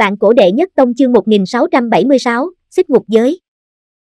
Vạn cổ đệ nhất tông chương 1676, xích ngục giới.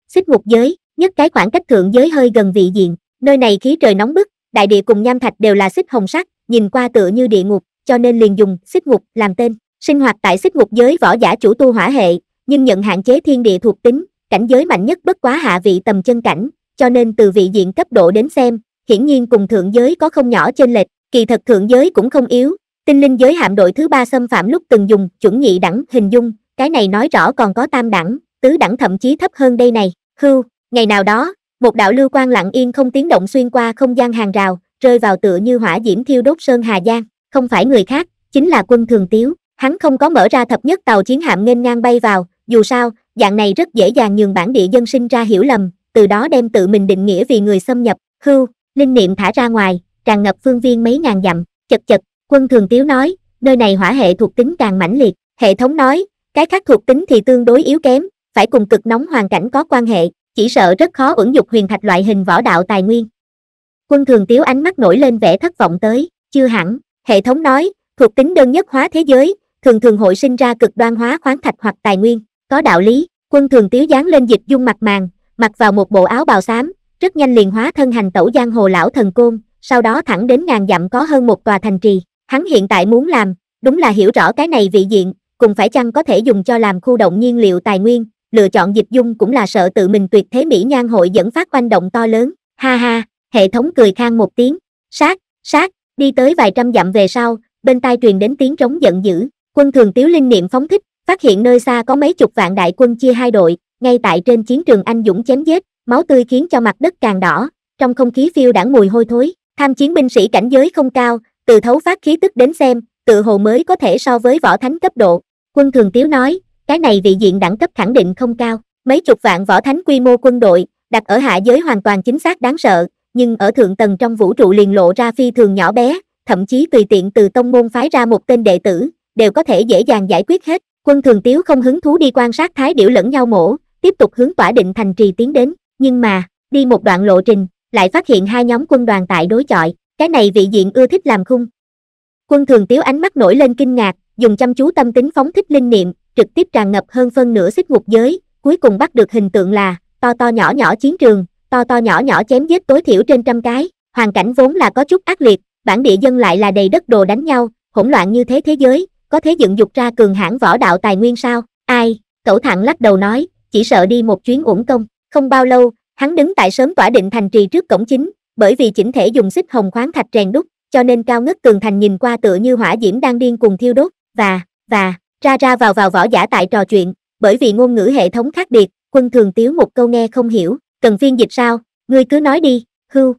Xích ngục giới, nhất cái khoảng cách thượng giới hơi gần vị diện, nơi này khí trời nóng bức, đại địa cùng nham thạch đều là xích hồng sắc, nhìn qua tựa như địa ngục, cho nên liền dùng xích ngục làm tên. Sinh hoạt tại xích ngục giới võ giả chủ tu hỏa hệ, nhưng nhận hạn chế thiên địa thuộc tính, cảnh giới mạnh nhất bất quá hạ vị tầm chân cảnh, cho nên từ vị diện cấp độ đến xem, hiển nhiên cùng thượng giới có không nhỏ chênh lệch, kỳ thật thượng giới cũng không yếu, Tinh linh giới hạm đội thứ ba xâm phạm lúc từng dùng chuẩn nhị đẳng hình dung, cái này nói rõ còn có tam đẳng, tứ đẳng thậm chí thấp hơn đây này. Hưu, ngày nào đó, một đạo lưu quang lặng yên không tiếng động xuyên qua không gian hàng rào, rơi vào tựa như hỏa diễm thiêu đốt sơn hà giang, không phải người khác, chính là quân thường tiếu. Hắn không có mở ra thập nhất tàu chiến hạm nghênh ngang bay vào, dù sao, dạng này rất dễ dàng nhường bản địa dân sinh ra hiểu lầm, từ đó đem tự mình định nghĩa vì người xâm nhập. Hưu, linh niệm thả ra ngoài, tràn ngập phương viên mấy ngàn dặm, chật chật, Quân Thường Tiếu nói, nơi này hỏa hệ thuộc tính càng mãnh liệt, hệ thống nói, cái khác thuộc tính thì tương đối yếu kém, phải cùng cực nóng hoàn cảnh có quan hệ, chỉ sợ rất khó ẩn dục huyền thạch loại hình võ đạo tài nguyên. Quân Thường Tiếu ánh mắt nổi lên vẻ thất vọng tới, chưa hẳn, hệ thống nói, thuộc tính đơn nhất hóa thế giới, thường thường hội sinh ra cực đoan hóa khoáng thạch hoặc tài nguyên, có đạo lý, quân thường tiếu dán lên dịch dung mặt màng, mặc vào một bộ áo bào xám, rất nhanh liền hóa thân hành tẩu giang hồ lão thần côn, sau đó thẳng đến ngàn dặm có hơn một tòa thành trì, Hắn hiện tại muốn làm, đúng là hiểu rõ cái này vị diện, cùng phải chăng có thể dùng cho làm khu động nhiên liệu tài nguyên, lựa chọn dịch dung cũng là sợ tự mình tuyệt thế mỹ nhan hội dẫn phát oanh động to lớn, ha ha, hệ thống cười khang một tiếng, sát, sát, đi tới vài trăm dặm về sau, bên tai truyền đến tiếng trống giận dữ, quân thường tiếu linh niệm phóng thích, phát hiện nơi xa có mấy chục vạn đại quân chia hai đội, ngay tại trên chiến trường anh dũng chém giết, máu tươi khiến cho mặt đất càng đỏ, trong không khí phiêu đãng mùi hôi thối, tham chiến binh sĩ cảnh giới không cao, từ thấu phát khí tức đến xem, tự hồ mới có thể so với võ thánh cấp độ. Quân Thường Tiếu nói, cái này vị diện đẳng cấp khẳng định không cao, mấy chục vạn võ thánh quy mô quân đội, đặt ở hạ giới hoàn toàn chính xác đáng sợ, nhưng ở thượng tầng trong vũ trụ liền lộ ra phi thường nhỏ bé, thậm chí tùy tiện từ tông môn phái ra một tên đệ tử, đều có thể dễ dàng giải quyết hết. Quân Thường Tiếu không hứng thú đi quan sát thái điểu lẫn nhau mổ, tiếp tục hướng tỏa định thành trì tiến đến, nhưng mà, đi một đoạn lộ trình, lại phát hiện hai nhóm quân đoàn tại đối chọi, cái này vị diện ưa thích làm khung quân thường tiếu ánh mắt nổi lên kinh ngạc dùng chăm chú tâm tính phóng thích linh niệm trực tiếp tràn ngập hơn phân nửa xích ngục giới cuối cùng bắt được hình tượng là to to nhỏ nhỏ chiến trường to to nhỏ nhỏ chém giết tối thiểu trên trăm cái hoàn cảnh vốn là có chút ác liệt bản địa dân lại là đầy đất đồ đánh nhau hỗn loạn như thế thế giới có thể dựng dục ra cường hãn võ đạo tài nguyên sao ai cẩu thẳng lắc đầu nói chỉ sợ đi một chuyến uổng công không bao lâu hắn đứng tại sớm tỏa định thành trì trước cổng chính bởi vì chỉnh thể dùng xích hồng khoáng thạch rèn đúc, cho nên cao ngất tường thành nhìn qua tựa như hỏa diễm đang điên cùng thiêu đốt, và, và, ra ra vào vào võ giả tại trò chuyện, bởi vì ngôn ngữ hệ thống khác biệt, quân thường tiếu một câu nghe không hiểu, cần phiên dịch sao, ngươi cứ nói đi, hưu.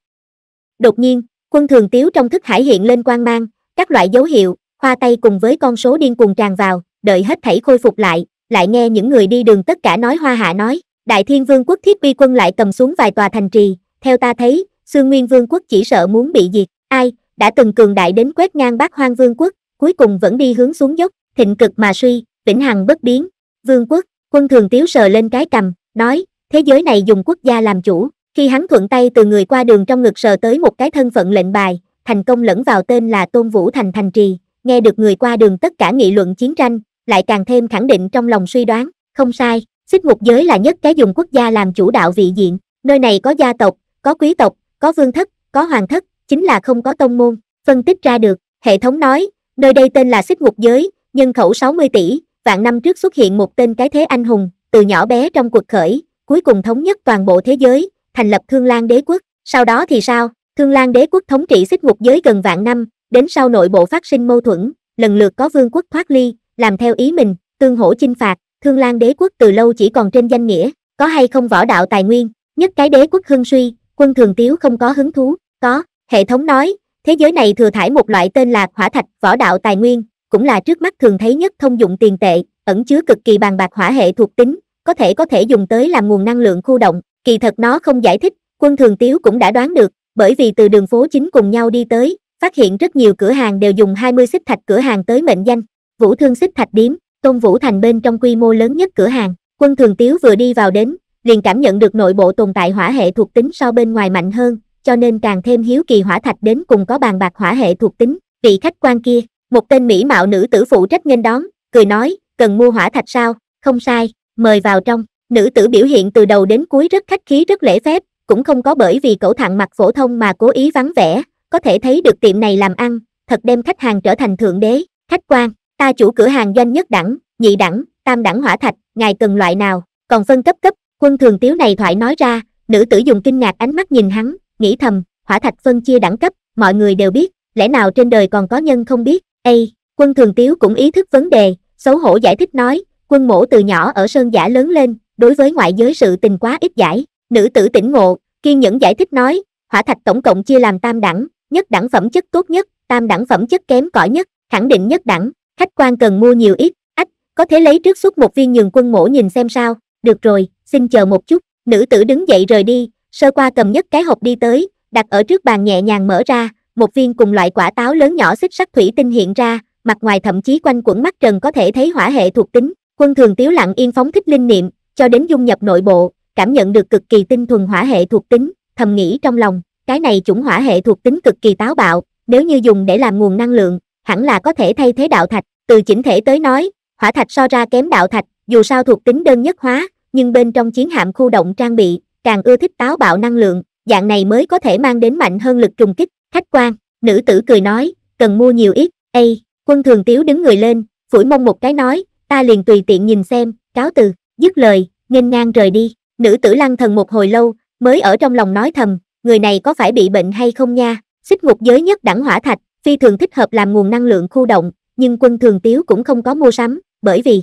Đột nhiên, quân thường tiếu trong thức hải hiện lên quang mang, các loại dấu hiệu, khoa tay cùng với con số điên cuồng tràn vào, đợi hết thảy khôi phục lại, lại nghe những người đi đường tất cả nói hoa hạ nói, đại thiên vương quốc thiết bi quân lại cầm xuống vài tòa thành trì, theo ta thấy, Xương Nguyên Vương quốc chỉ sợ muốn bị diệt, ai, đã từng cường đại đến quét ngang bát hoang vương quốc, cuối cùng vẫn đi hướng xuống dốc, thịnh cực mà suy, vĩnh hằng bất biến. Vương quốc, quân thường tiếu sờ lên cái cầm, nói, thế giới này dùng quốc gia làm chủ, khi hắn thuận tay từ người qua đường trong ngực sờ tới một cái thân phận lệnh bài, thành công lẫn vào tên là Tôn Vũ Thành Thành Trì, nghe được người qua đường tất cả nghị luận chiến tranh, lại càng thêm khẳng định trong lòng suy đoán, không sai, xích ngục giới là nhất cái dùng quốc gia làm chủ đạo vị diện, nơi này có gia tộc, có quý tộc, có vương thất, có hoàng thất, chính là không có tông môn, phân tích ra được, hệ thống nói, nơi đây tên là xích ngục giới, nhân khẩu 60 tỷ, vạn năm trước xuất hiện một tên cái thế anh hùng, từ nhỏ bé trong cuộc khởi, cuối cùng thống nhất toàn bộ thế giới, thành lập Thương Lan Đế quốc, sau đó thì sao? Thương Lan Đế quốc thống trị xích ngục giới gần vạn năm, đến sau nội bộ phát sinh mâu thuẫn, lần lượt có vương quốc thoát ly, làm theo ý mình, tương hỗ chinh phạt, Thương Lan Đế quốc từ lâu chỉ còn trên danh nghĩa, có hay không võ đạo tài nguyên, nhất cái đế quốc hưng suy, quân thường tiếu không có hứng thú, có, hệ thống nói, thế giới này thừa thải một loại tên là hỏa thạch võ đạo tài nguyên, cũng là trước mắt thường thấy nhất thông dụng tiền tệ, ẩn chứa cực kỳ bàn bạc hỏa hệ thuộc tính, có thể có thể dùng tới làm nguồn năng lượng khu động, kỳ thật nó không giải thích, quân thường tiếu cũng đã đoán được, bởi vì từ đường phố chính cùng nhau đi tới, phát hiện rất nhiều cửa hàng đều dùng 20 xích thạch cửa hàng tới mệnh danh, vũ thương xích thạch điếm, tôn vũ thành bên trong quy mô lớn nhất cửa hàng, quân thường tiếu vừa đi vào đến, liền cảm nhận được nội bộ tồn tại hỏa hệ thuộc tính so bên ngoài mạnh hơn, cho nên càng thêm hiếu kỳ hỏa thạch đến cùng có bàn bạc hỏa hệ thuộc tính, vị khách quan kia, một tên mỹ mạo nữ tử phụ trách nghênh đón, cười nói, cần mua hỏa thạch sao, không sai, mời vào trong, nữ tử biểu hiện từ đầu đến cuối rất khách khí rất lễ phép, cũng không có bởi vì cậu thẳng mặt phổ thông mà cố ý vắng vẻ, có thể thấy được tiệm này làm ăn, thật đem khách hàng trở thành thượng đế, khách quan, ta chủ cửa hàng doanh nhất đẳng, nhị đẳng, tam đẳng hỏa thạch, ngài cần loại nào, còn phân cấp cấp, quân thường tiếu này thoại nói ra nữ tử dùng kinh ngạc ánh mắt nhìn hắn nghĩ thầm hỏa thạch phân chia đẳng cấp mọi người đều biết lẽ nào trên đời còn có nhân không biết ây quân thường tiếu cũng ý thức vấn đề xấu hổ giải thích nói quân mổ từ nhỏ ở sơn giả lớn lên đối với ngoại giới sự tình quá ít giải nữ tử tỉnh ngộ kiên nhẫn giải thích nói hỏa thạch tổng cộng chia làm tam đẳng nhất đẳng phẩm chất tốt nhất tam đẳng phẩm chất kém cỏi nhất khẳng định nhất đẳng khách quan cần mua nhiều ít ách có thể lấy trước suốt một viên nhường quân mổ nhìn xem sao được rồi xin chờ một chút nữ tử đứng dậy rời đi sơ qua cầm nhất cái hộp đi tới đặt ở trước bàn nhẹ nhàng mở ra một viên cùng loại quả táo lớn nhỏ xích sắc thủy tinh hiện ra mặt ngoài thậm chí quanh quẩn mắt trần có thể thấy hỏa hệ thuộc tính quân thường tiếu lặng yên phóng thích linh niệm cho đến dung nhập nội bộ cảm nhận được cực kỳ tinh thuần hỏa hệ thuộc tính thầm nghĩ trong lòng cái này chủng hỏa hệ thuộc tính cực kỳ táo bạo nếu như dùng để làm nguồn năng lượng hẳn là có thể thay thế đạo thạch từ chỉnh thể tới nói hỏa thạch so ra kém đạo thạch dù sao thuộc tính đơn nhất hóa nhưng bên trong chiến hạm khu động trang bị, càng ưa thích táo bạo năng lượng, dạng này mới có thể mang đến mạnh hơn lực trùng kích, khách quan, nữ tử cười nói, cần mua nhiều ít, a quân thường tiếu đứng người lên, phủi mông một cái nói, ta liền tùy tiện nhìn xem, cáo từ, dứt lời, nghênh ngang rời đi, nữ tử lăng thần một hồi lâu, mới ở trong lòng nói thầm, người này có phải bị bệnh hay không nha, xích ngục giới nhất đẳng hỏa thạch, phi thường thích hợp làm nguồn năng lượng khu động, nhưng quân thường tiếu cũng không có mua sắm, bởi vì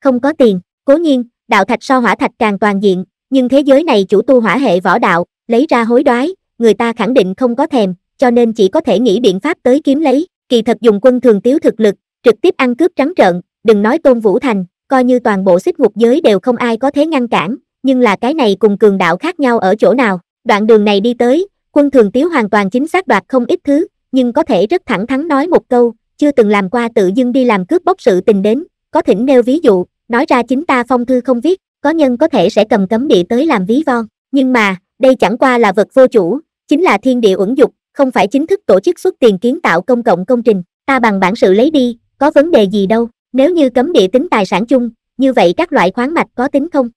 không có tiền, cố nhiên, đạo thạch so hỏa thạch càng toàn diện, nhưng thế giới này chủ tu hỏa hệ võ đạo, lấy ra hối đoái, người ta khẳng định không có thèm, cho nên chỉ có thể nghĩ biện pháp tới kiếm lấy, kỳ thật dùng quân thường tiếu thực lực, trực tiếp ăn cướp trắng trợn, đừng nói Tôn Vũ Thành, coi như toàn bộ xích ngục giới đều không ai có thể ngăn cản, nhưng là cái này cùng cường đạo khác nhau ở chỗ nào, đoạn đường này đi tới, quân thường tiếu hoàn toàn chính xác đoạt không ít thứ, nhưng có thể rất thẳng thắn nói một câu, chưa từng làm qua tự dưng đi làm cướp bóc sự tình đến, có thỉnh nêu ví dụ, nói ra chính ta phong thư không viết, có nhân có thể sẽ cầm cấm địa tới làm ví von, nhưng mà, đây chẳng qua là vật vô chủ, chính là thiên địa uẩn dục, không phải chính thức tổ chức xuất tiền kiến tạo công cộng công trình, ta bằng bản sự lấy đi, có vấn đề gì đâu, nếu như cấm địa tính tài sản chung, như vậy các loại khoáng mạch có tính không?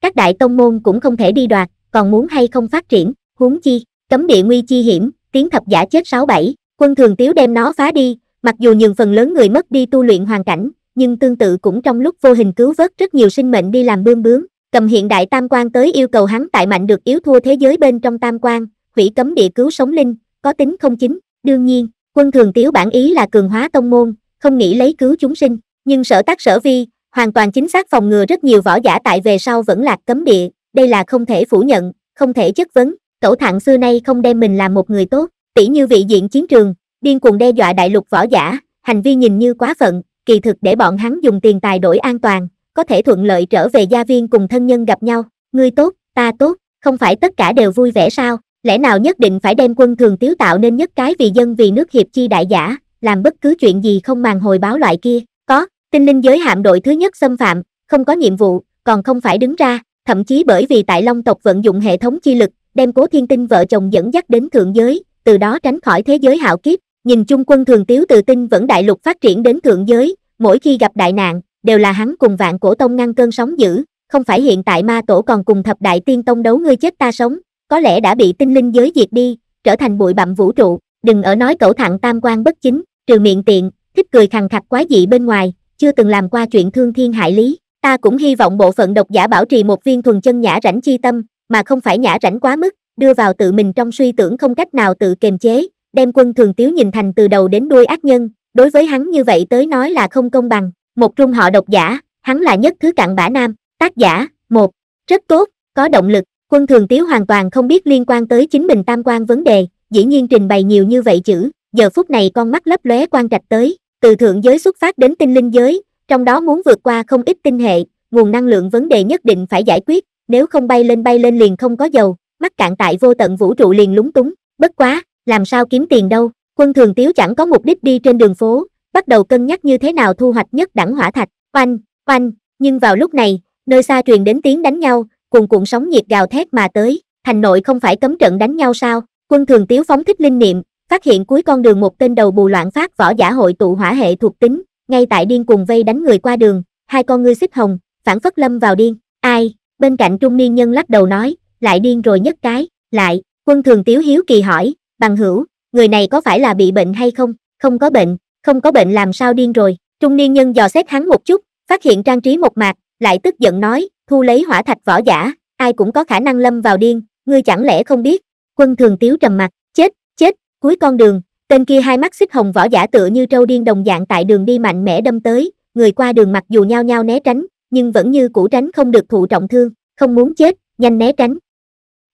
Các đại tông môn cũng không thể đi đoạt, còn muốn hay không phát triển, huống chi, cấm địa nguy chi hiểm, tiếng thập giả chết 6-7, quân thường tiếu đem nó phá đi, mặc dù nhường phần lớn người mất đi tu luyện hoàn cảnh, nhưng tương tự cũng trong lúc vô hình cứu vớt rất nhiều sinh mệnh đi làm bươm bướm, cầm hiện đại tam quan tới yêu cầu hắn tại mạnh được yếu thua thế giới bên trong tam quan, hủy cấm địa cứu sống linh, có tính không chính, đương nhiên, quân thường tiếu bản ý là cường hóa tông môn, không nghĩ lấy cứu chúng sinh, nhưng sở tác sở vi, hoàn toàn chính xác phòng ngừa rất nhiều võ giả tại về sau vẫn lạc cấm địa, đây là không thể phủ nhận, không thể chất vấn, cẩu thẳng xưa nay không đem mình là một người tốt, tỉ như vị diện chiến trường, điên cuồng đe dọa đại lục võ giả, hành vi nhìn như quá phận, kỳ thực để bọn hắn dùng tiền tài đổi an toàn, có thể thuận lợi trở về gia viên cùng thân nhân gặp nhau, ngươi tốt, ta tốt, không phải tất cả đều vui vẻ sao, lẽ nào nhất định phải đem quân thường tiếu tạo nên nhất cái vì dân vì nước hiệp chi đại giả, làm bất cứ chuyện gì không màng hồi báo loại kia, có, tinh linh giới hạm đội thứ nhất xâm phạm, không có nhiệm vụ, còn không phải đứng ra, thậm chí bởi vì tại Long tộc vận dụng hệ thống chi lực, đem cố thiên tinh vợ chồng dẫn dắt đến thượng giới, từ đó tránh khỏi thế giới hạo kiếp, nhìn chung quân thường tiếu tự tin vẫn đại lục phát triển đến thượng giới, mỗi khi gặp đại nạn, đều là hắn cùng vạn cổ tông ngăn cơn sóng dữ, không phải hiện tại ma tổ còn cùng thập đại tiên tông đấu ngươi chết ta sống, có lẽ đã bị tinh linh giới diệt đi, trở thành bụi bặm vũ trụ, đừng ở nói cẩu thẳng tam quan bất chính, trừ miệng tiện, thích cười khằng khặc quá dị bên ngoài, chưa từng làm qua chuyện thương thiên hại lý, ta cũng hy vọng bộ phận độc giả bảo trì một viên thuần chân nhã rảnh chi tâm, mà không phải nhã rảnh quá mức, đưa vào tự mình trong suy tưởng không cách nào tự kềm chế, đem quân thường tiếu nhìn thành từ đầu đến đuôi ác nhân, đối với hắn như vậy tới nói là không công bằng một trung họ độc giả hắn là nhất thứ cặn bã nam tác giả một rất tốt có động lực quân thường tiếu hoàn toàn không biết liên quan tới chính mình tam quan vấn đề dĩ nhiên trình bày nhiều như vậy chữ giờ phút này con mắt lấp lóe quan trạch tới từ thượng giới xuất phát đến tinh linh giới trong đó muốn vượt qua không ít tinh hệ nguồn năng lượng vấn đề nhất định phải giải quyết nếu không bay lên bay lên liền không có dầu mắc cạn tại vô tận vũ trụ liền lúng túng bất quá làm sao kiếm tiền đâu Quân thường tiếu chẳng có mục đích đi trên đường phố, bắt đầu cân nhắc như thế nào thu hoạch nhất đẳng hỏa thạch, oanh, oanh, nhưng vào lúc này, nơi xa truyền đến tiếng đánh nhau, cùng cuộn sóng nhiệt gào thét mà tới, thành nội không phải cấm trận đánh nhau sao, quân thường tiếu phóng thích linh niệm, phát hiện cuối con đường một tên đầu bù loạn phát võ giả hội tụ hỏa hệ thuộc tính, ngay tại điên cùng vây đánh người qua đường, hai con ngươi xích hồng, phản phất lâm vào điên, ai, bên cạnh trung niên nhân lắc đầu nói, lại điên rồi nhất cái, lại, quân thường tiếu hiếu kỳ hỏi, bằng hữu, người này có phải là bị bệnh hay không không có bệnh không có bệnh làm sao điên rồi trung niên nhân dò xét hắn một chút phát hiện trang trí một mạc lại tức giận nói thu lấy hỏa thạch võ giả ai cũng có khả năng lâm vào điên ngươi chẳng lẽ không biết quân thường tiếu trầm mặt chết chết cuối con đường tên kia hai mắt xích hồng võ giả tựa như trâu điên đồng dạng tại đường đi mạnh mẽ đâm tới người qua đường mặc dù nhao nhao né tránh nhưng vẫn như cũ tránh không được thụ trọng thương không muốn chết nhanh né tránh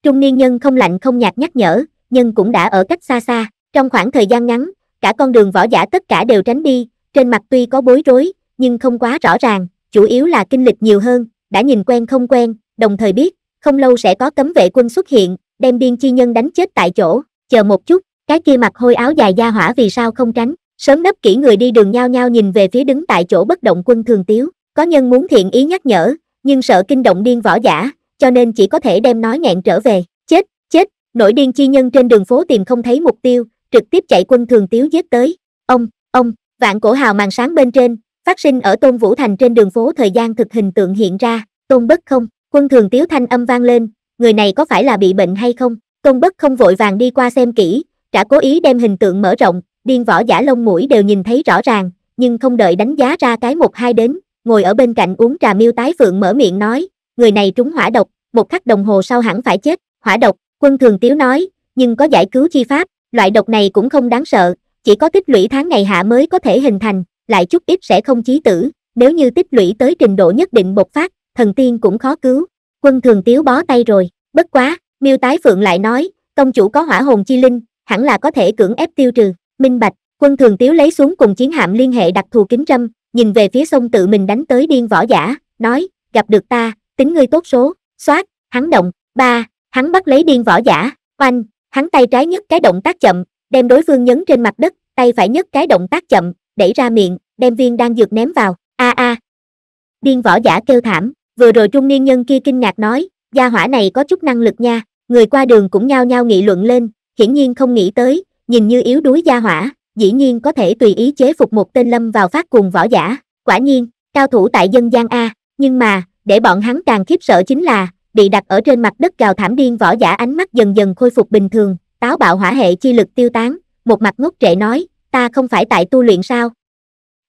trung niên nhân không lạnh không nhạt nhắc nhở nhân cũng đã ở cách xa xa trong khoảng thời gian ngắn, cả con đường võ giả tất cả đều tránh đi, trên mặt tuy có bối rối, nhưng không quá rõ ràng, chủ yếu là kinh lịch nhiều hơn, đã nhìn quen không quen, đồng thời biết, không lâu sẽ có cấm vệ quân xuất hiện, đem điên chi nhân đánh chết tại chỗ, chờ một chút, cái kia mặc hôi áo dài da hỏa vì sao không tránh, sớm nấp kỹ người đi đường nhao nhau nhìn về phía đứng tại chỗ bất động quân thường tiếu, có nhân muốn thiện ý nhắc nhở, nhưng sợ kinh động điên võ giả, cho nên chỉ có thể đem nói nghẹn trở về, chết, chết, nổi điên chi nhân trên đường phố tìm không thấy mục tiêu, trực tiếp chạy quân thường tiếu giết tới ông ông vạn cổ hào màn sáng bên trên phát sinh ở tôn vũ thành trên đường phố thời gian thực hình tượng hiện ra tôn bất không quân thường tiếu thanh âm vang lên người này có phải là bị bệnh hay không tôn bất không vội vàng đi qua xem kỹ đã cố ý đem hình tượng mở rộng điên võ giả lông mũi đều nhìn thấy rõ ràng nhưng không đợi đánh giá ra cái một hai đến ngồi ở bên cạnh uống trà miêu tái phượng mở miệng nói người này trúng hỏa độc một khắc đồng hồ sau hẳn phải chết hỏa độc quân thường tiếu nói nhưng có giải cứu chi pháp Loại độc này cũng không đáng sợ, chỉ có tích lũy tháng ngày hạ mới có thể hình thành, lại chút ít sẽ không chí tử, nếu như tích lũy tới trình độ nhất định bộc phát, thần tiên cũng khó cứu. Quân thường tiếu bó tay rồi, bất quá, miêu tái phượng lại nói, công chủ có hỏa hồn chi linh, hẳn là có thể cưỡng ép tiêu trừ, minh bạch, quân thường tiếu lấy xuống cùng chiến hạm liên hệ đặc thù kính trâm, nhìn về phía sông tự mình đánh tới điên võ giả, nói, gặp được ta, tính ngươi tốt số, xoát, hắn động, ba, hắn bắt lấy điên võ giả, oanh, hắn tay trái nhấc cái động tác chậm đem đối phương nhấn trên mặt đất tay phải nhấc cái động tác chậm đẩy ra miệng đem viên đang dược ném vào a a điên võ giả kêu thảm vừa rồi trung niên nhân kia kinh ngạc nói gia hỏa này có chút năng lực nha người qua đường cũng nhao nhao nghị luận lên hiển nhiên không nghĩ tới nhìn như yếu đuối gia hỏa dĩ nhiên có thể tùy ý chế phục một tên lâm vào phát cùng võ giả quả nhiên cao thủ tại dân gian a nhưng mà để bọn hắn càng khiếp sợ chính là bị đặt ở trên mặt đất gào thảm điên võ giả ánh mắt dần dần khôi phục bình thường, táo bạo hỏa hệ chi lực tiêu tán, một mặt ngốc trệ nói, ta không phải tại tu luyện sao?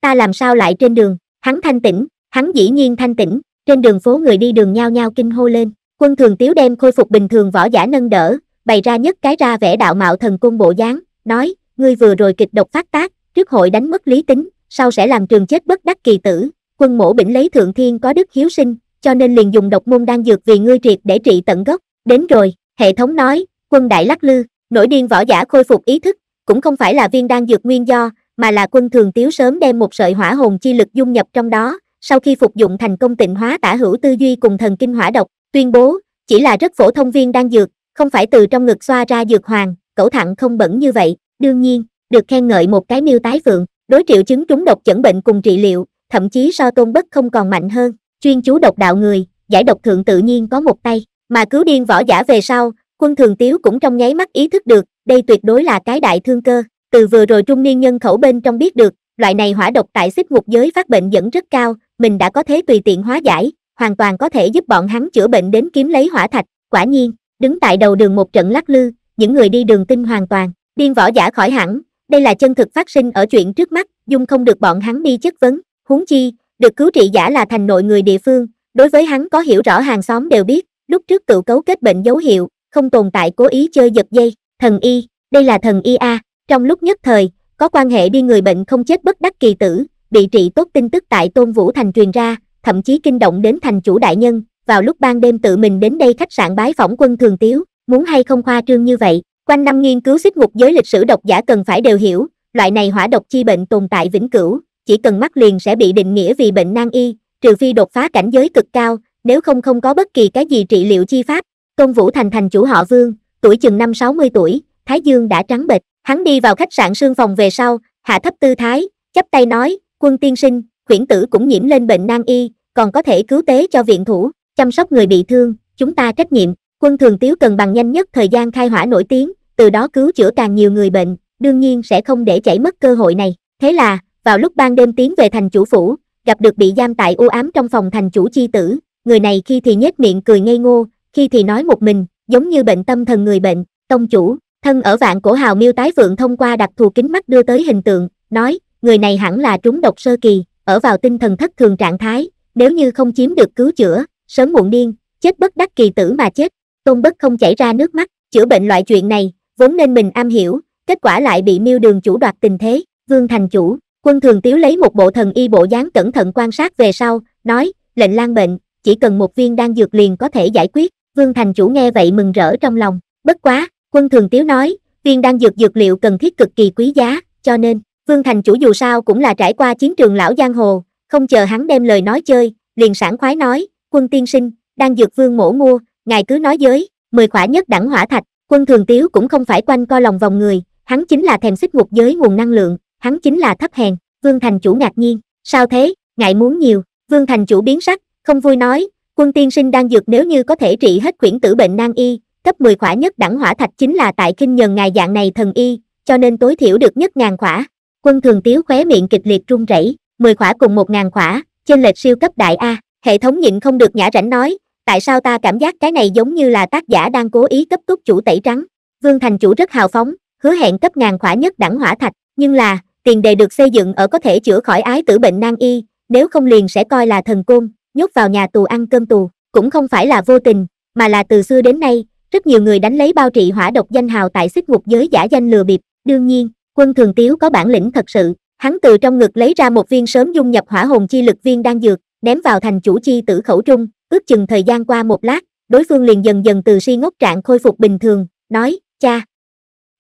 Ta làm sao lại trên đường, hắn thanh tĩnh, hắn dĩ nhiên thanh tĩnh, trên đường phố người đi đường nhao nhao kinh hô lên, quân thường tiếu đem khôi phục bình thường võ giả nâng đỡ, bày ra nhất cái ra vẻ đạo mạo thần cung bộ dáng, nói, ngươi vừa rồi kịch độc phát tác, trước hội đánh mất lý tính, sau sẽ làm trường chết bất đắc kỳ tử, quân mổ bỉnh lấy thượng thiên có đức hiếu sinh, cho nên liền dùng độc môn đan dược vì ngươi triệt để trị tận gốc, đến rồi, hệ thống nói, quân đại lắc lư, nổi điên võ giả khôi phục ý thức, cũng không phải là viên đan dược nguyên do, mà là quân thường tiếu sớm đem một sợi hỏa hồn chi lực dung nhập trong đó, sau khi phục dụng thành công tịnh hóa tả hữu tư duy cùng thần kinh hỏa độc, tuyên bố, chỉ là rất phổ thông viên đan dược, không phải từ trong ngực xoa ra dược hoàng, cẩu thẳng không bẩn như vậy, đương nhiên, được khen ngợi một cái miêu tái phượng, đối triệu chứng trúng độc chẩn bệnh cùng trị liệu, thậm chí so tôn bất không còn mạnh hơn chuyên chú độc đạo người giải độc thượng tự nhiên có một tay mà cứu điên võ giả về sau quân thường tiếu cũng trong nháy mắt ý thức được đây tuyệt đối là cái đại thương cơ từ vừa rồi trung niên nhân khẩu bên trong biết được loại này hỏa độc tại xích ngục giới phát bệnh dẫn rất cao mình đã có thế tùy tiện hóa giải hoàn toàn có thể giúp bọn hắn chữa bệnh đến kiếm lấy hỏa thạch quả nhiên đứng tại đầu đường một trận lắc lư những người đi đường tin hoàn toàn điên võ giả khỏi hẳn đây là chân thực phát sinh ở chuyện trước mắt dung không được bọn hắn đi chất vấn huống chi được cứu trị giả là thành nội người địa phương đối với hắn có hiểu rõ hàng xóm đều biết lúc trước cựu cấu kết bệnh dấu hiệu không tồn tại cố ý chơi giật dây thần y đây là thần y a trong lúc nhất thời có quan hệ đi người bệnh không chết bất đắc kỳ tử bị trị tốt tin tức tại tôn vũ thành truyền ra thậm chí kinh động đến thành chủ đại nhân vào lúc ban đêm tự mình đến đây khách sạn bái phỏng quân thường tiếu muốn hay không khoa trương như vậy quanh năm nghiên cứu xích ngục giới lịch sử độc giả cần phải đều hiểu loại này hỏa độc chi bệnh tồn tại vĩnh cửu chỉ cần mắc liền sẽ bị định nghĩa vì bệnh nan y, trừ phi đột phá cảnh giới cực cao, nếu không không có bất kỳ cái gì trị liệu chi pháp. Công Vũ Thành thành chủ họ Vương, tuổi chừng năm 60 tuổi, Thái Dương đã trắng bệch, hắn đi vào khách sạn sương phòng về sau, hạ thấp tư thái, chắp tay nói, quân tiên sinh, khuyển tử cũng nhiễm lên bệnh nan y, còn có thể cứu tế cho viện thủ, chăm sóc người bị thương, chúng ta trách nhiệm, quân thường tiếu cần bằng nhanh nhất thời gian khai hỏa nổi tiếng, từ đó cứu chữa càng nhiều người bệnh, đương nhiên sẽ không để chảy mất cơ hội này. Thế là, vào lúc ban đêm tiến về thành chủ phủ, gặp được bị giam tại u ám trong phòng thành chủ chi tử, người này khi thì nhếch miệng cười ngây ngô, khi thì nói một mình, giống như bệnh tâm thần người bệnh, tông chủ, thân ở vạn cổ hào miêu tái vượng thông qua đặc thù kính mắt đưa tới hình tượng, nói, người này hẳn là trúng độc sơ kỳ, ở vào tinh thần thất thường trạng thái, nếu như không chiếm được cứu chữa, sớm muộn điên, chết bất đắc kỳ tử mà chết, tôn bất không chảy ra nước mắt, chữa bệnh loại chuyện này, vốn nên mình am hiểu, kết quả lại bị miêu đường chủ đoạt tình thế, vương thành chủ, Quân thường tiếu lấy một bộ thần y bộ dáng cẩn thận quan sát về sau, nói, lệnh lan bệnh, chỉ cần một viên đan dược liền có thể giải quyết. Vương thành chủ nghe vậy mừng rỡ trong lòng. Bất quá, quân thường tiếu nói, viên đan dược dược liệu cần thiết cực kỳ quý giá, cho nên, vương thành chủ dù sao cũng là trải qua chiến trường lão giang hồ, không chờ hắn đem lời nói chơi, liền sảng khoái nói, quân tiên sinh, đan dược vương mổ mua, ngài cứ nói giới, mười khỏa nhất đẳng hỏa thạch, quân thường tiếu cũng không phải quanh co lòng vòng người, hắn chính là thèm xích ngục giới nguồn năng lượng, hắn chính là thấp hèn, vương thành chủ ngạc nhiên, sao thế, ngại muốn nhiều, vương thành chủ biến sắc, không vui nói, quân tiên sinh đang dược nếu như có thể trị hết quyển tử bệnh nan y, cấp 10 khỏa nhất đẳng hỏa thạch chính là tại kinh nhần ngài dạng này thần y, cho nên tối thiểu được nhất ngàn khỏa. Quân thường tiếu khóe miệng kịch liệt run rẩy, 10 khỏa cùng 1 ngàn khỏa, trên lệch siêu cấp đại A, hệ thống nhịn không được nhã rảnh nói, tại sao ta cảm giác cái này giống như là tác giả đang cố ý cấp túc chủ tẩy trắng. Vương thành chủ rất hào phóng, hứa hẹn cấp ngàn khỏa nhất đẳng hỏa thạch, nhưng là tiền đề được xây dựng ở có thể chữa khỏi ái tử bệnh nan y nếu không liền sẽ coi là thần côn nhốt vào nhà tù ăn cơm tù cũng không phải là vô tình mà là từ xưa đến nay rất nhiều người đánh lấy bao trị hỏa độc danh hào tại xích ngục giới giả danh lừa bịp đương nhiên quân thường tiếu có bản lĩnh thật sự hắn từ trong ngực lấy ra một viên sớm dung nhập hỏa hồn chi lực viên đang dược ném vào thành chủ chi tử khẩu trung ước chừng thời gian qua một lát đối phương liền dần dần từ si ngốc trạng khôi phục bình thường nói cha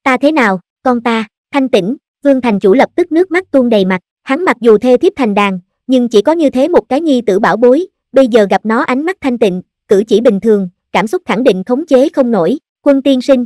ta thế nào con ta thanh tĩnh Vương thành chủ lập tức nước mắt tuôn đầy mặt, hắn mặc dù thê thiếp thành đàn, nhưng chỉ có như thế một cái nhi tử bảo bối, bây giờ gặp nó ánh mắt thanh tịnh, cử chỉ bình thường, cảm xúc khẳng định khống chế không nổi, quân tiên sinh.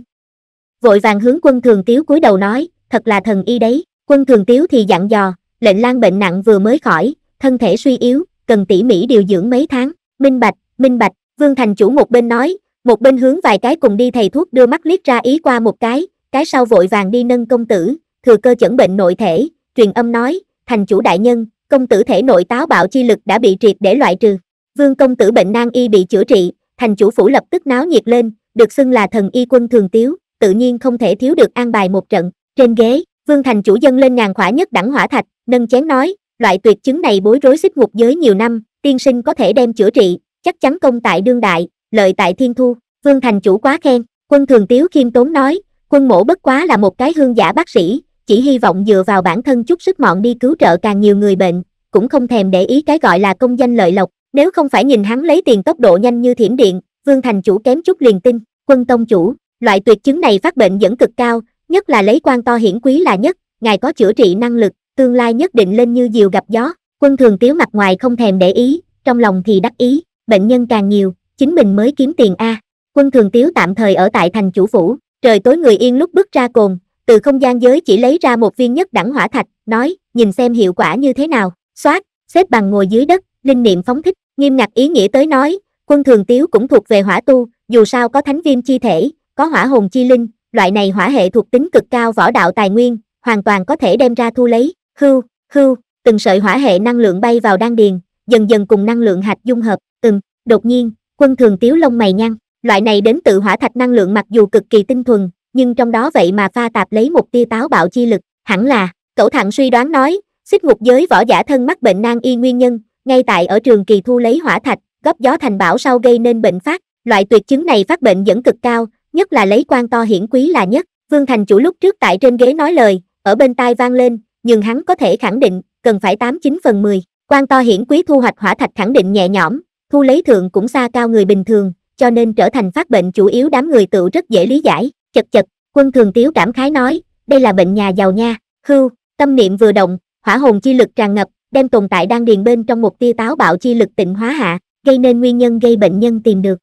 Vội vàng hướng quân thường tiếu cúi đầu nói, thật là thần y đấy, quân thường tiếu thì dặn dò, lệnh lan bệnh nặng vừa mới khỏi, thân thể suy yếu, cần tỉ mỉ điều dưỡng mấy tháng, minh bạch, minh bạch, vương thành chủ một bên nói, một bên hướng vài cái cùng đi thầy thuốc đưa mắt liếc ra ý qua một cái, cái sau vội vàng đi nâng công tử, thừa cơ chẩn bệnh nội thể, truyền âm nói, thành chủ đại nhân, công tử thể nội táo bạo chi lực đã bị triệt để loại trừ. Vương công tử bệnh nan y bị chữa trị, thành chủ phủ lập tức náo nhiệt lên, được xưng là thần y quân thường tiếu, tự nhiên không thể thiếu được an bài một trận. Trên ghế, Vương thành chủ dân lên ngàn khỏa nhất đẳng hỏa thạch, nâng chén nói, loại tuyệt chứng này bối rối xích ngục giới nhiều năm, tiên sinh có thể đem chữa trị, chắc chắn công tại đương đại, lợi tại thiên thu. Vương thành chủ quá khen, quân thường tiếu khiêm tốn nói, quân mổ bất quá là một cái hương giả bác sĩ, chỉ hy vọng dựa vào bản thân chút sức mọn đi cứu trợ càng nhiều người bệnh, cũng không thèm để ý cái gọi là công danh lợi lộc, nếu không phải nhìn hắn lấy tiền tốc độ nhanh như thiểm điện, Vương Thành chủ kém chút liền tin, quân tông chủ, loại tuyệt chứng này phát bệnh dẫn cực cao, nhất là lấy quan to hiển quý là nhất, ngài có chữa trị năng lực, tương lai nhất định lên như diều gặp gió, quân thường tiếu mặt ngoài không thèm để ý, trong lòng thì đắc ý, bệnh nhân càng nhiều, chính mình mới kiếm tiền A. Quân thường tiếu tạm thời ở tại thành chủ phủ, trời tối người yên lúc bước ra cồn, từ không gian giới chỉ lấy ra một viên nhất đẳng hỏa thạch, nói, nhìn xem hiệu quả như thế nào, xoát, xếp bằng ngồi dưới đất, linh niệm phóng thích, nghiêm ngặt ý nghĩa tới nói, quân thường tiếu cũng thuộc về hỏa tu, dù sao có thánh viêm chi thể, có hỏa hồn chi linh, loại này hỏa hệ thuộc tính cực cao võ đạo tài nguyên, hoàn toàn có thể đem ra thu lấy, hư hư từng sợi hỏa hệ năng lượng bay vào đan điền, dần dần cùng năng lượng hạch dung hợp, từng đột nhiên, quân thường tiếu lông mày nhăn, loại này đến tự hỏa thạch năng lượng mặc dù cực kỳ tinh thuần, nhưng trong đó vậy mà pha tạp lấy một tia táo bạo chi lực hẳn là cậu thẳng suy đoán nói xích ngục giới võ giả thân mắc bệnh nan y nguyên nhân ngay tại ở trường kỳ thu lấy hỏa thạch góp gió thành bão sau gây nên bệnh phát loại tuyệt chứng này phát bệnh vẫn cực cao nhất là lấy quan to hiển quý là nhất vương thành chủ lúc trước tại trên ghế nói lời ở bên tai vang lên nhưng hắn có thể khẳng định cần phải tám chín phần mười quan to hiển quý thu hoạch hỏa thạch khẳng định nhẹ nhõm thu lấy thượng cũng xa cao người bình thường cho nên trở thành phát bệnh chủ yếu đám người tự rất dễ lý giải chật chật quân thường tiếu cảm khái nói đây là bệnh nhà giàu nha hưu tâm niệm vừa động hỏa hồn chi lực tràn ngập đem tồn tại đang điền bên trong một tia táo bạo chi lực tịnh hóa hạ gây nên nguyên nhân gây bệnh nhân tìm được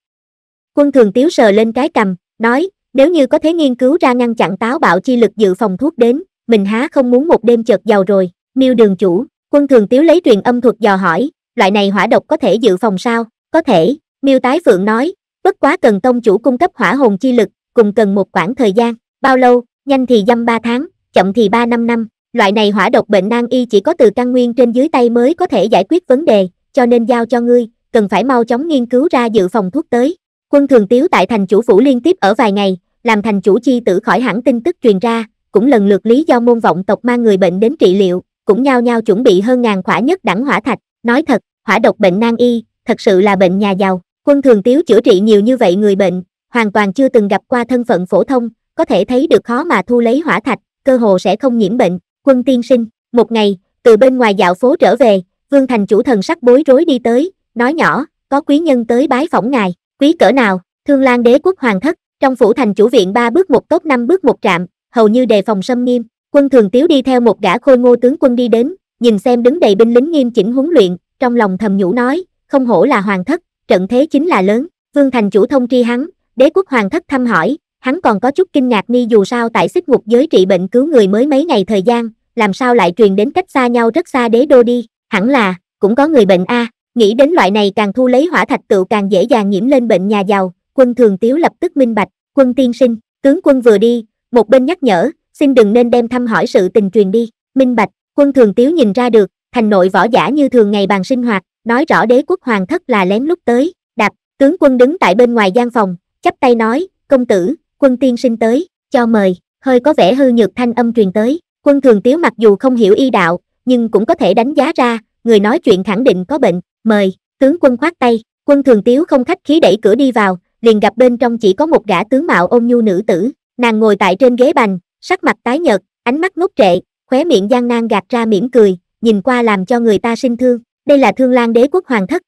quân thường tiếu sờ lên cái cầm nói nếu như có thể nghiên cứu ra ngăn chặn táo bạo chi lực dự phòng thuốc đến mình há không muốn một đêm chợt giàu rồi miêu đường chủ quân thường tiếu lấy truyền âm thuật dò hỏi loại này hỏa độc có thể dự phòng sao có thể miêu tái phượng nói bất quá cần tông chủ cung cấp hỏa hồn chi lực cùng cần một khoảng thời gian, bao lâu, nhanh thì dăm 3 tháng, chậm thì 3 năm năm, loại này hỏa độc bệnh nan y chỉ có từ căn nguyên trên dưới tay mới có thể giải quyết vấn đề, cho nên giao cho ngươi, cần phải mau chóng nghiên cứu ra dự phòng thuốc tới. Quân thường tiếu tại thành chủ phủ liên tiếp ở vài ngày, làm thành chủ chi tử khỏi hẳn tin tức truyền ra, cũng lần lượt lý do môn vọng tộc mang người bệnh đến trị liệu, cũng nhao nhao chuẩn bị hơn ngàn khỏa nhất đẳng hỏa thạch, nói thật, hỏa độc bệnh nan y, thật sự là bệnh nhà giàu, quân thường tiếu chữa trị nhiều như vậy người bệnh, hoàn toàn chưa từng gặp qua thân phận phổ thông, có thể thấy được khó mà thu lấy hỏa thạch, cơ hồ sẽ không nhiễm bệnh, quân tiên sinh, một ngày, từ bên ngoài dạo phố trở về, Vương Thành chủ thần sắc bối rối đi tới, nói nhỏ, có quý nhân tới bái phỏng ngài, quý cỡ nào, thương lan đế quốc hoàng thất, trong phủ thành chủ viện ba bước một tốt năm bước một trạm, hầu như đề phòng xâm nghiêm, quân thường tiếu đi theo một gã khôi ngô tướng quân đi đến, nhìn xem đứng đầy binh lính nghiêm chỉnh huấn luyện, trong lòng thầm nhủ nói, không hổ là hoàng thất, trận thế chính là lớn, Vương Thành chủ thông tri hắn, Đế quốc hoàng thất thăm hỏi, hắn còn có chút kinh ngạc nghi dù sao tại xích ngục giới trị bệnh cứu người mới mấy ngày thời gian, làm sao lại truyền đến cách xa nhau rất xa đế đô đi, hẳn là, cũng có người bệnh a nghĩ đến loại này càng thu lấy hỏa thạch tựu càng dễ dàng nhiễm lên bệnh nhà giàu, quân thường tiếu lập tức minh bạch, quân tiên sinh, tướng quân vừa đi, một bên nhắc nhở, xin đừng nên đem thăm hỏi sự tình truyền đi, minh bạch, quân thường tiếu nhìn ra được, thành nội võ giả như thường ngày bàn sinh hoạt, nói rõ đế quốc hoàng thất là lén lúc tới, đạp, tướng quân đứng tại bên ngoài gian phòng, chắp tay nói, công tử, quân tiên sinh tới, cho mời, hơi có vẻ hư nhược thanh âm truyền tới, quân thường tiếu mặc dù không hiểu y đạo, nhưng cũng có thể đánh giá ra, người nói chuyện khẳng định có bệnh, mời, tướng quân khoát tay, quân thường tiếu không khách khí đẩy cửa đi vào, liền gặp bên trong chỉ có một gã tướng mạo ôn nhu nữ tử, nàng ngồi tại trên ghế bành, sắc mặt tái nhợt, ánh mắt ngốc trệ, khóe miệng gian nan gạt ra mỉm cười, nhìn qua làm cho người ta sinh thương, đây là thương lan đế quốc hoàng thất.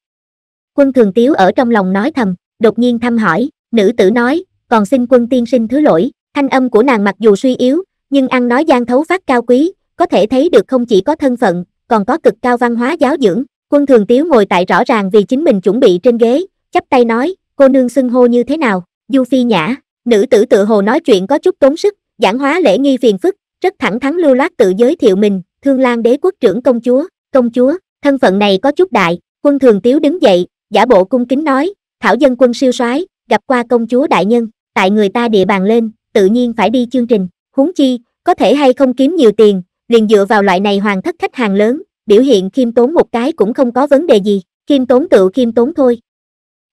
Quân thường tiếu ở trong lòng nói thầm, đột nhiên thăm hỏi, Nữ tử nói, còn xin quân tiên sinh thứ lỗi, thanh âm của nàng mặc dù suy yếu, nhưng ăn nói gian thấu phát cao quý, có thể thấy được không chỉ có thân phận, còn có cực cao văn hóa giáo dưỡng. Quân thường tiếu ngồi tại rõ ràng vì chính mình chuẩn bị trên ghế, chắp tay nói, cô nương xưng hô như thế nào, du phi nhã, nữ tử tự hồ nói chuyện có chút tốn sức, giảng hóa lễ nghi phiền phức, rất thẳng thắn lưu loát tự giới thiệu mình, thương lan đế quốc trưởng công chúa, công chúa, thân phận này có chút đại, quân thường tiếu đứng dậy, giả bộ cung kính nói, thảo dân quân siêu soái gặp qua công chúa đại nhân tại người ta địa bàn lên tự nhiên phải đi chương trình huống chi có thể hay không kiếm nhiều tiền liền dựa vào loại này hoàng thất khách hàng lớn biểu hiện khiêm tốn một cái cũng không có vấn đề gì khiêm tốn tự khiêm tốn thôi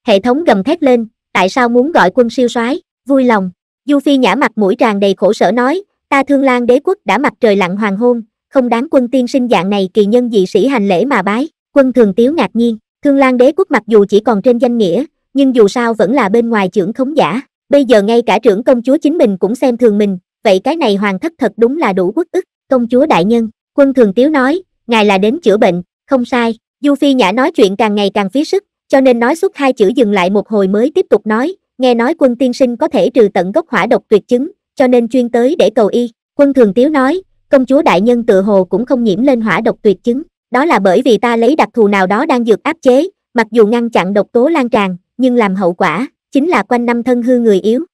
hệ thống gầm thét lên tại sao muốn gọi quân siêu soái vui lòng du phi nhã mặt mũi tràn đầy khổ sở nói ta thương lan đế quốc đã mặt trời lặng hoàng hôn không đáng quân tiên sinh dạng này kỳ nhân dị sĩ hành lễ mà bái quân thường tiếu ngạc nhiên thương lan đế quốc mặc dù chỉ còn trên danh nghĩa nhưng dù sao vẫn là bên ngoài trưởng khống giả, bây giờ ngay cả trưởng công chúa chính mình cũng xem thường mình, vậy cái này hoàng thất thật đúng là đủ quốc ức, công chúa đại nhân, quân thường tiếu nói, ngài là đến chữa bệnh, không sai, Du Phi Nhã nói chuyện càng ngày càng phí sức, cho nên nói suốt hai chữ dừng lại một hồi mới tiếp tục nói, nghe nói quân tiên sinh có thể trừ tận gốc hỏa độc tuyệt chứng, cho nên chuyên tới để cầu y, quân thường tiếu nói, công chúa đại nhân tự hồ cũng không nhiễm lên hỏa độc tuyệt chứng, đó là bởi vì ta lấy đặc thù nào đó đang dược áp chế, mặc dù ngăn chặn độc tố lan tràn, nhưng làm hậu quả, chính là quanh năm thân hư người yếu.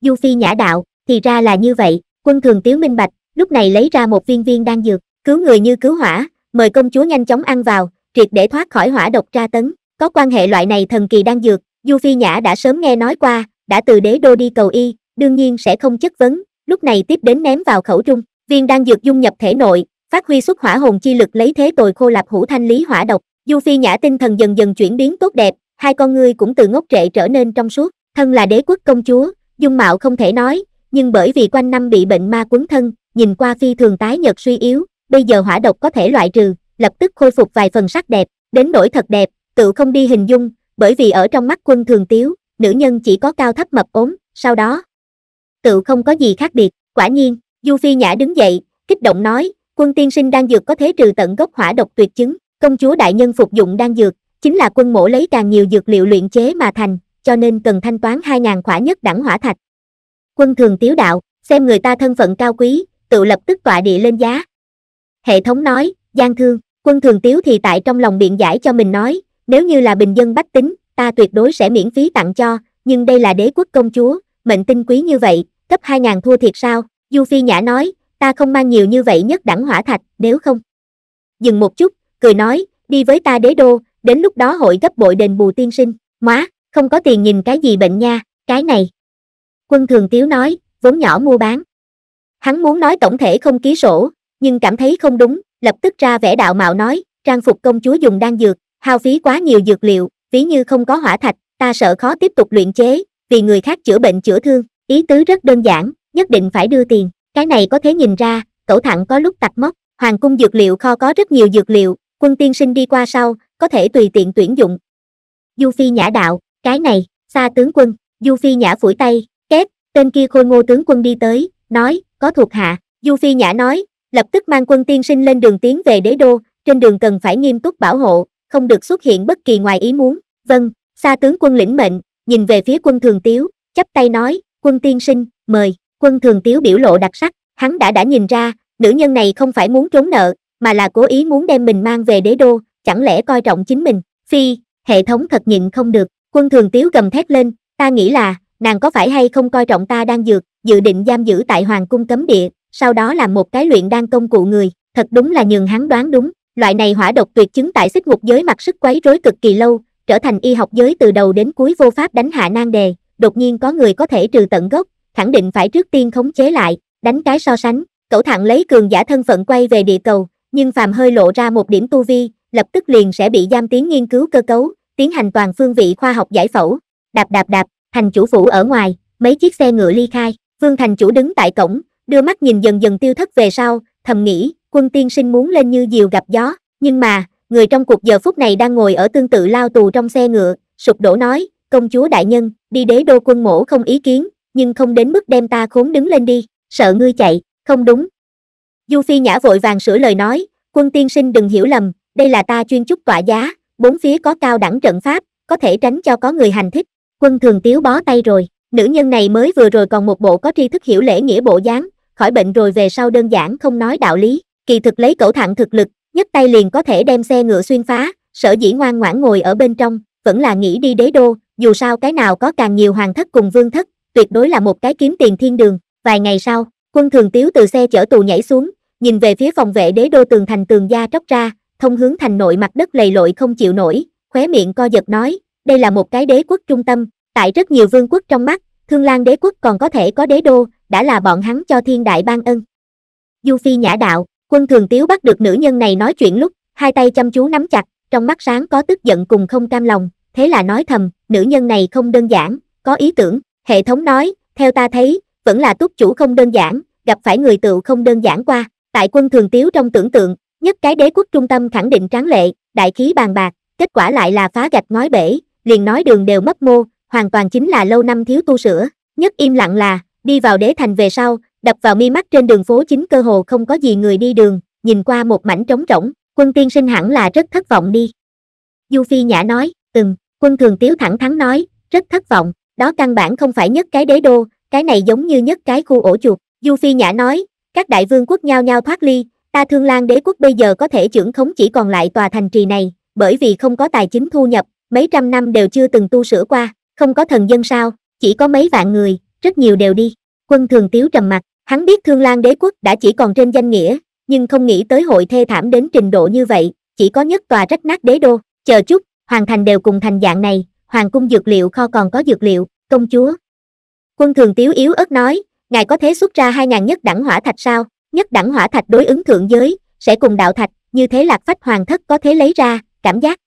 Du Phi nhã đạo, thì ra là như vậy, quân thường tiếu minh bạch, lúc này lấy ra một viên viên đan dược, cứu người như cứu hỏa, mời công chúa nhanh chóng ăn vào, triệt để thoát khỏi hỏa độc tra tấn. Có quan hệ loại này thần kỳ đan dược, Du Phi Nhã đã sớm nghe nói qua, đã từ đế đô đi cầu y, đương nhiên sẽ không chất vấn, lúc này tiếp đến ném vào khẩu trung, viên đan dược dung nhập thể nội, phát huy xuất hỏa hồn chi lực lấy thế tồi khô lạp hữu thanh lý hỏa độc. Du Phi Nhã tinh thần dần dần chuyển biến tốt đẹp, hai con ngươi cũng từ ngốc trệ trở nên trong suốt, thân là đế quốc công chúa, dung mạo không thể nói, nhưng bởi vì quanh năm bị bệnh ma quấn thân, nhìn qua phi thường tái nhật suy yếu, bây giờ hỏa độc có thể loại trừ, lập tức khôi phục vài phần sắc đẹp, đến nỗi thật đẹp, tự không đi hình dung, bởi vì ở trong mắt quân thường tiếu, nữ nhân chỉ có cao thấp mập ốm, sau đó, tự không có gì khác biệt, quả nhiên, Du Phi Nhã đứng dậy, kích động nói, quân tiên sinh đang dược có thế trừ tận gốc hỏa độc tuyệt chứng, công chúa đại nhân phục dụng đang dược, chính là quân mổ lấy càng nhiều dược liệu luyện chế mà thành cho nên cần thanh toán hai ngàn khỏa nhất đẳng hỏa thạch quân thường tiếu đạo xem người ta thân phận cao quý tự lập tức tọa địa lên giá hệ thống nói gian thương quân thường tiếu thì tại trong lòng biện giải cho mình nói nếu như là bình dân bách tính ta tuyệt đối sẽ miễn phí tặng cho nhưng đây là đế quốc công chúa mệnh tinh quý như vậy cấp hai ngàn thua thiệt sao du phi nhã nói ta không mang nhiều như vậy nhất đẳng hỏa thạch nếu không dừng một chút cười nói đi với ta đế đô đến lúc đó hội gấp bội đền bù tiên sinh, má, không có tiền nhìn cái gì bệnh nha, cái này. Quân thường tiếu nói, vốn nhỏ mua bán. Hắn muốn nói tổng thể không ký sổ, nhưng cảm thấy không đúng, lập tức ra vẻ đạo mạo nói, trang phục công chúa dùng đan dược, hao phí quá nhiều dược liệu, ví như không có hỏa thạch, ta sợ khó tiếp tục luyện chế, vì người khác chữa bệnh chữa thương, ý tứ rất đơn giản, nhất định phải đưa tiền, cái này có thể nhìn ra, cậu thẳng có lúc tạch móc, hoàng cung dược liệu kho có rất nhiều dược liệu, quân tiên sinh đi qua sau, có thể tùy tiện tuyển dụng. Du Phi Nhã đạo, cái này, xa tướng quân, Du Phi Nhã phủi tay, kép, tên kia khôi ngô tướng quân đi tới, nói, có thuộc hạ, Du Phi Nhã nói, lập tức mang quân tiên sinh lên đường tiến về đế đô, trên đường cần phải nghiêm túc bảo hộ, không được xuất hiện bất kỳ ngoài ý muốn, vâng, xa tướng quân lĩnh mệnh, nhìn về phía quân thường tiếu, chắp tay nói, quân tiên sinh, mời, quân thường tiếu biểu lộ đặc sắc, hắn đã đã nhìn ra, nữ nhân này không phải muốn trốn nợ, mà là cố ý muốn đem mình mang về đế đô, chẳng lẽ coi trọng chính mình, phi, hệ thống thật nhịn không được, quân thường tiếu gầm thét lên, ta nghĩ là, nàng có phải hay không coi trọng ta đang dược, dự định giam giữ tại hoàng cung cấm địa, sau đó làm một cái luyện đan công cụ người, thật đúng là nhường hắn đoán đúng, loại này hỏa độc tuyệt chứng tại xích ngục giới mặt sức quấy rối cực kỳ lâu, trở thành y học giới từ đầu đến cuối vô pháp đánh hạ nan đề, đột nhiên có người có thể trừ tận gốc, khẳng định phải trước tiên khống chế lại, đánh cái so sánh, cẩu thẳng lấy cường giả thân phận quay về địa cầu, nhưng phàm hơi lộ ra một điểm tu vi, lập tức liền sẽ bị giam tiến nghiên cứu cơ cấu, tiến hành toàn phương vị khoa học giải phẫu. Đạp đạp đạp, thành chủ phủ ở ngoài, mấy chiếc xe ngựa ly khai, Vương thành chủ đứng tại cổng, đưa mắt nhìn dần dần tiêu thất về sau, thầm nghĩ, quân tiên sinh muốn lên như diều gặp gió, nhưng mà, người trong cuộc giờ phút này đang ngồi ở tương tự lao tù trong xe ngựa, sụp đổ nói, công chúa đại nhân, đi đế đô quân mổ không ý kiến, nhưng không đến mức đem ta khốn đứng lên đi, sợ ngươi chạy, không đúng. Du Phi Nhã vội vàng sửa lời nói, quân tiên sinh đừng hiểu lầm, đây là ta chuyên chúc tỏa giá, bốn phía có cao đẳng trận pháp, có thể tránh cho có người hành thích. Quân thường tiếu bó tay rồi, nữ nhân này mới vừa rồi còn một bộ có tri thức hiểu lễ nghĩa bộ dáng, khỏi bệnh rồi về sau đơn giản không nói đạo lý, kỳ thực lấy cẩu thẳng thực lực, nhất tay liền có thể đem xe ngựa xuyên phá, sở dĩ ngoan ngoãn ngồi ở bên trong, vẫn là nghĩ đi đế đô, dù sao cái nào có càng nhiều hoàng thất cùng vương thất, tuyệt đối là một cái kiếm tiền thiên đường. Vài ngày sau, quân thường tiếu từ xe chở tù nhảy xuống, nhìn về phía phòng vệ đế đô tường thành tường gia tróc ra, thông hướng thành nội mặt đất lầy lội không chịu nổi, khóe miệng co giật nói, đây là một cái đế quốc trung tâm, tại rất nhiều vương quốc trong mắt, Thương Lan đế quốc còn có thể có đế đô, đã là bọn hắn cho thiên đại ban ân. Du Phi nhã đạo, quân thường tiếu bắt được nữ nhân này nói chuyện lúc, hai tay chăm chú nắm chặt, trong mắt sáng có tức giận cùng không cam lòng, thế là nói thầm, nữ nhân này không đơn giản, có ý tưởng, hệ thống nói, theo ta thấy, vẫn là túc chủ không đơn giản, gặp phải người tựu không đơn giản qua, tại quân thường tiếu trong tưởng tượng, nhất cái đế quốc trung tâm khẳng định tráng lệ, đại khí bàn bạc, kết quả lại là phá gạch ngói bể, liền nói đường đều mất mô, hoàn toàn chính là lâu năm thiếu tu sửa. Nhất im lặng là, đi vào đế thành về sau, đập vào mi mắt trên đường phố chính cơ hồ không có gì người đi đường, nhìn qua một mảnh trống rỗng, quân tiên sinh hẳn là rất thất vọng đi. Du Phi Nhã nói, từng quân thường tiếu thẳng thắn nói, rất thất vọng, đó căn bản không phải nhất cái đế đô, cái này giống như nhất cái khu ổ chuột. Du Phi Nhã nói, các đại vương quốc nhau nhau thoát ly, ta thương lan đế quốc bây giờ có thể trưởng khống chỉ còn lại tòa thành trì này bởi vì không có tài chính thu nhập mấy trăm năm đều chưa từng tu sửa qua không có thần dân sao chỉ có mấy vạn người rất nhiều đều đi quân thường tiếu trầm mặt, hắn biết thương lan đế quốc đã chỉ còn trên danh nghĩa nhưng không nghĩ tới hội thê thảm đến trình độ như vậy chỉ có nhất tòa rách nát đế đô chờ chút hoàn thành đều cùng thành dạng này hoàng cung dược liệu kho còn có dược liệu công chúa quân thường tiếu yếu ớt nói ngài có thế xuất ra hai ngàn nhất đẳng hỏa thạch sao nhất đẳng hỏa thạch đối ứng thượng giới, sẽ cùng đạo thạch, như thế lạc phách hoàng thất có thể lấy ra, cảm giác.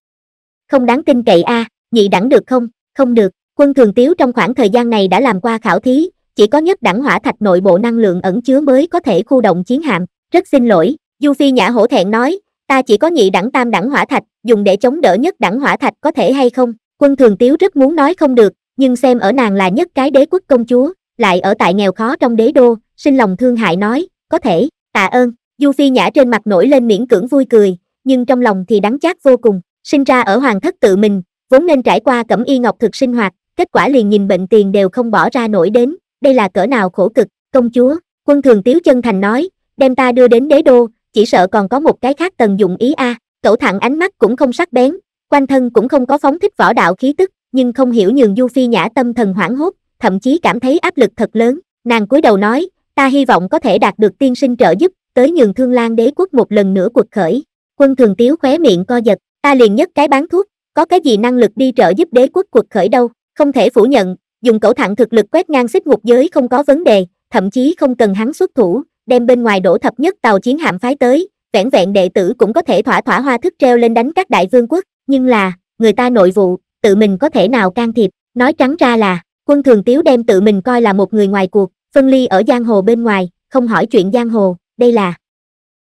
Không đáng tin cậy a à, nhị đẳng được không, không được, quân thường tiếu trong khoảng thời gian này đã làm qua khảo thí, chỉ có nhất đẳng hỏa thạch nội bộ năng lượng ẩn chứa mới có thể khu động chiến hạm, rất xin lỗi, Du Phi Nhã hổ thẹn nói, ta chỉ có nhị đẳng tam đẳng hỏa thạch, dùng để chống đỡ nhất đẳng hỏa thạch có thể hay không, quân thường tiếu rất muốn nói không được, nhưng xem ở nàng là nhất cái đế quốc công chúa, lại ở tại nghèo khó trong đế đô, xin lòng thương hại nói, có thể, tạ ơn, Du Phi Nhã trên mặt nổi lên miễn cưỡng vui cười, nhưng trong lòng thì đắng chát vô cùng, sinh ra ở hoàng thất tự mình, vốn nên trải qua cẩm y ngọc thực sinh hoạt, kết quả liền nhìn bệnh tiền đều không bỏ ra nổi đến, đây là cỡ nào khổ cực, công chúa, quân thường tiếu chân thành nói, đem ta đưa đến đế đô, chỉ sợ còn có một cái khác tần dụng ý a à. cậu thẳng ánh mắt cũng không sắc bén, quanh thân cũng không có phóng thích võ đạo khí tức, nhưng không hiểu nhường Du Phi Nhã tâm thần hoảng hốt, thậm chí cảm thấy áp lực thật lớn, nàng cúi đầu nói, ta hy vọng có thể đạt được tiên sinh trợ giúp, tới nhường Thương lang đế quốc một lần nữa cuộc khởi. Quân Thường Tiếu khóe miệng co giật, ta liền nhất cái bán thuốc, có cái gì năng lực đi trợ giúp đế quốc cuộc khởi đâu, không thể phủ nhận, dùng cẩu thẳng thực lực quét ngang xích ngục giới không có vấn đề, thậm chí không cần hắn xuất thủ, đem bên ngoài đổ thập nhất tàu chiến hạm phái tới, vẹn vẹn đệ tử cũng có thể thỏa thỏa hoa thức treo lên đánh các đại vương quốc, nhưng là, người ta nội vụ, tự mình có thể nào can thiệp, nói trắng ra là, quân thường tiếu đem tự mình coi là một người ngoài cuộc, Phân ly ở giang hồ bên ngoài, không hỏi chuyện giang hồ, đây là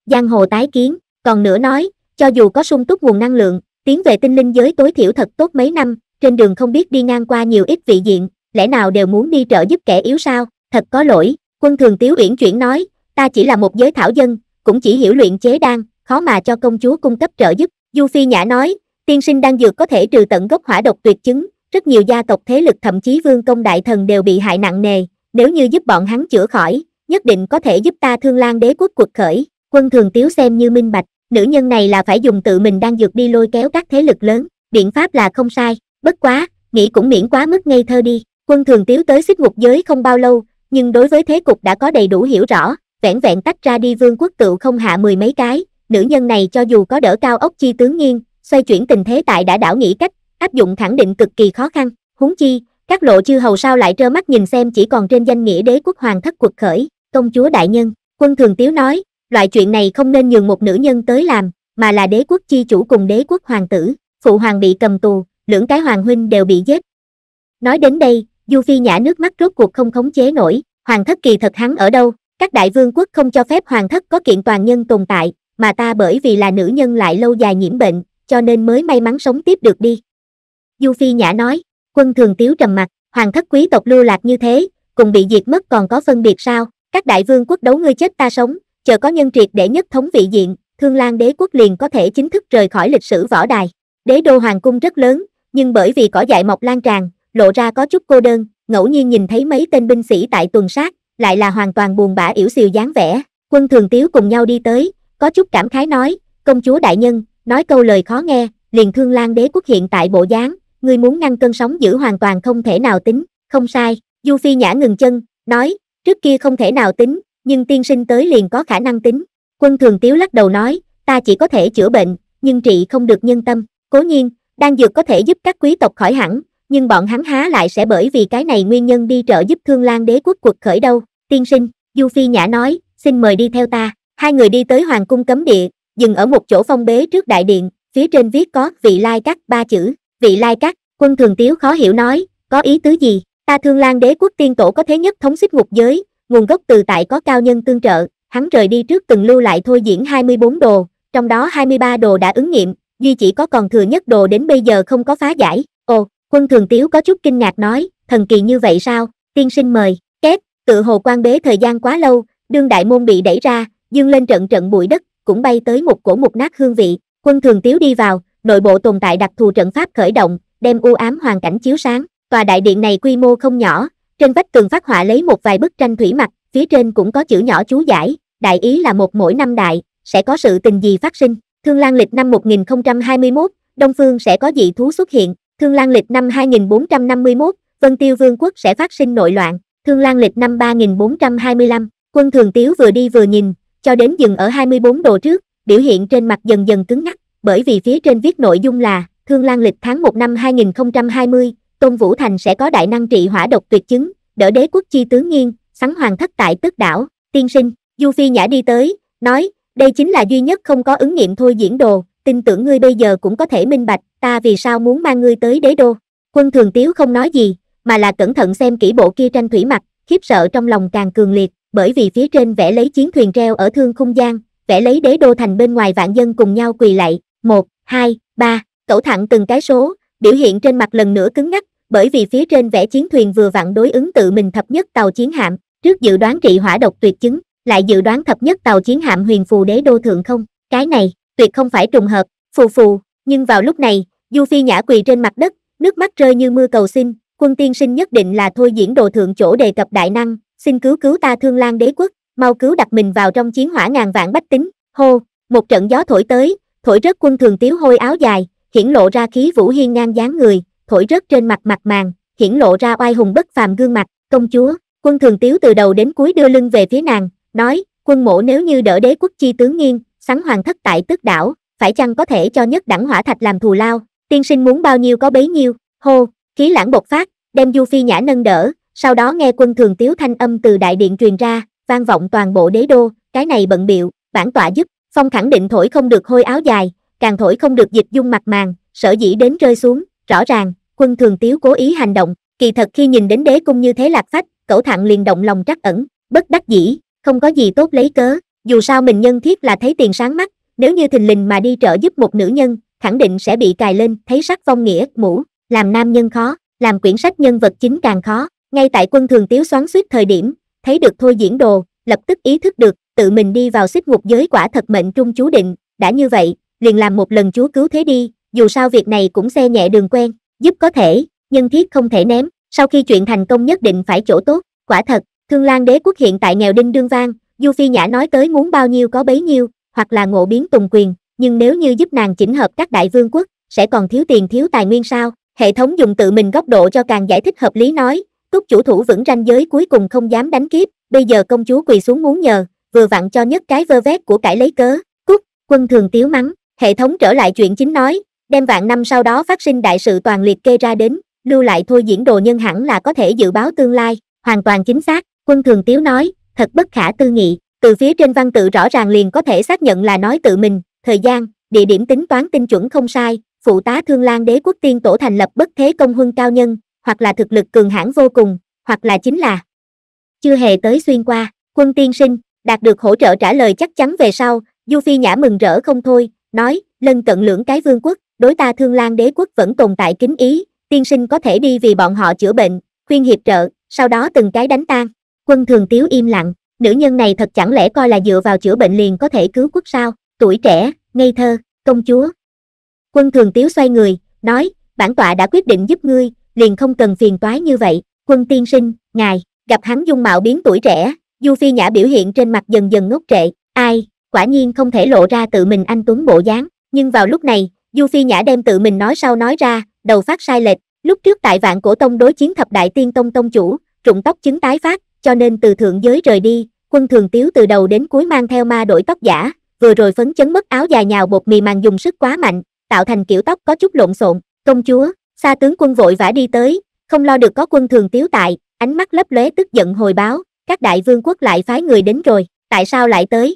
giang hồ tái kiến, còn nữa nói, cho dù có sung túc nguồn năng lượng, tiến về tinh linh giới tối thiểu thật tốt mấy năm, trên đường không biết đi ngang qua nhiều ít vị diện, lẽ nào đều muốn đi trợ giúp kẻ yếu sao, thật có lỗi, quân thường tiếu uyển chuyển nói, ta chỉ là một giới thảo dân, cũng chỉ hiểu luyện chế đan, khó mà cho công chúa cung cấp trợ giúp, Du Phi Nhã nói, tiên sinh đang dược có thể trừ tận gốc hỏa độc tuyệt chứng, rất nhiều gia tộc thế lực thậm chí vương công đại thần đều bị hại nặng nề, nếu như giúp bọn hắn chữa khỏi nhất định có thể giúp ta thương lan đế quốc cuộc khởi quân thường tiếu xem như minh bạch nữ nhân này là phải dùng tự mình đang dược đi lôi kéo các thế lực lớn biện pháp là không sai bất quá nghĩ cũng miễn quá mức ngây thơ đi quân thường tiếu tới xích ngục giới không bao lâu nhưng đối với thế cục đã có đầy đủ hiểu rõ vẹn vẹn tách ra đi vương quốc tựu không hạ mười mấy cái nữ nhân này cho dù có đỡ cao ốc chi tướng nghiêng xoay chuyển tình thế tại đã đảo nghĩ cách áp dụng khẳng định cực kỳ khó khăn huống chi các lộ chư hầu sao lại trơ mắt nhìn xem chỉ còn trên danh nghĩa đế quốc hoàng thất cuộc khởi công chúa đại nhân quân thường tiếu nói loại chuyện này không nên nhường một nữ nhân tới làm mà là đế quốc chi chủ cùng đế quốc hoàng tử phụ hoàng bị cầm tù lưỡng cái hoàng huynh đều bị giết nói đến đây du phi nhã nước mắt rốt cuộc không khống chế nổi hoàng thất kỳ thật hắn ở đâu các đại vương quốc không cho phép hoàng thất có kiện toàn nhân tồn tại mà ta bởi vì là nữ nhân lại lâu dài nhiễm bệnh cho nên mới may mắn sống tiếp được đi du phi nhã nói quân thường tiếu trầm mặt hoàng thất quý tộc lưu lạc như thế cùng bị diệt mất còn có phân biệt sao các đại vương quốc đấu ngươi chết ta sống chờ có nhân triệt để nhất thống vị diện thương lan đế quốc liền có thể chính thức rời khỏi lịch sử võ đài đế đô hoàng cung rất lớn nhưng bởi vì cỏ dại mọc lan tràn lộ ra có chút cô đơn ngẫu nhiên nhìn thấy mấy tên binh sĩ tại tuần sát lại là hoàn toàn buồn bã yểu xìu dáng vẻ quân thường tiếu cùng nhau đi tới có chút cảm khái nói công chúa đại nhân nói câu lời khó nghe liền thương lan đế quốc hiện tại bộ dáng ngươi muốn ngăn cơn sóng giữ hoàn toàn không thể nào tính, không sai, Du Phi Nhã ngừng chân, nói, trước kia không thể nào tính, nhưng tiên sinh tới liền có khả năng tính. Quân Thường Tiếu lắc đầu nói, ta chỉ có thể chữa bệnh, nhưng trị không được nhân tâm, cố nhiên, đan dược có thể giúp các quý tộc khỏi hẳn, nhưng bọn hắn há lại sẽ bởi vì cái này nguyên nhân đi trợ giúp Thương Lan đế quốc cuộc khởi đâu. Tiên sinh, Du Phi Nhã nói, xin mời đi theo ta. Hai người đi tới hoàng cung cấm địa, dừng ở một chỗ phong bế trước đại điện, phía trên viết có vị lai các ba chữ vị lai cắt, quân thường tiếu khó hiểu nói, có ý tứ gì, ta thương lan đế quốc tiên tổ có thế nhất thống xích ngục giới, nguồn gốc từ tại có cao nhân tương trợ, hắn rời đi trước từng lưu lại thôi diễn 24 đồ, trong đó 23 đồ đã ứng nghiệm, duy chỉ có còn thừa nhất đồ đến bây giờ không có phá giải, ồ, quân thường tiếu có chút kinh ngạc nói, thần kỳ như vậy sao, tiên sinh mời, kép tự hồ quan bế thời gian quá lâu, đương đại môn bị đẩy ra, dương lên trận trận bụi đất, cũng bay tới một cổ một nát hương vị, quân thường tiếu đi vào, nội bộ tồn tại đặc thù trận pháp khởi động, đem u ám hoàn cảnh chiếu sáng. Tòa đại điện này quy mô không nhỏ, trên vách tường phát họa lấy một vài bức tranh thủy mặc, phía trên cũng có chữ nhỏ chú giải, đại ý là một mỗi năm đại, sẽ có sự tình gì phát sinh. Thương Lan lịch năm 1021, Đông Phương sẽ có dị thú xuất hiện. Thương Lan lịch năm 2451, Vân Tiêu Vương quốc sẽ phát sinh nội loạn. Thương Lan lịch năm 3425, quân Thường Tiếu vừa đi vừa nhìn, cho đến dừng ở 24 độ trước, biểu hiện trên mặt dần dần cứng ngắc bởi vì phía trên viết nội dung là Thương Lan lịch tháng 1 năm 2020, Tôn Vũ Thành sẽ có đại năng trị hỏa độc tuyệt chứng, đỡ đế quốc chi tướng nghiêng sắn hoàng thất tại tức đảo, tiên sinh, Du Phi Nhã đi tới, nói, đây chính là duy nhất không có ứng nghiệm thôi diễn đồ, tin tưởng ngươi bây giờ cũng có thể minh bạch, ta vì sao muốn mang ngươi tới đế đô. Quân Thường Tiếu không nói gì, mà là cẩn thận xem kỹ bộ kia tranh thủy mặt, khiếp sợ trong lòng càng cường liệt, bởi vì phía trên vẽ lấy chiến thuyền treo ở thương khung gian, vẽ lấy đế đô thành bên ngoài vạn dân cùng nhau quỳ lại 1, 2, 3, cẩu thẳng từng cái số, biểu hiện trên mặt lần nữa cứng ngắc, bởi vì phía trên vẽ chiến thuyền vừa vặn đối ứng tự mình thập nhất tàu chiến hạm, trước dự đoán trị hỏa độc tuyệt chứng, lại dự đoán thập nhất tàu chiến hạm huyền phù đế đô thượng không, cái này, tuyệt không phải trùng hợp, phù phù, nhưng vào lúc này, Du Phi Nhã quỳ trên mặt đất, nước mắt rơi như mưa cầu xin, quân tiên sinh nhất định là thôi diễn đồ thượng chỗ đề cập đại năng, xin cứu cứu ta thương lang đế quốc, mau cứu đặt mình vào trong chiến hỏa ngàn vạn bách tính, hô, một trận gió thổi tới, thổi rất quân thường tiếu hôi áo dài hiển lộ ra khí vũ hiên ngang dáng người thổi rất trên mặt mặt màng hiển lộ ra oai hùng bất phàm gương mặt công chúa quân thường tiếu từ đầu đến cuối đưa lưng về phía nàng nói quân mộ nếu như đỡ đế quốc chi tướng nghiêng sắn hoàng thất tại tức đảo phải chăng có thể cho nhất đẳng hỏa thạch làm thù lao tiên sinh muốn bao nhiêu có bấy nhiêu hô khí lãng bộc phát đem du phi nhã nâng đỡ sau đó nghe quân thường tiếu thanh âm từ đại điện truyền ra vang vọng toàn bộ đế đô cái này bận biệu bản tọa giúp Phong khẳng định thổi không được hôi áo dài, càng thổi không được dịch dung mặt màng, sở dĩ đến rơi xuống, rõ ràng, quân thường tiếu cố ý hành động, kỳ thật khi nhìn đến đế cung như thế lạc phách, cẩu thạng liền động lòng trắc ẩn, bất đắc dĩ, không có gì tốt lấy cớ, dù sao mình nhân thiết là thấy tiền sáng mắt, nếu như thình lình mà đi trợ giúp một nữ nhân, khẳng định sẽ bị cài lên, thấy sắc phong nghĩa, mũ, làm nam nhân khó, làm quyển sách nhân vật chính càng khó, ngay tại quân thường tiếu xoắn suýt thời điểm, thấy được thôi diễn đồ, lập tức ý thức được, tự mình đi vào xích ngục giới quả thật mệnh trung chú định, đã như vậy, liền làm một lần chúa cứu thế đi, dù sao việc này cũng xe nhẹ đường quen, giúp có thể, nhân thiết không thể ném, sau khi chuyện thành công nhất định phải chỗ tốt, quả thật, Thương Lan đế quốc hiện tại nghèo đinh đương vang, Du Phi Nhã nói tới muốn bao nhiêu có bấy nhiêu, hoặc là ngộ biến tùng quyền, nhưng nếu như giúp nàng chỉnh hợp các đại vương quốc, sẽ còn thiếu tiền thiếu tài nguyên sao? Hệ thống dùng tự mình góc độ cho càng giải thích hợp lý nói, túc chủ thủ vững ranh giới cuối cùng không dám đánh kiếp, bây giờ công chúa quỳ xuống muốn nhờ, vừa vặn cho nhất cái vơ vét của cải lấy cớ cúc quân thường tiếu mắng hệ thống trở lại chuyện chính nói đem vạn năm sau đó phát sinh đại sự toàn liệt kê ra đến lưu lại thôi diễn đồ nhân hẳn là có thể dự báo tương lai hoàn toàn chính xác quân thường tiếu nói thật bất khả tư nghị từ phía trên văn tự rõ ràng liền có thể xác nhận là nói tự mình thời gian địa điểm tính toán tinh chuẩn không sai phụ tá thương lan đế quốc tiên tổ thành lập bất thế công huân cao nhân hoặc là thực lực cường hãn vô cùng hoặc là chính là chưa hề tới xuyên qua quân tiên sinh đạt được hỗ trợ trả lời chắc chắn về sau, Du Phi Nhã mừng rỡ không thôi, nói, lân cận lưỡng cái vương quốc, đối ta thương lan đế quốc vẫn tồn tại kính ý, tiên sinh có thể đi vì bọn họ chữa bệnh, khuyên hiệp trợ, sau đó từng cái đánh tan. Quân thường tiếu im lặng, nữ nhân này thật chẳng lẽ coi là dựa vào chữa bệnh liền có thể cứu quốc sao, tuổi trẻ, ngây thơ, công chúa. Quân thường tiếu xoay người, nói, bản tọa đã quyết định giúp ngươi, liền không cần phiền toái như vậy, quân tiên sinh, ngài, gặp hắn dung mạo biến tuổi trẻ, du phi nhã biểu hiện trên mặt dần dần ngốc trệ ai quả nhiên không thể lộ ra tự mình anh tuấn bộ dáng nhưng vào lúc này du phi nhã đem tự mình nói sau nói ra đầu phát sai lệch lúc trước tại vạn cổ tông đối chiến thập đại tiên tông tông chủ trụng tóc chứng tái phát cho nên từ thượng giới rời đi quân thường tiếu từ đầu đến cuối mang theo ma đổi tóc giả vừa rồi phấn chấn mất áo dài nhào bột mì màng dùng sức quá mạnh tạo thành kiểu tóc có chút lộn xộn công chúa xa tướng quân vội vã đi tới không lo được có quân thường tiếu tại ánh mắt lấp lóe tức giận hồi báo các đại vương quốc lại phái người đến rồi, tại sao lại tới?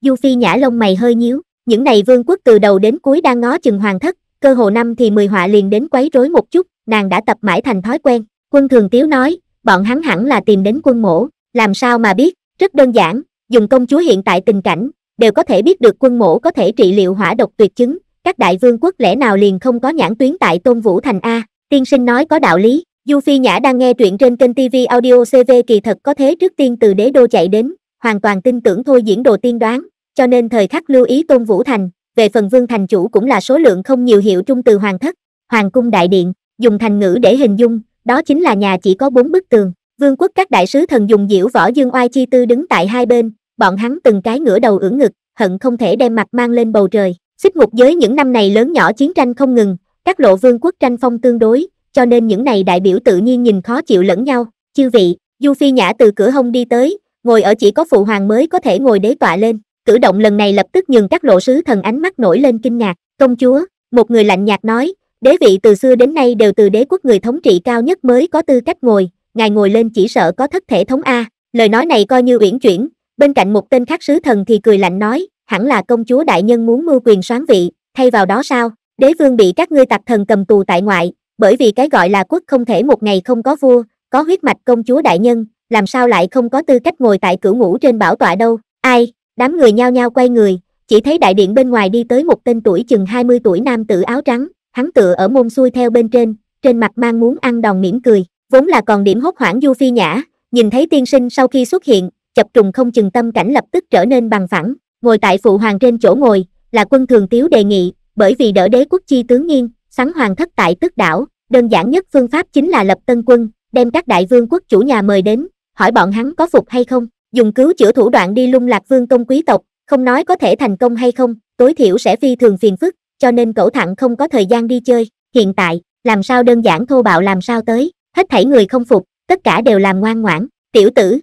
Du Phi Nhã lông mày hơi nhíu, những này vương quốc từ đầu đến cuối đang ngó chừng hoàng thất, cơ hồ năm thì mười họa liền đến quấy rối một chút, nàng đã tập mãi thành thói quen. Quân Thường Tiếu nói, bọn hắn hẳn là tìm đến quân mổ, làm sao mà biết, rất đơn giản, dùng công chúa hiện tại tình cảnh, đều có thể biết được quân mổ có thể trị liệu hỏa độc tuyệt chứng, các đại vương quốc lẽ nào liền không có nhãn tuyến tại Tôn Vũ Thành A, tiên sinh nói có đạo lý, Du Phi Nhã đang nghe truyện trên kênh TV Audio CV kỳ thật có thế trước tiên từ đế đô chạy đến, hoàn toàn tin tưởng thôi diễn đồ tiên đoán, cho nên thời khắc lưu ý Tôn Vũ Thành, về phần Vương Thành chủ cũng là số lượng không nhiều hiệu trung từ hoàng thất, hoàng cung đại điện, dùng thành ngữ để hình dung, đó chính là nhà chỉ có bốn bức tường. Vương quốc các đại sứ thần dùng diễu võ dương oai chi tư đứng tại hai bên, bọn hắn từng cái ngửa đầu ưỡn ngực, hận không thể đem mặt mang lên bầu trời. Xích ngục giới những năm này lớn nhỏ chiến tranh không ngừng, các lộ vương quốc tranh phong tương đối, cho nên những này đại biểu tự nhiên nhìn khó chịu lẫn nhau, chư vị, Du Phi Nhã từ cửa hông đi tới, ngồi ở chỉ có phụ hoàng mới có thể ngồi đế tọa lên, cử động lần này lập tức nhường các lộ sứ thần ánh mắt nổi lên kinh ngạc, công chúa, một người lạnh nhạt nói, đế vị từ xưa đến nay đều từ đế quốc người thống trị cao nhất mới có tư cách ngồi, ngài ngồi lên chỉ sợ có thất thể thống A, lời nói này coi như uyển chuyển, bên cạnh một tên khác sứ thần thì cười lạnh nói, hẳn là công chúa đại nhân muốn mưu quyền soán vị, thay vào đó sao, đế vương bị các ngươi tặc thần cầm tù tại ngoại, bởi vì cái gọi là quốc không thể một ngày không có vua có huyết mạch công chúa đại nhân làm sao lại không có tư cách ngồi tại cửu ngũ trên bảo tọa đâu ai đám người nhao nhao quay người chỉ thấy đại điện bên ngoài đi tới một tên tuổi chừng hai mươi tuổi nam tử áo trắng hắn tựa ở môn xuôi theo bên trên trên mặt mang muốn ăn đòn mỉm cười vốn là còn điểm hốt hoảng du phi nhã nhìn thấy tiên sinh sau khi xuất hiện chập trùng không chừng tâm cảnh lập tức trở nên bằng phẳng ngồi tại phụ hoàng trên chỗ ngồi là quân thường tiếu đề nghị bởi vì đỡ đế quốc chi tướng nghiêng sắn hoàng thất tại tức đảo, đơn giản nhất phương pháp chính là lập tân quân, đem các đại vương quốc chủ nhà mời đến, hỏi bọn hắn có phục hay không, dùng cứu chữa thủ đoạn đi lung lạc vương công quý tộc, không nói có thể thành công hay không, tối thiểu sẽ phi thường phiền phức, cho nên cẩu thẳng không có thời gian đi chơi, hiện tại, làm sao đơn giản thô bạo làm sao tới, hết thảy người không phục, tất cả đều làm ngoan ngoãn, tiểu tử.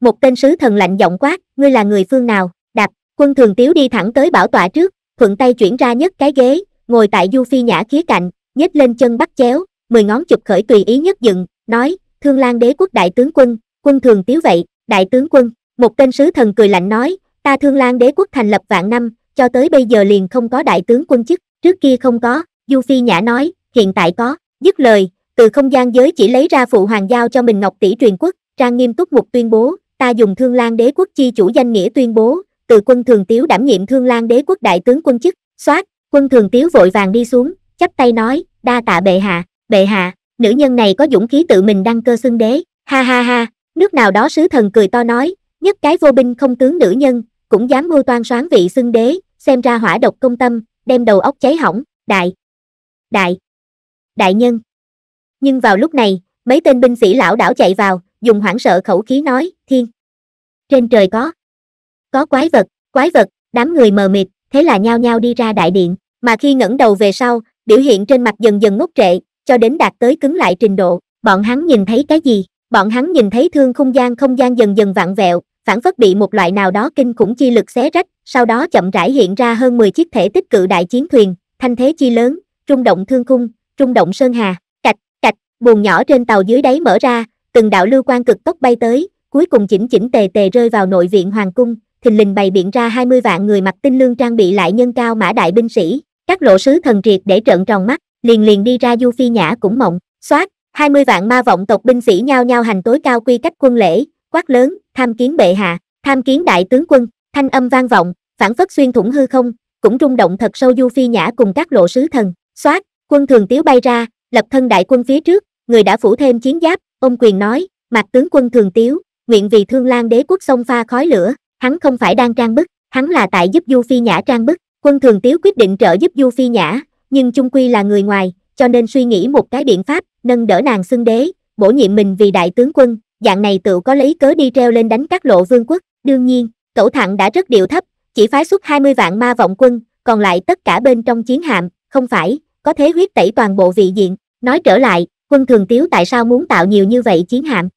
Một tên sứ thần lạnh giọng quát, ngươi là người phương nào, đạp, quân thường tiếu đi thẳng tới bảo tọa trước, thuận tay chuyển ra nhất cái ghế, ngồi tại du phi nhã khía cạnh nhếch lên chân bắt chéo mười ngón chụp khởi tùy ý nhất dựng nói thương lan đế quốc đại tướng quân quân thường tiếu vậy đại tướng quân một tên sứ thần cười lạnh nói ta thương lan đế quốc thành lập vạn năm cho tới bây giờ liền không có đại tướng quân chức trước kia không có du phi nhã nói hiện tại có dứt lời từ không gian giới chỉ lấy ra phụ hoàng giao cho mình ngọc tỷ truyền quốc trang nghiêm túc một tuyên bố ta dùng thương lan đế quốc chi chủ danh nghĩa tuyên bố từ quân thường tiếu đảm nhiệm thương lan đế quốc đại tướng quân chức xoát quân thường tiếu vội vàng đi xuống chắp tay nói đa tạ bệ hạ bệ hạ nữ nhân này có dũng khí tự mình đăng cơ xưng đế ha ha ha nước nào đó sứ thần cười to nói nhất cái vô binh không tướng nữ nhân cũng dám mưu toan soán vị xưng đế xem ra hỏa độc công tâm đem đầu óc cháy hỏng đại đại đại nhân nhưng vào lúc này mấy tên binh sĩ lão đảo chạy vào dùng hoảng sợ khẩu khí nói thiên trên trời có có quái vật quái vật đám người mờ mịt thế là nhao nhao đi ra đại điện mà khi ngẩng đầu về sau biểu hiện trên mặt dần dần ngốc trệ cho đến đạt tới cứng lại trình độ bọn hắn nhìn thấy cái gì bọn hắn nhìn thấy thương không gian không gian dần dần vặn vẹo phản phất bị một loại nào đó kinh khủng chi lực xé rách sau đó chậm rãi hiện ra hơn 10 chiếc thể tích cự đại chiến thuyền thanh thế chi lớn rung động thương khung rung động sơn hà cạch cạch buồn nhỏ trên tàu dưới đáy mở ra từng đạo lưu quan cực tốc bay tới cuối cùng chỉnh chỉnh tề tề rơi vào nội viện hoàng cung thình lình bày biện ra 20 vạn người mặc tinh lương trang bị lại nhân cao mã đại binh sĩ các lộ sứ thần triệt để trợn tròn mắt, liền liền đi ra Du Phi Nhã cũng mộng, soát, 20 vạn ma vọng tộc binh sĩ nhao nhao hành tối cao quy cách quân lễ, quát lớn, tham kiến bệ hạ, tham kiến đại tướng quân, thanh âm vang vọng, phản phất xuyên thủng hư không, cũng rung động thật sâu Du Phi Nhã cùng các lộ sứ thần, soát, quân thường tiếu bay ra, lập thân đại quân phía trước, người đã phủ thêm chiến giáp, ông quyền nói, mặt tướng quân thường tiếu, nguyện vì thương lan đế quốc sông pha khói lửa, hắn không phải đang trang bức, hắn là tại giúp Du Phi Nhã trang bức, Quân Thường Tiếu quyết định trợ giúp Du Phi Nhã, nhưng chung quy là người ngoài, cho nên suy nghĩ một cái biện pháp, nâng đỡ nàng xưng đế, bổ nhiệm mình vì đại tướng quân, dạng này tự có lấy cớ đi treo lên đánh các lộ vương quốc, đương nhiên, cẩu thẳng đã rất điệu thấp, chỉ phái xuất 20 vạn ma vọng quân, còn lại tất cả bên trong chiến hạm, không phải, có thế huyết tẩy toàn bộ vị diện, nói trở lại, quân thường tiếu tại sao muốn tạo nhiều như vậy chiến hạm?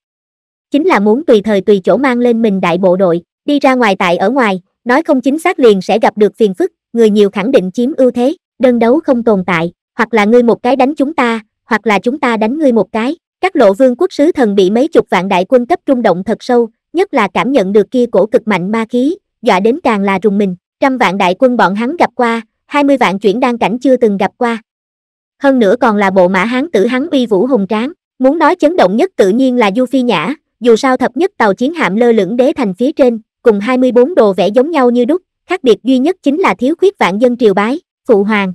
Chính là muốn tùy thời tùy chỗ mang lên mình đại bộ đội, đi ra ngoài tại ở ngoài, nói không chính xác liền sẽ gặp được phiền phức, người nhiều khẳng định chiếm ưu thế đơn đấu không tồn tại hoặc là ngươi một cái đánh chúng ta hoặc là chúng ta đánh ngươi một cái các lộ vương quốc sứ thần bị mấy chục vạn đại quân cấp trung động thật sâu nhất là cảm nhận được kia cổ cực mạnh ma khí dọa đến càng là rùng mình trăm vạn đại quân bọn hắn gặp qua hai mươi vạn chuyển đang cảnh chưa từng gặp qua hơn nữa còn là bộ mã hán tử hắn uy vũ hùng tráng muốn nói chấn động nhất tự nhiên là du phi nhã dù sao thập nhất tàu chiến hạm lơ lửng đế thành phía trên cùng 24 đồ vẽ giống nhau như đúc khác biệt duy nhất chính là thiếu khuyết vạn dân triều bái, phụ hoàng.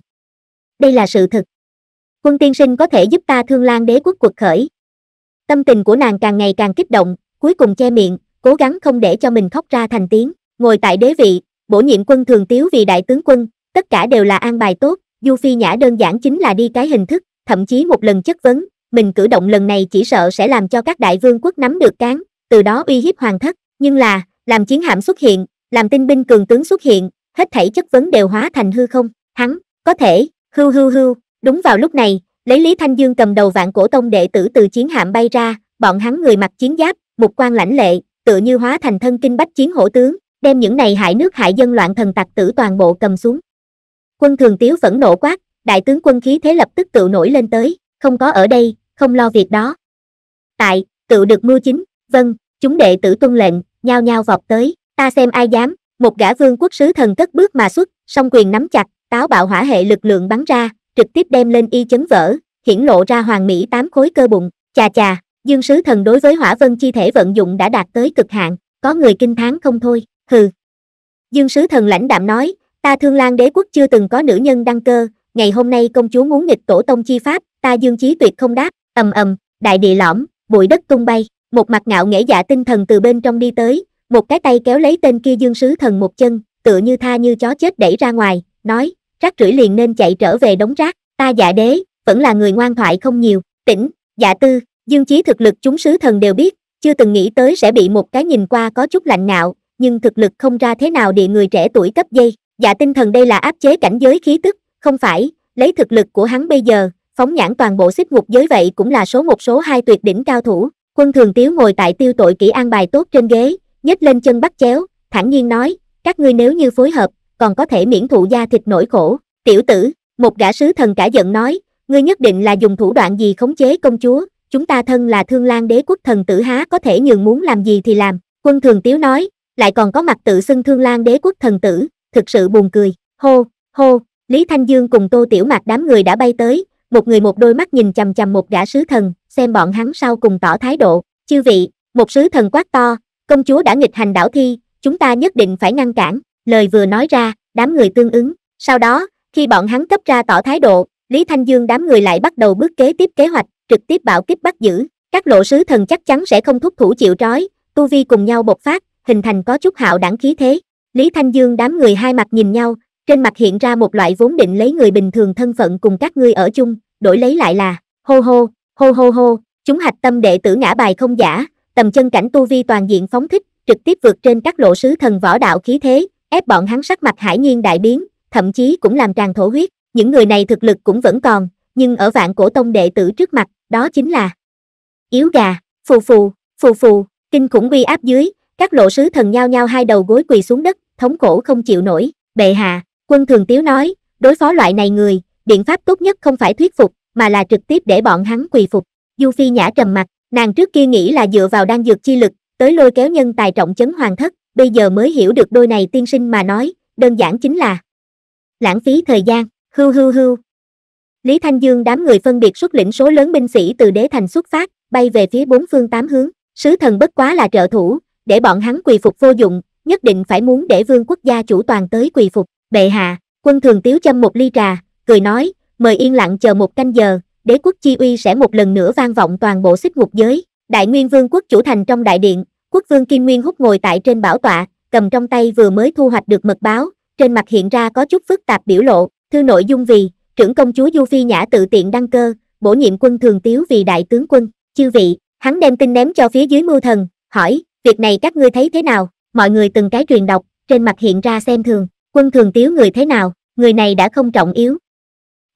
Đây là sự thực. Quân tiên sinh có thể giúp ta thương lan đế quốc cuộc khởi. Tâm tình của nàng càng ngày càng kích động, cuối cùng che miệng, cố gắng không để cho mình khóc ra thành tiếng, ngồi tại đế vị, bổ nhiệm quân thường tiếu vì đại tướng quân, tất cả đều là an bài tốt, Du Phi Nhã đơn giản chính là đi cái hình thức, thậm chí một lần chất vấn, mình cử động lần này chỉ sợ sẽ làm cho các đại vương quốc nắm được cán, từ đó uy hiếp hoàng thất, nhưng là, làm chiến hạm xuất hiện, làm tinh binh cường tướng xuất hiện hết thảy chất vấn đều hóa thành hư không hắn có thể hưu hưu hưu đúng vào lúc này lấy lý thanh dương cầm đầu vạn cổ tông đệ tử từ chiến hạm bay ra bọn hắn người mặc chiến giáp một quan lãnh lệ tựa như hóa thành thân kinh bách chiến hổ tướng đem những này hại nước hại dân loạn thần tặc tử toàn bộ cầm xuống quân thường tiếu vẫn nổ quát đại tướng quân khí thế lập tức tự nổi lên tới không có ở đây không lo việc đó tại tự được mưu chính vâng chúng đệ tử tuân lệnh nhao nhao vọt tới ta xem ai dám một gã vương quốc sứ thần cất bước mà xuất song quyền nắm chặt táo bạo hỏa hệ lực lượng bắn ra trực tiếp đem lên y chấn vỡ hiển lộ ra hoàng mỹ tám khối cơ bụng chà chà dương sứ thần đối với hỏa vân chi thể vận dụng đã đạt tới cực hạn có người kinh thán không thôi hừ dương sứ thần lãnh đạm nói ta thương lan đế quốc chưa từng có nữ nhân đăng cơ ngày hôm nay công chúa muốn nghịch tổ tông chi pháp ta dương chí tuyệt không đáp ầm ầm đại địa lõm bụi đất tung bay một mặt ngạo nghễ dạ tinh thần từ bên trong đi tới một cái tay kéo lấy tên kia dương sứ thần một chân, tựa như tha như chó chết đẩy ra ngoài, nói, rác rưởi liền nên chạy trở về đống rác, ta giả dạ đế, vẫn là người ngoan thoại không nhiều, tỉnh, giả dạ tư, dương chí thực lực chúng sứ thần đều biết, chưa từng nghĩ tới sẽ bị một cái nhìn qua có chút lạnh ngạo, nhưng thực lực không ra thế nào địa người trẻ tuổi cấp dây, giả dạ tinh thần đây là áp chế cảnh giới khí tức, không phải, lấy thực lực của hắn bây giờ, phóng nhãn toàn bộ xích ngục giới vậy cũng là số một số hai tuyệt đỉnh cao thủ, quân thường tiếu ngồi tại tiêu tội kỹ an bài tốt trên ghế, nhấc lên chân bắt chéo, thản nhiên nói, các ngươi nếu như phối hợp, còn có thể miễn thụ da thịt nổi khổ. Tiểu tử, một gã sứ thần cả giận nói, ngươi nhất định là dùng thủ đoạn gì khống chế công chúa, chúng ta thân là thương lan đế quốc thần tử há có thể nhường muốn làm gì thì làm. Quân thường tiếu nói, lại còn có mặt tự xưng thương lan đế quốc thần tử, thực sự buồn cười. Hô, hô, Lý Thanh Dương cùng tô tiểu mạc đám người đã bay tới, một người một đôi mắt nhìn chầm chầm một gã sứ thần, xem bọn hắn sau cùng tỏ thái độ. Chư vị, một sứ thần quát to, công chúa đã nghịch hành đảo thi, chúng ta nhất định phải ngăn cản, lời vừa nói ra, đám người tương ứng, sau đó, khi bọn hắn cấp ra tỏ thái độ, Lý Thanh Dương đám người lại bắt đầu bước kế tiếp kế hoạch, trực tiếp bảo kích bắt giữ, các lộ sứ thần chắc chắn sẽ không thúc thủ chịu trói, tu vi cùng nhau bộc phát, hình thành có chút hạo đẳng khí thế. Lý Thanh Dương đám người hai mặt nhìn nhau, trên mặt hiện ra một loại vốn định lấy người bình thường thân phận cùng các ngươi ở chung, đổi lấy lại là hô hô, hô hô hô, chúng hạch tâm đệ tử ngã bài không giả, tầm chân cảnh tu vi toàn diện phóng thích, trực tiếp vượt trên các lộ sứ thần võ đạo khí thế, ép bọn hắn sắc mặt hải nhiên đại biến, thậm chí cũng làm tràn thổ huyết, những người này thực lực cũng vẫn còn, nhưng ở vạn cổ tông đệ tử trước mặt, đó chính là yếu gà, phù phù, phù phù, kinh khủng uy áp dưới, các lộ sứ thần nhao nhao hai đầu gối quỳ xuống đất, thống cổ không chịu nổi, bệ hạ, quân thường tiếu nói, đối phó loại này người, biện pháp tốt nhất không phải thuyết phục, mà là trực tiếp để bọn hắn quỳ phục, Du Phi Nhã trầm mặt, Nàng trước kia nghĩ là dựa vào đan dược chi lực, tới lôi kéo nhân tài trọng chấn hoàng thất, bây giờ mới hiểu được đôi này tiên sinh mà nói, đơn giản chính là lãng phí thời gian, hưu hưu hưu. Lý Thanh Dương đám người phân biệt xuất lĩnh số lớn binh sĩ từ đế thành xuất phát, bay về phía bốn phương tám hướng, sứ thần bất quá là trợ thủ, để bọn hắn quỳ phục vô dụng, nhất định phải muốn để vương quốc gia chủ toàn tới quỳ phục, bệ hạ, quân thường tiếu châm một ly trà, cười nói, mời yên lặng chờ một canh giờ, đế quốc chi uy sẽ một lần nữa vang vọng toàn bộ xích ngục giới. Đại Nguyên Vương quốc chủ thành trong đại điện, quốc vương Kim Nguyên hút ngồi tại trên bảo tọa, cầm trong tay vừa mới thu hoạch được mật báo, trên mặt hiện ra có chút phức tạp biểu lộ, thư nội dung vì, trưởng công chúa Du Phi Nhã tự tiện đăng cơ, bổ nhiệm quân thường tiếu vì đại tướng quân, chư vị, hắn đem tin ném cho phía dưới mưu thần, hỏi, việc này các ngươi thấy thế nào, mọi người từng cái truyền đọc, trên mặt hiện ra xem thường, quân thường tiếu người thế nào, người này đã không trọng yếu,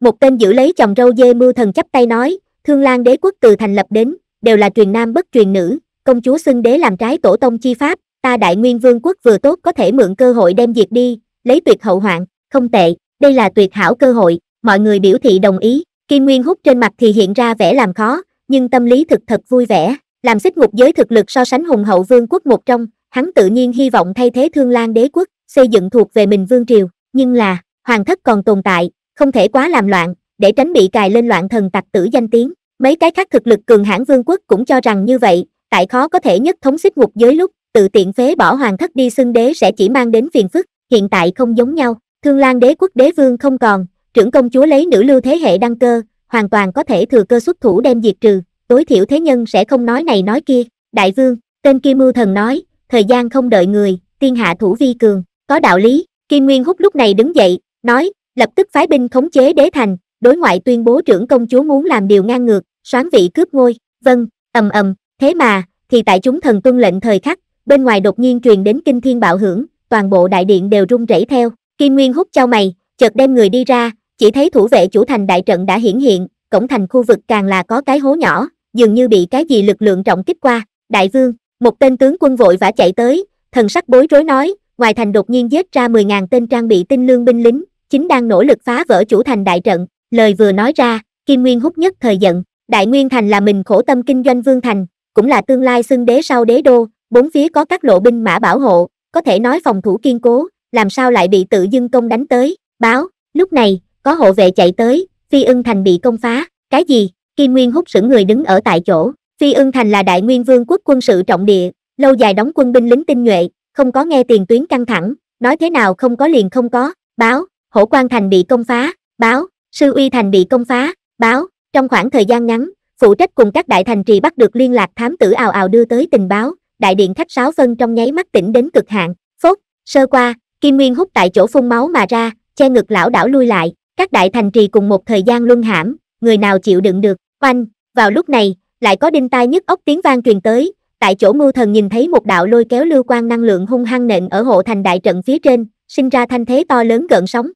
một tên giữ lấy chồng râu dê mưu thần chắp tay nói thương lan đế quốc từ thành lập đến đều là truyền nam bất truyền nữ công chúa xưng đế làm trái tổ tông chi pháp ta đại nguyên vương quốc vừa tốt có thể mượn cơ hội đem diệt đi lấy tuyệt hậu hoạn không tệ đây là tuyệt hảo cơ hội mọi người biểu thị đồng ý kim nguyên hút trên mặt thì hiện ra vẻ làm khó nhưng tâm lý thực thật vui vẻ làm xích ngục giới thực lực so sánh hùng hậu vương quốc một trong hắn tự nhiên hy vọng thay thế thương lan đế quốc xây dựng thuộc về mình vương triều nhưng là hoàng thất còn tồn tại không thể quá làm loạn để tránh bị cài lên loạn thần tặc tử danh tiếng mấy cái khác thực lực cường hãn vương quốc cũng cho rằng như vậy tại khó có thể nhất thống xích ngục giới lúc tự tiện phế bỏ hoàng thất đi xưng đế sẽ chỉ mang đến phiền phức hiện tại không giống nhau thương lan đế quốc đế vương không còn trưởng công chúa lấy nữ lưu thế hệ đăng cơ hoàn toàn có thể thừa cơ xuất thủ đem diệt trừ tối thiểu thế nhân sẽ không nói này nói kia đại vương tên kim mưu thần nói thời gian không đợi người tiên hạ thủ vi cường có đạo lý kim nguyên hút lúc này đứng dậy nói lập tức phái binh khống chế đế thành, đối ngoại tuyên bố trưởng công chúa muốn làm điều ngang ngược, soán vị cướp ngôi, vâng, ầm ầm, thế mà, thì tại chúng thần tuân lệnh thời khắc, bên ngoài đột nhiên truyền đến kinh thiên bạo hưởng, toàn bộ đại điện đều rung rẩy theo, Kim Nguyên hút chau mày, chợt đem người đi ra, chỉ thấy thủ vệ chủ thành đại trận đã hiển hiện, cổng thành khu vực càng là có cái hố nhỏ, dường như bị cái gì lực lượng trọng kích qua, đại vương, một tên tướng quân vội vã chạy tới, thần sắc bối rối nói, ngoài thành đột nhiên giết ra 10.000 tên trang bị tinh lương binh lính, chính đang nỗ lực phá vỡ chủ thành đại trận, lời vừa nói ra, Kim Nguyên hút nhất thời giận, đại nguyên thành là mình khổ tâm kinh doanh vương thành, cũng là tương lai xưng đế sau đế đô, bốn phía có các lộ binh mã bảo hộ, có thể nói phòng thủ kiên cố, làm sao lại bị tự dưng công đánh tới, báo, lúc này, có hộ vệ chạy tới, phi ưng thành bị công phá, cái gì, Kim Nguyên hút sững người đứng ở tại chỗ, phi ưng thành là đại nguyên vương quốc quân sự trọng địa, lâu dài đóng quân binh lính tinh nhuệ, không có nghe tiền tuyến căng thẳng, nói thế nào không có liền không có, báo, hổ quan thành bị công phá, báo, sư uy thành bị công phá, báo, trong khoảng thời gian ngắn, phụ trách cùng các đại thành trì bắt được liên lạc thám tử ào ào đưa tới tình báo, đại điện khách sáo phân trong nháy mắt tỉnh đến cực hạn, phốt, sơ qua, kim nguyên hút tại chỗ phun máu mà ra, che ngực lão đảo lui lại, các đại thành trì cùng một thời gian luân hãm, người nào chịu đựng được, oanh, vào lúc này, lại có đinh tai nhức ốc tiếng vang truyền tới, tại chỗ mưu thần nhìn thấy một đạo lôi kéo lưu quan năng lượng hung hăng nện ở hộ thành đại trận phía trên, sinh ra thanh thế to lớn gợn sóng,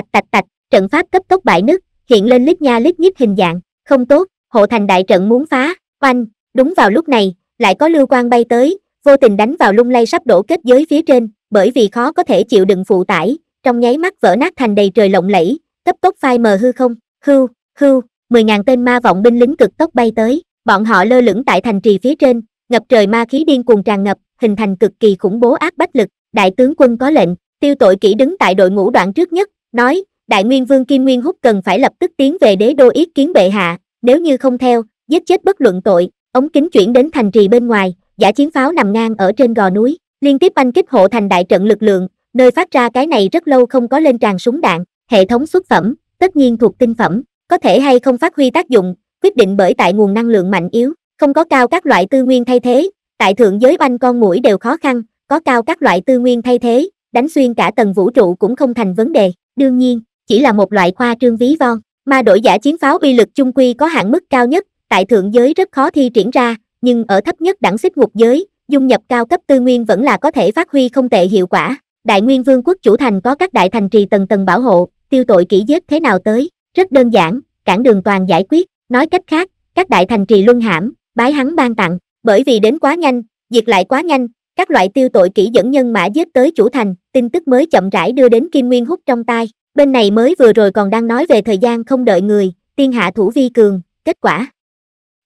tạch tạch tạch trận pháp cấp tốc bại nứt hiện lên lít nha lít nhít hình dạng không tốt hộ thành đại trận muốn phá oanh đúng vào lúc này lại có lưu quan bay tới vô tình đánh vào lung lay sắp đổ kết giới phía trên bởi vì khó có thể chịu đựng phụ tải trong nháy mắt vỡ nát thành đầy trời lộng lẫy cấp tốc phai mờ hư không hư hư mười ngàn tên ma vọng binh lính cực tốc bay tới bọn họ lơ lửng tại thành trì phía trên ngập trời ma khí điên cuồng tràn ngập hình thành cực kỳ khủng bố ác bách lực đại tướng quân có lệnh tiêu tội kỹ đứng tại đội ngũ đoạn trước nhất nói, Đại Nguyên Vương Kim Nguyên Húc cần phải lập tức tiến về đế đô ý kiến bệ hạ, nếu như không theo, giết chết bất luận tội, ống kính chuyển đến thành trì bên ngoài, giả chiến pháo nằm ngang ở trên gò núi, liên tiếp anh kích hộ thành đại trận lực lượng, nơi phát ra cái này rất lâu không có lên tràn súng đạn, hệ thống xuất phẩm, tất nhiên thuộc tinh phẩm, có thể hay không phát huy tác dụng, quyết định bởi tại nguồn năng lượng mạnh yếu, không có cao các loại tư nguyên thay thế, tại thượng giới oanh con mũi đều khó khăn, có cao các loại tư nguyên thay thế, đánh xuyên cả tầng vũ trụ cũng không thành vấn đề. Đương nhiên, chỉ là một loại khoa trương ví von, mà đổi giả chiến pháo uy lực chung quy có hạn mức cao nhất, tại thượng giới rất khó thi triển ra, nhưng ở thấp nhất đẳng xích ngục giới, dung nhập cao cấp tư nguyên vẫn là có thể phát huy không tệ hiệu quả. Đại Nguyên Vương quốc chủ thành có các đại thành trì tầng tầng bảo hộ, tiêu tội kỹ giết thế nào tới, rất đơn giản, cản đường toàn giải quyết, nói cách khác, các đại thành trì luân hãm, bái hắn ban tặng, bởi vì đến quá nhanh, diệt lại quá nhanh, các loại tiêu tội kỹ dẫn nhân mã giết tới chủ thành, tin tức mới chậm rãi đưa đến Kim Nguyên Húc trong tai, bên này mới vừa rồi còn đang nói về thời gian không đợi người, tiên hạ thủ vi cường, kết quả.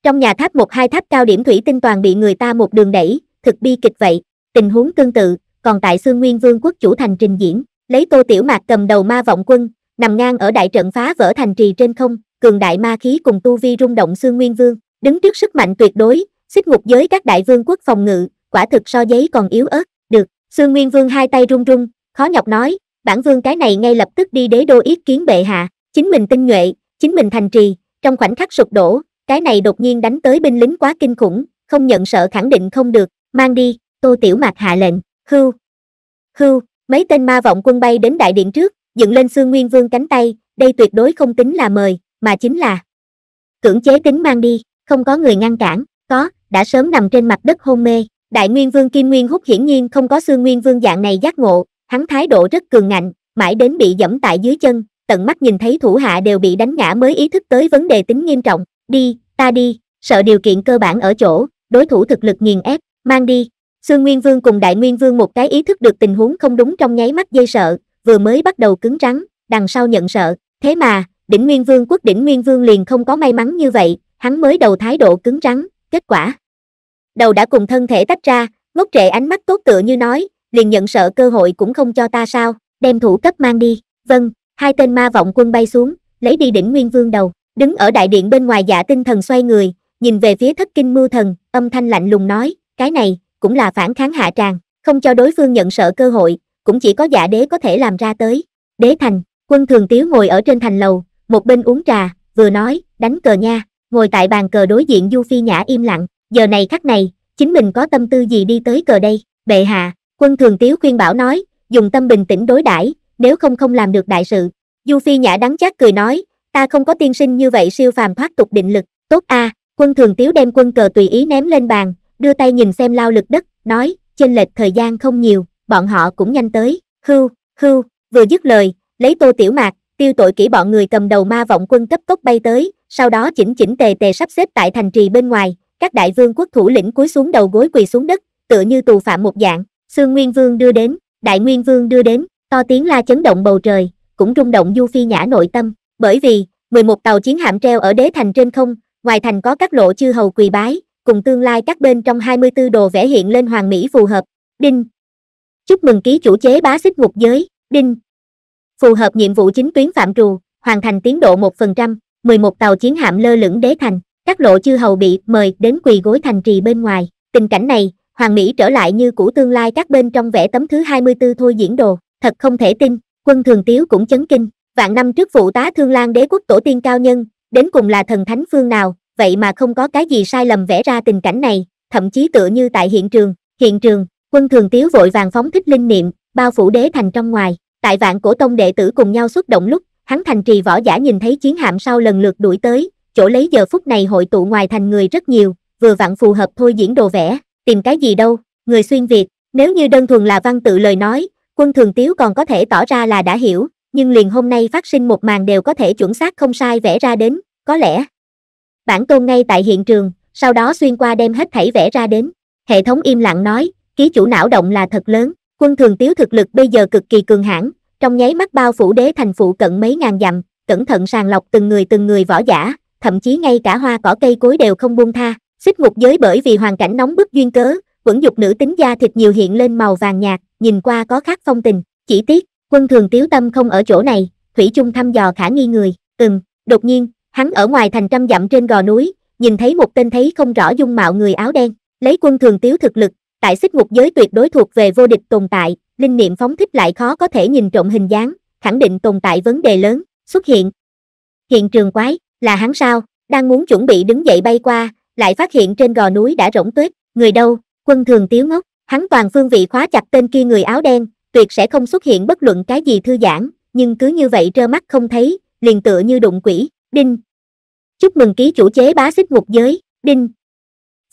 Trong nhà tháp một hai tháp cao điểm thủy tinh toàn bị người ta một đường đẩy, thực bi kịch vậy, tình huống tương tự, còn tại xương Nguyên Vương quốc chủ thành trình diễn, lấy tô tiểu mạc cầm đầu ma vọng quân, nằm ngang ở đại trận phá vỡ thành trì trên không, cường đại ma khí cùng tu vi rung động xương Nguyên Vương, đứng trước sức mạnh tuyệt đối, xích ngục giới các đại vương quốc phòng ngự, quả thực so giấy còn yếu ớt, Sương Nguyên Vương hai tay run run, khó nhọc nói, bản vương cái này ngay lập tức đi đế đô ý kiến bệ hạ, chính mình tinh nhuệ, chính mình thành trì, trong khoảnh khắc sụp đổ, cái này đột nhiên đánh tới binh lính quá kinh khủng, không nhận sợ khẳng định không được, mang đi, Tô Tiểu Mạc hạ lệnh, Hư, hư, mấy tên ma vọng quân bay đến đại điện trước, dựng lên Sương nguyên vương cánh tay, đây tuyệt đối không tính là mời, mà chính là cưỡng chế tính mang đi, không có người ngăn cản, có, đã sớm nằm trên mặt đất hôn mê, Đại Nguyên Vương Kim Nguyên Húc hiển nhiên không có xương Nguyên Vương dạng này giác ngộ, hắn thái độ rất cường ngạnh, mãi đến bị dẫm tại dưới chân, tận mắt nhìn thấy thủ hạ đều bị đánh ngã mới ý thức tới vấn đề tính nghiêm trọng, đi, ta đi, sợ điều kiện cơ bản ở chỗ, đối thủ thực lực nghiền ép, mang đi. Xương Nguyên Vương cùng Đại Nguyên Vương một cái ý thức được tình huống không đúng trong nháy mắt dây sợ, vừa mới bắt đầu cứng rắn, đằng sau nhận sợ, thế mà, đỉnh Nguyên Vương quốc đỉnh Nguyên Vương liền không có may mắn như vậy, hắn mới đầu thái độ cứng rắn, kết quả, đầu đã cùng thân thể tách ra, ngốc trệ ánh mắt tốt tựa như nói, liền nhận sợ cơ hội cũng không cho ta sao, đem thủ cấp mang đi, vâng, hai tên ma vọng quân bay xuống, lấy đi đỉnh nguyên vương đầu, đứng ở đại điện bên ngoài giả dạ tinh thần xoay người, nhìn về phía thất kinh mưu thần, âm thanh lạnh lùng nói, cái này, cũng là phản kháng hạ tràng, không cho đối phương nhận sợ cơ hội, cũng chỉ có giả đế có thể làm ra tới, đế thành, quân thường tiếu ngồi ở trên thành lầu, một bên uống trà, vừa nói, đánh cờ nha, ngồi tại bàn cờ đối diện Du Phi Nhã im lặng, giờ này khắc này, chính mình có tâm tư gì đi tới cờ đây, bệ hạ, quân thường tiếu khuyên bảo nói, dùng tâm bình tĩnh đối đãi nếu không không làm được đại sự. Du Phi Nhã đắng chát cười nói, ta không có tiên sinh như vậy siêu phàm thoát tục định lực, tốt a à, quân thường tiếu đem quân cờ tùy ý ném lên bàn, đưa tay nhìn xem lao lực đất, nói, trên lệch thời gian không nhiều, bọn họ cũng nhanh tới, hưu, hưu, vừa dứt lời, lấy tô tiểu mạc, tiêu tội kỹ bọn người cầm đầu ma vọng quân cấp tốc bay tới, sau đó chỉnh chỉnh tề tề sắp xếp tại thành trì bên ngoài, các đại vương quốc thủ lĩnh cúi xuống đầu gối quỳ xuống đất, tựa như tù phạm một dạng, xương nguyên vương đưa đến, đại nguyên vương đưa đến, to tiếng la chấn động bầu trời, cũng rung động du phi nhã nội tâm, bởi vì, 11 tàu chiến hạm treo ở đế thành trên không, ngoài thành có các lộ chư hầu quỳ bái, cùng tương lai các bên trong 24 đồ vẽ hiện lên hoàng mỹ phù hợp, đinh. Chúc mừng ký chủ chế bá xích ngục giới, đinh. Phù hợp nhiệm vụ chính tuyến phạm trù, hoàn thành tiến độ 1%, 11 tàu chiến hạm lơ lửng đế thành các lộ chư hầu bị mời đến quỳ gối thành trì bên ngoài. Tình cảnh này, Hoàng Mỹ trở lại như cũ tương lai các bên trong vẽ tấm thứ 24 thôi diễn đồ, thật không thể tin, quân thường tiếu cũng chấn kinh, vạn năm trước phụ tá thương lan đế quốc tổ tiên cao nhân, đến cùng là thần thánh phương nào, vậy mà không có cái gì sai lầm vẽ ra tình cảnh này, thậm chí tựa như tại hiện trường, hiện trường, quân thường tiếu vội vàng phóng thích linh niệm, bao phủ đế thành trong ngoài, tại vạn cổ tông đệ tử cùng nhau xuất động lúc, hắn thành trì võ giả nhìn thấy chiến hạm sau lần lượt đuổi tới, chỗ lấy giờ phút này hội tụ ngoài thành người rất nhiều, vừa vặn phù hợp thôi diễn đồ vẽ, tìm cái gì đâu, người xuyên Việt, nếu như đơn thuần là văn tự lời nói, quân thường tiếu còn có thể tỏ ra là đã hiểu, nhưng liền hôm nay phát sinh một màn đều có thể chuẩn xác không sai vẽ ra đến, có lẽ. Bản tôn ngay tại hiện trường, sau đó xuyên qua đem hết thảy vẽ ra đến, hệ thống im lặng nói, ký chủ não động là thật lớn, quân thường tiếu thực lực bây giờ cực kỳ cường hãn, trong nháy mắt bao phủ đế thành phụ cận mấy ngàn dặm, cẩn thận sàng lọc từng người từng người võ giả, thậm chí ngay cả hoa cỏ cây cối đều không buông tha xích ngục giới bởi vì hoàn cảnh nóng bức duyên cớ vẫn dục nữ tính da thịt nhiều hiện lên màu vàng nhạt nhìn qua có khác phong tình chỉ tiếc quân thường tiếu tâm không ở chỗ này thủy chung thăm dò khả nghi người ừm đột nhiên hắn ở ngoài thành trăm dặm trên gò núi nhìn thấy một tên thấy không rõ dung mạo người áo đen lấy quân thường tiếu thực lực tại xích ngục giới tuyệt đối thuộc về vô địch tồn tại linh niệm phóng thích lại khó có thể nhìn trộm hình dáng khẳng định tồn tại vấn đề lớn xuất hiện hiện trường quái là hắn sao đang muốn chuẩn bị đứng dậy bay qua lại phát hiện trên gò núi đã rỗng tuyết người đâu quân thường tiếu ngốc hắn toàn phương vị khóa chặt tên kia người áo đen tuyệt sẽ không xuất hiện bất luận cái gì thư giãn nhưng cứ như vậy trơ mắt không thấy liền tựa như đụng quỷ đinh chúc mừng ký chủ chế bá xích ngục giới đinh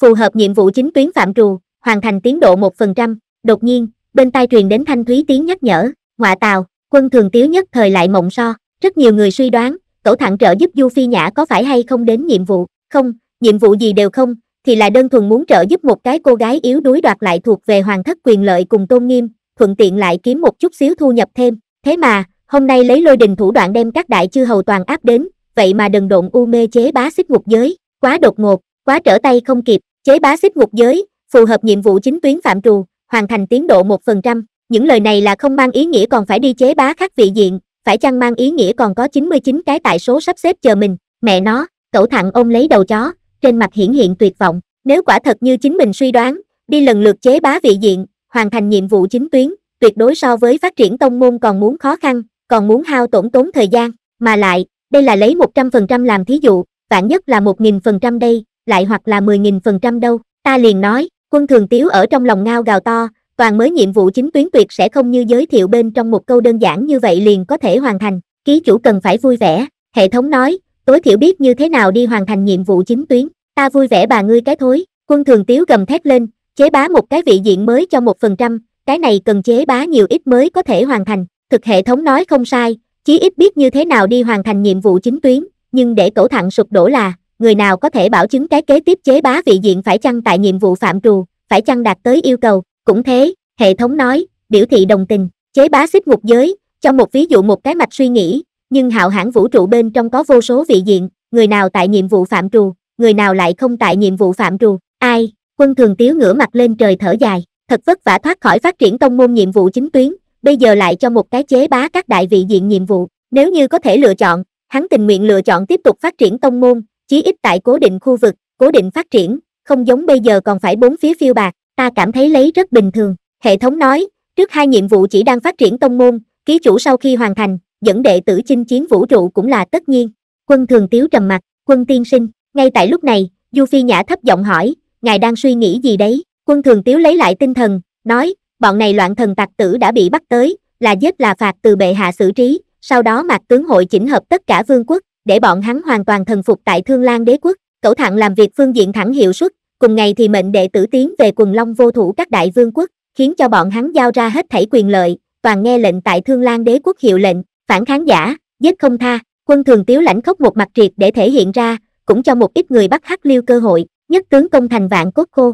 phù hợp nhiệm vụ chính tuyến phạm trù hoàn thành tiến độ một phần trăm đột nhiên bên tai truyền đến thanh thúy tiếng nhắc nhở ngoạ tào quân thường tiếu nhất thời lại mộng so rất nhiều người suy đoán Cẩu thẳng trợ giúp Du Phi Nhã có phải hay không đến nhiệm vụ, không, nhiệm vụ gì đều không, thì là đơn thuần muốn trợ giúp một cái cô gái yếu đuối đoạt lại thuộc về hoàng thất quyền lợi cùng tôn nghiêm, thuận tiện lại kiếm một chút xíu thu nhập thêm. Thế mà, hôm nay lấy lôi đình thủ đoạn đem các đại chư hầu toàn áp đến, vậy mà đần độn u mê chế bá xích ngục giới, quá đột ngột, quá trở tay không kịp, chế bá xích ngục giới, phù hợp nhiệm vụ chính tuyến phạm trù, hoàn thành tiến độ 1%. Những lời này là không mang ý nghĩa còn phải đi chế bá khác vị diện, phải chăng mang ý nghĩa còn có 99 cái tại số sắp xếp chờ mình, mẹ nó, cậu thằng ôm lấy đầu chó, trên mặt hiển hiện tuyệt vọng, nếu quả thật như chính mình suy đoán, đi lần lượt chế bá vị diện, hoàn thành nhiệm vụ chính tuyến, tuyệt đối so với phát triển tông môn còn muốn khó khăn, còn muốn hao tổn tốn thời gian, mà lại, đây là lấy 100% làm thí dụ, vạn nhất là 1.000% đây, lại hoặc là 10.000% đâu, ta liền nói, quân thường tiếu ở trong lòng ngao gào to, toàn mới nhiệm vụ chính tuyến tuyệt sẽ không như giới thiệu bên trong một câu đơn giản như vậy liền có thể hoàn thành, ký chủ cần phải vui vẻ, hệ thống nói, tối thiểu biết như thế nào đi hoàn thành nhiệm vụ chính tuyến, ta vui vẻ bà ngươi cái thối, quân thường tiếu gầm thét lên, chế bá một cái vị diện mới cho một phần trăm, cái này cần chế bá nhiều ít mới có thể hoàn thành, thực hệ thống nói không sai, chí ít biết như thế nào đi hoàn thành nhiệm vụ chính tuyến, nhưng để cổ thẳng sụp đổ là, người nào có thể bảo chứng cái kế tiếp chế bá vị diện phải chăng tại nhiệm vụ phạm trù, phải chăng đạt tới yêu cầu, cũng thế hệ thống nói biểu thị đồng tình chế bá xích ngục giới cho một ví dụ một cái mạch suy nghĩ nhưng hạo hãn vũ trụ bên trong có vô số vị diện người nào tại nhiệm vụ phạm trù người nào lại không tại nhiệm vụ phạm trù ai quân thường tiếu ngửa mặt lên trời thở dài thật vất vả thoát khỏi phát triển tông môn nhiệm vụ chính tuyến bây giờ lại cho một cái chế bá các đại vị diện nhiệm vụ nếu như có thể lựa chọn hắn tình nguyện lựa chọn tiếp tục phát triển tông môn chí ít tại cố định khu vực cố định phát triển không giống bây giờ còn phải bốn phía phiêu bạc ta cảm thấy lấy rất bình thường hệ thống nói trước hai nhiệm vụ chỉ đang phát triển tông môn ký chủ sau khi hoàn thành dẫn đệ tử chinh chiến vũ trụ cũng là tất nhiên quân thường tiếu trầm mặt quân tiên sinh ngay tại lúc này du phi nhã thấp giọng hỏi ngài đang suy nghĩ gì đấy quân thường tiếu lấy lại tinh thần nói bọn này loạn thần tặc tử đã bị bắt tới là giết là phạt từ bệ hạ xử trí sau đó mạc tướng hội chỉnh hợp tất cả vương quốc để bọn hắn hoàn toàn thần phục tại thương lan đế quốc cẩu thẳng làm việc phương diện thẳng hiệu suất cùng ngày thì mệnh đệ tử tiến về quần long vô thủ các đại vương quốc, khiến cho bọn hắn giao ra hết thảy quyền lợi, toàn nghe lệnh tại Thương Lan đế quốc hiệu lệnh, phản kháng giả, giết không tha, quân thường tiếu lãnh khốc một mặt triệt để thể hiện ra, cũng cho một ít người bắt hắc liêu cơ hội, nhất tướng công thành vạn cốt khô.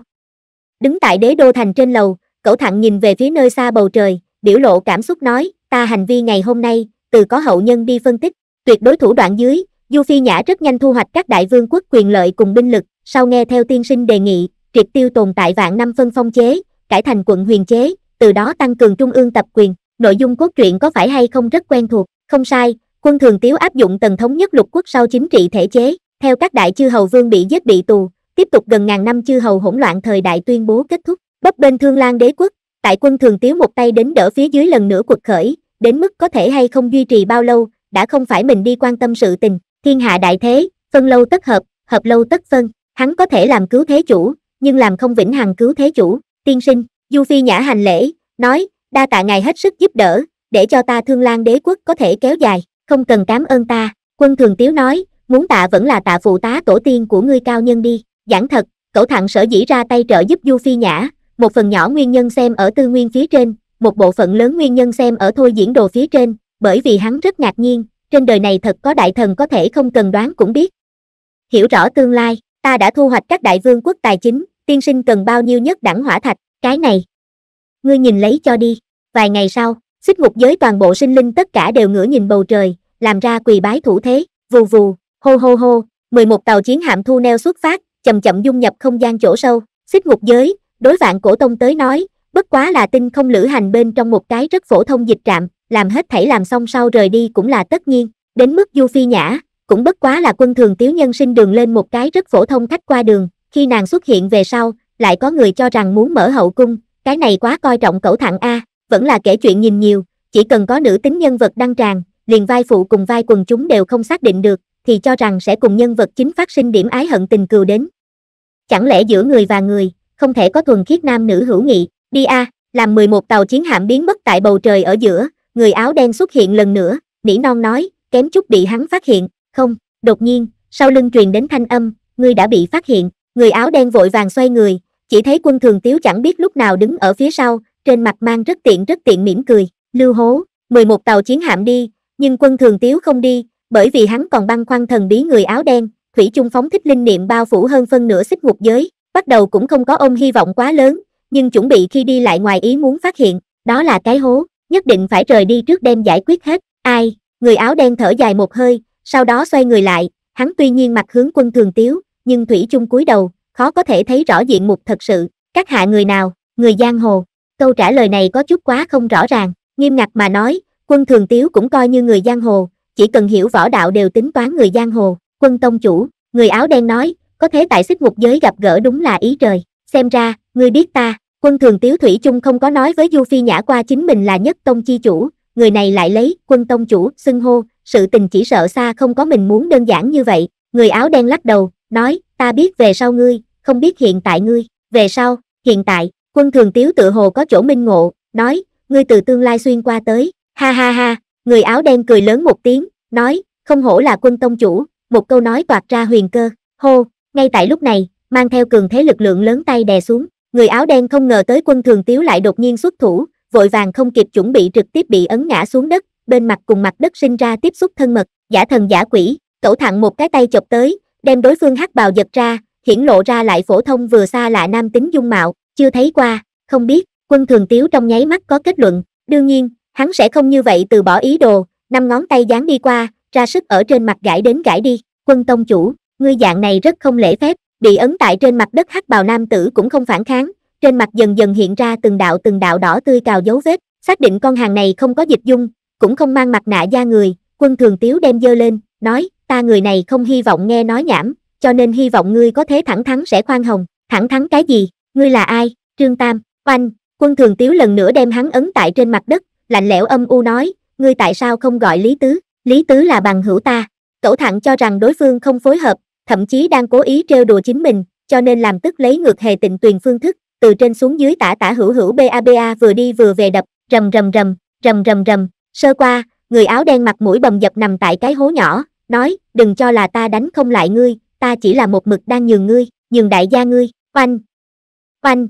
Đứng tại đế đô thành trên lầu, cậu thẳng nhìn về phía nơi xa bầu trời, biểu lộ cảm xúc nói, ta hành vi ngày hôm nay, từ có hậu nhân đi phân tích, tuyệt đối thủ đoạn dưới, Du Phi Nhã rất nhanh thu hoạch các đại vương quốc quyền lợi cùng binh lực, sau nghe theo tiên sinh đề nghị, triệt tiêu tồn tại vạn năm phân phong chế, cải thành quận huyền chế, từ đó tăng cường trung ương tập quyền, nội dung cốt truyện có phải hay không rất quen thuộc, không sai, quân thường tiếu áp dụng tần thống nhất lục quốc sau chính trị thể chế, theo các đại chư hầu vương bị giết bị tù, tiếp tục gần ngàn năm chư hầu hỗn loạn thời đại tuyên bố kết thúc, bấp bên thương lan đế quốc, tại quân thường tiếu một tay đến đỡ phía dưới lần nữa cuộc khởi, đến mức có thể hay không duy trì bao lâu, đã không phải mình đi quan tâm sự tình, thiên hạ đại thế, phân lâu tất hợp, hợp lâu tất phân. Hắn có thể làm cứu thế chủ, nhưng làm không vĩnh hằng cứu thế chủ, tiên sinh, Du Phi Nhã hành lễ, nói, đa tạ ngài hết sức giúp đỡ, để cho ta thương lan đế quốc có thể kéo dài, không cần cảm ơn ta, quân thường tiếu nói, muốn tạ vẫn là tạ phụ tá tổ tiên của ngươi cao nhân đi, giảng thật, cậu thẳng sở dĩ ra tay trợ giúp Du Phi Nhã, một phần nhỏ nguyên nhân xem ở tư nguyên phía trên, một bộ phận lớn nguyên nhân xem ở thôi diễn đồ phía trên, bởi vì hắn rất ngạc nhiên, trên đời này thật có đại thần có thể không cần đoán cũng biết. Hiểu rõ tương lai, ta đã thu hoạch các đại vương quốc tài chính tiên sinh cần bao nhiêu nhất đẳng hỏa thạch cái này ngươi nhìn lấy cho đi vài ngày sau xích ngục giới toàn bộ sinh linh tất cả đều ngửa nhìn bầu trời làm ra quỳ bái thủ thế vù vù hô hô hô mười một tàu chiến hạm thu neo xuất phát chậm chậm dung nhập không gian chỗ sâu xích ngục giới đối vạn cổ tông tới nói bất quá là tinh không lữ hành bên trong một cái rất phổ thông dịch trạm làm hết thảy làm xong sau rời đi cũng là tất nhiên đến mức du phi nhã cũng bất quá là quân thường tiếu nhân sinh đường lên một cái rất phổ thông khách qua đường, khi nàng xuất hiện về sau, lại có người cho rằng muốn mở hậu cung, cái này quá coi trọng cẩu thẳng A, vẫn là kể chuyện nhìn nhiều, chỉ cần có nữ tính nhân vật đăng tràng, liền vai phụ cùng vai quần chúng đều không xác định được, thì cho rằng sẽ cùng nhân vật chính phát sinh điểm ái hận tình cừu đến. Chẳng lẽ giữa người và người, không thể có thuần khiết nam nữ hữu nghị, đi A, làm 11 tàu chiến hạm biến mất tại bầu trời ở giữa, người áo đen xuất hiện lần nữa, nỉ non nói, kém chút bị hắn phát hiện không, đột nhiên, sau lưng truyền đến thanh âm, ngươi đã bị phát hiện, người áo đen vội vàng xoay người, chỉ thấy quân thường tiếu chẳng biết lúc nào đứng ở phía sau, trên mặt mang rất tiện rất tiện mỉm cười, lưu hố, 11 tàu chiến hạm đi, nhưng quân thường tiếu không đi, bởi vì hắn còn băn khoăn thần bí người áo đen, thủy chung phóng thích linh niệm bao phủ hơn phân nửa xích ngục giới, bắt đầu cũng không có ôm hy vọng quá lớn, nhưng chuẩn bị khi đi lại ngoài ý muốn phát hiện, đó là cái hố, nhất định phải rời đi trước đem giải quyết hết, ai, người áo đen thở dài một hơi, sau đó xoay người lại, hắn tuy nhiên mặt hướng quân thường tiếu, nhưng Thủy chung cúi đầu, khó có thể thấy rõ diện mục thật sự, các hạ người nào, người giang hồ, câu trả lời này có chút quá không rõ ràng, nghiêm ngặt mà nói, quân thường tiếu cũng coi như người giang hồ, chỉ cần hiểu võ đạo đều tính toán người giang hồ, quân tông chủ, người áo đen nói, có thế tại xích ngục giới gặp gỡ đúng là ý trời, xem ra, ngươi biết ta, quân thường tiếu thủy chung không có nói với Du Phi Nhã qua chính mình là nhất tông chi chủ, người này lại lấy quân tông chủ xưng hô, sự tình chỉ sợ xa không có mình muốn đơn giản như vậy, người áo đen lắc đầu, nói, ta biết về sau ngươi, không biết hiện tại ngươi, về sau, hiện tại, quân thường tiếu tự hồ có chỗ minh ngộ, nói, ngươi từ tương lai xuyên qua tới, ha ha ha, người áo đen cười lớn một tiếng, nói, không hổ là quân tông chủ, một câu nói toạt ra huyền cơ, hô, ngay tại lúc này, mang theo cường thế lực lượng lớn tay đè xuống, người áo đen không ngờ tới quân thường tiếu lại đột nhiên xuất thủ, vội vàng không kịp chuẩn bị trực tiếp bị ấn ngã xuống đất, bên mặt cùng mặt đất sinh ra tiếp xúc thân mật, giả thần giả quỷ, cẩu thẳng một cái tay chụp tới, đem đối phương hắc bào giật ra, hiển lộ ra lại phổ thông vừa xa lạ nam tính dung mạo, chưa thấy qua, không biết, quân thường tiếu trong nháy mắt có kết luận, đương nhiên, hắn sẽ không như vậy từ bỏ ý đồ, năm ngón tay dán đi qua, ra sức ở trên mặt gãi đến gãi đi, quân tông chủ, ngươi dạng này rất không lễ phép, bị ấn tại trên mặt đất hắc bào nam tử cũng không phản kháng, trên mặt dần dần hiện ra từng đạo từng đạo đỏ tươi cào dấu vết, xác định con hàng này không có dịch dung, cũng không mang mặt nạ da người, quân thường tiếu đem dơ lên, nói, ta người này không hy vọng nghe nói nhảm, cho nên hy vọng ngươi có thế thẳng thắn sẽ khoan hồng, thẳng thắn cái gì, ngươi là ai, Trương Tam, oanh, quân thường tiếu lần nữa đem hắn ấn tại trên mặt đất, lạnh lẽo âm u nói, ngươi tại sao không gọi Lý Tứ, Lý Tứ là bằng hữu ta, cẩu thẳng cho rằng đối phương không phối hợp, thậm chí đang cố ý trêu đùa chính mình, cho nên làm tức lấy ngược hề tịnh tuyền phương thức, từ trên xuống dưới tả tả hữu hữu BABA vừa đi vừa về đập, rầm rầm rầm, rầm rầm rầm, Sơ qua, người áo đen mặt mũi bầm dập nằm tại cái hố nhỏ, nói, đừng cho là ta đánh không lại ngươi, ta chỉ là một mực đang nhường ngươi, nhường đại gia ngươi, oanh, oanh,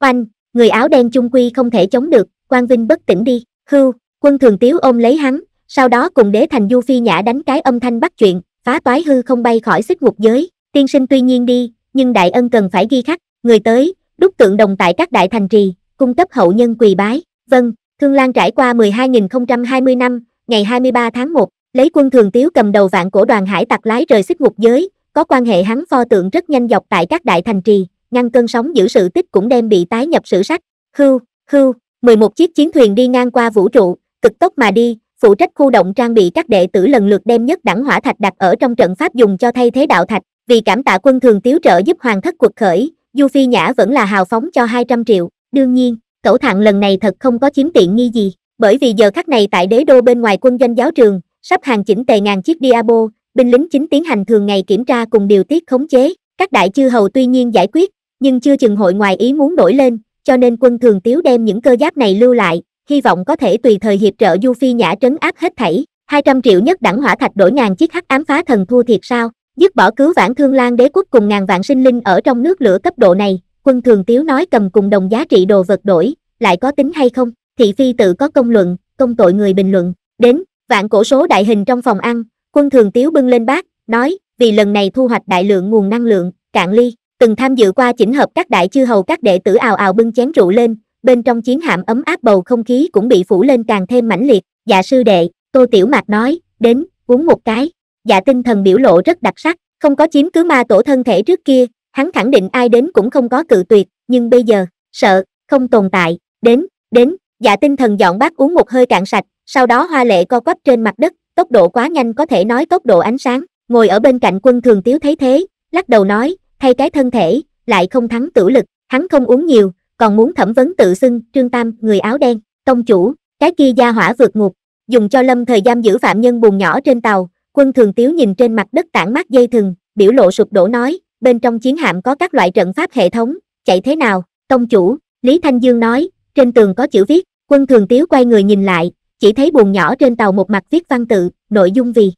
oanh, người áo đen chung quy không thể chống được, quan vinh bất tỉnh đi, hưu, quân thường tiếu ôm lấy hắn, sau đó cùng đế thành du phi nhã đánh cái âm thanh bắt chuyện, phá toái hư không bay khỏi xích ngục giới, tiên sinh tuy nhiên đi, nhưng đại ân cần phải ghi khắc, người tới, đúc tượng đồng tại các đại thành trì, cung cấp hậu nhân quỳ bái, vâng. Thương Lan trải qua 12.020 năm, ngày 23 tháng 1, lấy quân thường tiếu cầm đầu vạn cổ đoàn hải tặc lái rời xích ngục giới, có quan hệ hắn pho tượng rất nhanh dọc tại các đại thành trì, ngăn cơn sóng giữ sự tích cũng đem bị tái nhập sử sách. Hưu, hưu, 11 chiếc chiến thuyền đi ngang qua vũ trụ, cực tốc mà đi, phụ trách khu động trang bị các đệ tử lần lượt đem nhất đẳng hỏa thạch đặt ở trong trận pháp dùng cho thay thế đạo thạch, vì cảm tạ quân thường tiếu trợ giúp hoàng thất cuộc khởi, Du Phi Nhã vẫn là hào phóng cho 200 triệu, đương nhiên, cẩu thạng lần này thật không có chiếm tiện nghi gì, bởi vì giờ khắc này tại đế đô bên ngoài quân doanh giáo trường, sắp hàng chỉnh tề ngàn chiếc Diabo, binh lính chính tiến hành thường ngày kiểm tra cùng điều tiết khống chế, các đại chư hầu tuy nhiên giải quyết, nhưng chưa chừng hội ngoài ý muốn nổi lên, cho nên quân thường tiếu đem những cơ giáp này lưu lại, hy vọng có thể tùy thời hiệp trợ Du Phi Nhã trấn áp hết thảy, 200 triệu nhất đẳng hỏa thạch đổi ngàn chiếc hắc ám phá thần thua thiệt sao, dứt bỏ cứu vãn thương lan đế quốc cùng ngàn vạn sinh linh ở trong nước lửa cấp độ này, Quân Thường Tiếu nói cầm cùng đồng giá trị đồ vật đổi, lại có tính hay không? Thị Phi tự có công luận, công tội người bình luận. Đến, vạn cổ số đại hình trong phòng ăn, quân Thường Tiếu bưng lên bát, nói, vì lần này thu hoạch đại lượng nguồn năng lượng, cạn ly, từng tham dự qua chỉnh hợp các đại chư hầu các đệ tử ào ào bưng chén rượu lên, bên trong chiến hạm ấm áp bầu không khí cũng bị phủ lên càng thêm mãnh liệt, dạ sư đệ, tô tiểu mạc nói, đến, uống một cái, dạ tinh thần biểu lộ rất đặc sắc, không có chiếm cứ ma tổ thân thể trước kia, hắn khẳng định ai đến cũng không có cự tuyệt, nhưng bây giờ, sợ, không tồn tại, đến, đến, dạ tinh thần dọn bát uống một hơi cạn sạch, sau đó hoa lệ co quắp trên mặt đất, tốc độ quá nhanh có thể nói tốc độ ánh sáng, ngồi ở bên cạnh quân thường tiếu thấy thế, lắc đầu nói, thay cái thân thể, lại không thắng tử lực, hắn không uống nhiều, còn muốn thẩm vấn tự xưng, trương tam, người áo đen, tông chủ, cái kia gia hỏa vượt ngục, dùng cho lâm thời giam giữ phạm nhân buồn nhỏ trên tàu, quân thường tiếu nhìn trên mặt đất tản mát dây thừng, biểu lộ sụp đổ nói, bên trong chiến hạm có các loại trận pháp hệ thống, chạy thế nào, tông chủ, Lý Thanh Dương nói, trên tường có chữ viết, quân thường tiếu quay người nhìn lại, chỉ thấy buồn nhỏ trên tàu một mặt viết văn tự, nội dung vì.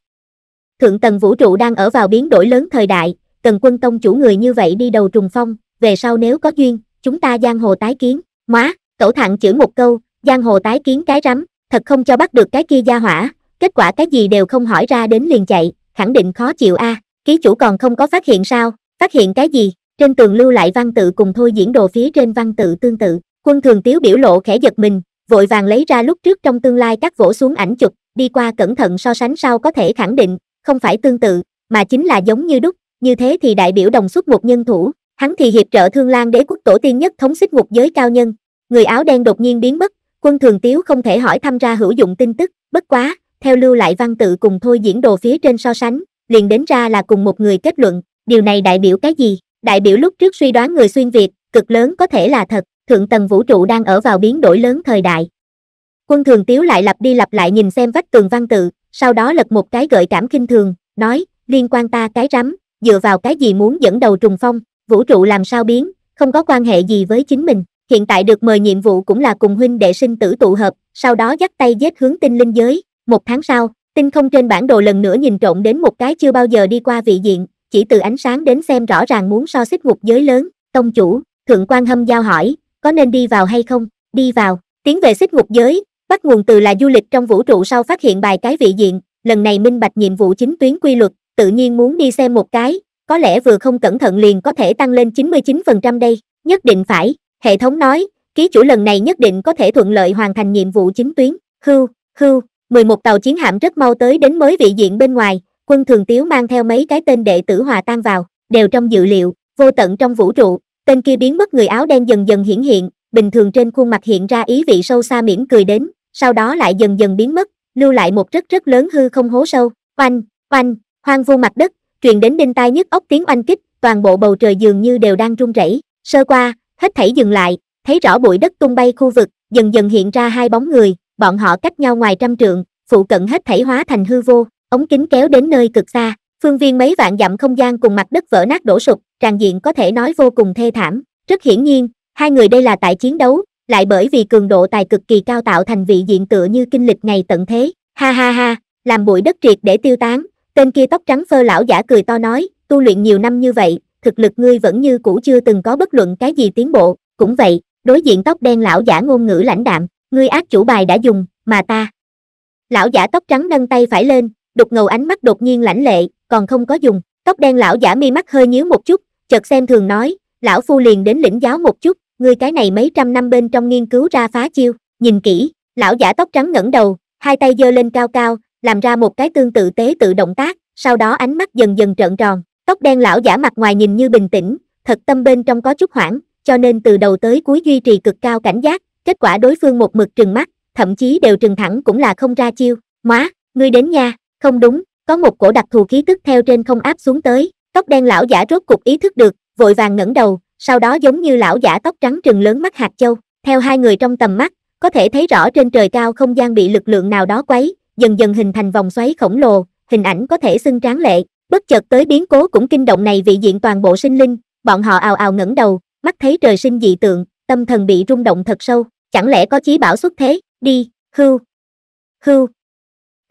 Thượng tầng vũ trụ đang ở vào biến đổi lớn thời đại, cần quân tông chủ người như vậy đi đầu trùng phong, về sau nếu có duyên, chúng ta giang hồ tái kiến, móa, cẩu thẳng chữ một câu, giang hồ tái kiến cái rắm, thật không cho bắt được cái kia gia hỏa, kết quả cái gì đều không hỏi ra đến liền chạy, khẳng định khó chịu a à, ký chủ còn không có phát hiện sao, Phát hiện cái gì? Trên tường lưu lại văn tự cùng thôi diễn đồ phía trên văn tự tương tự. Quân thường tiếu biểu lộ khẽ giật mình, vội vàng lấy ra lúc trước trong tương lai cắt vỗ xuống ảnh chụp, đi qua cẩn thận so sánh sau có thể khẳng định, không phải tương tự, mà chính là giống như đúc, như thế thì đại biểu đồng xuất một nhân thủ, hắn thì hiệp trợ thương lan đế quốc tổ tiên nhất thống xích ngục giới cao nhân. Người áo đen đột nhiên biến mất, quân thường tiếu không thể hỏi thăm ra hữu dụng tin tức, bất quá, theo lưu lại văn tự cùng thôi diễn đồ phía trên so sánh, liền đến ra là cùng một người kết luận, điều này đại biểu cái gì đại biểu lúc trước suy đoán người xuyên việt cực lớn có thể là thật thượng tầng vũ trụ đang ở vào biến đổi lớn thời đại quân thường tiếu lại lặp đi lặp lại nhìn xem vách tường văn tự sau đó lật một cái gợi cảm kinh thường nói liên quan ta cái rắm dựa vào cái gì muốn dẫn đầu trùng phong vũ trụ làm sao biến không có quan hệ gì với chính mình hiện tại được mời nhiệm vụ cũng là cùng huynh đệ sinh tử tụ hợp sau đó dắt tay giết hướng tinh linh giới một tháng sau tinh không trên bản đồ lần nữa nhìn trộn đến một cái chưa bao giờ đi qua vị diện chỉ từ ánh sáng đến xem rõ ràng muốn so xích ngục giới lớn, tông chủ, thượng quan hâm giao hỏi, có nên đi vào hay không, đi vào, tiến về xích ngục giới, bắt nguồn từ là du lịch trong vũ trụ sau phát hiện bài cái vị diện, lần này minh bạch nhiệm vụ chính tuyến quy luật, tự nhiên muốn đi xem một cái, có lẽ vừa không cẩn thận liền có thể tăng lên 99% đây, nhất định phải, hệ thống nói, ký chủ lần này nhất định có thể thuận lợi hoàn thành nhiệm vụ chính tuyến, hưu, hưu, 11 tàu chiến hạm rất mau tới đến mới vị diện bên ngoài, quân thường tiếu mang theo mấy cái tên đệ tử hòa tan vào đều trong dự liệu vô tận trong vũ trụ tên kia biến mất người áo đen dần dần hiển hiện bình thường trên khuôn mặt hiện ra ý vị sâu xa mỉm cười đến sau đó lại dần dần biến mất lưu lại một rất rất lớn hư không hố sâu oanh oanh hoang vu mặt đất truyền đến đinh tai nhức óc tiếng oanh kích toàn bộ bầu trời dường như đều đang rung rẩy sơ qua hết thảy dừng lại thấy rõ bụi đất tung bay khu vực dần dần hiện ra hai bóng người bọn họ cách nhau ngoài trăm trượng phụ cận hết thảy hóa thành hư vô ống kính kéo đến nơi cực xa phương viên mấy vạn dặm không gian cùng mặt đất vỡ nát đổ sụp tràn diện có thể nói vô cùng thê thảm rất hiển nhiên hai người đây là tại chiến đấu lại bởi vì cường độ tài cực kỳ cao tạo thành vị diện tựa như kinh lịch ngày tận thế ha ha ha làm bụi đất triệt để tiêu tán tên kia tóc trắng phơ lão giả cười to nói tu luyện nhiều năm như vậy thực lực ngươi vẫn như cũ chưa từng có bất luận cái gì tiến bộ cũng vậy đối diện tóc đen lão giả ngôn ngữ lãnh đạm ngươi ác chủ bài đã dùng mà ta lão giả tóc trắng nâng tay phải lên đục ngầu ánh mắt đột nhiên lãnh lệ, còn không có dùng, tóc đen lão giả mi mắt hơi nhíu một chút, chợt xem thường nói, lão phu liền đến lĩnh giáo một chút, ngươi cái này mấy trăm năm bên trong nghiên cứu ra phá chiêu, nhìn kỹ, lão giả tóc trắng ngẩng đầu, hai tay giơ lên cao cao, làm ra một cái tương tự tế tự động tác, sau đó ánh mắt dần dần trợn tròn, tóc đen lão giả mặt ngoài nhìn như bình tĩnh, thật tâm bên trong có chút hoảng, cho nên từ đầu tới cuối duy trì cực cao cảnh giác, kết quả đối phương một mực trừng mắt, thậm chí đều trừng thẳng cũng là không ra chiêu, "Móa, ngươi đến nha." không đúng có một cổ đặc thù khí tức theo trên không áp xuống tới tóc đen lão giả rốt cục ý thức được vội vàng ngẩng đầu sau đó giống như lão giả tóc trắng trừng lớn mắt hạt châu theo hai người trong tầm mắt có thể thấy rõ trên trời cao không gian bị lực lượng nào đó quấy dần dần hình thành vòng xoáy khổng lồ hình ảnh có thể xưng tráng lệ bất chợt tới biến cố cũng kinh động này vị diện toàn bộ sinh linh bọn họ ào ào ngẩng đầu mắt thấy trời sinh dị tượng tâm thần bị rung động thật sâu chẳng lẽ có chí bảo xuất thế đi hưu hưu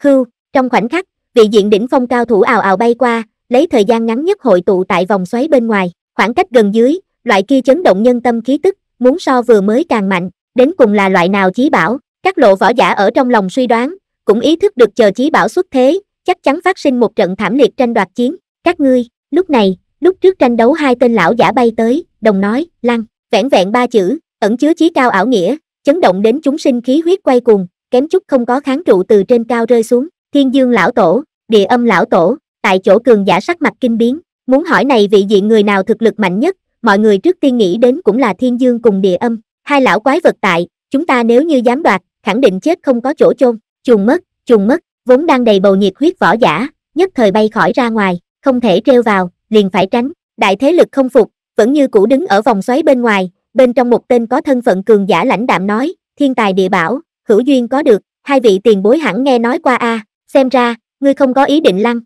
hưu trong khoảnh khắc, vị diện đỉnh phong cao thủ ào ào bay qua, lấy thời gian ngắn nhất hội tụ tại vòng xoáy bên ngoài, khoảng cách gần dưới, loại kia chấn động nhân tâm khí tức, muốn so vừa mới càng mạnh, đến cùng là loại nào chí bảo, các lộ võ giả ở trong lòng suy đoán, cũng ý thức được chờ chí bảo xuất thế, chắc chắn phát sinh một trận thảm liệt tranh đoạt chiến, các ngươi, lúc này, lúc trước tranh đấu hai tên lão giả bay tới, đồng nói, lăng, vẹn vẹn ba chữ, ẩn chứa chí cao ảo nghĩa, chấn động đến chúng sinh khí huyết quay cuồng, kém chút không có kháng trụ từ trên cao rơi xuống, Thiên Dương lão tổ, địa âm lão tổ, tại chỗ cường giả sắc mặt kinh biến, muốn hỏi này vị diện người nào thực lực mạnh nhất, mọi người trước tiên nghĩ đến cũng là Thiên Dương cùng địa âm, hai lão quái vật tại, chúng ta nếu như dám đoạt, khẳng định chết không có chỗ chôn, trùng mất, trùng mất, vốn đang đầy bầu nhiệt huyết võ giả, nhất thời bay khỏi ra ngoài, không thể treo vào, liền phải tránh, đại thế lực không phục, vẫn như cũ đứng ở vòng xoáy bên ngoài, bên trong một tên có thân phận cường giả lãnh đạm nói, thiên tài địa bảo, hữu duyên có được, hai vị tiền bối hẳn nghe nói qua a, à, xem ra, ngươi không có ý định lăn.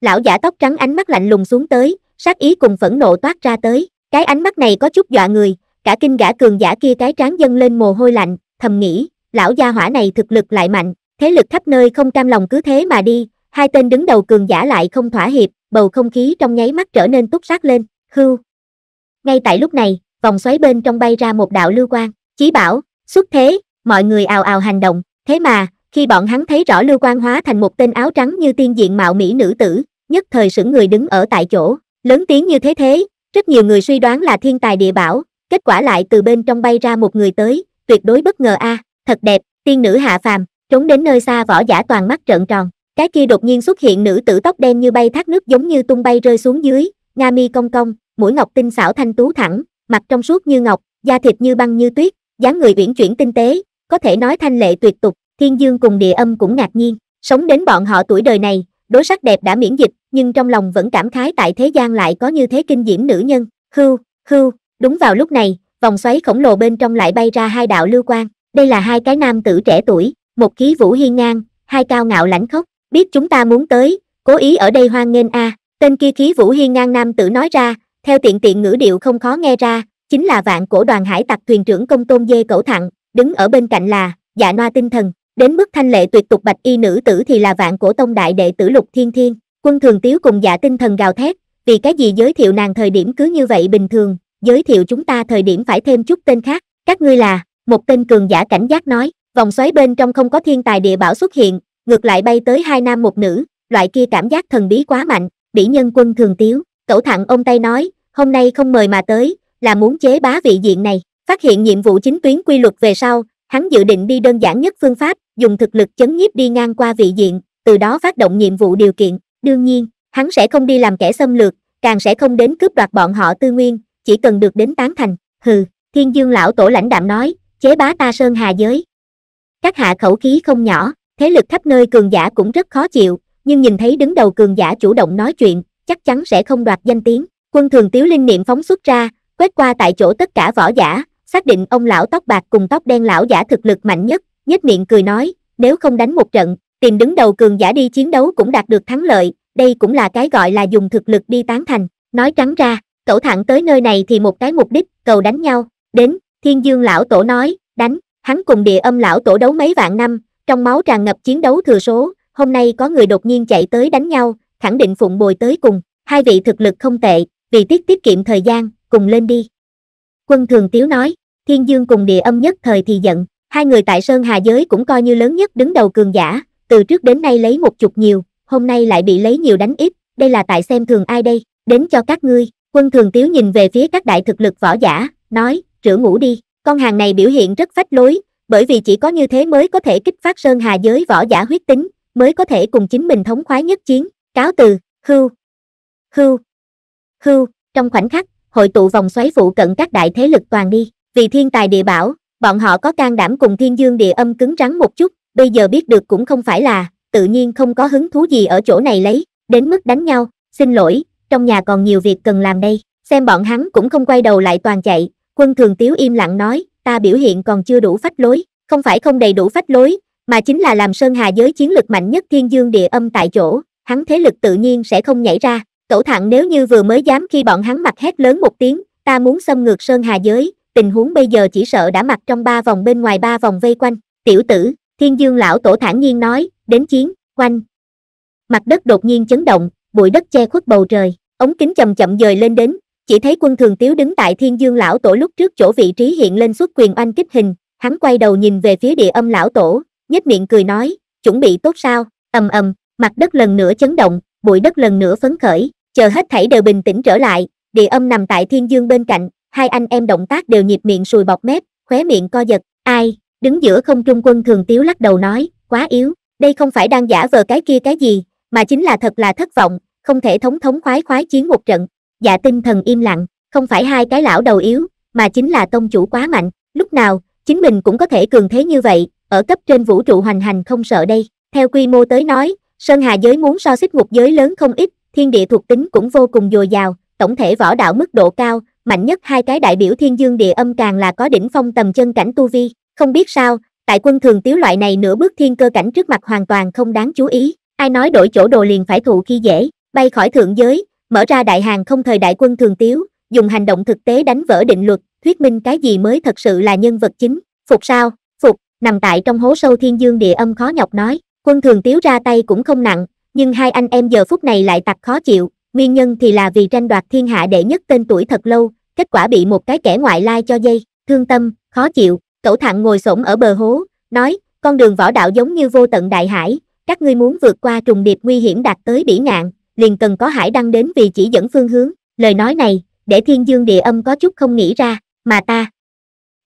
Lão giả tóc trắng ánh mắt lạnh lùng xuống tới, sát ý cùng phẫn nộ toát ra tới, cái ánh mắt này có chút dọa người, cả kinh gã cường giả kia cái trán dâng lên mồ hôi lạnh, thầm nghĩ, lão gia hỏa này thực lực lại mạnh, thế lực khắp nơi không cam lòng cứ thế mà đi, hai tên đứng đầu cường giả lại không thỏa hiệp, bầu không khí trong nháy mắt trở nên túc sát lên, hưu. Ngay tại lúc này, vòng xoáy bên trong bay ra một đạo lưu quang, chí bảo, xuất thế, mọi người ào ào hành động, thế mà, khi bọn hắn thấy rõ Lưu quan hóa thành một tên áo trắng như tiên diện mạo mỹ nữ tử, nhất thời sững người đứng ở tại chỗ, lớn tiếng như thế thế, rất nhiều người suy đoán là thiên tài địa bảo, kết quả lại từ bên trong bay ra một người tới, tuyệt đối bất ngờ a, à, thật đẹp, tiên nữ hạ phàm, trốn đến nơi xa võ giả toàn mắt trợn tròn, cái kia đột nhiên xuất hiện nữ tử tóc đen như bay thác nước giống như tung bay rơi xuống dưới, nga mi cong cong, mũi ngọc tinh xảo thanh tú thẳng, mặt trong suốt như ngọc, da thịt như băng như tuyết, dáng người uyển chuyển tinh tế, có thể nói thanh lệ tuyệt tục, Thiên Dương cùng địa âm cũng ngạc nhiên, sống đến bọn họ tuổi đời này, đối sắc đẹp đã miễn dịch, nhưng trong lòng vẫn cảm khái tại thế gian lại có như thế kinh diễm nữ nhân, Hư, hư, đúng vào lúc này, vòng xoáy khổng lồ bên trong lại bay ra hai đạo lưu quang, đây là hai cái nam tử trẻ tuổi, một khí vũ hiên ngang, hai cao ngạo lãnh khốc, biết chúng ta muốn tới, cố ý ở đây hoan nghênh a à. tên kia khí vũ hiên ngang nam tử nói ra, theo tiện tiện ngữ điệu không khó nghe ra, chính là vạn cổ đoàn hải tặc thuyền trưởng công tôn dê cẩu thặng, đứng ở bên cạnh là, dạ noa tinh thần, đến mức thanh lệ tuyệt tục bạch y nữ tử thì là vạn cổ tông đại đệ tử lục thiên thiên quân thường tiếu cùng dạ tinh thần gào thét vì cái gì giới thiệu nàng thời điểm cứ như vậy bình thường giới thiệu chúng ta thời điểm phải thêm chút tên khác các ngươi là một tên cường giả cảnh giác nói vòng xoáy bên trong không có thiên tài địa bảo xuất hiện ngược lại bay tới hai nam một nữ loại kia cảm giác thần bí quá mạnh bỉ nhân quân thường tiếu cẩu thẳng ông tay nói hôm nay không mời mà tới là muốn chế bá vị diện này phát hiện nhiệm vụ chính tuyến quy luật về sau hắn dự định đi đơn giản nhất phương pháp dùng thực lực chấn nhiếp đi ngang qua vị diện từ đó phát động nhiệm vụ điều kiện đương nhiên hắn sẽ không đi làm kẻ xâm lược càng sẽ không đến cướp đoạt bọn họ tư nguyên chỉ cần được đến tán thành hừ thiên dương lão tổ lãnh đạm nói chế bá ta sơn hà giới các hạ khẩu khí không nhỏ thế lực khắp nơi cường giả cũng rất khó chịu nhưng nhìn thấy đứng đầu cường giả chủ động nói chuyện chắc chắn sẽ không đoạt danh tiếng quân thường tiếu linh niệm phóng xuất ra quét qua tại chỗ tất cả võ giả xác định ông lão tóc bạc cùng tóc đen lão giả thực lực mạnh nhất, nhếch miệng cười nói, nếu không đánh một trận, tìm đứng đầu cường giả đi chiến đấu cũng đạt được thắng lợi, đây cũng là cái gọi là dùng thực lực đi tán thành, nói trắng ra, cậu thẳng tới nơi này thì một cái mục đích, cầu đánh nhau, đến, thiên dương lão tổ nói, đánh, hắn cùng địa âm lão tổ đấu mấy vạn năm, trong máu tràn ngập chiến đấu thừa số, hôm nay có người đột nhiên chạy tới đánh nhau, khẳng định phụng bồi tới cùng, hai vị thực lực không tệ, vì tiết tiết kiệm thời gian, cùng lên đi. Quân Thường Tiếu nói, thiên dương cùng địa âm nhất thời thì giận, hai người tại Sơn Hà Giới cũng coi như lớn nhất đứng đầu cường giả, từ trước đến nay lấy một chục nhiều, hôm nay lại bị lấy nhiều đánh ít, đây là tại xem thường ai đây, đến cho các ngươi, quân thường tiếu nhìn về phía các đại thực lực võ giả, nói, rửa ngủ đi, con hàng này biểu hiện rất phách lối, bởi vì chỉ có như thế mới có thể kích phát Sơn Hà Giới võ giả huyết tính, mới có thể cùng chính mình thống khoái nhất chiến, cáo từ, hưu, hưu, hưu, trong khoảnh khắc, hội tụ vòng xoáy phụ cận các đại thế lực toàn đi, vì thiên tài địa bảo bọn họ có can đảm cùng thiên dương địa âm cứng rắn một chút bây giờ biết được cũng không phải là tự nhiên không có hứng thú gì ở chỗ này lấy đến mức đánh nhau xin lỗi trong nhà còn nhiều việc cần làm đây xem bọn hắn cũng không quay đầu lại toàn chạy quân thường tiếu im lặng nói ta biểu hiện còn chưa đủ phách lối không phải không đầy đủ phách lối mà chính là làm sơn hà giới chiến lực mạnh nhất thiên dương địa âm tại chỗ hắn thế lực tự nhiên sẽ không nhảy ra tổ thẳng nếu như vừa mới dám khi bọn hắn mặt hét lớn một tiếng ta muốn xâm ngược sơn hà giới tình huống bây giờ chỉ sợ đã mặc trong ba vòng bên ngoài ba vòng vây quanh, tiểu tử, thiên dương lão tổ thản nhiên nói, đến chiến, quanh. Mặt đất đột nhiên chấn động, bụi đất che khuất bầu trời, ống kính chậm chậm dời lên đến, chỉ thấy quân thường tiếu đứng tại thiên dương lão tổ lúc trước chỗ vị trí hiện lên xuất quyền oanh kích hình, hắn quay đầu nhìn về phía địa âm lão tổ, nhếch miệng cười nói, chuẩn bị tốt sao, ầm ầm, mặt đất lần nữa chấn động, bụi đất lần nữa phấn khởi, chờ hết thảy đều bình tĩnh trở lại, địa âm nằm tại thiên dương bên cạnh, hai anh em động tác đều nhịp miệng sùi bọc mép, khóe miệng co giật, ai, đứng giữa không trung quân thường tiếu lắc đầu nói, quá yếu, đây không phải đang giả vờ cái kia cái gì, mà chính là thật là thất vọng, không thể thống thống khoái khoái chiến một trận, dạ tinh thần im lặng, không phải hai cái lão đầu yếu, mà chính là tông chủ quá mạnh, lúc nào, chính mình cũng có thể cường thế như vậy, ở cấp trên vũ trụ hoành hành không sợ đây, theo quy mô tới nói, Sơn Hà giới muốn so xích ngục giới lớn không ít, thiên địa thuộc tính cũng vô cùng dồi dào, tổng thể võ đạo mức độ cao, mạnh nhất hai cái đại biểu thiên dương địa âm càng là có đỉnh phong tầm chân cảnh tu vi, không biết sao, tại quân thường tiếu loại này nửa bước thiên cơ cảnh trước mặt hoàn toàn không đáng chú ý, ai nói đổi chỗ đồ liền phải thụ khi dễ, bay khỏi thượng giới, mở ra đại hàng không thời đại quân thường tiếu, dùng hành động thực tế đánh vỡ định luật, thuyết minh cái gì mới thật sự là nhân vật chính, phục sao, phục, nằm tại trong hố sâu thiên dương địa âm khó nhọc nói, quân thường tiếu ra tay cũng không nặng, nhưng hai anh em giờ phút này lại tặc khó chịu, nguyên nhân thì là vì tranh đoạt thiên hạ đệ nhất tên tuổi thật lâu, kết quả bị một cái kẻ ngoại lai cho dây, thương tâm, khó chịu, cẩu thẳng ngồi xổm ở bờ hố, nói, con đường võ đạo giống như vô tận đại hải, các ngươi muốn vượt qua trùng điệp nguy hiểm đạt tới bỉ ngạn, liền cần có hải đăng đến vì chỉ dẫn phương hướng, lời nói này, để thiên dương địa âm có chút không nghĩ ra, mà ta.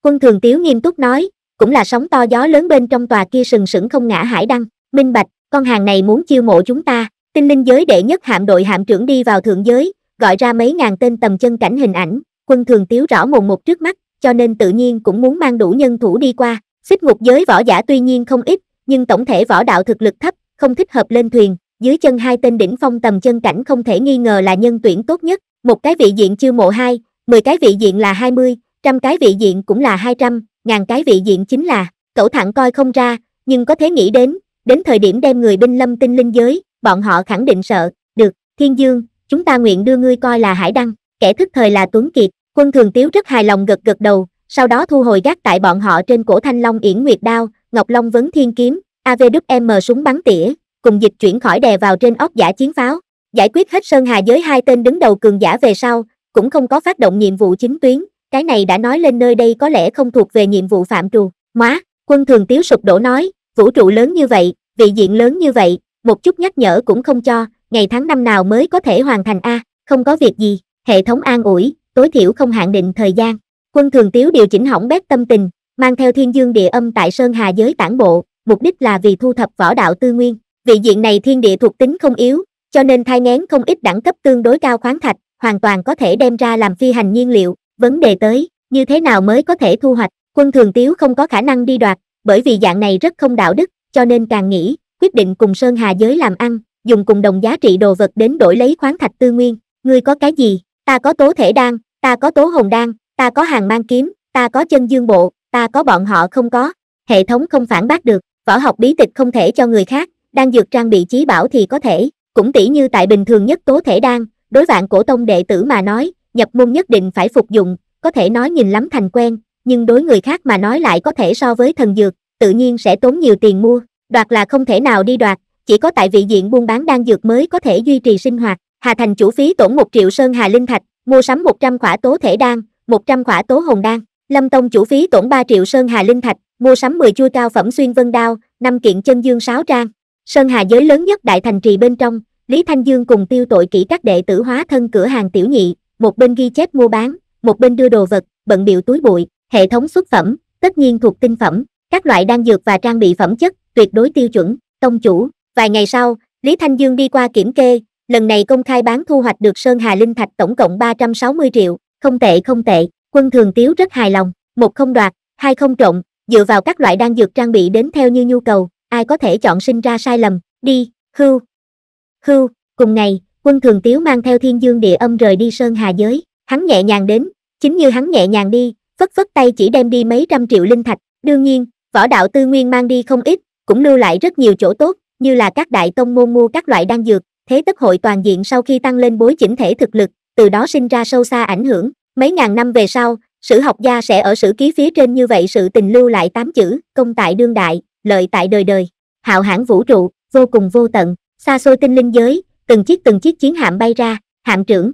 Quân thường tiếu nghiêm túc nói, cũng là sóng to gió lớn bên trong tòa kia sừng sững không ngã hải đăng, minh bạch, con hàng này muốn chiêu mộ chúng ta, Tinh linh giới đệ nhất hạm đội hạm trưởng đi vào thượng giới, gọi ra mấy ngàn tên tầm chân cảnh hình ảnh, quân thường tiếu rõ mồn một trước mắt, cho nên tự nhiên cũng muốn mang đủ nhân thủ đi qua. Xích ngục giới võ giả tuy nhiên không ít, nhưng tổng thể võ đạo thực lực thấp, không thích hợp lên thuyền, dưới chân hai tên đỉnh phong tầm chân cảnh không thể nghi ngờ là nhân tuyển tốt nhất, một cái vị diện chưa mộ hai, mười cái vị diện là hai mươi, trăm cái vị diện cũng là hai trăm, ngàn cái vị diện chính là, cậu thẳng coi không ra, nhưng có thể nghĩ đến, đến thời điểm đem người binh lâm tinh linh giới, bọn họ khẳng định sợ, được, Thiên Dương, chúng ta nguyện đưa ngươi coi là hải đăng, kẻ thức thời là Tuấn Kiệt, quân thường tiếu rất hài lòng gật gật đầu, sau đó thu hồi gác tại bọn họ trên cổ thanh long yển nguyệt đao, ngọc long vấn thiên kiếm, AVWM súng bắn tỉa, cùng dịch chuyển khỏi đè vào trên ốc giả chiến pháo, giải quyết hết sơn hà giới hai tên đứng đầu cường giả về sau, cũng không có phát động nhiệm vụ chính tuyến, cái này đã nói lên nơi đây có lẽ không thuộc về nhiệm vụ phạm trù, má, quân thường tiếu sụp đổ nói, vũ trụ lớn như vậy, vị diện lớn như vậy, một chút nhắc nhở cũng không cho, ngày tháng năm nào mới có thể hoàn thành A, không có việc gì, hệ thống an ủi, tối thiểu không hạn định thời gian. Quân thường tiếu điều chỉnh hỏng bét tâm tình, mang theo thiên dương địa âm tại Sơn Hà giới tản bộ, mục đích là vì thu thập võ đạo tư nguyên. Vị diện này thiên địa thuộc tính không yếu, cho nên thai ngén không ít đẳng cấp tương đối cao khoáng thạch, hoàn toàn có thể đem ra làm phi hành nhiên liệu. Vấn đề tới, như thế nào mới có thể thu hoạch, quân thường tiếu không có khả năng đi đoạt, bởi vì dạng này rất không đạo đức, cho nên càng nghĩ, quyết định cùng Sơn Hà giới làm ăn, dùng cùng đồng giá trị đồ vật đến đổi lấy khoáng thạch tư nguyên, ngươi có cái gì, ta có tố thể đan, ta có tố hồn đan, ta có hàng mang kiếm, ta có chân dương bộ, ta có bọn họ không có, hệ thống không phản bác được, võ học bí tịch không thể cho người khác, đang dược trang bị trí bảo thì có thể, cũng tỷ như tại bình thường nhất tố thể đan, đối vạn cổ tông đệ tử mà nói, nhập môn nhất định phải phục dụng, có thể nói nhìn lắm thành quen, nhưng đối người khác mà nói lại có thể so với thần dược, tự nhiên sẽ tốn nhiều tiền mua, Đoạt là không thể nào đi đoạt, chỉ có tại vị diện buôn bán đan dược mới có thể duy trì sinh hoạt. Hà Thành chủ phí tổn 1 triệu sơn hà linh thạch, mua sắm 100 khỏa tố thể đan, 100 khỏa tố hồng đan. Lâm Tông chủ phí tổn 3 triệu sơn hà linh thạch, mua sắm 10 chua cao phẩm xuyên vân đao, 5 kiện chân dương 6 trang. Sơn hà giới lớn nhất đại thành trì bên trong, Lý Thanh Dương cùng tiêu tội kỹ các đệ tử hóa thân cửa hàng tiểu nhị, một bên ghi chép mua bán, một bên đưa đồ vật, bận biểu túi bụi, hệ thống xuất phẩm, tất nhiên thuộc tinh phẩm, các loại đan dược và trang bị phẩm chất, tuyệt đối tiêu chuẩn tông chủ vài ngày sau lý thanh dương đi qua kiểm kê lần này công khai bán thu hoạch được sơn hà linh thạch tổng cộng ba trăm sáu mươi triệu không tệ không tệ quân thường tiếu rất hài lòng một không đoạt hai không trộn dựa vào các loại đan dược trang bị đến theo như nhu cầu ai có thể chọn sinh ra sai lầm đi hưu hưu cùng ngày quân thường tiếu mang theo thiên dương địa âm rời đi sơn hà giới hắn nhẹ nhàng đến chính như hắn nhẹ nhàng đi phất phất tay chỉ đem đi mấy trăm triệu linh thạch đương nhiên võ đạo tư nguyên mang đi không ít cũng lưu lại rất nhiều chỗ tốt như là các đại tông môn mua các loại đan dược thế tất hội toàn diện sau khi tăng lên bối chỉnh thể thực lực từ đó sinh ra sâu xa ảnh hưởng mấy ngàn năm về sau sử học gia sẽ ở sử ký phía trên như vậy sự tình lưu lại tám chữ công tại đương đại lợi tại đời đời hạo hãn vũ trụ vô cùng vô tận xa xôi tinh linh giới từng chiếc từng chiếc chiến hạm bay ra hạm trưởng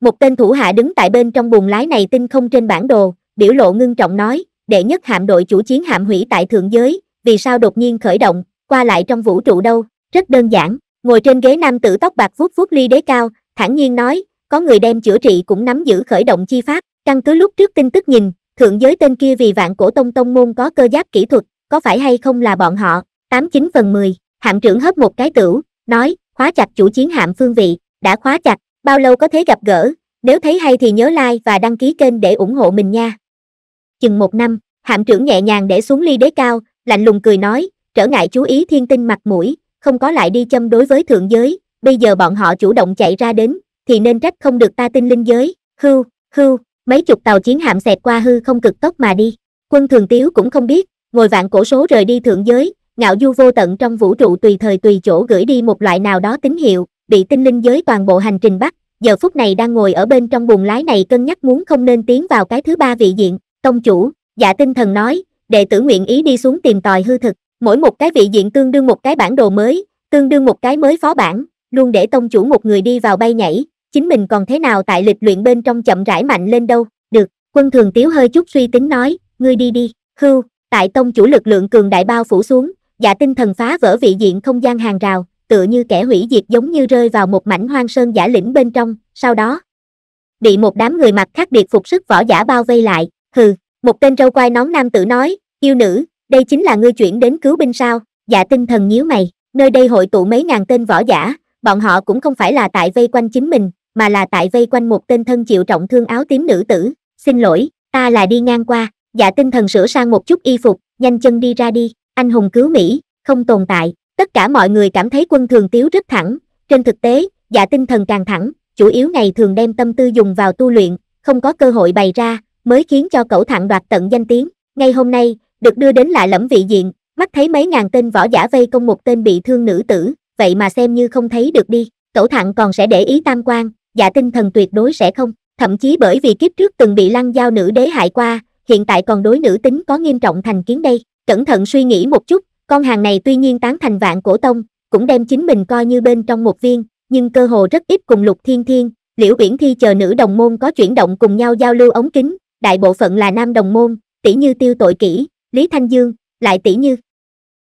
một tên thủ hạ đứng tại bên trong buồng lái này tinh không trên bản đồ biểu lộ ngưng trọng nói đệ nhất hạm đội chủ chiến hạm hủy tại thượng giới vì sao đột nhiên khởi động, qua lại trong vũ trụ đâu, rất đơn giản, ngồi trên ghế nam tử tóc bạc vuốt vuốt ly đế cao, thản nhiên nói, có người đem chữa trị cũng nắm giữ khởi động chi pháp, căn cứ lúc trước tin tức nhìn, thượng giới tên kia vì vạn cổ tông tông môn có cơ giáp kỹ thuật, có phải hay không là bọn họ, 89 phần 10, hạm trưởng hớp một cái tửu, nói, khóa chặt chủ chiến hạm phương vị, đã khóa chặt, bao lâu có thể gặp gỡ, nếu thấy hay thì nhớ like và đăng ký kênh để ủng hộ mình nha. Chừng một năm, hạm trưởng nhẹ nhàng để xuống ly đế cao, lạnh lùng cười nói trở ngại chú ý thiên tinh mặt mũi không có lại đi châm đối với thượng giới bây giờ bọn họ chủ động chạy ra đến thì nên trách không được ta tinh linh giới hư hư mấy chục tàu chiến hạm xẹt qua hư không cực tốc mà đi quân thường tiếu cũng không biết ngồi vạn cổ số rời đi thượng giới ngạo du vô tận trong vũ trụ tùy thời tùy chỗ gửi đi một loại nào đó tín hiệu bị tinh linh giới toàn bộ hành trình bắt giờ phút này đang ngồi ở bên trong buồng lái này cân nhắc muốn không nên tiến vào cái thứ ba vị diện tông chủ dạ tinh thần nói đệ tử nguyện ý đi xuống tìm tòi hư thực, mỗi một cái vị diện tương đương một cái bản đồ mới, tương đương một cái mới phó bản, luôn để tông chủ một người đi vào bay nhảy, chính mình còn thế nào tại lịch luyện bên trong chậm rãi mạnh lên đâu, được, quân thường tiếu hơi chút suy tính nói, ngươi đi đi, hưu, tại tông chủ lực lượng cường đại bao phủ xuống, giả dạ tinh thần phá vỡ vị diện không gian hàng rào, tựa như kẻ hủy diệt giống như rơi vào một mảnh hoang sơn giả lĩnh bên trong, sau đó, bị một đám người mặt khác biệt phục sức võ giả bao vây lại, hừ, một tên râu quai nón nam tử nói yêu nữ đây chính là ngươi chuyển đến cứu binh sao dạ tinh thần nhíu mày nơi đây hội tụ mấy ngàn tên võ giả bọn họ cũng không phải là tại vây quanh chính mình mà là tại vây quanh một tên thân chịu trọng thương áo tím nữ tử xin lỗi ta là đi ngang qua dạ tinh thần sửa sang một chút y phục nhanh chân đi ra đi anh hùng cứu mỹ không tồn tại tất cả mọi người cảm thấy quân thường tiếu rất thẳng trên thực tế dạ tinh thần càng thẳng chủ yếu ngày thường đem tâm tư dùng vào tu luyện không có cơ hội bày ra mới khiến cho cẩu thẳng đoạt tận danh tiếng. Ngay hôm nay, được đưa đến lại lẫm vị diện, mắt thấy mấy ngàn tên võ giả vây công một tên bị thương nữ tử, vậy mà xem như không thấy được đi. Cẩu thẳng còn sẽ để ý tam quan, giả dạ tinh thần tuyệt đối sẽ không, thậm chí bởi vì kiếp trước từng bị lăng giao nữ đế hại qua, hiện tại còn đối nữ tính có nghiêm trọng thành kiến đây. Cẩn thận suy nghĩ một chút, con hàng này tuy nhiên tán thành vạn cổ tông, cũng đem chính mình coi như bên trong một viên, nhưng cơ hồ rất ít cùng lục thiên thiên, liễu uyển thi chờ nữ đồng môn có chuyển động cùng nhau giao lưu ống kính, đại bộ phận là nam đồng môn, tỷ như tiêu tội kỹ, Lý Thanh Dương, lại tỷ như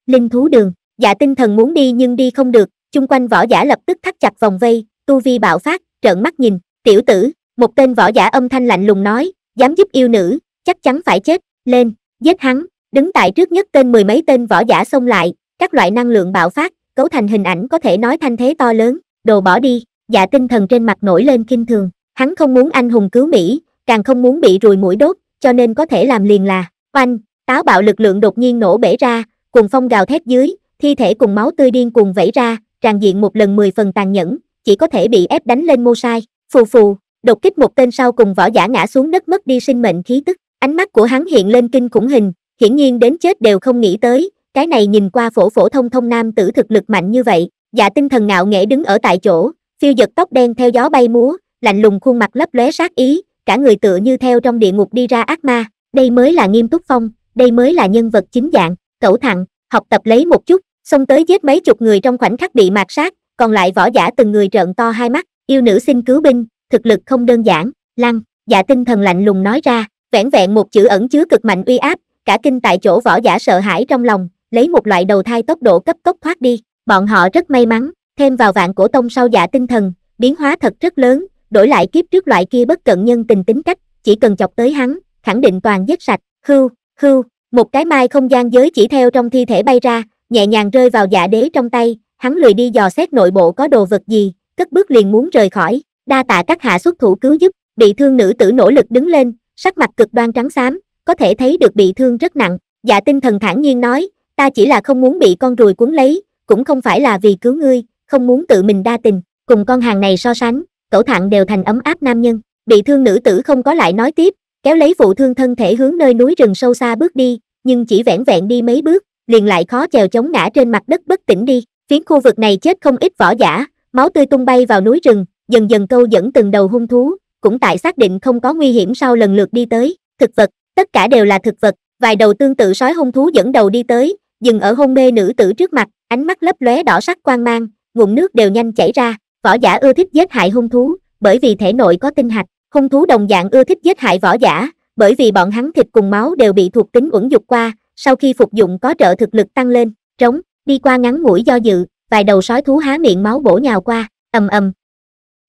Linh Thú Đường, giả dạ tinh thần muốn đi nhưng đi không được, chung quanh võ giả lập tức thắt chặt vòng vây, tu vi bạo phát, trợn mắt nhìn, tiểu tử, một tên võ giả âm thanh lạnh lùng nói, dám giúp yêu nữ, chắc chắn phải chết, lên, giết hắn, đứng tại trước nhất tên mười mấy tên võ giả xông lại, các loại năng lượng bạo phát, cấu thành hình ảnh có thể nói thanh thế to lớn, đồ bỏ đi, giả dạ tinh thần trên mặt nổi lên kinh thường, hắn không muốn anh hùng cứu Mỹ, càng không muốn bị ruồi mũi đốt, cho nên có thể làm liền là, oanh, táo bạo lực lượng đột nhiên nổ bể ra, cùng phong gào thét dưới, thi thể cùng máu tươi điên cùng vẩy ra, tràn diện một lần 10 phần tàn nhẫn, chỉ có thể bị ép đánh lên mô sai, phù phù, đột kích một tên sau cùng võ giả ngã xuống đất mất đi sinh mệnh khí tức, ánh mắt của hắn hiện lên kinh khủng hình, hiển nhiên đến chết đều không nghĩ tới, cái này nhìn qua phổ phổ thông thông nam tử thực lực mạnh như vậy, dạ tinh thần ngạo nghễ đứng ở tại chỗ, phiêu giật tóc đen theo gió bay múa, lạnh lùng khuôn mặt lấp lóe sát ý, cả người tựa như theo trong địa ngục đi ra ác ma, đây mới là nghiêm túc phong, đây mới là nhân vật chính dạng, cẩu thẳng, học tập lấy một chút, xông tới giết mấy chục người trong khoảnh khắc bị mạt sát, còn lại võ giả từng người trợn to hai mắt, yêu nữ xin cứu binh, thực lực không đơn giản, lăng, giả dạ tinh thần lạnh lùng nói ra, vẻn vẹn một chữ ẩn chứa cực mạnh uy áp, cả kinh tại chỗ võ giả sợ hãi trong lòng, lấy một loại đầu thai tốc độ cấp tốc thoát đi, bọn họ rất may mắn, thêm vào vạn cổ tông sau giả dạ tinh thần, biến hóa thật rất lớn, đổi lại kiếp trước loại kia bất cận nhân tình tính cách, chỉ cần chọc tới hắn, khẳng định toàn giết sạch, hư hư một cái mai không gian giới chỉ theo trong thi thể bay ra, nhẹ nhàng rơi vào dạ đế trong tay, hắn lười đi dò xét nội bộ có đồ vật gì, cất bước liền muốn rời khỏi, đa tạ các hạ xuất thủ cứu giúp, bị thương nữ tử nỗ lực đứng lên, sắc mặt cực đoan trắng xám, có thể thấy được bị thương rất nặng, dạ tinh thần thản nhiên nói, ta chỉ là không muốn bị con ruồi cuốn lấy, cũng không phải là vì cứu ngươi, không muốn tự mình đa tình, cùng con hàng này so sánh, cẩu thạng đều thành ấm áp nam nhân bị thương nữ tử không có lại nói tiếp kéo lấy vụ thương thân thể hướng nơi núi rừng sâu xa bước đi nhưng chỉ vẹn vẹn đi mấy bước liền lại khó chèo chống ngã trên mặt đất bất tỉnh đi phiến khu vực này chết không ít võ giả máu tươi tung bay vào núi rừng dần dần câu dẫn từng đầu hung thú cũng tại xác định không có nguy hiểm sau lần lượt đi tới thực vật tất cả đều là thực vật vài đầu tương tự sói hung thú dẫn đầu đi tới dừng ở hôn mê nữ tử trước mặt ánh mắt lấp lóe đỏ sắc quang mang ngụm nước đều nhanh chảy ra Võ giả ưa thích giết hại hung thú, bởi vì thể nội có tinh hạch, hung thú đồng dạng ưa thích giết hại võ giả, bởi vì bọn hắn thịt cùng máu đều bị thuộc tính uẩn dục qua, sau khi phục dụng có trợ thực lực tăng lên, trống, đi qua ngắn mũi do dự, vài đầu sói thú há miệng máu bổ nhào qua, ầm ầm.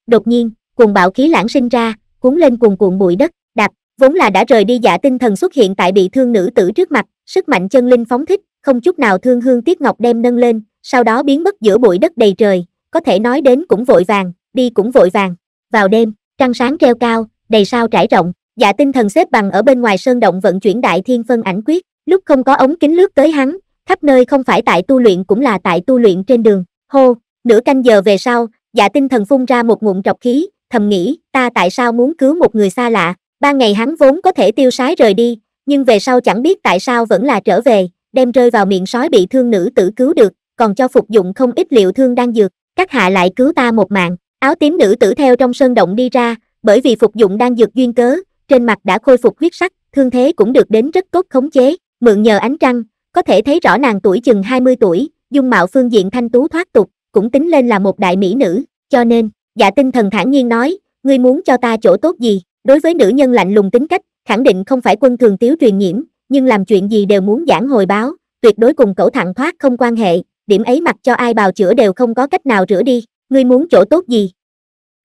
Đột nhiên, cuồng bạo khí lãng sinh ra, cuốn lên cuồn cuộn bụi đất, đạp, vốn là đã rời đi giả tinh thần xuất hiện tại bị thương nữ tử trước mặt, sức mạnh chân linh phóng thích, không chút nào thương hương tiết ngọc đem nâng lên, sau đó biến mất giữa bụi đất đầy trời, có thể nói đến cũng vội vàng, đi cũng vội vàng. Vào đêm, trăng sáng treo cao, đầy sao trải rộng, dạ tinh thần xếp bằng ở bên ngoài sơn động vận chuyển đại thiên phân ảnh quyết, lúc không có ống kính lướt tới hắn, khắp nơi không phải tại tu luyện cũng là tại tu luyện trên đường. Hô, nửa canh giờ về sau, dạ tinh thần phun ra một ngụm trọc khí, thầm nghĩ, ta tại sao muốn cứu một người xa lạ, ba ngày hắn vốn có thể tiêu sái rời đi, nhưng về sau chẳng biết tại sao vẫn là trở về, đem rơi vào miệng sói bị thương nữ tử cứu được, còn cho phục dụng không ít liệu thương đang dược, các hạ lại cứu ta một mạng, áo tím nữ tử theo trong sơn động đi ra, bởi vì phục dụng đang dược duyên cớ, trên mặt đã khôi phục huyết sắc, thương thế cũng được đến rất tốt khống chế, mượn nhờ ánh trăng, có thể thấy rõ nàng tuổi chừng 20 tuổi, dung mạo phương diện thanh tú thoát tục, cũng tính lên là một đại mỹ nữ, cho nên, dạ tinh thần thản nhiên nói, ngươi muốn cho ta chỗ tốt gì, đối với nữ nhân lạnh lùng tính cách, khẳng định không phải quân thường tiếu truyền nhiễm, nhưng làm chuyện gì đều muốn giảng hồi báo, tuyệt đối cùng cẩu thẳng thoát không quan hệ, điểm ấy mặc cho ai bào chữa đều không có cách nào rửa đi ngươi muốn chỗ tốt gì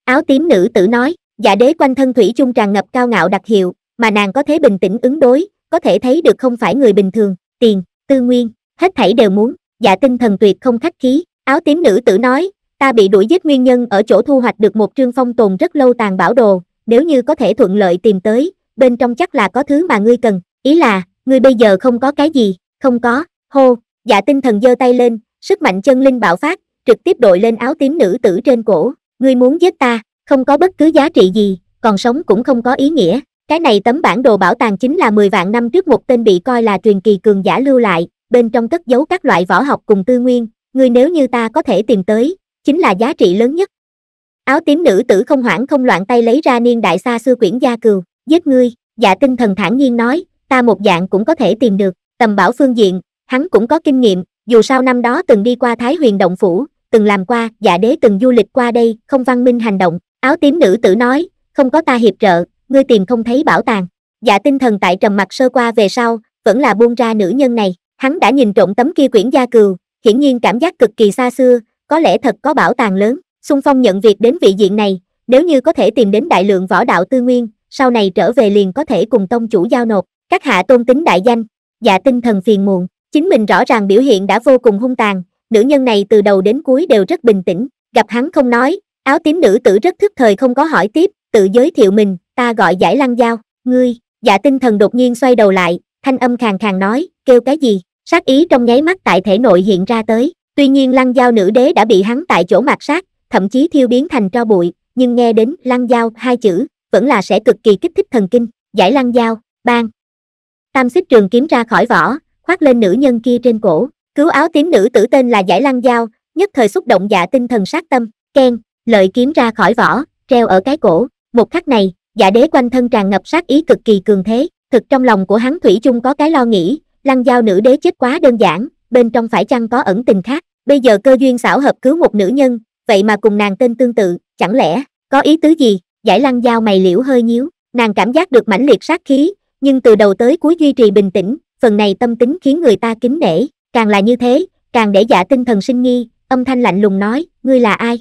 áo tím nữ tử nói giả đế quanh thân thủy chung tràn ngập cao ngạo đặc hiệu mà nàng có thế bình tĩnh ứng đối có thể thấy được không phải người bình thường tiền tư nguyên hết thảy đều muốn Giả dạ tinh thần tuyệt không khách khí áo tím nữ tử nói ta bị đuổi giết nguyên nhân ở chỗ thu hoạch được một trương phong tồn rất lâu tàn bảo đồ nếu như có thể thuận lợi tìm tới bên trong chắc là có thứ mà ngươi cần ý là ngươi bây giờ không có cái gì không có hô giả dạ tinh thần giơ tay lên sức mạnh chân linh bạo phát trực tiếp đội lên áo tím nữ tử trên cổ ngươi muốn giết ta không có bất cứ giá trị gì còn sống cũng không có ý nghĩa cái này tấm bản đồ bảo tàng chính là 10 vạn năm trước một tên bị coi là truyền kỳ cường giả lưu lại bên trong cất giấu các loại võ học cùng tư nguyên ngươi nếu như ta có thể tìm tới chính là giá trị lớn nhất áo tím nữ tử không hoảng không loạn tay lấy ra niên đại xa xưa quyển gia cừu giết ngươi dạ tinh thần thản nhiên nói ta một dạng cũng có thể tìm được tầm bảo phương diện hắn cũng có kinh nghiệm dù sao năm đó từng đi qua Thái Huyền Động Phủ, từng làm qua, giả dạ đế từng du lịch qua đây, không văn minh hành động, áo tím nữ tử nói, không có ta hiệp trợ, ngươi tìm không thấy bảo tàng. Dạ tinh thần tại trầm mặt sơ qua về sau, vẫn là buông ra nữ nhân này, hắn đã nhìn trộm tấm kia quyển gia cừu, hiển nhiên cảm giác cực kỳ xa xưa, có lẽ thật có bảo tàng lớn, xung phong nhận việc đến vị diện này, nếu như có thể tìm đến đại lượng võ đạo tư nguyên, sau này trở về liền có thể cùng tông chủ giao nộp, các hạ tôn tính đại danh, dạ tinh thần phiền muộn, Chính mình rõ ràng biểu hiện đã vô cùng hung tàn, nữ nhân này từ đầu đến cuối đều rất bình tĩnh, gặp hắn không nói, áo tím nữ tử rất thức thời không có hỏi tiếp, tự giới thiệu mình, ta gọi giải lăng dao, ngươi, dạ tinh thần đột nhiên xoay đầu lại, thanh âm khàn khàn nói, kêu cái gì, sát ý trong nháy mắt tại thể nội hiện ra tới, tuy nhiên lăng dao nữ đế đã bị hắn tại chỗ mặt sát, thậm chí thiêu biến thành tro bụi, nhưng nghe đến lăng dao hai chữ, vẫn là sẽ cực kỳ kích thích thần kinh, giải lăng dao, bang. Tam xích trường kiếm ra khỏi vỏ, khoác lên nữ nhân kia trên cổ cứu áo tím nữ tử tên là giải lăng dao nhất thời xúc động dạ tinh thần sát tâm keng lợi kiếm ra khỏi vỏ treo ở cái cổ một khắc này dạ đế quanh thân tràn ngập sát ý cực kỳ cường thế thực trong lòng của hắn thủy chung có cái lo nghĩ lăng dao nữ đế chết quá đơn giản bên trong phải chăng có ẩn tình khác bây giờ cơ duyên xảo hợp cứu một nữ nhân vậy mà cùng nàng tên tương tự chẳng lẽ có ý tứ gì giải lăng dao mày liễu hơi nhíu nàng cảm giác được mãnh liệt sát khí nhưng từ đầu tới cuối duy trì bình tĩnh phần này tâm tính khiến người ta kính nể, càng là như thế, càng để giả dạ tinh thần sinh nghi, âm thanh lạnh lùng nói, ngươi là ai?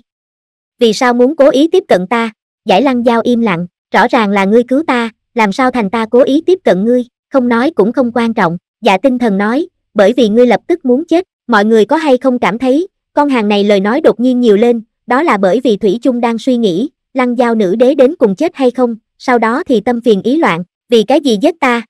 Vì sao muốn cố ý tiếp cận ta? Giải lăng giao im lặng, rõ ràng là ngươi cứu ta, làm sao thành ta cố ý tiếp cận ngươi, không nói cũng không quan trọng, giả dạ tinh thần nói, bởi vì ngươi lập tức muốn chết, mọi người có hay không cảm thấy, con hàng này lời nói đột nhiên nhiều lên, đó là bởi vì Thủy chung đang suy nghĩ, lăng giao nữ đế đến cùng chết hay không, sau đó thì tâm phiền ý loạn, vì cái gì giết ta,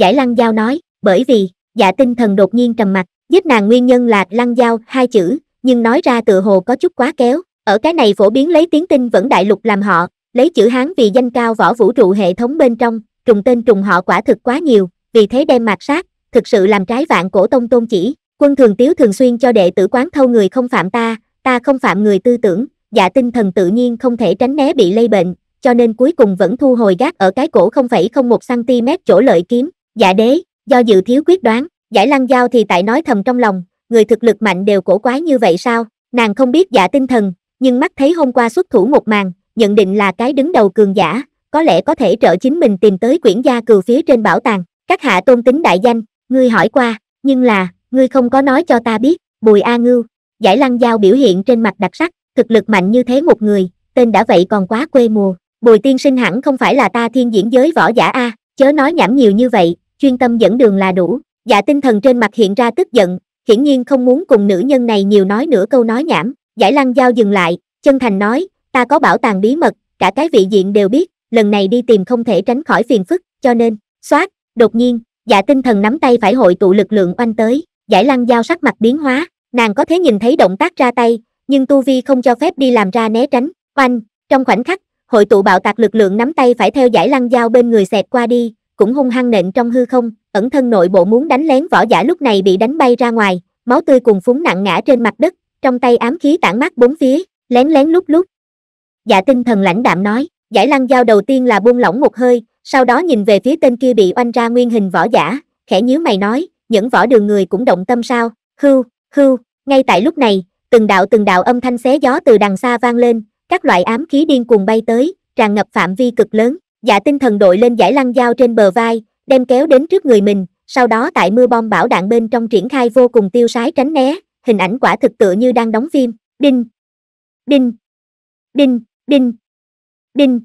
Giải Lăng Giao nói, bởi vì, dạ tinh thần đột nhiên trầm mặt, giết nàng nguyên nhân là Lăng Giao hai chữ, nhưng nói ra tựa hồ có chút quá kéo, ở cái này phổ biến lấy tiếng tinh vẫn đại lục làm họ, lấy chữ Hán vì danh cao võ vũ trụ hệ thống bên trong, trùng tên trùng họ quả thực quá nhiều, vì thế đem mặt sát, thực sự làm trái vạn cổ tông tôn chỉ, quân thường tiếu thường xuyên cho đệ tử quán thâu người không phạm ta, ta không phạm người tư tưởng, dạ tinh thần tự nhiên không thể tránh né bị lây bệnh, cho nên cuối cùng vẫn thu hồi gác ở cái cổ 0,01cm chỗ lợi kiếm, Dạ đế, do dự thiếu quyết đoán, giải lăng giao thì tại nói thầm trong lòng, người thực lực mạnh đều cổ quái như vậy sao, nàng không biết giả dạ tinh thần, nhưng mắt thấy hôm qua xuất thủ một màn, nhận định là cái đứng đầu cường giả, có lẽ có thể trợ chính mình tìm tới quyển gia cừu phía trên bảo tàng, các hạ tôn tính đại danh, ngươi hỏi qua, nhưng là, ngươi không có nói cho ta biết, bùi A Ngưu, giải lăng giao biểu hiện trên mặt đặc sắc, thực lực mạnh như thế một người, tên đã vậy còn quá quê mùa, bùi tiên sinh hẳn không phải là ta thiên diễn giới võ giả A, chớ nói nhảm nhiều như vậy chuyên tâm dẫn đường là đủ dạ tinh thần trên mặt hiện ra tức giận hiển nhiên không muốn cùng nữ nhân này nhiều nói nửa câu nói nhảm giải lăng giao dừng lại chân thành nói ta có bảo tàng bí mật cả cái vị diện đều biết lần này đi tìm không thể tránh khỏi phiền phức cho nên xoát đột nhiên dạ tinh thần nắm tay phải hội tụ lực lượng oanh tới giải lăng giao sắc mặt biến hóa nàng có thế nhìn thấy động tác ra tay nhưng tu vi không cho phép đi làm ra né tránh oanh trong khoảnh khắc hội tụ bạo tạc lực lượng nắm tay phải theo giải lăng dao bên người xẹt qua đi cũng hung hăng nện trong hư không ẩn thân nội bộ muốn đánh lén võ giả lúc này bị đánh bay ra ngoài máu tươi cùng phúng nặng ngã trên mặt đất trong tay ám khí tản mát bốn phía lén lén lúc lúc dạ tinh thần lãnh đạm nói giải lăng dao đầu tiên là buông lỏng một hơi sau đó nhìn về phía tên kia bị oanh ra nguyên hình võ giả khẽ nhíu mày nói những võ đường người cũng động tâm sao hưu hưu ngay tại lúc này từng đạo từng đạo âm thanh xé gió từ đằng xa vang lên các loại ám khí điên cuồng bay tới, tràn ngập phạm vi cực lớn, dạ tinh thần đội lên giải lăng dao trên bờ vai, đem kéo đến trước người mình, sau đó tại mưa bom bão đạn bên trong triển khai vô cùng tiêu sái tránh né, hình ảnh quả thực tựa như đang đóng phim, đinh, đinh, đinh, đinh, đinh,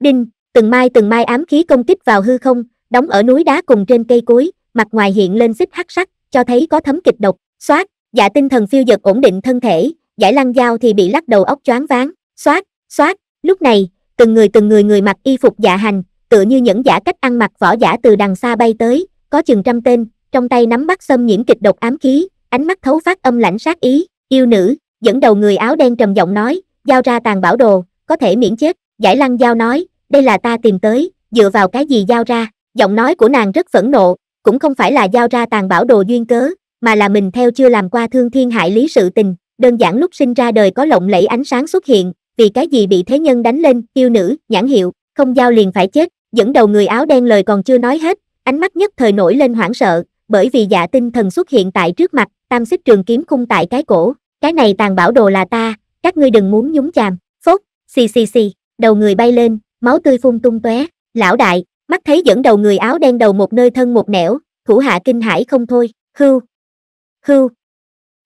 đinh, từng mai từng mai ám khí công kích vào hư không, đóng ở núi đá cùng trên cây cối, mặt ngoài hiện lên xích hắc sắc, cho thấy có thấm kịch độc, xoát, dạ tinh thần phiêu dật ổn định thân thể, giải lăng dao thì bị lắc đầu óc choáng váng, Xoát, xoát, lúc này, từng người từng người người mặc y phục dạ hành, tựa như những giả cách ăn mặc vỏ giả từ đằng xa bay tới, có chừng trăm tên, trong tay nắm bắt xâm nhiễm kịch độc ám khí, ánh mắt thấu phát âm lãnh sát ý, yêu nữ, dẫn đầu người áo đen trầm giọng nói, giao ra tàn bảo đồ, có thể miễn chết, giải lăng giao nói, đây là ta tìm tới, dựa vào cái gì giao ra, giọng nói của nàng rất phẫn nộ, cũng không phải là giao ra tàn bảo đồ duyên cớ, mà là mình theo chưa làm qua thương thiên hại lý sự tình, đơn giản lúc sinh ra đời có lộng lẫy ánh sáng xuất hiện, vì cái gì bị thế nhân đánh lên, yêu nữ, nhãn hiệu, không giao liền phải chết, dẫn đầu người áo đen lời còn chưa nói hết, ánh mắt nhất thời nổi lên hoảng sợ, bởi vì dạ tinh thần xuất hiện tại trước mặt, tam xích trường kiếm khung tại cái cổ, cái này tàn bảo đồ là ta, các ngươi đừng muốn nhúng chàm, phốt, xì xì xì, đầu người bay lên, máu tươi phun tung tóe, lão đại, mắt thấy dẫn đầu người áo đen đầu một nơi thân một nẻo, thủ hạ kinh hãi không thôi, hưu, hưu,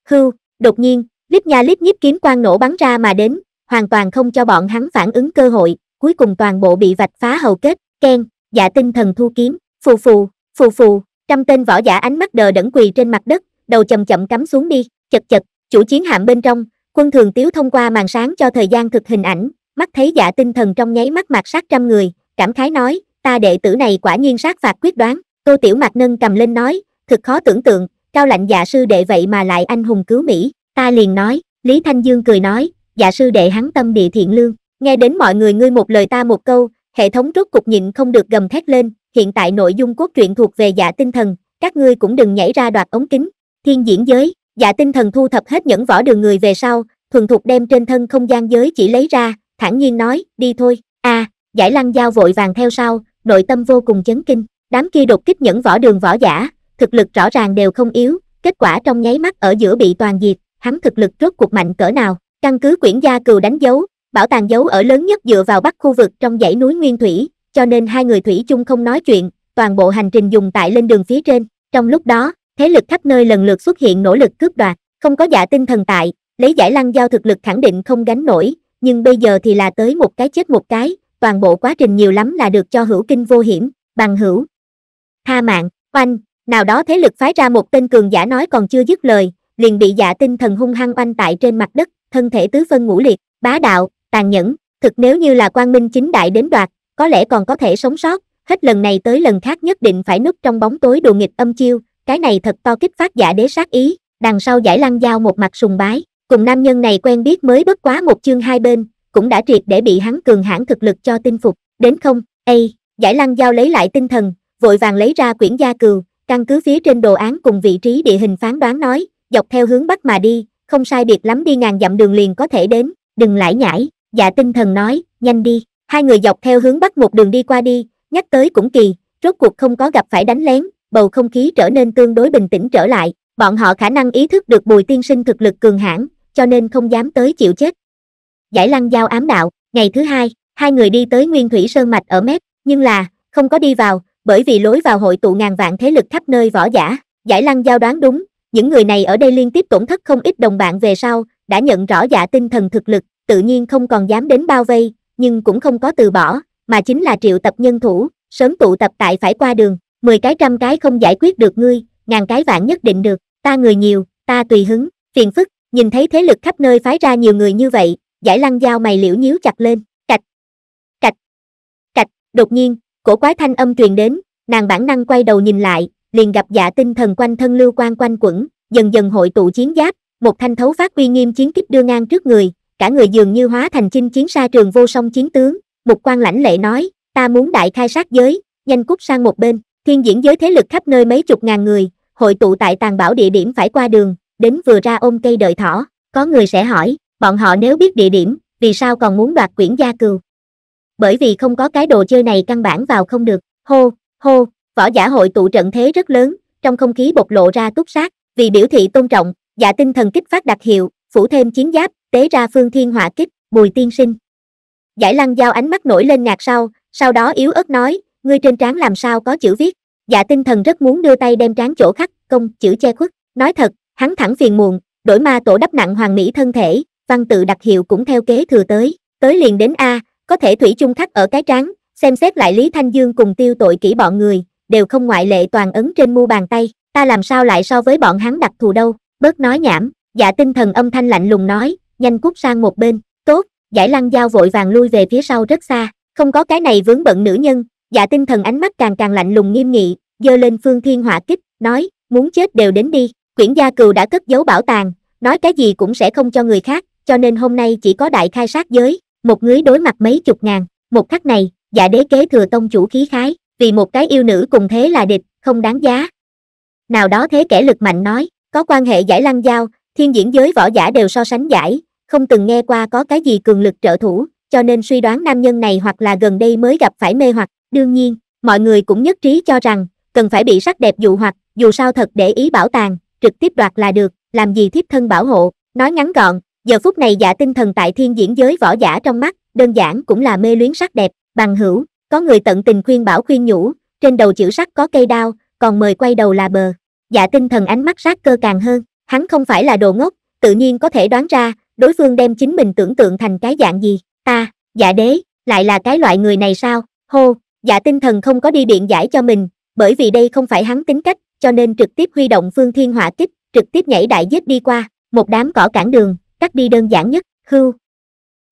hưu, đột nhiên, lít nha lít nhíp kiếm quang nổ bắn ra mà đến, hoàn toàn không cho bọn hắn phản ứng cơ hội, cuối cùng toàn bộ bị vạch phá hầu kết, Ken, giả dạ tinh thần thu kiếm, phù phù, phù phù, trăm tên võ giả ánh mắt đờ đẫn quỳ trên mặt đất, đầu chậm chậm cắm xuống đi, chật chật, chủ chiến hạm bên trong, quân thường tiếu thông qua màn sáng cho thời gian thực hình ảnh, mắt thấy giả dạ tinh thần trong nháy mắt mặt sát trăm người, cảm khái nói, ta đệ tử này quả nhiên sát phạt quyết đoán, tô tiểu mạc nâng cầm lên nói, thực khó tưởng tượng, cao lạnh giả dạ sư đệ vậy mà lại anh hùng cứu Mỹ, ta liền nói, Lý Thanh Dương cười nói, dạ sư đệ hắn tâm địa thiện lương, nghe đến mọi người ngươi một lời ta một câu, hệ thống rốt cục nhịn không được gầm thét lên, hiện tại nội dung cốt truyện thuộc về dạ tinh thần, các ngươi cũng đừng nhảy ra đoạt ống kính, thiên diễn giới, dạ tinh thần thu thập hết những võ đường người về sau, thuần thục đem trên thân không gian giới chỉ lấy ra, thản nhiên nói, đi thôi, a à, giải lăng giao vội vàng theo sau, nội tâm vô cùng chấn kinh, đám kia đột kích những võ đường võ giả, thực lực rõ ràng đều không yếu, kết quả trong nháy mắt ở giữa bị toàn diệt, hắn thực lực rốt cuộc mạnh cỡ nào, Căn cứ quyển gia cừu đánh dấu, bảo tàng dấu ở lớn nhất dựa vào bắc khu vực trong dãy núi Nguyên Thủy, cho nên hai người Thủy chung không nói chuyện, toàn bộ hành trình dùng tại lên đường phía trên. Trong lúc đó, thế lực khắp nơi lần lượt xuất hiện nỗ lực cướp đoạt, không có giả dạ tinh thần tại, lấy giải lăng giao thực lực khẳng định không gánh nổi, nhưng bây giờ thì là tới một cái chết một cái, toàn bộ quá trình nhiều lắm là được cho hữu kinh vô hiểm, bằng hữu. Tha mạng, oanh, nào đó thế lực phái ra một tên cường giả nói còn chưa dứt lời, liền bị dạ tinh thần hung hăng oanh tại trên mặt đất thân thể tứ phân ngũ liệt bá đạo tàn nhẫn thực nếu như là quang minh chính đại đến đoạt có lẽ còn có thể sống sót hết lần này tới lần khác nhất định phải núp trong bóng tối đồ nghịch âm chiêu cái này thật to kích phát giả dạ đế sát ý đằng sau giải lăng giao một mặt sùng bái cùng nam nhân này quen biết mới bất quá một chương hai bên cũng đã triệt để bị hắn cường hãn thực lực cho tin phục đến không a giải lăng giao lấy lại tinh thần vội vàng lấy ra quyển gia cừu căn cứ phía trên đồ án cùng vị trí địa hình phán đoán nói dọc theo hướng bắc mà đi, không sai biệt lắm đi ngàn dặm đường liền có thể đến, đừng lải nhải, dạ tinh thần nói, nhanh đi, hai người dọc theo hướng bắc một đường đi qua đi, nhắc tới cũng kỳ, rốt cuộc không có gặp phải đánh lén, bầu không khí trở nên tương đối bình tĩnh trở lại, bọn họ khả năng ý thức được bùi tiên sinh thực lực cường hãn, cho nên không dám tới chịu chết. Giải lăng giao ám đạo, ngày thứ hai, hai người đi tới Nguyên Thủy Sơn Mạch ở mép, nhưng là, không có đi vào, bởi vì lối vào hội tụ ngàn vạn thế lực khắp nơi võ giả, giải lăng giao đoán đúng, những người này ở đây liên tiếp tổn thất không ít đồng bạn về sau đã nhận rõ dạ tinh thần thực lực tự nhiên không còn dám đến bao vây nhưng cũng không có từ bỏ mà chính là triệu tập nhân thủ sớm tụ tập tại phải qua đường mười cái trăm cái không giải quyết được ngươi ngàn cái vạn nhất định được ta người nhiều ta tùy hứng phiền phức nhìn thấy thế lực khắp nơi phái ra nhiều người như vậy giải lăng dao mày liễu nhíu chặt lên cạch cạch cạch đột nhiên cổ quái thanh âm truyền đến nàng bản năng quay đầu nhìn lại liền gặp dạ tinh thần quanh thân lưu quan quanh quẩn, dần dần hội tụ chiến giáp, một thanh thấu phát uy nghiêm chiến kích đưa ngang trước người, cả người dường như hóa thành chinh chiến sa trường vô song chiến tướng, một quan lãnh lệ nói, ta muốn đại khai sát giới, nhanh cút sang một bên, thiên diễn giới thế lực khắp nơi mấy chục ngàn người, hội tụ tại tàn bảo địa điểm phải qua đường, đến vừa ra ôm cây đợi thỏ, có người sẽ hỏi, bọn họ nếu biết địa điểm, vì sao còn muốn đoạt quyển gia cừu? Bởi vì không có cái đồ chơi này căn bản vào không được, hô, hô, Võ giả hội tụ trận thế rất lớn, trong không khí bộc lộ ra túc sát, vì biểu thị tôn trọng, giả dạ tinh thần kích phát đặc hiệu, phủ thêm chiến giáp, tế ra phương thiên hỏa kích, bùi tiên sinh. Giải lăng giao ánh mắt nổi lên ngạc sau, sau đó yếu ớt nói, ngươi trên trán làm sao có chữ viết, giả dạ tinh thần rất muốn đưa tay đem trán chỗ khắc, công, chữ che khuất, nói thật, hắn thẳng phiền muộn, đổi ma tổ đắp nặng hoàng mỹ thân thể, văn tự đặc hiệu cũng theo kế thừa tới, tới liền đến A, có thể thủy chung khắc ở cái trán, xem xét lại Lý Thanh Dương cùng tiêu tội kỹ bọn người, đều không ngoại lệ toàn ấn trên mu bàn tay, ta làm sao lại so với bọn hắn đặc thù đâu, bớt nói nhảm, dạ tinh thần âm thanh lạnh lùng nói, nhanh cút sang một bên, tốt, giải lăng dao vội vàng lui về phía sau rất xa, không có cái này vướng bận nữ nhân, dạ tinh thần ánh mắt càng càng lạnh lùng nghiêm nghị, giơ lên phương thiên hỏa kích, nói, muốn chết đều đến đi, quyển gia cừu đã cất giấu bảo tàng, nói cái gì cũng sẽ không cho người khác, cho nên hôm nay chỉ có đại khai sát giới, một người đối mặt mấy chục ngàn, một khắc này, dạ đế kế thừa tông chủ khí khái, vì một cái yêu nữ cùng thế là địch không đáng giá nào đó thế kẻ lực mạnh nói có quan hệ giải lăng giao thiên diễn giới võ giả đều so sánh giải không từng nghe qua có cái gì cường lực trợ thủ cho nên suy đoán nam nhân này hoặc là gần đây mới gặp phải mê hoặc đương nhiên mọi người cũng nhất trí cho rằng cần phải bị sắc đẹp dụ hoặc dù sao thật để ý bảo tàng trực tiếp đoạt là được làm gì thiếp thân bảo hộ nói ngắn gọn giờ phút này giả tinh thần tại thiên diễn giới võ giả trong mắt đơn giản cũng là mê luyến sắc đẹp bằng hữu có người tận tình khuyên bảo khuyên nhủ, trên đầu chữ sắt có cây đao, còn mời quay đầu là bờ. Dạ tinh thần ánh mắt sát cơ càng hơn, hắn không phải là đồ ngốc, tự nhiên có thể đoán ra, đối phương đem chính mình tưởng tượng thành cái dạng gì. Ta, à, dạ đế, lại là cái loại người này sao? Hô, dạ tinh thần không có đi biện giải cho mình, bởi vì đây không phải hắn tính cách, cho nên trực tiếp huy động phương thiên hỏa kích, trực tiếp nhảy đại giết đi qua, một đám cỏ cản đường, cắt đi đơn giản nhất, hưu.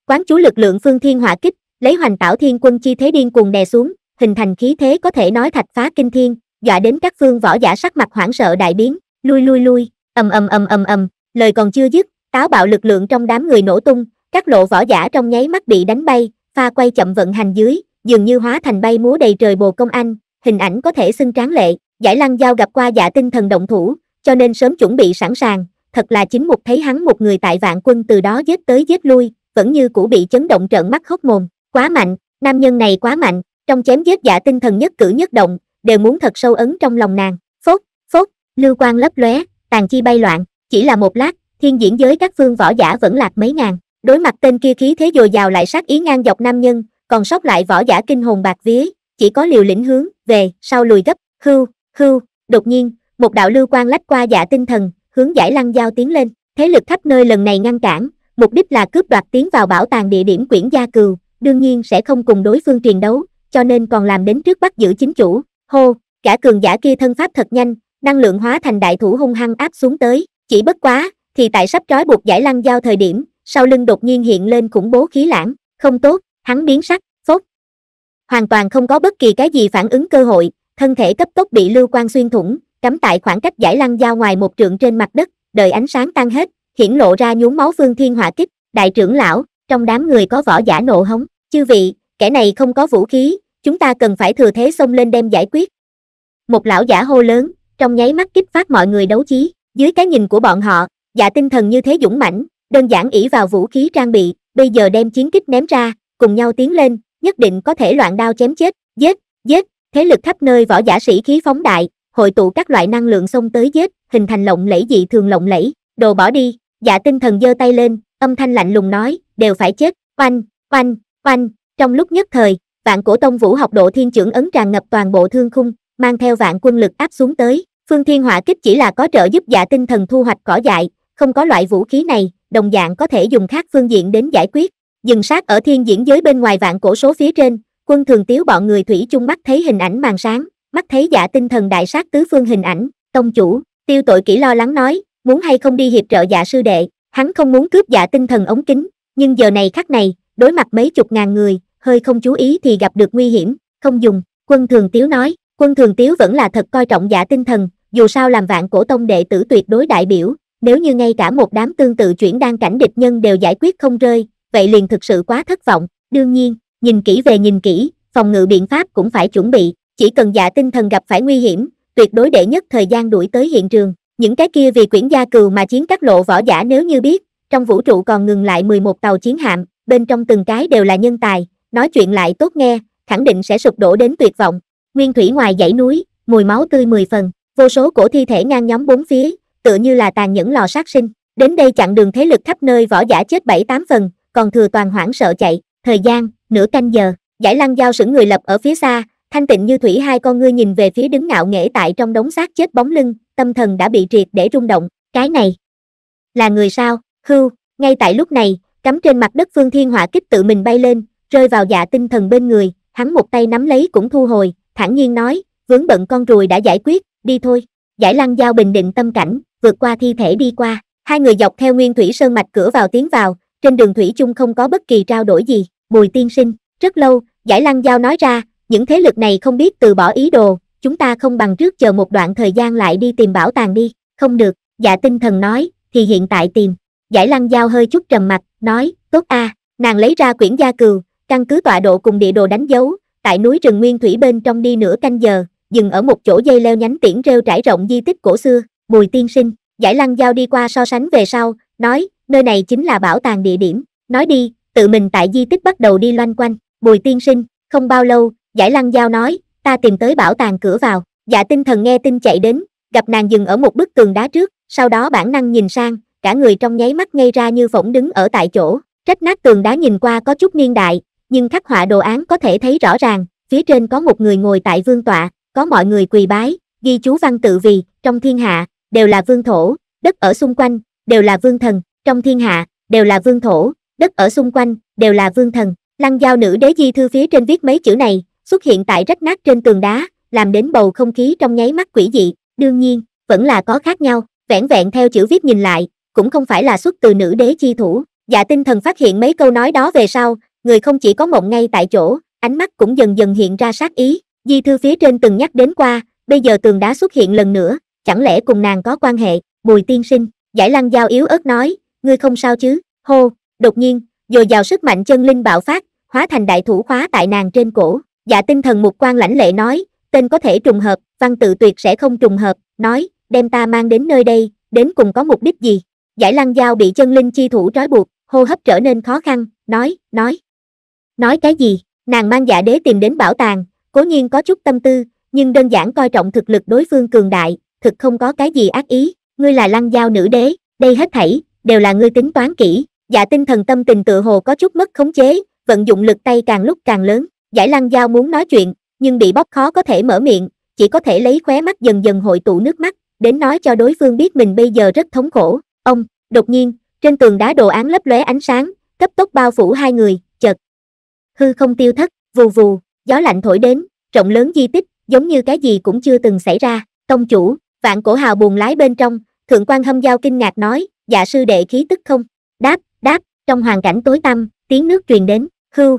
Quán chú lực lượng phương thiên hỏa kích, lấy hoành tảo thiên quân chi thế điên cuồng đè xuống, hình thành khí thế có thể nói thạch phá kinh thiên, dọa đến các phương võ giả sắc mặt hoảng sợ đại biến, lui lui lui, ầm ầm ầm ầm ầm, lời còn chưa dứt, táo bạo lực lượng trong đám người nổ tung, các lộ võ giả trong nháy mắt bị đánh bay, pha quay chậm vận hành dưới, dường như hóa thành bay múa đầy trời bồ công anh, hình ảnh có thể xưng tráng lệ, giải lăng giao gặp qua giả dạ tinh thần động thủ, cho nên sớm chuẩn bị sẵn sàng, thật là chính mục thấy hắn một người tại vạn quân từ đó giết tới giết lui, vẫn như cũ bị chấn động trợn mắt hốc mồm. Quá mạnh, nam nhân này quá mạnh, trong chém giết giả tinh thần nhất cử nhất động, đều muốn thật sâu ấn trong lòng nàng. Phốt, phốt, lưu quang lấp lóe, tàn chi bay loạn, chỉ là một lát, thiên diễn giới các phương võ giả vẫn lạc mấy ngàn. Đối mặt tên kia khí thế dồi dào lại sát ý ngang dọc nam nhân, còn sót lại võ giả kinh hồn bạc vía, chỉ có liều lĩnh hướng về sau lùi gấp, hưu, hưu, đột nhiên, một đạo lưu quang lách qua giả tinh thần, hướng giải lăng giao tiến lên, thế lực khắp nơi lần này ngăn cản, mục đích là cướp đoạt tiến vào bảo tàng địa điểm quyển gia cừu, đương nhiên sẽ không cùng đối phương truyền đấu, cho nên còn làm đến trước bắt giữ chính chủ. Hô, cả cường giả kia thân pháp thật nhanh, năng lượng hóa thành đại thủ hung hăng áp xuống tới, chỉ bất quá, thì tại sắp trói buộc giải lăng giao thời điểm, sau lưng đột nhiên hiện lên khủng bố khí lãng, không tốt, hắn biến sắc, phốt. Hoàn toàn không có bất kỳ cái gì phản ứng cơ hội, thân thể cấp tốc bị lưu quan xuyên thủng, cắm tại khoảng cách giải lăng giao ngoài một trượng trên mặt đất, đợi ánh sáng tan hết, hiển lộ ra nhún máu phương thiên hỏa kích, đại trưởng lão, trong đám người có võ giả nộ hống chư vị kẻ này không có vũ khí chúng ta cần phải thừa thế xông lên đem giải quyết một lão giả hô lớn trong nháy mắt kích phát mọi người đấu chí dưới cái nhìn của bọn họ giả dạ tinh thần như thế dũng mãnh đơn giản ỷ vào vũ khí trang bị bây giờ đem chiến kích ném ra cùng nhau tiến lên nhất định có thể loạn đao chém chết giết giết thế lực khắp nơi võ giả sĩ khí phóng đại hội tụ các loại năng lượng xông tới giết hình thành lộng lẫy dị thường lộng lẫy đồ bỏ đi giả dạ tinh thần giơ tay lên âm thanh lạnh lùng nói đều phải chết, oanh, oanh, oanh, trong lúc nhất thời, vạn cổ tông vũ học độ thiên trưởng ấn tràn ngập toàn bộ thương khung, mang theo vạn quân lực áp xuống tới, phương thiên hỏa kích chỉ là có trợ giúp giả tinh thần thu hoạch cỏ dại, không có loại vũ khí này, đồng dạng có thể dùng khác phương diện đến giải quyết, dừng sát ở thiên diễn giới bên ngoài vạn cổ số phía trên, quân thường tiếu bọn người thủy chung mắt thấy hình ảnh màn sáng, mắt thấy giả tinh thần đại sát tứ phương hình ảnh, tông chủ, tiêu tội kỹ lo lắng nói, muốn hay không đi hiệp trợ giả dạ sư đệ, hắn không muốn cướp giả dạ tinh thần ống kính, nhưng giờ này khắc này, đối mặt mấy chục ngàn người, hơi không chú ý thì gặp được nguy hiểm, không dùng, quân thường tiếu nói, quân thường tiếu vẫn là thật coi trọng giả tinh thần, dù sao làm vạn cổ tông đệ tử tuyệt đối đại biểu, nếu như ngay cả một đám tương tự chuyển đang cảnh địch nhân đều giải quyết không rơi, vậy liền thực sự quá thất vọng, đương nhiên, nhìn kỹ về nhìn kỹ, phòng ngự biện pháp cũng phải chuẩn bị, chỉ cần giả tinh thần gặp phải nguy hiểm, tuyệt đối đệ nhất thời gian đuổi tới hiện trường, những cái kia vì quyển gia cừu mà chiến các lộ võ giả nếu như biết, trong vũ trụ còn ngừng lại 11 tàu chiến hạm, bên trong từng cái đều là nhân tài, nói chuyện lại tốt nghe, khẳng định sẽ sụp đổ đến tuyệt vọng. Nguyên thủy ngoài dãy núi, mùi máu tươi mười phần, vô số cổ thi thể ngang nhóm bốn phía, tựa như là tàn những lò sát sinh. Đến đây chặn đường thế lực khắp nơi võ giả chết bảy tám phần, còn thừa toàn hoảng sợ chạy, thời gian, nửa canh giờ, giải lăng giao sững người lập ở phía xa, thanh tịnh như thủy hai con ngươi nhìn về phía đứng ngạo nghễ tại trong đống xác chết bóng lưng, tâm thần đã bị triệt để rung động, cái này, là người sao? Hưu, ngay tại lúc này, cắm trên mặt đất Phương Thiên hỏa kích tự mình bay lên, rơi vào dạ tinh thần bên người, hắn một tay nắm lấy cũng thu hồi, thản nhiên nói, vướng bận con ruồi đã giải quyết, đi thôi. Giải lăng giao bình định tâm cảnh, vượt qua thi thể đi qua, hai người dọc theo nguyên thủy sơn mạch cửa vào tiến vào, trên đường thủy chung không có bất kỳ trao đổi gì, bùi tiên sinh, rất lâu, giải lăng giao nói ra, những thế lực này không biết từ bỏ ý đồ, chúng ta không bằng trước chờ một đoạn thời gian lại đi tìm bảo tàng đi, không được, dạ tinh thần nói, thì hiện tại tìm, Giải lăng dao hơi chút trầm mặt, nói, tốt a, à. nàng lấy ra quyển gia cừu, căn cứ tọa độ cùng địa đồ đánh dấu, tại núi rừng nguyên thủy bên trong đi nửa canh giờ, dừng ở một chỗ dây leo nhánh tiễn rêu trải rộng di tích cổ xưa, bùi tiên sinh, giải lăng dao đi qua so sánh về sau, nói, nơi này chính là bảo tàng địa điểm, nói đi, tự mình tại di tích bắt đầu đi loanh quanh, bùi tiên sinh, không bao lâu, giải lăng dao nói, ta tìm tới bảo tàng cửa vào, dạ tinh thần nghe tin chạy đến, gặp nàng dừng ở một bức tường đá trước, sau đó bản năng nhìn sang, cả người trong nháy mắt ngay ra như phỏng đứng ở tại chỗ, rách nát tường đá nhìn qua có chút niên đại, nhưng khắc họa đồ án có thể thấy rõ ràng, phía trên có một người ngồi tại vương tọa, có mọi người quỳ bái, ghi chú văn tự vì, trong thiên hạ, đều là vương thổ, đất ở xung quanh, đều là vương thần, trong thiên hạ, đều là vương thổ, đất ở xung quanh, đều là vương thần. Lăng giao nữ đế di thư phía trên viết mấy chữ này, xuất hiện tại rách nát trên tường đá, làm đến bầu không khí trong nháy mắt quỷ dị, đương nhiên, vẫn là có khác nhau, vẻn vẹn theo chữ viết nhìn lại, cũng không phải là xuất từ nữ đế chi thủ dạ tinh thần phát hiện mấy câu nói đó về sau người không chỉ có mộng ngay tại chỗ ánh mắt cũng dần dần hiện ra sát ý di thư phía trên từng nhắc đến qua bây giờ tường đá xuất hiện lần nữa chẳng lẽ cùng nàng có quan hệ bùi tiên sinh giải lăng giao yếu ớt nói ngươi không sao chứ hô đột nhiên dồi dào sức mạnh chân linh bạo phát hóa thành đại thủ khóa tại nàng trên cổ dạ tinh thần một quan lãnh lệ nói tên có thể trùng hợp văn tự tuyệt sẽ không trùng hợp nói đem ta mang đến nơi đây đến cùng có mục đích gì Giải lăng dao bị chân linh chi thủ trói buộc, hô hấp trở nên khó khăn, nói, nói. Nói cái gì, nàng mang dạ đế tìm đến bảo tàng, cố nhiên có chút tâm tư, nhưng đơn giản coi trọng thực lực đối phương cường đại, thực không có cái gì ác ý, ngươi là lăng giao nữ đế, đây hết thảy, đều là ngươi tính toán kỹ, dạ tinh thần tâm tình tự hồ có chút mất khống chế, vận dụng lực tay càng lúc càng lớn, giải lăng giao muốn nói chuyện, nhưng bị bóp khó có thể mở miệng, chỉ có thể lấy khóe mắt dần dần hội tụ nước mắt, đến nói cho đối phương biết mình bây giờ rất thống khổ, Ông, đột nhiên, trên tường đá đồ án lấp lóe ánh sáng, cấp tốc bao phủ hai người, chật. Hư không tiêu thất, vù vù, gió lạnh thổi đến, rộng lớn di tích, giống như cái gì cũng chưa từng xảy ra, tông chủ, vạn cổ hào buồn lái bên trong, thượng quan hâm giao kinh ngạc nói, dạ sư đệ khí tức không, đáp, đáp, trong hoàn cảnh tối tăm, tiếng nước truyền đến, hư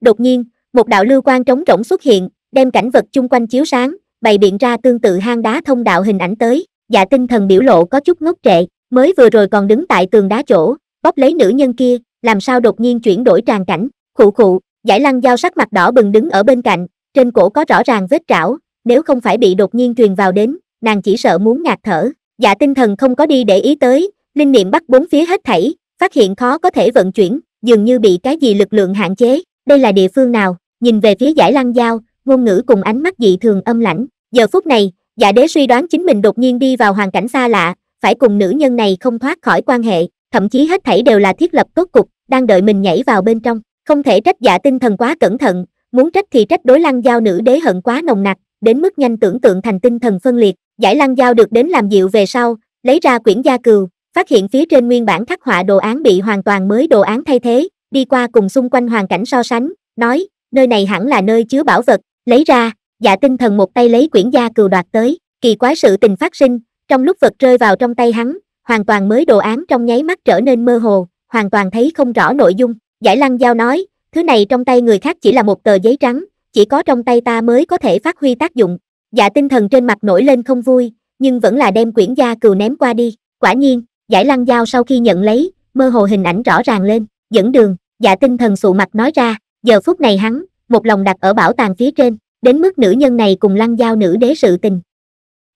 Đột nhiên, một đạo lưu quan trống rỗng xuất hiện, đem cảnh vật chung quanh chiếu sáng, bày biện ra tương tự hang đá thông đạo hình ảnh tới, dạ tinh thần biểu lộ có chút ngốc trệ, mới vừa rồi còn đứng tại tường đá chỗ bóp lấy nữ nhân kia làm sao đột nhiên chuyển đổi tràn cảnh khụ khụ giải lăng dao sắc mặt đỏ bừng đứng ở bên cạnh trên cổ có rõ ràng vết trảo nếu không phải bị đột nhiên truyền vào đến nàng chỉ sợ muốn ngạt thở dạ tinh thần không có đi để ý tới linh niệm bắt bốn phía hết thảy phát hiện khó có thể vận chuyển dường như bị cái gì lực lượng hạn chế đây là địa phương nào nhìn về phía giải lăng dao ngôn ngữ cùng ánh mắt dị thường âm lãnh giờ phút này dạ đế suy đoán chính mình đột nhiên đi vào hoàn cảnh xa lạ phải cùng nữ nhân này không thoát khỏi quan hệ thậm chí hết thảy đều là thiết lập tốt cục đang đợi mình nhảy vào bên trong không thể trách giả dạ tinh thần quá cẩn thận muốn trách thì trách đối lăng giao nữ đế hận quá nồng nặc đến mức nhanh tưởng tượng thành tinh thần phân liệt giải lăng giao được đến làm dịu về sau lấy ra quyển gia cừu phát hiện phía trên nguyên bản khắc họa đồ án bị hoàn toàn mới đồ án thay thế đi qua cùng xung quanh hoàn cảnh so sánh nói nơi này hẳn là nơi chứa bảo vật lấy ra giả dạ tinh thần một tay lấy quyển gia cừu đoạt tới kỳ quái sự tình phát sinh trong lúc vật rơi vào trong tay hắn, hoàn toàn mới đồ án trong nháy mắt trở nên mơ hồ, hoàn toàn thấy không rõ nội dung. Giải Lăng Giao nói, thứ này trong tay người khác chỉ là một tờ giấy trắng, chỉ có trong tay ta mới có thể phát huy tác dụng. Dạ tinh thần trên mặt nổi lên không vui, nhưng vẫn là đem quyển gia cừu ném qua đi. Quả nhiên, giải lăng giao sau khi nhận lấy, mơ hồ hình ảnh rõ ràng lên, dẫn đường, dạ tinh thần sụ mặt nói ra, giờ phút này hắn, một lòng đặt ở bảo tàng phía trên, đến mức nữ nhân này cùng lăng giao nữ đế sự tình,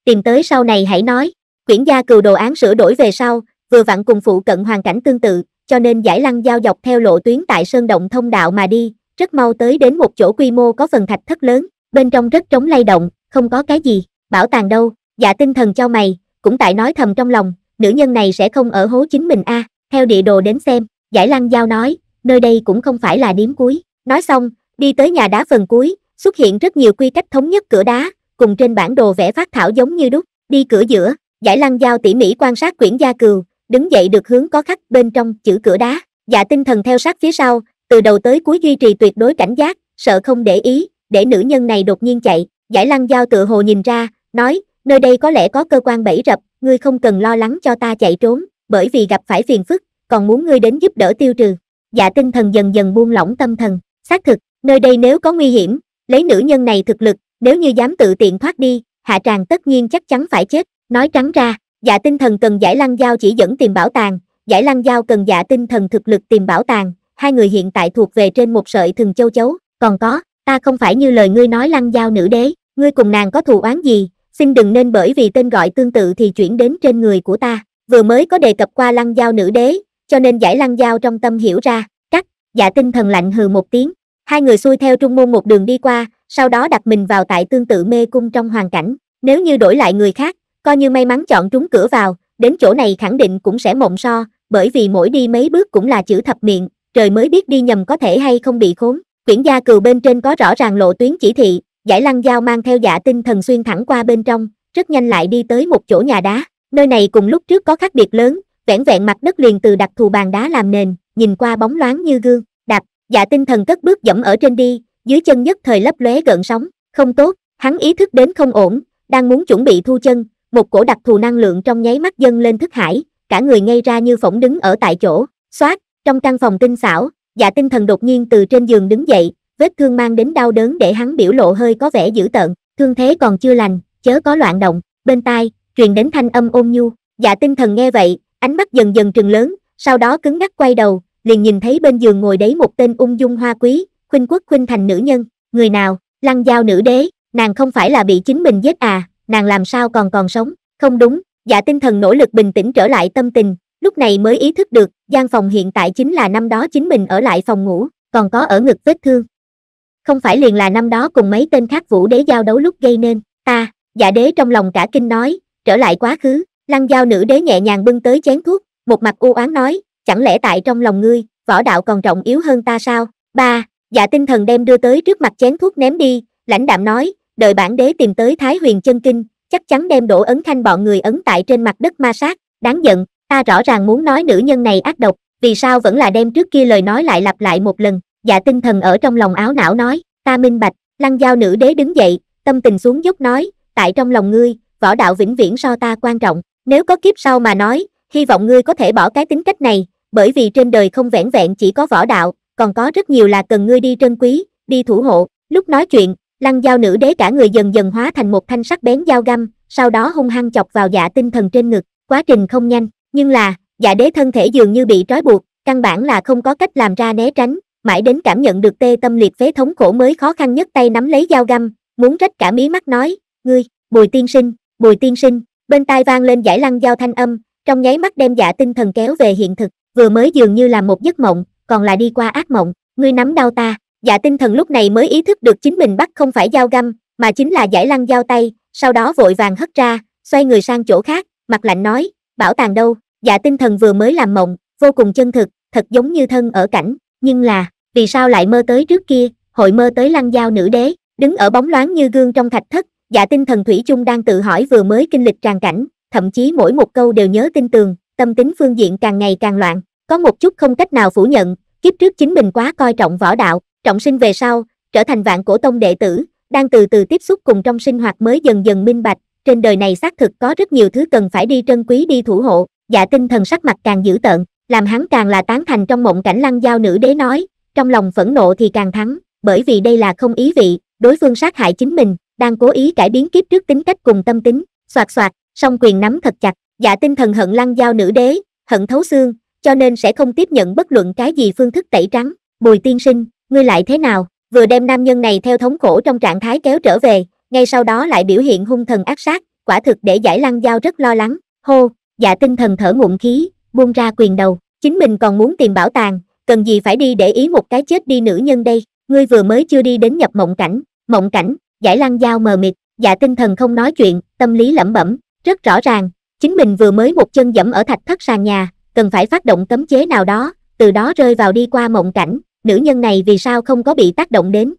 tìm tới sau này hãy nói. Quyển gia cừu đồ án sửa đổi về sau, vừa vặn cùng phụ cận hoàn cảnh tương tự, cho nên giải lăng giao dọc theo lộ tuyến tại sơn động thông đạo mà đi, rất mau tới đến một chỗ quy mô có phần thạch thất lớn, bên trong rất trống lay động, không có cái gì, bảo tàng đâu, dạ tinh thần cho mày, cũng tại nói thầm trong lòng, nữ nhân này sẽ không ở hố chính mình a à, theo địa đồ đến xem, giải lăng giao nói, nơi đây cũng không phải là điếm cuối, nói xong, đi tới nhà đá phần cuối, xuất hiện rất nhiều quy cách thống nhất cửa đá, cùng trên bản đồ vẽ phát thảo giống như đúc, đi cửa giữa, giải lăng giao tỉ mỉ quan sát quyển gia cừu, đứng dậy được hướng có khắc bên trong chữ cửa đá, dạ tinh thần theo sát phía sau, từ đầu tới cuối duy trì tuyệt đối cảnh giác, sợ không để ý, để nữ nhân này đột nhiên chạy, giải lăng giao tự hồ nhìn ra, nói, nơi đây có lẽ có cơ quan bẫy rập, ngươi không cần lo lắng cho ta chạy trốn, bởi vì gặp phải phiền phức, còn muốn ngươi đến giúp đỡ tiêu trừ. Dạ tinh thần dần dần buông lỏng tâm thần, xác thực, nơi đây nếu có nguy hiểm, lấy nữ nhân này thực lực, nếu như dám tự tiện thoát đi, hạ tràng tất nhiên chắc chắn phải chết, nói trắng ra, dạ tinh thần cần giải lăng giao chỉ dẫn tìm bảo tàng, giải lăng giao cần dạ tinh thần thực lực tìm bảo tàng, hai người hiện tại thuộc về trên một sợi thừng châu chấu, còn có, ta không phải như lời ngươi nói lăng giao nữ đế, ngươi cùng nàng có thù oán gì, xin đừng nên bởi vì tên gọi tương tự thì chuyển đến trên người của ta, vừa mới có đề cập qua lăng giao nữ đế, cho nên giải lăng giao trong tâm hiểu ra, cắt, dạ tinh thần lạnh hừ một tiếng, hai người xuôi theo trung môn một đường đi qua sau đó đặt mình vào tại tương tự mê cung trong hoàn cảnh nếu như đổi lại người khác coi như may mắn chọn trúng cửa vào đến chỗ này khẳng định cũng sẽ mộng so bởi vì mỗi đi mấy bước cũng là chữ thập miệng trời mới biết đi nhầm có thể hay không bị khốn quyển gia cừu bên trên có rõ ràng lộ tuyến chỉ thị giải lăng dao mang theo giả dạ tinh thần xuyên thẳng qua bên trong rất nhanh lại đi tới một chỗ nhà đá nơi này cùng lúc trước có khác biệt lớn vẻn vẹn mặt đất liền từ đặc thù bàn đá làm nền nhìn qua bóng loáng như gương dạ tinh thần cất bước dẫm ở trên đi dưới chân nhất thời lấp lóe gợn sóng không tốt hắn ý thức đến không ổn đang muốn chuẩn bị thu chân một cổ đặc thù năng lượng trong nháy mắt dâng lên thức hải cả người ngay ra như phỏng đứng ở tại chỗ xoát trong căn phòng tinh xảo dạ tinh thần đột nhiên từ trên giường đứng dậy vết thương mang đến đau đớn để hắn biểu lộ hơi có vẻ dữ tợn thương thế còn chưa lành chớ có loạn động bên tai truyền đến thanh âm ôn nhu dạ tinh thần nghe vậy ánh mắt dần dần trừng lớn sau đó cứng ngắc quay đầu liền nhìn thấy bên giường ngồi đấy một tên ung dung hoa quý, khuynh quốc khuynh thành nữ nhân, người nào, lăng giao nữ đế, nàng không phải là bị chính mình giết à, nàng làm sao còn còn sống, không đúng, dạ tinh thần nỗ lực bình tĩnh trở lại tâm tình, lúc này mới ý thức được, gian phòng hiện tại chính là năm đó chính mình ở lại phòng ngủ, còn có ở ngực vết thương. Không phải liền là năm đó cùng mấy tên khác vũ đế giao đấu lúc gây nên, ta, dạ đế trong lòng cả kinh nói, trở lại quá khứ, lăng giao nữ đế nhẹ nhàng bưng tới chén thuốc, một mặt u oán nói, chẳng lẽ tại trong lòng ngươi, võ đạo còn trọng yếu hơn ta sao? Ba, dạ tinh thần đem đưa tới trước mặt chén thuốc ném đi, lãnh đạm nói, đợi bản đế tìm tới Thái huyền chân kinh, chắc chắn đem đổ ấn thanh bọn người ấn tại trên mặt đất ma sát, đáng giận, ta rõ ràng muốn nói nữ nhân này ác độc, vì sao vẫn là đem trước kia lời nói lại lặp lại một lần, dạ tinh thần ở trong lòng áo não nói, ta minh bạch, lăng giao nữ đế đứng dậy, tâm tình xuống dốc nói, tại trong lòng ngươi, võ đạo vĩnh viễn so ta quan trọng, nếu có kiếp sau mà nói, hy vọng ngươi có thể bỏ cái tính cách này, bởi vì trên đời không vẻn vẹn chỉ có võ đạo, còn có rất nhiều là cần ngươi đi trân quý, đi thủ hộ. Lúc nói chuyện, lăng dao nữ đế cả người dần dần hóa thành một thanh sắc bén dao găm, sau đó hung hăng chọc vào dạ tinh thần trên ngực. Quá trình không nhanh, nhưng là, dạ đế thân thể dường như bị trói buộc, căn bản là không có cách làm ra né tránh, mãi đến cảm nhận được tê tâm liệt phế thống khổ mới khó khăn nhất tay nắm lấy dao găm, muốn trách cả mí mắt nói, ngươi, bùi tiên sinh, bùi tiên sinh, bên tai vang lên giải lăng dao thanh âm, trong nháy mắt đem dạ tinh thần kéo về hiện thực, vừa mới dường như là một giấc mộng còn là đi qua ác mộng ngươi nắm đau ta dạ tinh thần lúc này mới ý thức được chính mình bắt không phải dao găm mà chính là giải lăng dao tay sau đó vội vàng hất ra xoay người sang chỗ khác mặt lạnh nói bảo tàng đâu dạ tinh thần vừa mới làm mộng vô cùng chân thực thật giống như thân ở cảnh nhưng là vì sao lại mơ tới trước kia hội mơ tới lăng dao nữ đế đứng ở bóng loáng như gương trong thạch thất dạ tinh thần thủy chung đang tự hỏi vừa mới kinh lịch tràn cảnh thậm chí mỗi một câu đều nhớ tin tường tâm tính phương diện càng ngày càng loạn, có một chút không cách nào phủ nhận, kiếp trước chính mình quá coi trọng võ đạo, trọng sinh về sau, trở thành vạn cổ tông đệ tử, đang từ từ tiếp xúc cùng trong sinh hoạt mới dần dần minh bạch, trên đời này xác thực có rất nhiều thứ cần phải đi trân quý đi thủ hộ, dạ tinh thần sắc mặt càng dữ tợn, làm hắn càng là tán thành trong mộng cảnh lăng giao nữ đế nói, trong lòng phẫn nộ thì càng thắng, bởi vì đây là không ý vị, đối phương sát hại chính mình, đang cố ý cải biến kiếp trước tính cách cùng tâm tính, soạt soạt, song quyền nắm thật chặt, dạ tinh thần hận lăng giao nữ đế hận thấu xương cho nên sẽ không tiếp nhận bất luận cái gì phương thức tẩy trắng bùi tiên sinh ngươi lại thế nào vừa đem nam nhân này theo thống khổ trong trạng thái kéo trở về ngay sau đó lại biểu hiện hung thần ác sát quả thực để giải lăng giao rất lo lắng hô dạ tinh thần thở ngụm khí buông ra quyền đầu chính mình còn muốn tìm bảo tàng cần gì phải đi để ý một cái chết đi nữ nhân đây ngươi vừa mới chưa đi đến nhập mộng cảnh mộng cảnh giải lăng giao mờ mịt dạ tinh thần không nói chuyện tâm lý lẩm bẩm rất rõ ràng chính mình vừa mới một chân dẫm ở thạch thất sàn nhà cần phải phát động cấm chế nào đó từ đó rơi vào đi qua mộng cảnh nữ nhân này vì sao không có bị tác động đến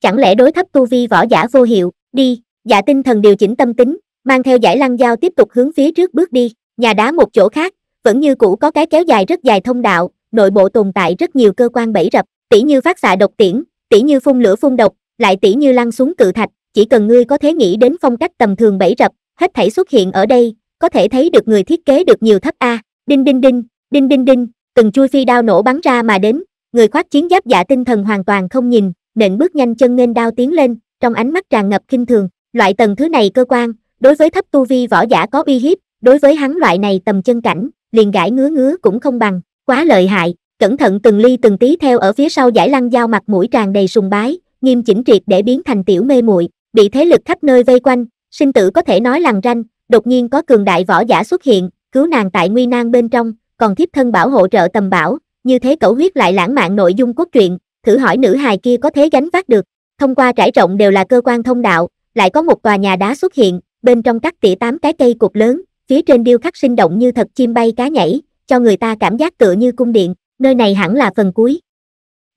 chẳng lẽ đối thấp tu vi võ giả vô hiệu đi giả dạ tinh thần điều chỉnh tâm tính mang theo giải lăng dao tiếp tục hướng phía trước bước đi nhà đá một chỗ khác vẫn như cũ có cái kéo dài rất dài thông đạo nội bộ tồn tại rất nhiều cơ quan bẫy rập tỉ như phát xạ độc tiễn tỉ như phun lửa phun độc lại tỉ như lăn xuống cự thạch chỉ cần ngươi có thế nghĩ đến phong cách tầm thường bẫy rập hết thảy xuất hiện ở đây có thể thấy được người thiết kế được nhiều thấp A, đinh đinh đinh, đinh đinh đinh, từng chui phi đao nổ bắn ra mà đến, người khoác chiến giáp giả tinh thần hoàn toàn không nhìn, nện bước nhanh chân nên đao tiến lên, trong ánh mắt tràn ngập kinh thường, loại tầng thứ này cơ quan, đối với thấp tu vi võ giả có uy hiếp, đối với hắn loại này tầm chân cảnh, liền gãi ngứa ngứa cũng không bằng, quá lợi hại, cẩn thận từng ly từng tí theo ở phía sau giải lăng dao mặt mũi tràn đầy sùng bái, nghiêm chỉnh triệt để biến thành tiểu mê muội, bị thế lực khắp nơi vây quanh, sinh tử có thể nói lằn ranh, đột nhiên có cường đại võ giả xuất hiện, cứu nàng tại nguy nan bên trong, còn thiếp thân bảo hộ trợ tầm bảo, như thế cẩu huyết lại lãng mạn nội dung cốt truyện, thử hỏi nữ hài kia có thế gánh vác được. Thông qua trải rộng đều là cơ quan thông đạo, lại có một tòa nhà đá xuất hiện, bên trong cắt tỉa tám cái cây cục lớn, phía trên điêu khắc sinh động như thật chim bay cá nhảy, cho người ta cảm giác tựa như cung điện, nơi này hẳn là phần cuối.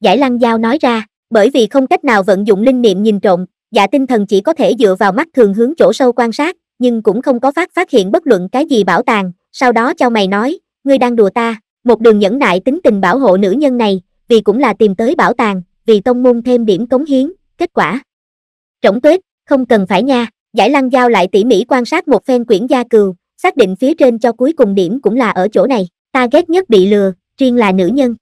Giải Lăng Giao nói ra, bởi vì không cách nào vận dụng linh niệm nhìn trộm, dạ tinh thần chỉ có thể dựa vào mắt thường hướng chỗ sâu quan sát, nhưng cũng không có phát phát hiện bất luận cái gì bảo tàng sau đó cho mày nói ngươi đang đùa ta một đường nhẫn nại tính tình bảo hộ nữ nhân này vì cũng là tìm tới bảo tàng vì tông môn thêm điểm cống hiến kết quả trổng tuyết không cần phải nha giải lăng giao lại tỉ mỉ quan sát một phen quyển gia cừu xác định phía trên cho cuối cùng điểm cũng là ở chỗ này ta ghét nhất bị lừa riêng là nữ nhân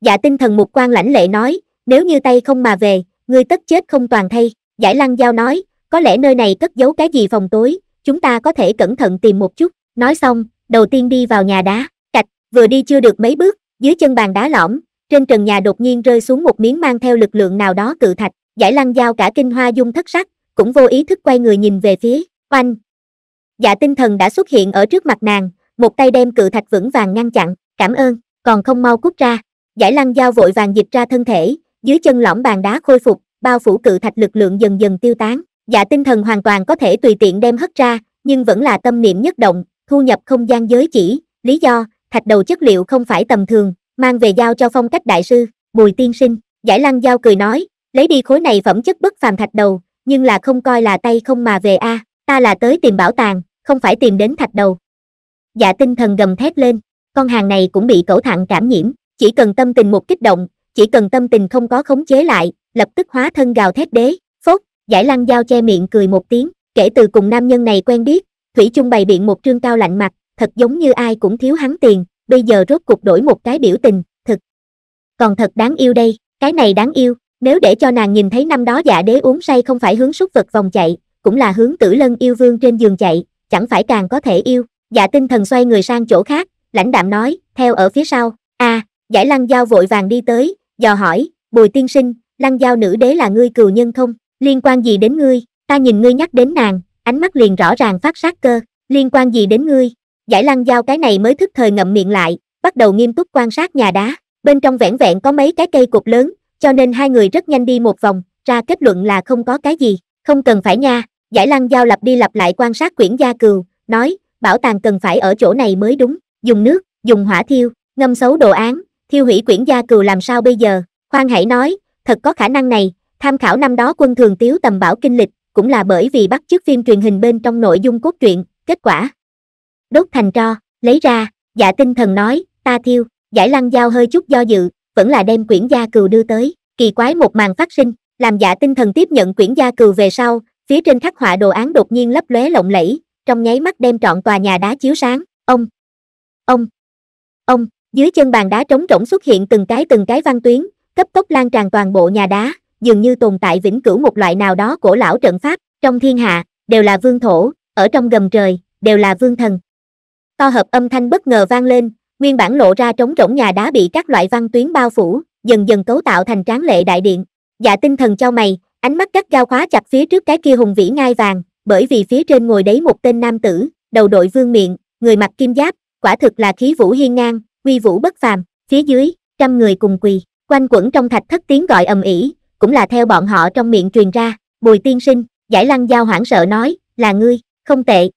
dạ tinh thần một quan lãnh lệ nói nếu như tay không mà về ngươi tất chết không toàn thay giải lăng giao nói có lẽ nơi này cất giấu cái gì phòng tối, chúng ta có thể cẩn thận tìm một chút. Nói xong, đầu tiên đi vào nhà đá, cạch, vừa đi chưa được mấy bước, dưới chân bàn đá lõm, trên trần nhà đột nhiên rơi xuống một miếng mang theo lực lượng nào đó cự thạch, giải lăng dao cả kinh hoa dung thất sắc, cũng vô ý thức quay người nhìn về phía, oanh. Dạ tinh thần đã xuất hiện ở trước mặt nàng, một tay đem cự thạch vững vàng ngăn chặn, cảm ơn, còn không mau cút ra. Giải lăng dao vội vàng dịch ra thân thể, dưới chân lõm bàn đá khôi phục, bao phủ cự thạch lực lượng dần dần tiêu tán, dạ tinh thần hoàn toàn có thể tùy tiện đem hất ra, nhưng vẫn là tâm niệm nhất động, thu nhập không gian giới chỉ, lý do, thạch đầu chất liệu không phải tầm thường, mang về giao cho phong cách đại sư, bùi tiên sinh, giải lăng giao cười nói, lấy đi khối này phẩm chất bất phàm thạch đầu, nhưng là không coi là tay không mà về a ta là tới tìm bảo tàng, không phải tìm đến thạch đầu. Dạ tinh thần gầm thét lên, con hàng này cũng bị cẩu thẳng cảm nhiễm, chỉ cần tâm tình một kích động, chỉ cần tâm tình không có khống chế lại, lập tức hóa thân gào thét đế, giải lăng dao che miệng cười một tiếng kể từ cùng nam nhân này quen biết thủy chung bày biện một trương cao lạnh mặt thật giống như ai cũng thiếu hắn tiền bây giờ rốt cục đổi một cái biểu tình thật còn thật đáng yêu đây cái này đáng yêu nếu để cho nàng nhìn thấy năm đó giả dạ đế uống say không phải hướng súc vật vòng chạy cũng là hướng tử lân yêu vương trên giường chạy chẳng phải càng có thể yêu Giả dạ tinh thần xoay người sang chỗ khác lãnh đạm nói theo ở phía sau a à, giải lăng dao vội vàng đi tới dò hỏi bùi tiên sinh lăng dao nữ đế là ngươi cừu nhân không Liên quan gì đến ngươi, ta nhìn ngươi nhắc đến nàng, ánh mắt liền rõ ràng phát sát cơ, liên quan gì đến ngươi, giải lăng Giao cái này mới thức thời ngậm miệng lại, bắt đầu nghiêm túc quan sát nhà đá, bên trong vẻn vẹn có mấy cái cây cột lớn, cho nên hai người rất nhanh đi một vòng, ra kết luận là không có cái gì, không cần phải nha, giải lăng Giao lặp đi lặp lại quan sát quyển gia cừu, nói, bảo tàng cần phải ở chỗ này mới đúng, dùng nước, dùng hỏa thiêu, ngâm xấu đồ án, thiêu hủy quyển gia cừu làm sao bây giờ, khoan hãy nói, thật có khả năng này, Tham khảo năm đó quân thường tiếu tầm bảo kinh lịch, cũng là bởi vì bắt chước phim truyền hình bên trong nội dung cốt truyện, kết quả. Đốt thành tro, lấy ra, dạ tinh thần nói, ta thiêu, giải lăng giao hơi chút do dự, vẫn là đem quyển gia cừu đưa tới, kỳ quái một màn phát sinh, làm dạ tinh thần tiếp nhận quyển gia cừu về sau, phía trên khắc họa đồ án đột nhiên lấp lóe lộng lẫy, trong nháy mắt đem trọn tòa nhà đá chiếu sáng, ông, ông, ông, dưới chân bàn đá trống rỗng xuất hiện từng cái từng cái văn tuyến, cấp tốc lan tràn toàn bộ nhà đá, dường như tồn tại vĩnh cửu một loại nào đó cổ lão trận pháp, trong thiên hạ, đều là vương thổ, ở trong gầm trời, đều là vương thần. To hợp âm thanh bất ngờ vang lên, nguyên bản lộ ra trống rỗng nhà đá bị các loại văn tuyến bao phủ, dần dần cấu tạo thành tráng lệ đại điện. Dạ tinh thần cho mày, ánh mắt cắt giao khóa chặt phía trước cái kia hùng vĩ ngai vàng, bởi vì phía trên ngồi đấy một tên nam tử, đầu đội vương miệng, người mặc kim giáp, quả thực là khí vũ hiên ngang, uy vũ bất phàm, phía dưới, trăm người cùng quỳ, quanh quẩn trong thạch thất tiếng gọi ầm ĩ, cũng là theo bọn họ trong miệng truyền ra, bùi tiên sinh, giải lăng giao hoảng sợ nói, là ngươi, không tệ.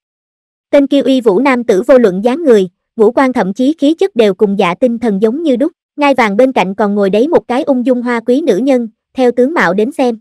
Tên kia uy vũ nam tử vô luận dáng người, ngũ quan thậm chí khí chất đều cùng giả dạ tinh thần giống như đúc, ngai vàng bên cạnh còn ngồi đấy một cái ung dung hoa quý nữ nhân, theo tướng mạo đến xem.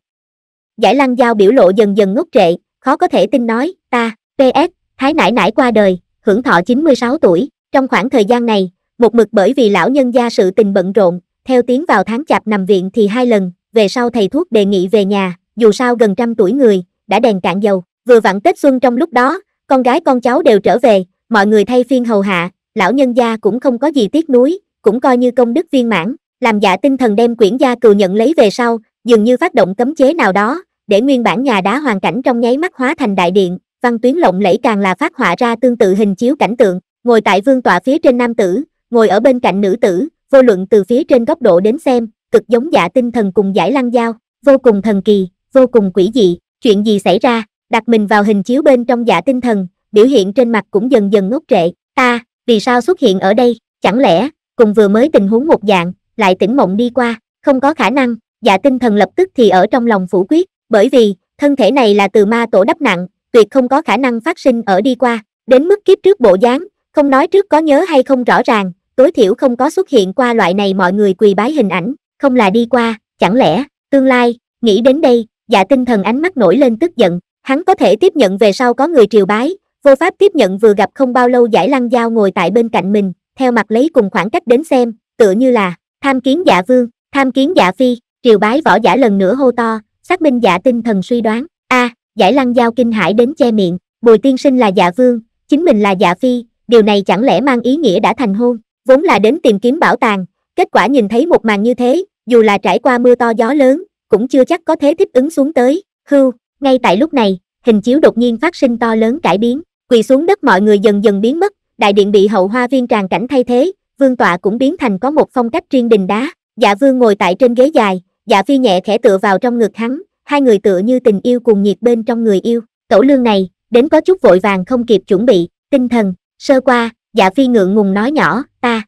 Giải lăng giao biểu lộ dần dần ngốc trệ, khó có thể tin nói, ta, PS, thái nãi nãi qua đời, hưởng thọ 96 tuổi, trong khoảng thời gian này, một mực bởi vì lão nhân gia sự tình bận rộn, theo tiếng vào tháng chạp nằm viện thì hai lần, về sau thầy thuốc đề nghị về nhà, dù sao gần trăm tuổi người, đã đèn cạn dầu, vừa vặn Tết Xuân trong lúc đó, con gái con cháu đều trở về, mọi người thay phiên hầu hạ, lão nhân gia cũng không có gì tiếc nuối, cũng coi như công đức viên mãn, làm giả dạ tinh thần đem quyển gia cừu nhận lấy về sau, dường như phát động cấm chế nào đó, để nguyên bản nhà đá hoàn cảnh trong nháy mắt hóa thành đại điện, văn tuyến lộng lẫy càng là phát họa ra tương tự hình chiếu cảnh tượng, ngồi tại vương tọa phía trên nam tử, ngồi ở bên cạnh nữ tử, vô luận từ phía trên góc độ đến xem, cực giống dạ tinh thần cùng giải lăng dao, vô cùng thần kỳ, vô cùng quỷ dị, chuyện gì xảy ra, đặt mình vào hình chiếu bên trong dạ tinh thần, biểu hiện trên mặt cũng dần dần ngốc trệ, ta, vì sao xuất hiện ở đây, chẳng lẽ, cùng vừa mới tình huống một dạng, lại tỉnh mộng đi qua, không có khả năng, dạ tinh thần lập tức thì ở trong lòng phủ quyết, bởi vì, thân thể này là từ ma tổ đắp nặng, tuyệt không có khả năng phát sinh ở đi qua, đến mức kiếp trước bộ dáng, không nói trước có nhớ hay không rõ ràng, tối thiểu không có xuất hiện qua loại này mọi người quỳ bái hình ảnh, không là đi qua, chẳng lẽ, tương lai, nghĩ đến đây, dạ tinh thần ánh mắt nổi lên tức giận, hắn có thể tiếp nhận về sau có người triều bái, vô pháp tiếp nhận vừa gặp không bao lâu giải lăng dao ngồi tại bên cạnh mình, theo mặt lấy cùng khoảng cách đến xem, tựa như là, tham kiến dạ vương, tham kiến dạ phi, triều bái võ giả lần nữa hô to, xác minh dạ tinh thần suy đoán, a à, giải lăng dao kinh hải đến che miệng, bùi tiên sinh là dạ vương, chính mình là dạ phi, điều này chẳng lẽ mang ý nghĩa đã thành hôn, vốn là đến tìm kiếm bảo tàng, kết quả nhìn thấy một màn như thế, dù là trải qua mưa to gió lớn, cũng chưa chắc có thể thích ứng xuống tới, hưu, ngay tại lúc này, hình chiếu đột nhiên phát sinh to lớn cải biến, quỳ xuống đất mọi người dần dần biến mất, đại điện bị hậu hoa viên tràn cảnh thay thế, vương tọa cũng biến thành có một phong cách riêng đình đá, dạ vương ngồi tại trên ghế dài, dạ phi nhẹ khẽ tựa vào trong ngực hắn, hai người tựa như tình yêu cùng nhiệt bên trong người yêu, tổ lương này, đến có chút vội vàng không kịp chuẩn bị, tinh thần, sơ qua, dạ phi ngượng ngùng nói nhỏ, ta,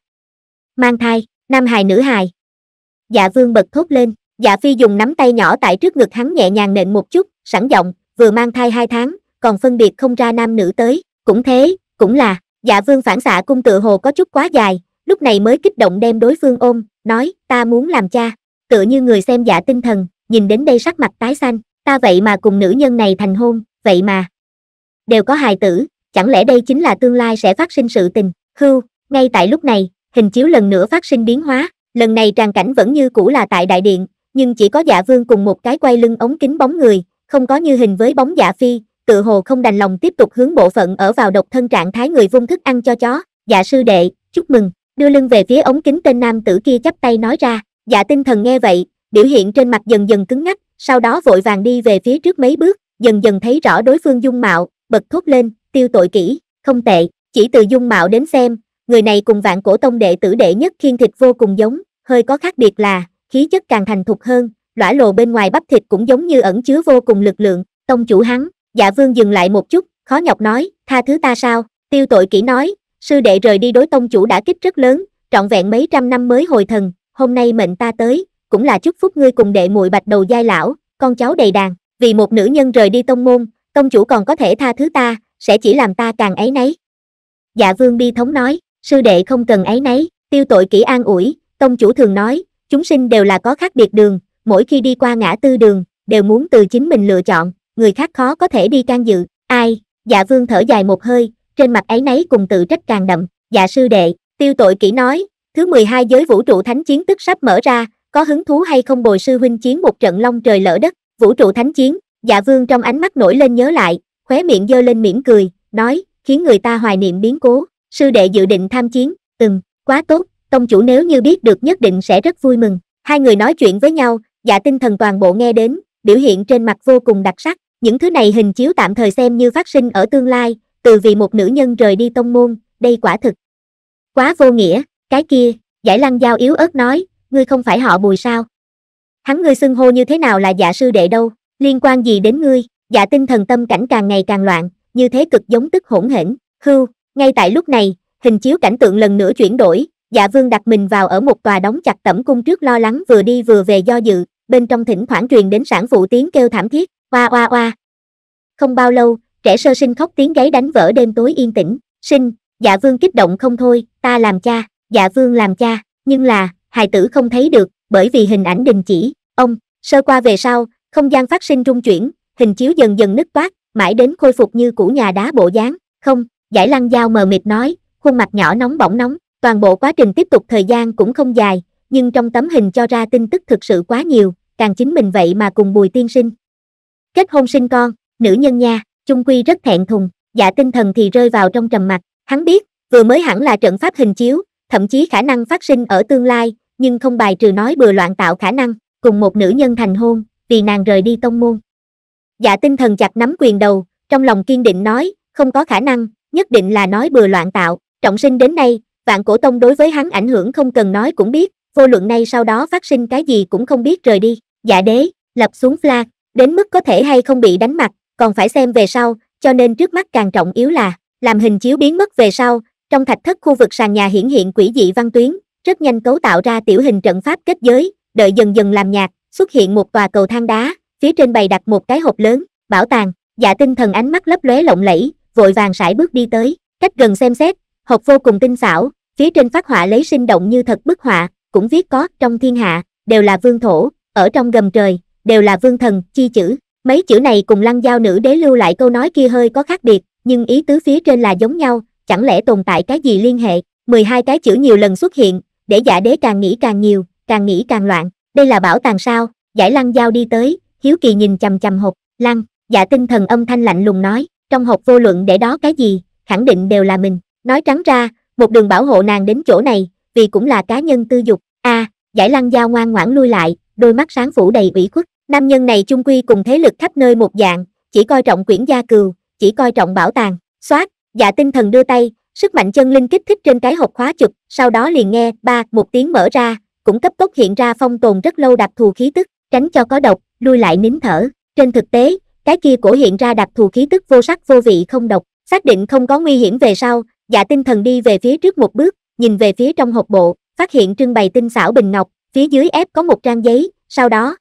mang thai, nam hài nữ hài, dạ vương bật thốt lên dạ phi dùng nắm tay nhỏ tại trước ngực hắn nhẹ nhàng nện một chút sẵn giọng vừa mang thai hai tháng còn phân biệt không ra nam nữ tới cũng thế cũng là dạ vương phản xạ cung tự hồ có chút quá dài lúc này mới kích động đem đối phương ôm nói ta muốn làm cha tựa như người xem dạ tinh thần nhìn đến đây sắc mặt tái xanh ta vậy mà cùng nữ nhân này thành hôn vậy mà đều có hài tử chẳng lẽ đây chính là tương lai sẽ phát sinh sự tình hưu ngay tại lúc này hình chiếu lần nữa phát sinh biến hóa lần này tràn cảnh vẫn như cũ là tại đại điện nhưng chỉ có dạ vương cùng một cái quay lưng ống kính bóng người không có như hình với bóng dạ phi tự hồ không đành lòng tiếp tục hướng bộ phận ở vào độc thân trạng thái người vung thức ăn cho chó dạ sư đệ chúc mừng đưa lưng về phía ống kính tên nam tử kia chắp tay nói ra dạ tinh thần nghe vậy biểu hiện trên mặt dần dần cứng ngắc sau đó vội vàng đi về phía trước mấy bước dần dần thấy rõ đối phương dung mạo bật thốt lên tiêu tội kỹ không tệ chỉ từ dung mạo đến xem người này cùng vạn cổ tông đệ tử đệ nhất khiên thịt vô cùng giống, hơi có khác biệt là, khí chất càng thành thục hơn, lõa lồ bên ngoài bắp thịt cũng giống như ẩn chứa vô cùng lực lượng, tông chủ hắn, dạ vương dừng lại một chút, khó nhọc nói, tha thứ ta sao, tiêu tội kỹ nói, sư đệ rời đi đối tông chủ đã kích rất lớn, trọn vẹn mấy trăm năm mới hồi thần, hôm nay mệnh ta tới, cũng là chúc phúc ngươi cùng đệ muội bạch đầu giai lão, con cháu đầy đàn, vì một nữ nhân rời đi tông môn, tông chủ còn có thể tha thứ ta, sẽ chỉ làm ta càng ấy nấy. Dạ vương bi thống nói, sư đệ không cần ấy nấy tiêu tội kỹ an ủi tông chủ thường nói chúng sinh đều là có khác biệt đường mỗi khi đi qua ngã tư đường đều muốn từ chính mình lựa chọn người khác khó có thể đi can dự ai dạ vương thở dài một hơi trên mặt ấy nấy cùng tự trách càng đậm dạ sư đệ tiêu tội kỹ nói thứ mười hai giới vũ trụ thánh chiến tức sắp mở ra có hứng thú hay không bồi sư huynh chiến một trận long trời lỡ đất vũ trụ thánh chiến dạ vương trong ánh mắt nổi lên nhớ lại khóe miệng giơ lên mỉm cười nói khiến người ta hoài niệm biến cố sư đệ dự định tham chiến ừm quá tốt tông chủ nếu như biết được nhất định sẽ rất vui mừng hai người nói chuyện với nhau dạ tinh thần toàn bộ nghe đến biểu hiện trên mặt vô cùng đặc sắc những thứ này hình chiếu tạm thời xem như phát sinh ở tương lai từ vì một nữ nhân rời đi tông môn đây quả thực quá vô nghĩa cái kia giải lăng giao yếu ớt nói ngươi không phải họ bùi sao hắn ngươi xưng hô như thế nào là dạ sư đệ đâu liên quan gì đến ngươi dạ tinh thần tâm cảnh càng ngày càng loạn như thế cực giống tức hỗn hển hưu ngay tại lúc này hình chiếu cảnh tượng lần nữa chuyển đổi dạ vương đặt mình vào ở một tòa đóng chặt tẩm cung trước lo lắng vừa đi vừa về do dự bên trong thỉnh thoảng truyền đến sản phụ tiếng kêu thảm thiết oa oa oa không bao lâu trẻ sơ sinh khóc tiếng gáy đánh vỡ đêm tối yên tĩnh sinh dạ vương kích động không thôi ta làm cha dạ vương làm cha nhưng là hài tử không thấy được bởi vì hình ảnh đình chỉ ông sơ qua về sau không gian phát sinh rung chuyển hình chiếu dần dần nứt toát mãi đến khôi phục như cũ nhà đá bộ dáng không giải lăng dao mờ mịt nói khuôn mặt nhỏ nóng bỏng nóng toàn bộ quá trình tiếp tục thời gian cũng không dài nhưng trong tấm hình cho ra tin tức thực sự quá nhiều càng chính mình vậy mà cùng bùi tiên sinh kết hôn sinh con nữ nhân nha chung quy rất thẹn thùng giả dạ tinh thần thì rơi vào trong trầm mặc hắn biết vừa mới hẳn là trận pháp hình chiếu thậm chí khả năng phát sinh ở tương lai nhưng không bài trừ nói bừa loạn tạo khả năng cùng một nữ nhân thành hôn vì nàng rời đi tông môn giả dạ tinh thần chặt nắm quyền đầu trong lòng kiên định nói không có khả năng nhất định là nói bừa loạn tạo, trọng sinh đến nay, vạn cổ tông đối với hắn ảnh hưởng không cần nói cũng biết, vô luận nay sau đó phát sinh cái gì cũng không biết rời đi, giả dạ đế, lập xuống fla đến mức có thể hay không bị đánh mặt, còn phải xem về sau, cho nên trước mắt càng trọng yếu là, làm hình chiếu biến mất về sau, trong thạch thất khu vực sàn nhà hiển hiện quỷ dị văn tuyến, rất nhanh cấu tạo ra tiểu hình trận pháp kết giới, đợi dần dần làm nhạc, xuất hiện một tòa cầu thang đá, phía trên bày đặt một cái hộp lớn, bảo tàng, dạ tinh thần ánh mắt lấp lóe lộng lẫy, vội vàng sải bước đi tới, cách gần xem xét, hộp vô cùng tinh xảo, phía trên phát họa lấy sinh động như thật bức họa, cũng viết có trong thiên hạ, đều là vương thổ, ở trong gầm trời, đều là vương thần, chi chữ. Mấy chữ này cùng lăng giao nữ đế lưu lại câu nói kia hơi có khác biệt, nhưng ý tứ phía trên là giống nhau, chẳng lẽ tồn tại cái gì liên hệ, 12 cái chữ nhiều lần xuất hiện, để giả đế càng nghĩ càng nhiều, càng nghĩ càng loạn, đây là bảo tàng sao, giải lăng giao đi tới, hiếu kỳ nhìn chầm chầm hộp, lăng, giả dạ tinh thần âm thanh lạnh lùng nói, trong hộp vô luận để đó cái gì, khẳng định đều là mình. Nói trắng ra, một đường bảo hộ nàng đến chỗ này, vì cũng là cá nhân tư dục. a à, giải lăng dao ngoan ngoãn lui lại, đôi mắt sáng phủ đầy ủy khuất. Nam nhân này chung quy cùng thế lực khắp nơi một dạng, chỉ coi trọng quyển gia cừu, chỉ coi trọng bảo tàng. Xoát, dạ tinh thần đưa tay, sức mạnh chân linh kích thích trên cái hộp khóa chụp, sau đó liền nghe ba một tiếng mở ra, cũng cấp tốc hiện ra phong tồn rất lâu đặc thù khí tức, tránh cho có độc, lui lại nín thở. Trên thực tế, cái kia cổ hiện ra đặc thù khí tức vô sắc vô vị không độc, xác định không có nguy hiểm về sau, dạ tinh thần đi về phía trước một bước, nhìn về phía trong hộp bộ, phát hiện trưng bày tinh xảo bình ngọc, phía dưới ép có một trang giấy, sau đó.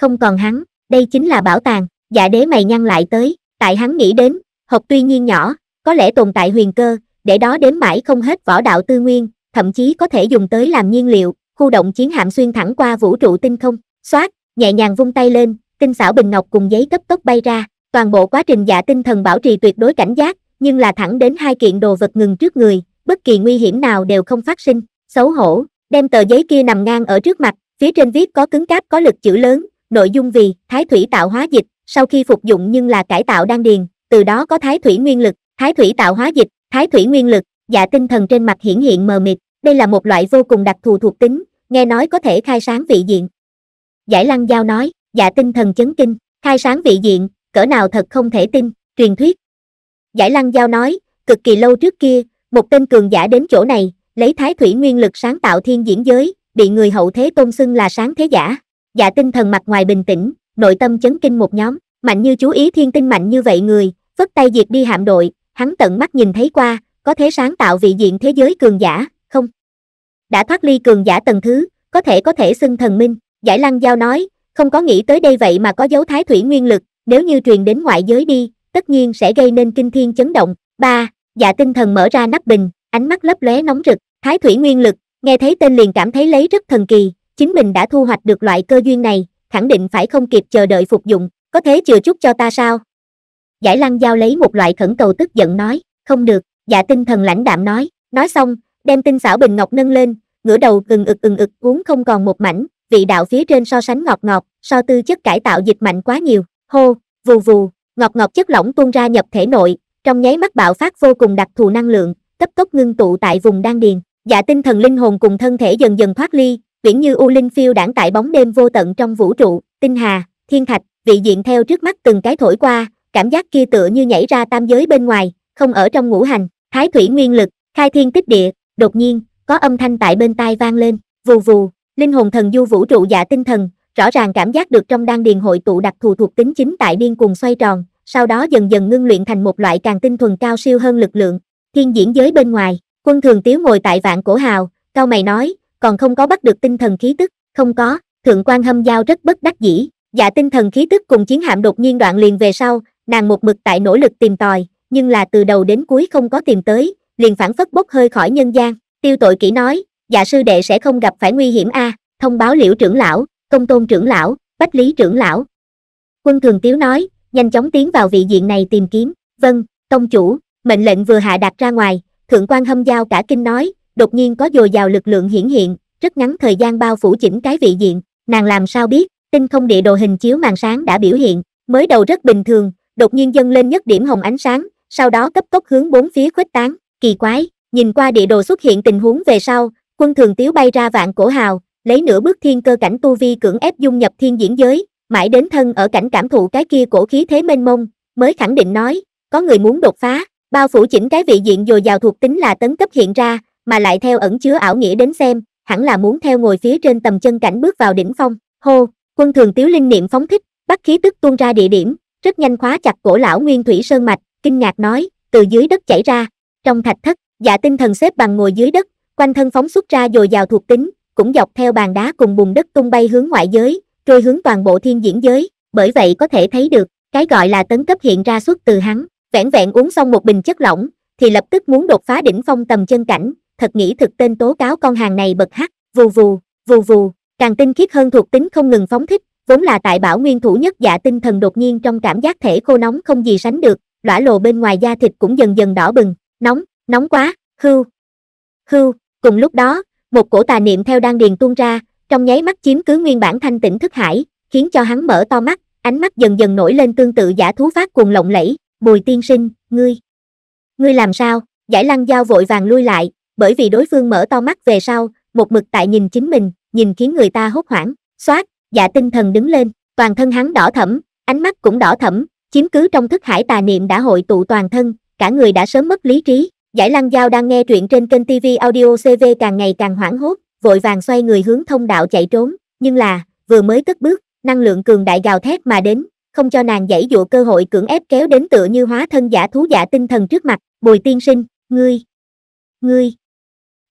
Không còn hắn, đây chính là bảo tàng, dạ đế mày nhăn lại tới, tại hắn nghĩ đến, hộp tuy nhiên nhỏ, có lẽ tồn tại huyền cơ, để đó đếm mãi không hết võ đạo tư nguyên, thậm chí có thể dùng tới làm nhiên liệu, khu động chiến hạm xuyên thẳng qua vũ trụ tinh không, xoát, nhẹ nhàng vung tay lên, tinh xảo bình ngọc cùng giấy cấp tốc bay ra, toàn bộ quá trình giả dạ tinh thần bảo trì tuyệt đối cảnh giác, nhưng là thẳng đến hai kiện đồ vật ngừng trước người, bất kỳ nguy hiểm nào đều không phát sinh, xấu hổ, đem tờ giấy kia nằm ngang ở trước mặt, phía trên viết có cứng cáp có lực chữ lớn, nội dung vì thái thủy tạo hóa dịch, sau khi phục dụng nhưng là cải tạo đan điền, từ đó có thái thủy nguyên lực, thái thủy tạo hóa dịch, thái thủy nguyên lực, Giả dạ tinh thần trên mặt hiển hiện mờ mịt, đây là một loại vô cùng đặc thù thuộc tính, nghe nói có thể khai sáng vị diện. Giải Lăng Giao nói, dạ tinh thần chấn kinh, khai sáng vị diện, cỡ nào thật không thể tin, truyền thuyết. Giải Lăng Giao nói, cực kỳ lâu trước kia, một tên cường giả đến chỗ này, lấy thái thủy nguyên lực sáng tạo thiên diễn giới, bị người hậu thế tôn xưng là sáng thế giả. Dạ tinh thần mặt ngoài bình tĩnh, nội tâm chấn kinh một nhóm, mạnh như chú ý thiên tinh mạnh như vậy người, vất tay diệt đi hạm đội, hắn tận mắt nhìn thấy qua, có thể sáng tạo vị diện thế giới cường giả, không? Đã thoát ly cường giả tầng thứ, có thể có thể xưng thần minh, giải lăng giao nói, không có nghĩ tới đây vậy mà có dấu thái thủy nguyên lực nếu như truyền đến ngoại giới đi tất nhiên sẽ gây nên kinh thiên chấn động ba dạ tinh thần mở ra nắp bình ánh mắt lấp lóe nóng rực thái thủy nguyên lực nghe thấy tên liền cảm thấy lấy rất thần kỳ chính mình đã thu hoạch được loại cơ duyên này khẳng định phải không kịp chờ đợi phục dụng có thế chừa chút cho ta sao giải lăng giao lấy một loại khẩn cầu tức giận nói không được dạ tinh thần lãnh đạm nói nói xong đem tinh xảo bình ngọc nâng lên ngửa đầu gừng ực ừng ực uống không còn một mảnh vị đạo phía trên so sánh ngọt ngọt, so tư chất cải tạo dịch mạnh quá nhiều, hô, vù vù, ngọt ngọt chất lỏng tuôn ra nhập thể nội, trong nháy mắt bạo phát vô cùng đặc thù năng lượng, cấp tốc ngưng tụ tại vùng đan điền, dạ tinh thần linh hồn cùng thân thể dần dần thoát ly, viễn như u linh phiêu đảng tại bóng đêm vô tận trong vũ trụ, tinh hà, thiên thạch, vị diện theo trước mắt từng cái thổi qua, cảm giác kia tựa như nhảy ra tam giới bên ngoài, không ở trong ngũ hành, thái thủy nguyên lực, khai thiên tích địa, đột nhiên, có âm thanh tại bên tai vang lên, vù vù, Linh hồn thần du vũ trụ dạ tinh thần, rõ ràng cảm giác được trong đan điền hội tụ đặc thù thuộc tính chính tại điên cuồng xoay tròn, sau đó dần dần ngưng luyện thành một loại càng tinh thuần cao siêu hơn lực lượng. Thiên diễn giới bên ngoài, quân thường tiếu ngồi tại vạn cổ hào, cao mày nói, còn không có bắt được tinh thần khí tức, không có, thượng quan hâm giao rất bất đắc dĩ, dạ tinh thần khí tức cùng chiến hạm đột nhiên đoạn liền về sau, nàng một mực tại nỗ lực tìm tòi, nhưng là từ đầu đến cuối không có tìm tới, liền phản phất bốc hơi khỏi nhân gian, tiêu tội kỹ nói, dạ sư đệ sẽ không gặp phải nguy hiểm a thông báo liễu trưởng lão công tôn trưởng lão bách lý trưởng lão quân thường tiếu nói nhanh chóng tiến vào vị diện này tìm kiếm vâng tông chủ mệnh lệnh vừa hạ đặt ra ngoài thượng quan hâm giao cả kinh nói đột nhiên có dồi dào lực lượng hiển hiện rất ngắn thời gian bao phủ chỉnh cái vị diện nàng làm sao biết tinh không địa đồ hình chiếu màn sáng đã biểu hiện mới đầu rất bình thường đột nhiên dâng lên nhất điểm hồng ánh sáng sau đó cấp tốc hướng bốn phía khuếch tán kỳ quái nhìn qua địa đồ xuất hiện tình huống về sau Quân thường tiếu bay ra vạn cổ hào, lấy nửa bước thiên cơ cảnh tu vi cưỡng ép dung nhập thiên diễn giới, mãi đến thân ở cảnh cảm thụ cái kia cổ khí thế mênh mông, mới khẳng định nói, có người muốn đột phá, bao phủ chỉnh cái vị diện dồi dào thuộc tính là tấn cấp hiện ra, mà lại theo ẩn chứa ảo nghĩa đến xem, hẳn là muốn theo ngồi phía trên tầm chân cảnh bước vào đỉnh phong. Hô, quân thường tiếu linh niệm phóng thích, bắt khí tức tuôn ra địa điểm, rất nhanh khóa chặt cổ lão Nguyên Thủy Sơn mạch, kinh ngạc nói, từ dưới đất chảy ra, trong thạch thất, dạ tinh thần xếp bằng ngồi dưới đất, Quanh thân phóng xuất ra dồi dào thuộc tính, cũng dọc theo bàn đá cùng bùn đất tung bay hướng ngoại giới, trôi hướng toàn bộ thiên diễn giới, bởi vậy có thể thấy được, cái gọi là tấn cấp hiện ra xuất từ hắn, vẻn vẹn uống xong một bình chất lỏng, thì lập tức muốn đột phá đỉnh phong tầm chân cảnh, thật nghĩ thực tên tố cáo con hàng này bật hắc, vù vù, vù vù, càng tinh khiết hơn thuộc tính không ngừng phóng thích, vốn là tại bảo nguyên thủ nhất dạ tinh thần đột nhiên trong cảm giác thể khô nóng không gì sánh được, lõa lồ bên ngoài da thịt cũng dần dần đỏ bừng, nóng, nóng quá, hưu, hưu, Cùng lúc đó, một cổ tà niệm theo đan điền tuôn ra, trong nháy mắt chiếm cứ nguyên bản thanh tĩnh thức hải, khiến cho hắn mở to mắt, ánh mắt dần dần nổi lên tương tự giả thú phát cuồng lộng lẫy, "Bùi tiên sinh, ngươi, ngươi làm sao?" Giải Lăng Dao vội vàng lui lại, bởi vì đối phương mở to mắt về sau, một mực tại nhìn chính mình, nhìn khiến người ta hốt hoảng, xoát, giả dạ tinh thần đứng lên, toàn thân hắn đỏ thẫm, ánh mắt cũng đỏ thẫm, chiếm cứ trong thức hải tà niệm đã hội tụ toàn thân, cả người đã sớm mất lý trí, Giải Lăng Giao đang nghe truyện trên kênh TV Audio CV càng ngày càng hoảng hốt, vội vàng xoay người hướng thông đạo chạy trốn, nhưng là, vừa mới cất bước, năng lượng cường đại gào thét mà đến, không cho nàng dãy dụ cơ hội cưỡng ép kéo đến tựa như hóa thân giả thú giả tinh thần trước mặt, bùi tiên sinh, ngươi, ngươi,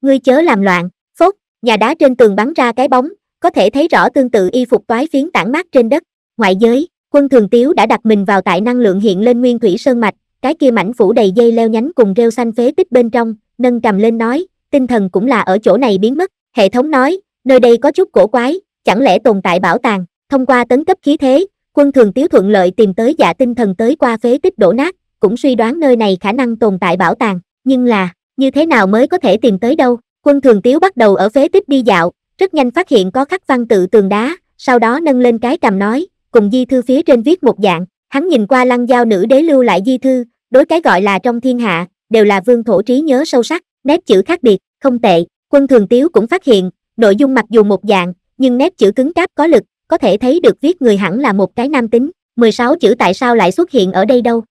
ngươi chớ làm loạn, phốt, nhà đá trên tường bắn ra cái bóng, có thể thấy rõ tương tự y phục toái phiến tản mát trên đất, ngoại giới, quân thường tiếu đã đặt mình vào tại năng lượng hiện lên nguyên thủy sơn mạch, cái kia mảnh phủ đầy dây leo nhánh cùng rêu xanh phế tích bên trong, nâng cầm lên nói, tinh thần cũng là ở chỗ này biến mất, hệ thống nói, nơi đây có chút cổ quái, chẳng lẽ tồn tại bảo tàng, thông qua tấn cấp khí thế, quân thường tiếu thuận lợi tìm tới giả dạ tinh thần tới qua phế tích đổ nát, cũng suy đoán nơi này khả năng tồn tại bảo tàng, nhưng là, như thế nào mới có thể tìm tới đâu, quân thường tiếu bắt đầu ở phế tích đi dạo, rất nhanh phát hiện có khắc văn tự tường đá, sau đó nâng lên cái cầm nói, cùng di thư phía trên viết một dạng, hắn nhìn qua lăng giao nữ đế lưu lại di thư, đối cái gọi là trong thiên hạ đều là vương thổ trí nhớ sâu sắc nét chữ khác biệt không tệ quân thường tiếu cũng phát hiện nội dung mặc dù một dạng nhưng nét chữ cứng cáp có lực có thể thấy được viết người hẳn là một cái nam tính 16 chữ tại sao lại xuất hiện ở đây đâu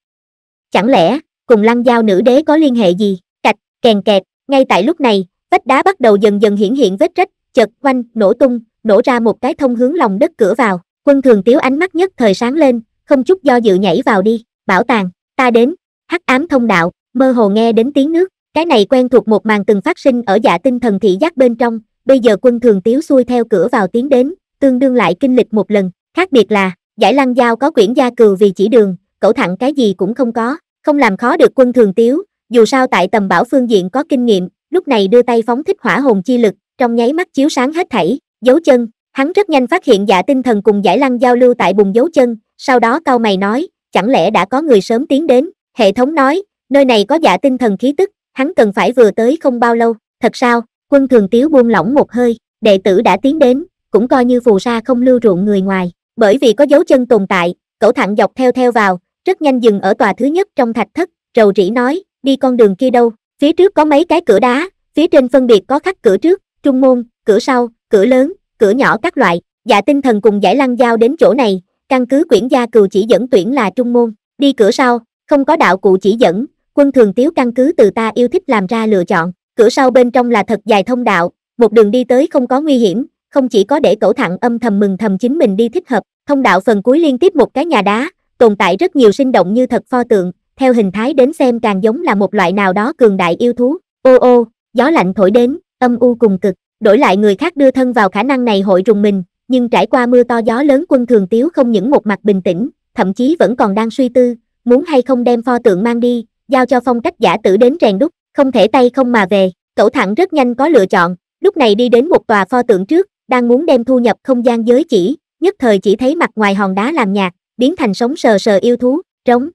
chẳng lẽ cùng lăng giao nữ đế có liên hệ gì cạch kèn kẹt ngay tại lúc này vách đá bắt đầu dần dần hiển hiện vết rách chật quanh nổ tung nổ ra một cái thông hướng lòng đất cửa vào quân thường tiếu ánh mắt nhất thời sáng lên không chút do dự nhảy vào đi bảo tàng ta đến hắc ám thông đạo, mơ hồ nghe đến tiếng nước, cái này quen thuộc một màn từng phát sinh ở dạ tinh thần thị giác bên trong, bây giờ quân thường tiếu xuôi theo cửa vào tiến đến, tương đương lại kinh lịch một lần, khác biệt là, giải lăng giao có quyển gia cừu vì chỉ đường, cẩu thẳng cái gì cũng không có, không làm khó được quân thường tiếu, dù sao tại tầm bảo phương diện có kinh nghiệm, lúc này đưa tay phóng thích hỏa hồn chi lực, trong nháy mắt chiếu sáng hết thảy, dấu chân, hắn rất nhanh phát hiện dạ tinh thần cùng giải lăng giao lưu tại bùng dấu chân, sau đó cao mày nói, chẳng lẽ đã có người sớm tiến đến, hệ thống nói nơi này có dạ tinh thần khí tức hắn cần phải vừa tới không bao lâu thật sao quân thường tiếu buông lỏng một hơi đệ tử đã tiến đến cũng coi như phù sa không lưu ruộng người ngoài bởi vì có dấu chân tồn tại cậu thẳng dọc theo theo vào rất nhanh dừng ở tòa thứ nhất trong thạch thất rầu rĩ nói đi con đường kia đâu phía trước có mấy cái cửa đá phía trên phân biệt có khắc cửa trước trung môn cửa sau cửa lớn cửa nhỏ các loại dạ tinh thần cùng giải lăng giao đến chỗ này căn cứ quyển gia cừu chỉ dẫn tuyển là trung môn đi cửa sau không có đạo cụ chỉ dẫn, quân thường tiếu căn cứ từ ta yêu thích làm ra lựa chọn, cửa sau bên trong là thật dài thông đạo, một đường đi tới không có nguy hiểm, không chỉ có để cẩu thẳng âm thầm mừng thầm chính mình đi thích hợp, thông đạo phần cuối liên tiếp một cái nhà đá, tồn tại rất nhiều sinh động như thật pho tượng, theo hình thái đến xem càng giống là một loại nào đó cường đại yêu thú, ô ô, gió lạnh thổi đến, âm u cùng cực, đổi lại người khác đưa thân vào khả năng này hội rùng mình, nhưng trải qua mưa to gió lớn quân thường tiếu không những một mặt bình tĩnh, thậm chí vẫn còn đang suy tư, muốn hay không đem pho tượng mang đi, giao cho phong cách giả tử đến rèn đúc, không thể tay không mà về, cậu thẳng rất nhanh có lựa chọn, lúc này đi đến một tòa pho tượng trước, đang muốn đem thu nhập không gian giới chỉ, nhất thời chỉ thấy mặt ngoài hòn đá làm nhạt, biến thành sống sờ sờ yêu thú, trống.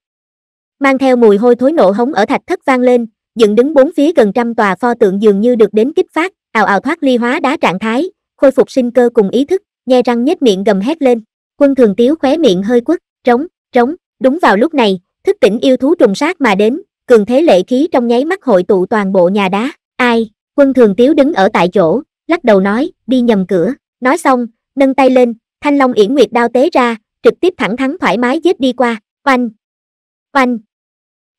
Mang theo mùi hôi thối nổ hống ở thạch thất vang lên, dựng đứng bốn phía gần trăm tòa pho tượng dường như được đến kích phát, ào ào thoát ly hóa đá trạng thái, khôi phục sinh cơ cùng ý thức, nhe răng nhếch miệng gầm hét lên. Quân thường tiếu khóe miệng hơi quất, trống, trống, Đúng vào lúc này, thức tỉnh yêu thú trùng sát mà đến, cường thế lệ khí trong nháy mắt hội tụ toàn bộ nhà đá. Ai? Quân thường tiếu đứng ở tại chỗ, lắc đầu nói, đi nhầm cửa. Nói xong, nâng tay lên, thanh long yển nguyệt đao tế ra, trực tiếp thẳng thắn thoải mái giết đi qua. Oanh! Oanh!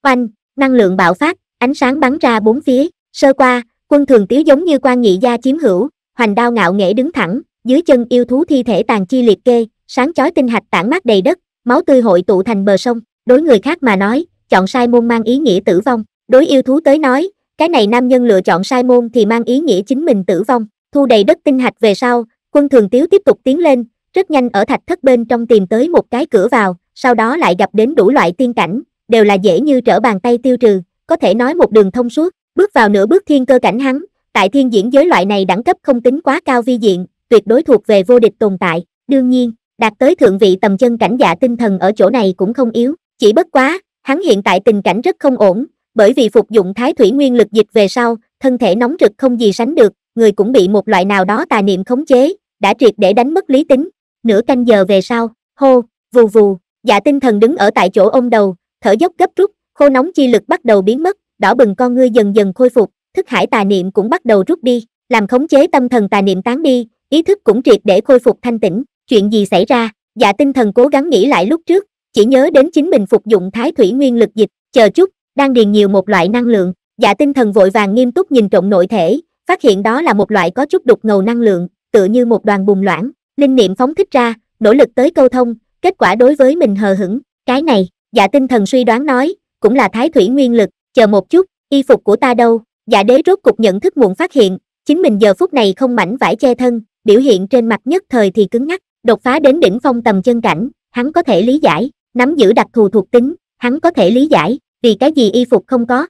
Oanh! Năng lượng bạo phát, ánh sáng bắn ra bốn phía, sơ qua, quân thường tiếu giống như quan nhị gia chiếm hữu, hoành đao ngạo nghễ đứng thẳng, dưới chân yêu thú thi thể tàn chi liệt kê, sáng chói tinh hạch tản mát đầy đất, máu tươi hội tụ thành bờ sông, đối người khác mà nói, chọn sai môn mang ý nghĩa tử vong, đối yêu thú tới nói, cái này nam nhân lựa chọn sai môn thì mang ý nghĩa chính mình tử vong, thu đầy đất tinh hạch về sau, quân thường tiếu tiếp tục tiến lên, rất nhanh ở thạch thất bên trong tìm tới một cái cửa vào, sau đó lại gặp đến đủ loại tiên cảnh, đều là dễ như trở bàn tay tiêu trừ, có thể nói một đường thông suốt, bước vào nửa bước thiên cơ cảnh hắn, tại thiên diễn giới loại này đẳng cấp không tính quá cao vi diện, tuyệt đối thuộc về vô địch tồn tại, đương nhiên, đạt tới thượng vị tầm chân cảnh dạ tinh thần ở chỗ này cũng không yếu, chỉ bất quá, hắn hiện tại tình cảnh rất không ổn, bởi vì phục dụng thái thủy nguyên lực dịch về sau, thân thể nóng rực không gì sánh được, người cũng bị một loại nào đó tà niệm khống chế, đã triệt để đánh mất lý tính, nửa canh giờ về sau, hô, vù vù, dạ tinh thần đứng ở tại chỗ ôm đầu, thở dốc gấp rút, khô nóng chi lực bắt đầu biến mất, đỏ bừng con ngươi dần dần khôi phục, thức hải tà niệm cũng bắt đầu rút đi, làm khống chế tâm thần tà niệm tán đi, ý thức cũng triệt để khôi phục thanh tĩnh, chuyện gì xảy ra dạ tinh thần cố gắng nghĩ lại lúc trước chỉ nhớ đến chính mình phục dụng thái thủy nguyên lực dịch chờ chút đang điền nhiều một loại năng lượng dạ tinh thần vội vàng nghiêm túc nhìn trộm nội thể phát hiện đó là một loại có chút đục ngầu năng lượng tựa như một đoàn bùng loãng linh niệm phóng thích ra nỗ lực tới câu thông kết quả đối với mình hờ hững cái này dạ tinh thần suy đoán nói cũng là thái thủy nguyên lực chờ một chút y phục của ta đâu dạ đế rốt cục nhận thức muộn phát hiện chính mình giờ phút này không mảnh vải che thân biểu hiện trên mặt nhất thời thì cứng nhắc đột phá đến đỉnh phong tầm chân cảnh hắn có thể lý giải nắm giữ đặc thù thuộc tính hắn có thể lý giải vì cái gì y phục không có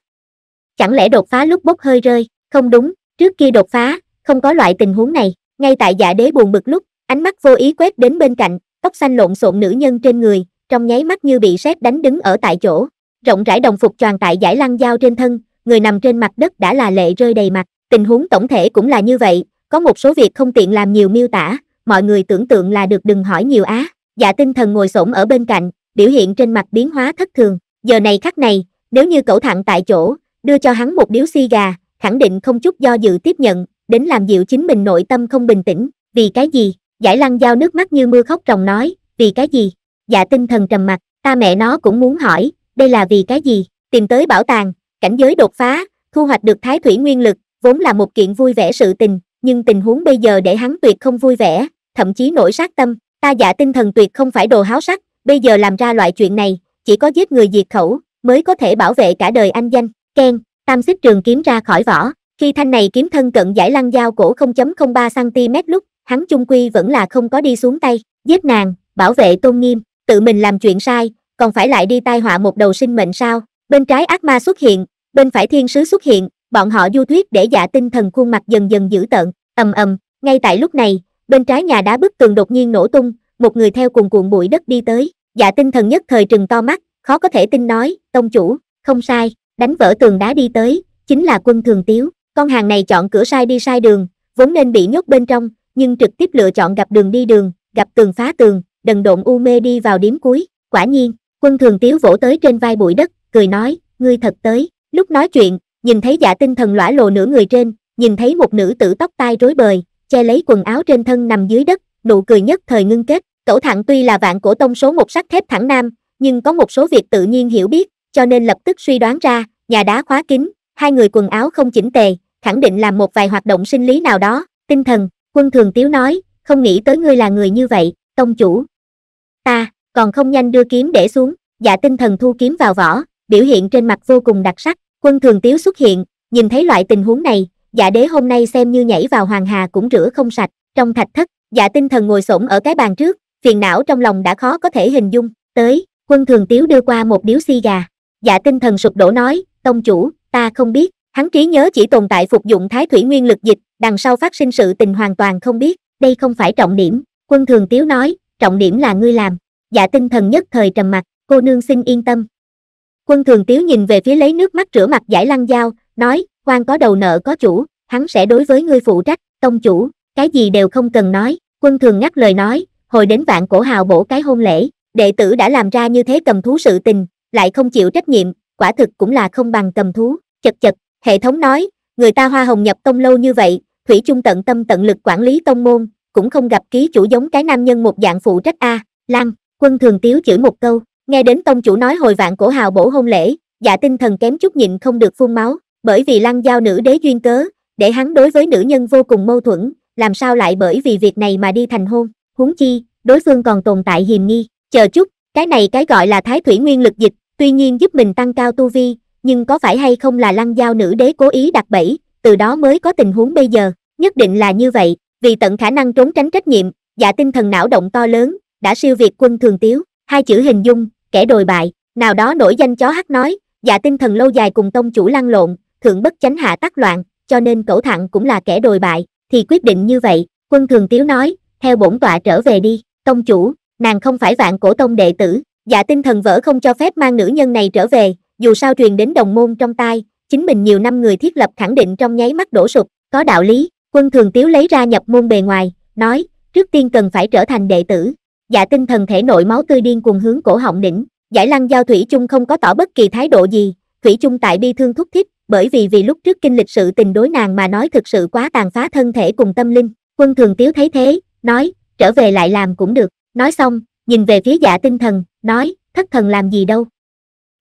chẳng lẽ đột phá lúc bốc hơi rơi không đúng trước kia đột phá không có loại tình huống này ngay tại dạ đế buồn bực lúc ánh mắt vô ý quét đến bên cạnh tóc xanh lộn xộn nữ nhân trên người trong nháy mắt như bị sét đánh đứng ở tại chỗ rộng rãi đồng phục tròn tại giải lăng dao trên thân người nằm trên mặt đất đã là lệ rơi đầy mặt tình huống tổng thể cũng là như vậy có một số việc không tiện làm nhiều miêu tả mọi người tưởng tượng là được đừng hỏi nhiều á dạ tinh thần ngồi xổm ở bên cạnh biểu hiện trên mặt biến hóa thất thường giờ này khắc này nếu như cậu thẳng tại chỗ đưa cho hắn một điếu xi gà khẳng định không chút do dự tiếp nhận đến làm dịu chính mình nội tâm không bình tĩnh vì cái gì giải lăng giao nước mắt như mưa khóc ròng nói vì cái gì dạ tinh thần trầm mặt ta mẹ nó cũng muốn hỏi đây là vì cái gì tìm tới bảo tàng cảnh giới đột phá thu hoạch được thái thủy nguyên lực vốn là một kiện vui vẻ sự tình nhưng tình huống bây giờ để hắn tuyệt không vui vẻ thậm chí nổi sát tâm ta giả dạ tinh thần tuyệt không phải đồ háo sắc bây giờ làm ra loại chuyện này chỉ có giết người diệt khẩu mới có thể bảo vệ cả đời anh danh keng tam xích trường kiếm ra khỏi vỏ khi thanh này kiếm thân cận giải lăng dao cổ 0.03 cm lúc hắn chung quy vẫn là không có đi xuống tay giết nàng bảo vệ tôn nghiêm tự mình làm chuyện sai còn phải lại đi tai họa một đầu sinh mệnh sao bên trái ác ma xuất hiện bên phải thiên sứ xuất hiện bọn họ du thuyết để giả dạ tinh thần khuôn mặt dần dần dữ tợn, ầm ầm, ngay tại lúc này, bên trái nhà đá bức tường đột nhiên nổ tung, một người theo cùng cuộn bụi đất đi tới, giả dạ tinh thần nhất thời trừng to mắt, khó có thể tin nói, tông chủ, không sai, đánh vỡ tường đá đi tới, chính là quân thường tiếu, con hàng này chọn cửa sai đi sai đường, vốn nên bị nhốt bên trong, nhưng trực tiếp lựa chọn gặp đường đi đường, gặp tường phá tường, đần độn u mê đi vào điếm cuối, quả nhiên, quân thường tiếu vỗ tới trên vai bụi đất, cười nói, ngươi thật tới, lúc nói chuyện, nhìn thấy dạ tinh thần lõa lồ nửa người trên, nhìn thấy một nữ tử tóc tai rối bời, che lấy quần áo trên thân nằm dưới đất, nụ cười nhất thời ngưng kết. Cẩu Thạng tuy là vạn cổ tông số một sắt thép thẳng nam, nhưng có một số việc tự nhiên hiểu biết, cho nên lập tức suy đoán ra, nhà đá khóa kín, hai người quần áo không chỉnh tề, khẳng định làm một vài hoạt động sinh lý nào đó, tinh thần, quân thường tiếu nói, không nghĩ tới ngươi là người như vậy, tông chủ. Ta, còn không nhanh đưa kiếm để xuống, dạ tinh thần thu kiếm vào vỏ, biểu hiện trên mặt vô cùng đặc sắc, Quân Thường Tiếu xuất hiện, nhìn thấy loại tình huống này, giả dạ đế hôm nay xem như nhảy vào hoàng hà cũng rửa không sạch, trong thạch thất, giả dạ tinh thần ngồi xổm ở cái bàn trước, phiền não trong lòng đã khó có thể hình dung, tới, quân Thường Tiếu đưa qua một điếu xi gà, Giả dạ tinh thần sụp đổ nói, tông chủ, ta không biết, hắn trí nhớ chỉ tồn tại phục dụng thái thủy nguyên lực dịch, đằng sau phát sinh sự tình hoàn toàn không biết, đây không phải trọng điểm, quân Thường Tiếu nói, trọng điểm là ngươi làm, Giả tinh thần nhất thời trầm mặc, cô nương xin yên tâm, Quân thường tiếu nhìn về phía lấy nước mắt rửa mặt giải lăng dao, nói, quan có đầu nợ có chủ, hắn sẽ đối với ngươi phụ trách, tông chủ, cái gì đều không cần nói, quân thường ngắt lời nói, hồi đến vạn cổ hào bổ cái hôn lễ, đệ tử đã làm ra như thế cầm thú sự tình, lại không chịu trách nhiệm, quả thực cũng là không bằng cầm thú, chật chật, hệ thống nói, người ta hoa hồng nhập tông lâu như vậy, thủy chung tận tâm tận lực quản lý tông môn, cũng không gặp ký chủ giống cái nam nhân một dạng phụ trách a, lăng, quân thường tiếu chửi một câu, Nghe đến tông chủ nói hồi vạn cổ hào bổ hôn lễ, dạ tinh thần kém chút nhịn không được phun máu, bởi vì lăng giao nữ đế duyên cớ, để hắn đối với nữ nhân vô cùng mâu thuẫn, làm sao lại bởi vì việc này mà đi thành hôn, huống chi, đối phương còn tồn tại hiềm nghi, chờ chút, cái này cái gọi là thái thủy nguyên lực dịch, tuy nhiên giúp mình tăng cao tu vi, nhưng có phải hay không là lăng giao nữ đế cố ý đặt bẫy, từ đó mới có tình huống bây giờ, nhất định là như vậy, vì tận khả năng trốn tránh trách nhiệm, dạ tinh thần não động to lớn, đã siêu việt quân thường tiếu, hai chữ hình dung, kẻ đồi bại nào đó nổi danh chó hắc nói dạ tinh thần lâu dài cùng tông chủ lăn lộn thượng bất chánh hạ tắc loạn cho nên cẩu thẳng cũng là kẻ đồi bại thì quyết định như vậy quân thường tiếu nói theo bổn tọa trở về đi tông chủ nàng không phải vạn cổ tông đệ tử dạ tinh thần vỡ không cho phép mang nữ nhân này trở về dù sao truyền đến đồng môn trong tai chính mình nhiều năm người thiết lập khẳng định trong nháy mắt đổ sụp có đạo lý quân thường tiếu lấy ra nhập môn bề ngoài nói trước tiên cần phải trở thành đệ tử dạ tinh thần thể nội máu tươi điên cuồng hướng cổ họng đỉnh, giải lăng giao Thủy chung không có tỏ bất kỳ thái độ gì, Thủy chung tại bi thương thúc thích, bởi vì vì lúc trước kinh lịch sự tình đối nàng mà nói thực sự quá tàn phá thân thể cùng tâm linh, quân thường tiếu thấy thế, nói, trở về lại làm cũng được, nói xong, nhìn về phía dạ tinh thần, nói, thất thần làm gì đâu.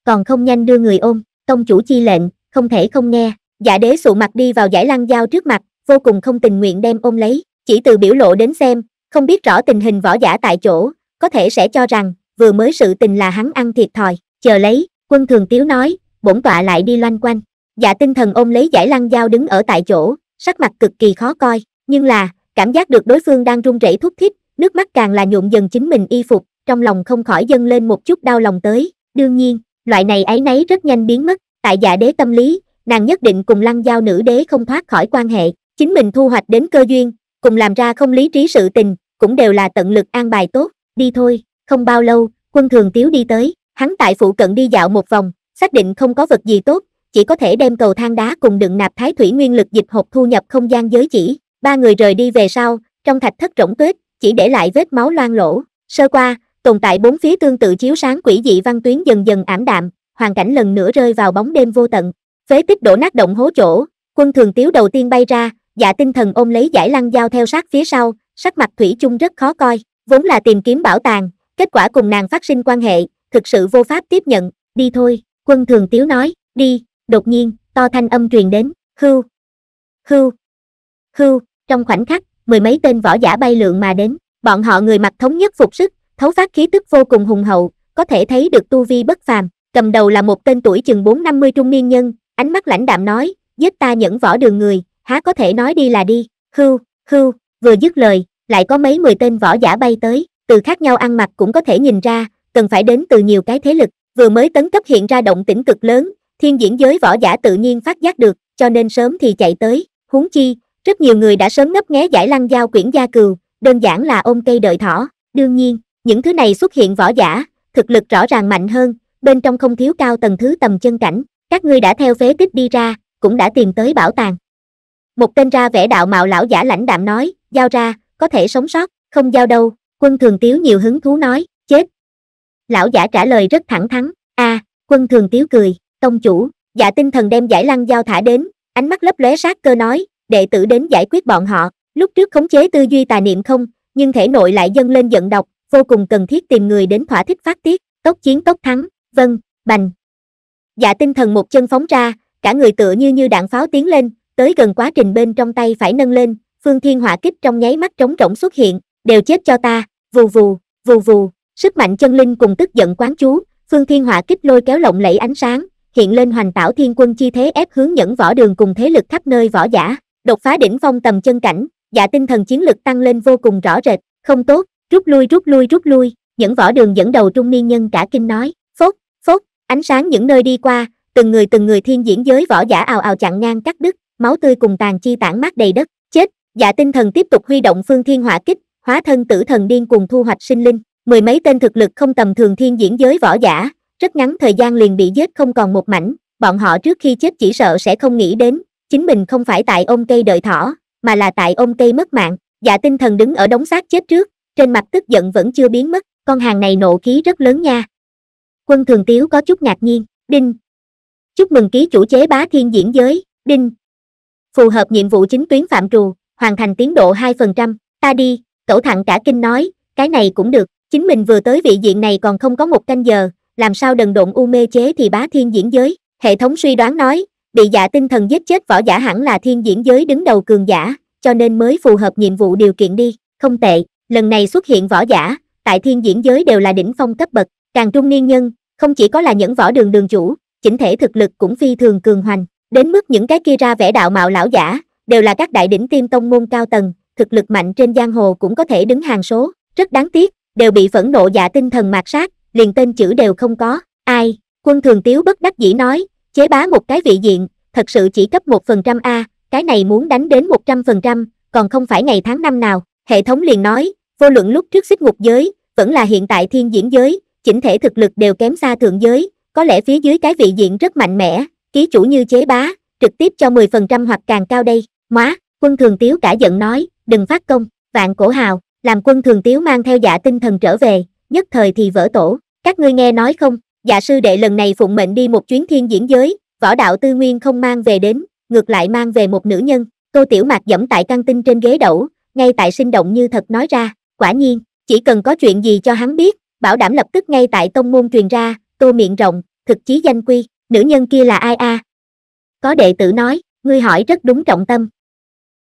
Còn không nhanh đưa người ôm, công chủ chi lệnh, không thể không nghe, dạ đế sụ mặt đi vào giải lăng giao trước mặt, vô cùng không tình nguyện đem ôm lấy, chỉ từ biểu lộ đến xem, không biết rõ tình hình võ giả tại chỗ, có thể sẽ cho rằng, vừa mới sự tình là hắn ăn thiệt thòi, chờ lấy, quân thường tiếu nói, bổn tọa lại đi loanh quanh. Dạ tinh thần ôm lấy giải lăng dao đứng ở tại chỗ, sắc mặt cực kỳ khó coi, nhưng là, cảm giác được đối phương đang run rẩy thúc thích, nước mắt càng là nhuộm dần chính mình y phục, trong lòng không khỏi dâng lên một chút đau lòng tới, đương nhiên, loại này ấy nấy rất nhanh biến mất, tại dạ đế tâm lý, nàng nhất định cùng lăng giao nữ đế không thoát khỏi quan hệ, chính mình thu hoạch đến cơ duyên, cùng làm ra không lý trí sự tình cũng đều là tận lực an bài tốt đi thôi không bao lâu quân thường tiếu đi tới hắn tại phụ cận đi dạo một vòng xác định không có vật gì tốt chỉ có thể đem cầu thang đá cùng đựng nạp thái thủy nguyên lực dịch hộp thu nhập không gian giới chỉ ba người rời đi về sau trong thạch thất rỗng tuyết chỉ để lại vết máu loang lỗ sơ qua tồn tại bốn phía tương tự chiếu sáng quỷ dị văn tuyến dần dần ảm đạm hoàn cảnh lần nữa rơi vào bóng đêm vô tận phế tích đổ nát động hố chỗ quân thường tiếu đầu tiên bay ra dạ tinh thần ôm lấy giải lăng dao theo sát phía sau, sắc mặt Thủy chung rất khó coi, vốn là tìm kiếm bảo tàng, kết quả cùng nàng phát sinh quan hệ, thực sự vô pháp tiếp nhận, đi thôi, quân thường tiếu nói, đi, đột nhiên, to thanh âm truyền đến, hưu, hưu, hưu, trong khoảnh khắc, mười mấy tên võ giả bay lượng mà đến, bọn họ người mặc thống nhất phục sức, thấu phát khí tức vô cùng hùng hậu, có thể thấy được tu vi bất phàm, cầm đầu là một tên tuổi chừng 4-50 trung niên nhân, ánh mắt lãnh đạm nói, giết ta nhẫn võ đường người, há có thể nói đi là đi, hưu, hưu, vừa dứt lời, lại có mấy mười tên võ giả bay tới, từ khác nhau ăn mặc cũng có thể nhìn ra, cần phải đến từ nhiều cái thế lực, vừa mới tấn cấp hiện ra động tĩnh cực lớn, thiên diễn giới võ giả tự nhiên phát giác được, cho nên sớm thì chạy tới, huống chi, rất nhiều người đã sớm ngấp nghé giải lăng giao quyển gia cừu, đơn giản là ôm cây đợi thỏ, đương nhiên, những thứ này xuất hiện võ giả, thực lực rõ ràng mạnh hơn, bên trong không thiếu cao tầng thứ tầm chân cảnh, các ngươi đã theo phế tích đi ra, cũng đã tìm tới bảo tàng, một tên ra vẻ đạo mạo lão giả lãnh đạm nói giao ra có thể sống sót không giao đâu quân thường tiếu nhiều hứng thú nói chết lão giả trả lời rất thẳng thắn a à, quân thường tiếu cười tông chủ dạ tinh thần đem giải lăng giao thả đến ánh mắt lấp lóe sát cơ nói đệ tử đến giải quyết bọn họ lúc trước khống chế tư duy tà niệm không nhưng thể nội lại dâng lên giận độc vô cùng cần thiết tìm người đến thỏa thích phát tiết tốc chiến tốc thắng vâng bành dạ tinh thần một chân phóng ra cả người tựa như như đạn pháo tiến lên tới gần quá trình bên trong tay phải nâng lên phương thiên hỏa kích trong nháy mắt trống rỗng xuất hiện đều chết cho ta vù vù vù vù sức mạnh chân linh cùng tức giận quán chú phương thiên hỏa kích lôi kéo lộng lẫy ánh sáng hiện lên hoành tảo thiên quân chi thế ép hướng nhẫn võ đường cùng thế lực khắp nơi võ giả đột phá đỉnh phong tầm chân cảnh dạ tinh thần chiến lực tăng lên vô cùng rõ rệt không tốt rút lui rút lui rút lui những võ đường dẫn đầu trung niên nhân cả kinh nói phốt phốt ánh sáng những nơi đi qua từng người từng người thiên diễn giới võ giả ào ào chặn ngang cắt đứt máu tươi cùng tàn chi tản mát đầy đất, chết, dạ tinh thần tiếp tục huy động phương thiên hỏa kích, hóa thân tử thần điên cùng thu hoạch sinh linh, mười mấy tên thực lực không tầm thường thiên diễn giới võ giả, rất ngắn thời gian liền bị giết không còn một mảnh, bọn họ trước khi chết chỉ sợ sẽ không nghĩ đến, chính mình không phải tại ôm cây đợi thỏ, mà là tại ôm cây mất mạng, dạ tinh thần đứng ở đống xác chết trước, trên mặt tức giận vẫn chưa biến mất, con hàng này nộ khí rất lớn nha. Quân thường tiếu có chút ngạc nhiên, đinh. Chúc mừng ký chủ chế bá thiên diễn giới, đinh phù hợp nhiệm vụ chính tuyến phạm trù hoàn thành tiến độ 2%, ta đi cẩu thẳng cả kinh nói cái này cũng được chính mình vừa tới vị diện này còn không có một canh giờ làm sao đần độn u mê chế thì bá thiên diễn giới hệ thống suy đoán nói bị dạ tinh thần giết chết võ giả hẳn là thiên diễn giới đứng đầu cường giả cho nên mới phù hợp nhiệm vụ điều kiện đi không tệ lần này xuất hiện võ giả tại thiên diễn giới đều là đỉnh phong cấp bậc càng trung niên nhân không chỉ có là những võ đường đường chủ chỉnh thể thực lực cũng phi thường cường hoành đến mức những cái kia ra vẻ đạo mạo lão giả đều là các đại đỉnh tiêm tông môn cao tầng thực lực mạnh trên giang hồ cũng có thể đứng hàng số rất đáng tiếc đều bị phẫn nộ giả dạ tinh thần mạt sát liền tên chữ đều không có ai quân thường tiếu bất đắc dĩ nói chế bá một cái vị diện thật sự chỉ cấp một phần trăm a cái này muốn đánh đến một trăm phần trăm còn không phải ngày tháng năm nào hệ thống liền nói vô luận lúc trước xích ngục giới vẫn là hiện tại thiên diễn giới chỉnh thể thực lực đều kém xa thượng giới có lẽ phía dưới cái vị diện rất mạnh mẽ ký chủ như chế bá trực tiếp cho 10% hoặc càng cao đây móa quân thường tiếu cả giận nói đừng phát công vạn cổ hào làm quân thường tiếu mang theo giả dạ tinh thần trở về nhất thời thì vỡ tổ các ngươi nghe nói không Giả dạ sư đệ lần này phụng mệnh đi một chuyến thiên diễn giới võ đạo tư nguyên không mang về đến ngược lại mang về một nữ nhân Cô tiểu mạc dẫm tại căng tinh trên ghế đẩu ngay tại sinh động như thật nói ra quả nhiên chỉ cần có chuyện gì cho hắn biết bảo đảm lập tức ngay tại tông môn truyền ra tô miệng rộng thực chí danh quy nữ nhân kia là ai a à? có đệ tử nói ngươi hỏi rất đúng trọng tâm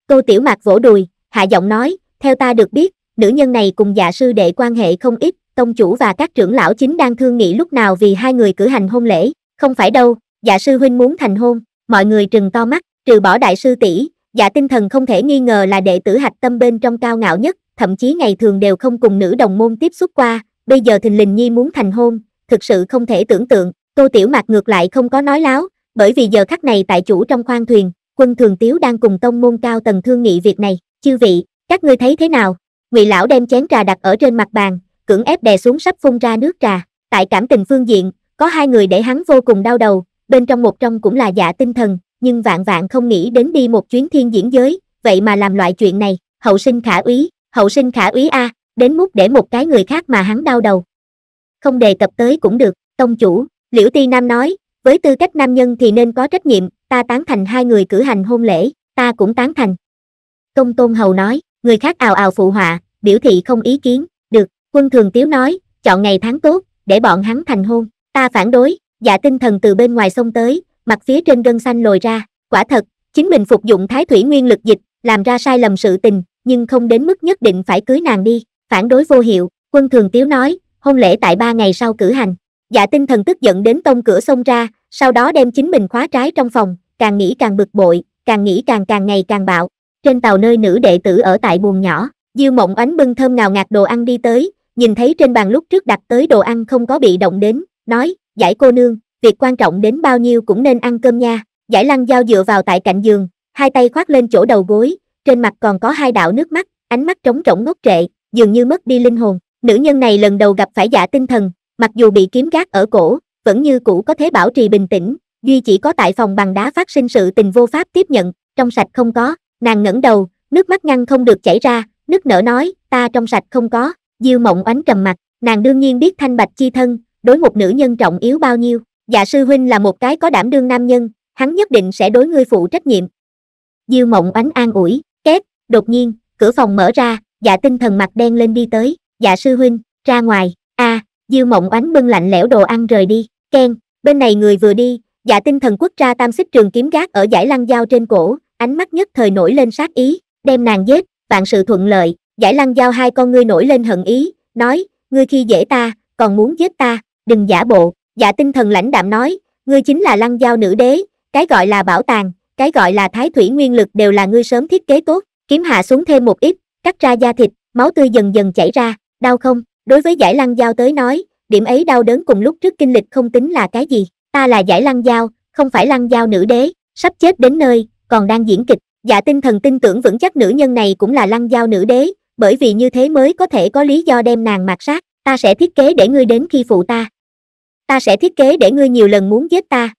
cô tiểu mạc vỗ đùi hạ giọng nói theo ta được biết nữ nhân này cùng dạ sư đệ quan hệ không ít tông chủ và các trưởng lão chính đang thương nghị lúc nào vì hai người cử hành hôn lễ không phải đâu dạ sư huynh muốn thành hôn mọi người trừng to mắt trừ bỏ đại sư tỷ dạ tinh thần không thể nghi ngờ là đệ tử hạch tâm bên trong cao ngạo nhất thậm chí ngày thường đều không cùng nữ đồng môn tiếp xúc qua bây giờ thình lình nhi muốn thành hôn thực sự không thể tưởng tượng Tô Tiểu Mạc ngược lại không có nói láo, bởi vì giờ khắc này tại chủ trong khoang thuyền, quân thường tiếu đang cùng tông môn cao tầng thương nghị việc này, chư vị, các ngươi thấy thế nào? Ngụy lão đem chén trà đặt ở trên mặt bàn, cưỡng ép đè xuống sắp phun ra nước trà, tại cảm tình phương diện, có hai người để hắn vô cùng đau đầu, bên trong một trong cũng là giả tinh thần, nhưng vạn vạn không nghĩ đến đi một chuyến thiên diễn giới, vậy mà làm loại chuyện này, hậu sinh khả úy, hậu sinh khả úy a, đến mức để một cái người khác mà hắn đau đầu. Không đề cập tới cũng được, tông chủ, liễu ti nam nói với tư cách nam nhân thì nên có trách nhiệm ta tán thành hai người cử hành hôn lễ ta cũng tán thành công tôn hầu nói người khác ào ào phụ họa biểu thị không ý kiến được quân thường tiếu nói chọn ngày tháng tốt để bọn hắn thành hôn ta phản đối dạ tinh thần từ bên ngoài sông tới mặt phía trên gân xanh lồi ra quả thật chính mình phục dụng thái thủy nguyên lực dịch làm ra sai lầm sự tình nhưng không đến mức nhất định phải cưới nàng đi phản đối vô hiệu quân thường tiếu nói hôn lễ tại ba ngày sau cử hành Dạ tinh thần tức giận đến tông cửa xông ra, sau đó đem chính mình khóa trái trong phòng, càng nghĩ càng bực bội, càng nghĩ càng càng ngày càng bạo. Trên tàu nơi nữ đệ tử ở tại buồng nhỏ, Dư Mộng Ánh bưng thơm ngào ngạt đồ ăn đi tới, nhìn thấy trên bàn lúc trước đặt tới đồ ăn không có bị động đến, nói, giải cô nương, việc quan trọng đến bao nhiêu cũng nên ăn cơm nha. Giải lăng dao dựa vào tại cạnh giường, hai tay khoác lên chỗ đầu gối, trên mặt còn có hai đạo nước mắt, ánh mắt trống rỗng ngốc trệ, dường như mất đi linh hồn. Nữ nhân này lần đầu gặp phải giả dạ tinh thần, mặc dù bị kiếm gác ở cổ vẫn như cũ có thế bảo trì bình tĩnh duy chỉ có tại phòng bằng đá phát sinh sự tình vô pháp tiếp nhận trong sạch không có nàng ngẩng đầu nước mắt ngăn không được chảy ra nước nở nói ta trong sạch không có diêu mộng oánh trầm mặt nàng đương nhiên biết thanh bạch chi thân đối một nữ nhân trọng yếu bao nhiêu dạ sư huynh là một cái có đảm đương nam nhân hắn nhất định sẽ đối ngươi phụ trách nhiệm diêu mộng oánh an ủi két đột nhiên cửa phòng mở ra dạ tinh thần mặt đen lên đi tới dạ sư huynh ra ngoài a à, dư mộng oánh bưng lạnh lẽo đồ ăn rời đi keng bên này người vừa đi dạ tinh thần quốc ra tam xích trường kiếm gác ở giải lăng dao trên cổ ánh mắt nhất thời nổi lên sát ý đem nàng giết vạn sự thuận lợi giải lăng dao hai con ngươi nổi lên hận ý nói ngươi khi dễ ta còn muốn giết ta đừng giả bộ dạ tinh thần lãnh đạm nói ngươi chính là lăng dao nữ đế cái gọi là bảo tàng cái gọi là thái thủy nguyên lực đều là ngươi sớm thiết kế tốt kiếm hạ xuống thêm một ít cắt ra da thịt máu tươi dần dần chảy ra đau không Đối với giải lăng giao tới nói, điểm ấy đau đớn cùng lúc trước kinh lịch không tính là cái gì. Ta là giải lăng giao không phải lăng giao nữ đế, sắp chết đến nơi, còn đang diễn kịch. Dạ tinh thần tin tưởng vững chắc nữ nhân này cũng là lăng giao nữ đế, bởi vì như thế mới có thể có lý do đem nàng mạt sát. Ta sẽ thiết kế để ngươi đến khi phụ ta. Ta sẽ thiết kế để ngươi nhiều lần muốn giết ta.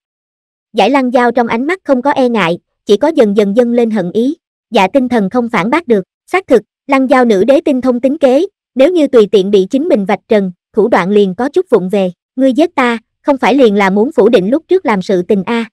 Giải lăng giao trong ánh mắt không có e ngại, chỉ có dần dần dâng lên hận ý. Dạ tinh thần không phản bác được, xác thực, lăng giao nữ đế tinh thông tính kế, nếu như tùy tiện bị chính mình vạch trần, thủ đoạn liền có chút vụng về, ngươi giết ta, không phải liền là muốn phủ định lúc trước làm sự tình a.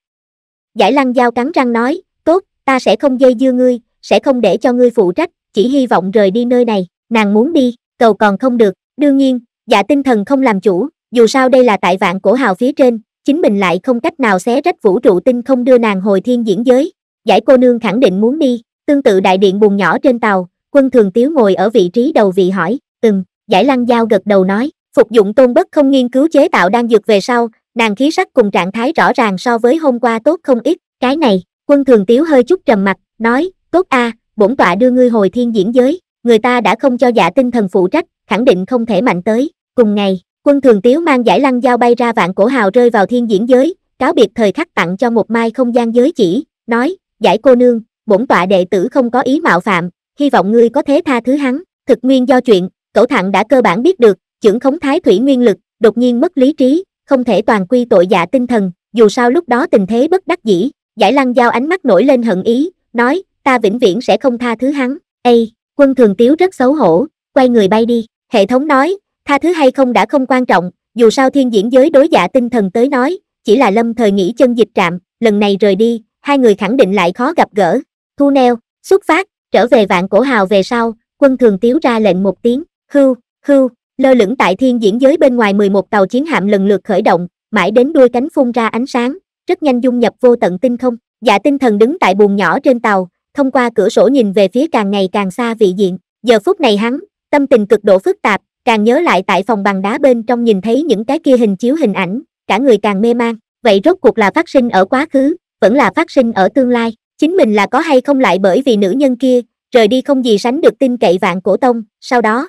Giải lăng giao cắn răng nói, tốt, ta sẽ không dây dưa ngươi, sẽ không để cho ngươi phụ trách, chỉ hy vọng rời đi nơi này, nàng muốn đi, cầu còn không được, đương nhiên, dạ tinh thần không làm chủ, dù sao đây là tại vạn cổ hào phía trên, chính mình lại không cách nào xé rách vũ trụ tinh không đưa nàng hồi thiên diễn giới, giải cô nương khẳng định muốn đi, tương tự đại điện bùng nhỏ trên tàu, quân thường tiếu ngồi ở vị trí đầu vị hỏi, Từng, giải lăng dao gật đầu nói, phục dụng tôn bất không nghiên cứu chế tạo đan dược về sau, nàng khí sắc cùng trạng thái rõ ràng so với hôm qua tốt không ít, cái này, quân thường tiếu hơi chút trầm mặt, nói, tốt a, à, bổn tọa đưa ngươi hồi thiên diễn giới, người ta đã không cho giả dạ tinh thần phụ trách, khẳng định không thể mạnh tới, cùng ngày, quân thường tiếu mang giải lăng dao bay ra vạn cổ hào rơi vào thiên diễn giới, cáo biệt thời khắc tặng cho một mai không gian giới chỉ, nói, giải cô nương, bổn tọa đệ tử không có ý mạo phạm, hy vọng ngươi có thế tha thứ hắn, thực nguyên do chuyện, cẩu thẳng đã cơ bản biết được, chưởng khống thái thủy nguyên lực, đột nhiên mất lý trí, không thể toàn quy tội dạ tinh thần, dù sao lúc đó tình thế bất đắc dĩ, giải lăng giao ánh mắt nổi lên hận ý, nói, ta vĩnh viễn sẽ không tha thứ hắn, Ê, quân thường tiếu rất xấu hổ, quay người bay đi, hệ thống nói, tha thứ hay không đã không quan trọng, dù sao thiên diễn giới đối giả dạ tinh thần tới nói, chỉ là lâm thời nghỉ chân dịch trạm, lần này rời đi, hai người khẳng định lại khó gặp gỡ, thu neo, xuất phát, trở về vạn cổ hào về sau, quân thường tiếu ra lệnh một tiếng, hưu hưu lơ lửng tại thiên diễn giới bên ngoài mười một tàu chiến hạm lần lượt khởi động mãi đến đuôi cánh phun ra ánh sáng rất nhanh dung nhập vô tận tinh không dạ tinh thần đứng tại buồng nhỏ trên tàu thông qua cửa sổ nhìn về phía càng ngày càng xa vị diện giờ phút này hắn tâm tình cực độ phức tạp càng nhớ lại tại phòng bằng đá bên trong nhìn thấy những cái kia hình chiếu hình ảnh cả người càng mê man vậy rốt cuộc là phát sinh ở quá khứ vẫn là phát sinh ở tương lai chính mình là có hay không lại bởi vì nữ nhân kia rời đi không gì sánh được tin cậy vạn cổ tông sau đó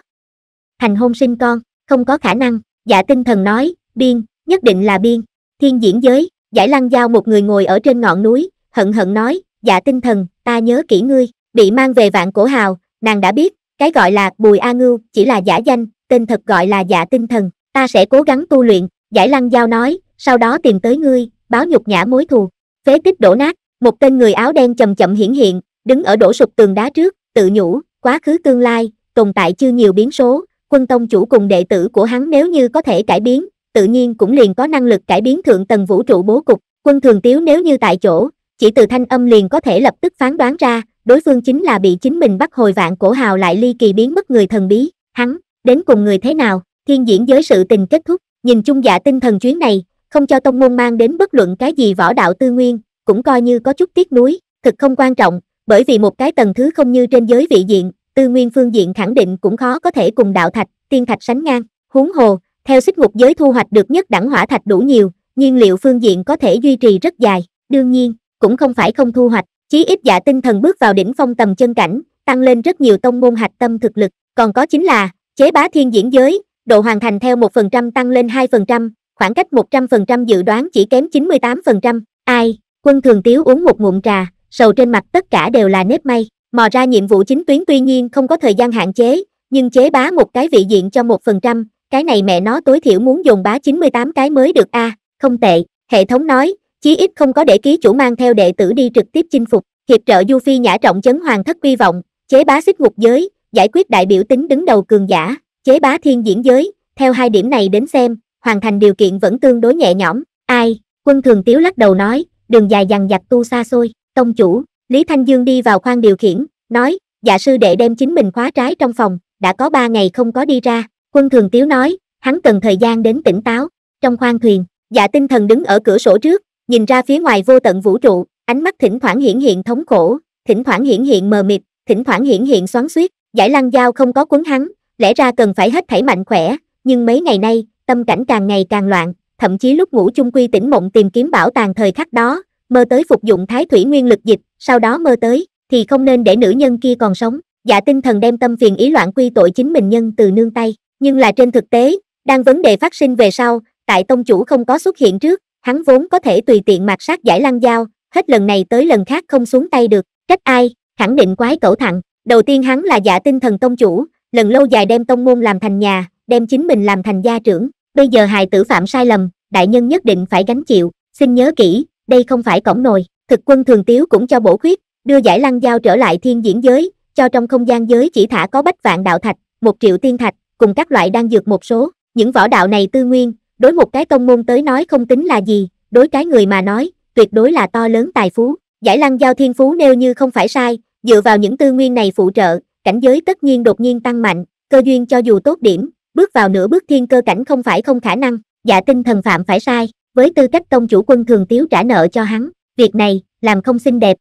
Hành hôn sinh con, không có khả năng, giả dạ tinh thần nói, biên, nhất định là biên. Thiên diễn giới, giải lăng giao một người ngồi ở trên ngọn núi, hận hận nói, giả dạ tinh thần, ta nhớ kỹ ngươi, bị mang về vạn cổ hào, nàng đã biết, cái gọi là bùi A Ngưu chỉ là giả danh, tên thật gọi là giả dạ tinh thần, ta sẽ cố gắng tu luyện, giải lăng giao nói, sau đó tìm tới ngươi, báo nhục nhã mối thù. Phế tích đổ nát, một tên người áo đen chậm chậm hiển hiện, đứng ở đổ sụp tường đá trước, tự nhủ, quá khứ tương lai, tồn tại chưa nhiều biến số, quân tông chủ cùng đệ tử của hắn nếu như có thể cải biến, tự nhiên cũng liền có năng lực cải biến thượng tầng vũ trụ bố cục, quân thường tiếu nếu như tại chỗ, chỉ từ thanh âm liền có thể lập tức phán đoán ra, đối phương chính là bị chính mình bắt hồi vạn cổ hào lại ly kỳ biến mất người thần bí, hắn, đến cùng người thế nào, thiên diễn giới sự tình kết thúc, nhìn chung dạ tinh thần chuyến này, không cho tông môn mang đến bất luận cái gì võ đạo tư nguyên, cũng coi như có chút tiếc nuối, thực không quan trọng, bởi vì một cái tầng thứ không như trên giới vị diện, tư nguyên phương diện khẳng định cũng khó có thể cùng đạo thạch, tiên thạch sánh ngang. Huống hồ, theo xích ngục giới thu hoạch được nhất đẳng hỏa thạch đủ nhiều, nhiên liệu phương diện có thể duy trì rất dài. Đương nhiên, cũng không phải không thu hoạch, chí ít giả dạ tinh thần bước vào đỉnh phong tầm chân cảnh, tăng lên rất nhiều tông môn hạch tâm thực lực. Còn có chính là, chế bá thiên diễn giới, độ hoàn thành theo 1% tăng lên 2%, khoảng cách 100% dự đoán chỉ kém 98%. Ai, quân thường tiếu uống một ngụm trà, sầu trên mặt tất cả đều là nếp mây Mò ra nhiệm vụ chính tuyến tuy nhiên không có thời gian hạn chế, nhưng chế bá một cái vị diện cho một phần trăm cái này mẹ nó tối thiểu muốn dùng bá 98 cái mới được a à, không tệ, hệ thống nói, chí ít không có để ký chủ mang theo đệ tử đi trực tiếp chinh phục, hiệp trợ Du Phi nhã trọng chấn hoàng thất quy vọng, chế bá xích ngục giới, giải quyết đại biểu tính đứng đầu cường giả, chế bá thiên diễn giới, theo hai điểm này đến xem, hoàn thành điều kiện vẫn tương đối nhẹ nhõm, ai, quân thường tiếu lắc đầu nói, đường dài dằng dặc tu xa xôi, tông chủ, Lý Thanh Dương đi vào khoang điều khiển, nói, dạ sư đệ đem chính mình khóa trái trong phòng, đã có ba ngày không có đi ra, quân thường tiếu nói, hắn cần thời gian đến tỉnh táo, trong khoang thuyền, dạ tinh thần đứng ở cửa sổ trước, nhìn ra phía ngoài vô tận vũ trụ, ánh mắt thỉnh thoảng hiển hiện thống khổ, thỉnh thoảng hiển hiện mờ mịt, thỉnh thoảng hiển hiện xoắn xuýt, giải lăng dao không có quấn hắn, lẽ ra cần phải hết thảy mạnh khỏe, nhưng mấy ngày nay, tâm cảnh càng ngày càng loạn, thậm chí lúc ngủ chung quy tỉnh mộng tìm kiếm bảo tàng thời khắc đó, mơ tới phục dụng thái thủy nguyên lực dịch sau đó mơ tới thì không nên để nữ nhân kia còn sống dạ tinh thần đem tâm phiền ý loạn quy tội chính mình nhân từ nương tay nhưng là trên thực tế đang vấn đề phát sinh về sau tại tông chủ không có xuất hiện trước hắn vốn có thể tùy tiện mạt sát giải lăng dao hết lần này tới lần khác không xuống tay được trách ai khẳng định quái cẩu thẳng đầu tiên hắn là dạ tinh thần tông chủ lần lâu dài đem tông môn làm thành nhà đem chính mình làm thành gia trưởng bây giờ hài tử phạm sai lầm đại nhân nhất định phải gánh chịu xin nhớ kỹ đây không phải cổng nồi, thực quân thường tiếu cũng cho bổ khuyết, đưa giải lăng giao trở lại thiên diễn giới, cho trong không gian giới chỉ thả có bách vạn đạo thạch, một triệu tiên thạch, cùng các loại đang dược một số, những võ đạo này tư nguyên, đối một cái công môn tới nói không tính là gì, đối cái người mà nói, tuyệt đối là to lớn tài phú, giải lăng giao thiên phú nêu như không phải sai, dựa vào những tư nguyên này phụ trợ, cảnh giới tất nhiên đột nhiên tăng mạnh, cơ duyên cho dù tốt điểm, bước vào nửa bước thiên cơ cảnh không phải không khả năng, dạ tinh thần phạm phải sai, với tư cách tông chủ quân thường tiếu trả nợ cho hắn, việc này, làm không xinh đẹp.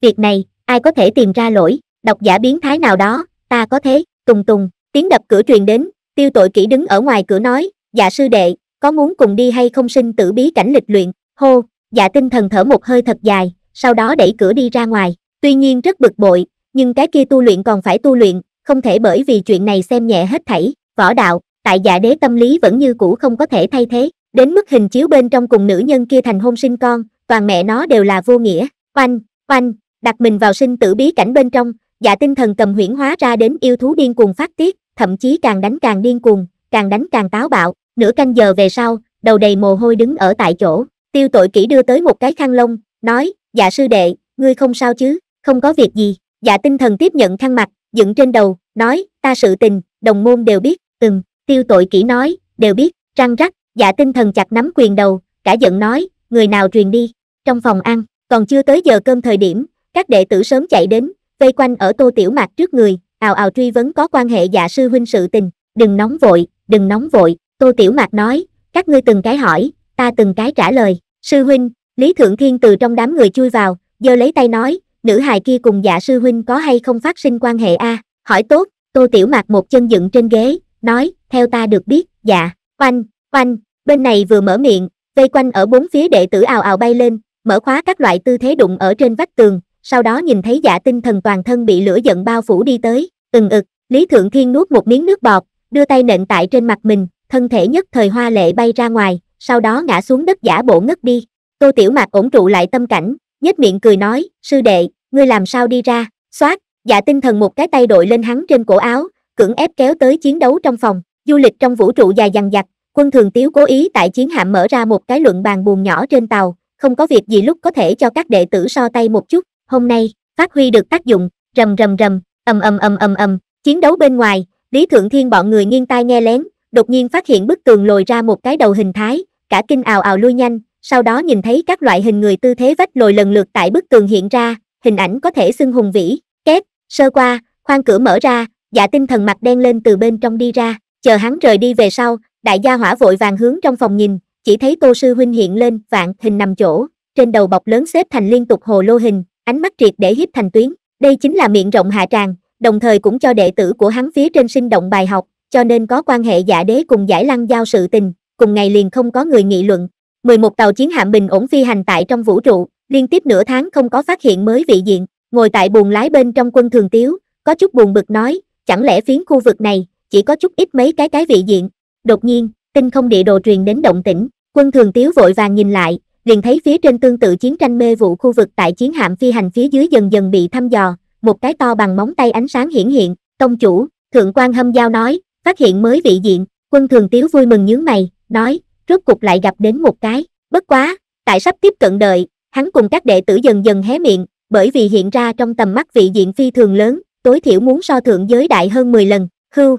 Việc này, ai có thể tìm ra lỗi, độc giả biến thái nào đó, ta có thế, tùng tùng, tiếng đập cửa truyền đến, tiêu tội kỹ đứng ở ngoài cửa nói, dạ sư đệ, có muốn cùng đi hay không sinh tử bí cảnh lịch luyện, hô, dạ tinh thần thở một hơi thật dài, sau đó đẩy cửa đi ra ngoài, tuy nhiên rất bực bội, nhưng cái kia tu luyện còn phải tu luyện, không thể bởi vì chuyện này xem nhẹ hết thảy, võ đạo, tại dạ đế tâm lý vẫn như cũ không có thể thay thế, đến mức hình chiếu bên trong cùng nữ nhân kia thành hôn sinh con toàn mẹ nó đều là vô nghĩa oanh oanh đặt mình vào sinh tử bí cảnh bên trong dạ tinh thần cầm huyễn hóa ra đến yêu thú điên cuồng phát tiết thậm chí càng đánh càng điên cuồng càng đánh càng táo bạo nửa canh giờ về sau đầu đầy mồ hôi đứng ở tại chỗ tiêu tội kỹ đưa tới một cái khăn lông nói dạ sư đệ ngươi không sao chứ không có việc gì dạ tinh thần tiếp nhận khăn mặt dựng trên đầu nói ta sự tình đồng môn đều biết từng tiêu tội kỹ nói đều biết răng rắc Dạ tinh thần chặt nắm quyền đầu, cả giận nói, người nào truyền đi, trong phòng ăn, còn chưa tới giờ cơm thời điểm, các đệ tử sớm chạy đến, vây quanh ở tô tiểu mạc trước người, ào ào truy vấn có quan hệ dạ sư huynh sự tình, đừng nóng vội, đừng nóng vội, tô tiểu mạc nói, các ngươi từng cái hỏi, ta từng cái trả lời, sư huynh, Lý Thượng Thiên từ trong đám người chui vào, giơ lấy tay nói, nữ hài kia cùng dạ sư huynh có hay không phát sinh quan hệ a? hỏi tốt, tô tiểu mạc một chân dựng trên ghế, nói, theo ta được biết, dạ, oanh, oanh, Bên này vừa mở miệng, vây quanh ở bốn phía đệ tử ào ào bay lên, mở khóa các loại tư thế đụng ở trên vách tường, sau đó nhìn thấy giả dạ tinh thần toàn thân bị lửa giận bao phủ đi tới, từng ực, Lý Thượng Thiên nuốt một miếng nước bọt, đưa tay nện tại trên mặt mình, thân thể nhất thời hoa lệ bay ra ngoài, sau đó ngã xuống đất giả bộ ngất đi. Tô Tiểu Mạc ổn trụ lại tâm cảnh, nhếch miệng cười nói, sư đệ, ngươi làm sao đi ra, xoát, giả dạ tinh thần một cái tay đội lên hắn trên cổ áo, cưỡng ép kéo tới chiến đấu trong phòng, du lịch trong vũ trụ dài dằng dặc, Quân Thường Tiếu cố ý tại chiến hạm mở ra một cái luận bàn buồn nhỏ trên tàu, không có việc gì lúc có thể cho các đệ tử so tay một chút, hôm nay, phát huy được tác dụng, rầm rầm rầm, ầm ầm ầm ầm ầm, chiến đấu bên ngoài, Lý Thượng Thiên bọn người nghiêng tai nghe lén, đột nhiên phát hiện bức tường lồi ra một cái đầu hình thái, cả kinh ào ào lui nhanh, sau đó nhìn thấy các loại hình người tư thế vách lồi lần lượt tại bức tường hiện ra, hình ảnh có thể xưng hùng vĩ, két, sơ qua, khoang cửa mở ra, dạ tinh thần mặt đen lên từ bên trong đi ra, chờ hắn rời đi về sau, đại gia hỏa vội vàng hướng trong phòng nhìn, chỉ thấy tô sư huynh hiện lên, vạn hình nằm chỗ, trên đầu bọc lớn xếp thành liên tục hồ lô hình, ánh mắt triệt để hiếp thành tuyến, đây chính là miệng rộng hạ tràng, đồng thời cũng cho đệ tử của hắn phía trên sinh động bài học, cho nên có quan hệ giả đế cùng giải lăng giao sự tình, cùng ngày liền không có người nghị luận. 11 tàu chiến hạm bình ổn phi hành tại trong vũ trụ, liên tiếp nửa tháng không có phát hiện mới vị diện, ngồi tại buồng lái bên trong quân thường tiếu, có chút buồn bực nói, chẳng lẽ phiến khu vực này, chỉ có chút ít mấy cái cái vị diện, đột nhiên tinh không địa đồ truyền đến động tĩnh quân thường tiếu vội vàng nhìn lại liền thấy phía trên tương tự chiến tranh mê vụ khu vực tại chiến hạm phi hành phía dưới dần dần bị thăm dò một cái to bằng móng tay ánh sáng hiển hiện tông chủ thượng quan hâm giao nói phát hiện mới vị diện quân thường tiếu vui mừng nhướng mày nói rốt cục lại gặp đến một cái bất quá tại sắp tiếp cận đợi hắn cùng các đệ tử dần dần hé miệng bởi vì hiện ra trong tầm mắt vị diện phi thường lớn tối thiểu muốn so thượng giới đại hơn 10 lần hưu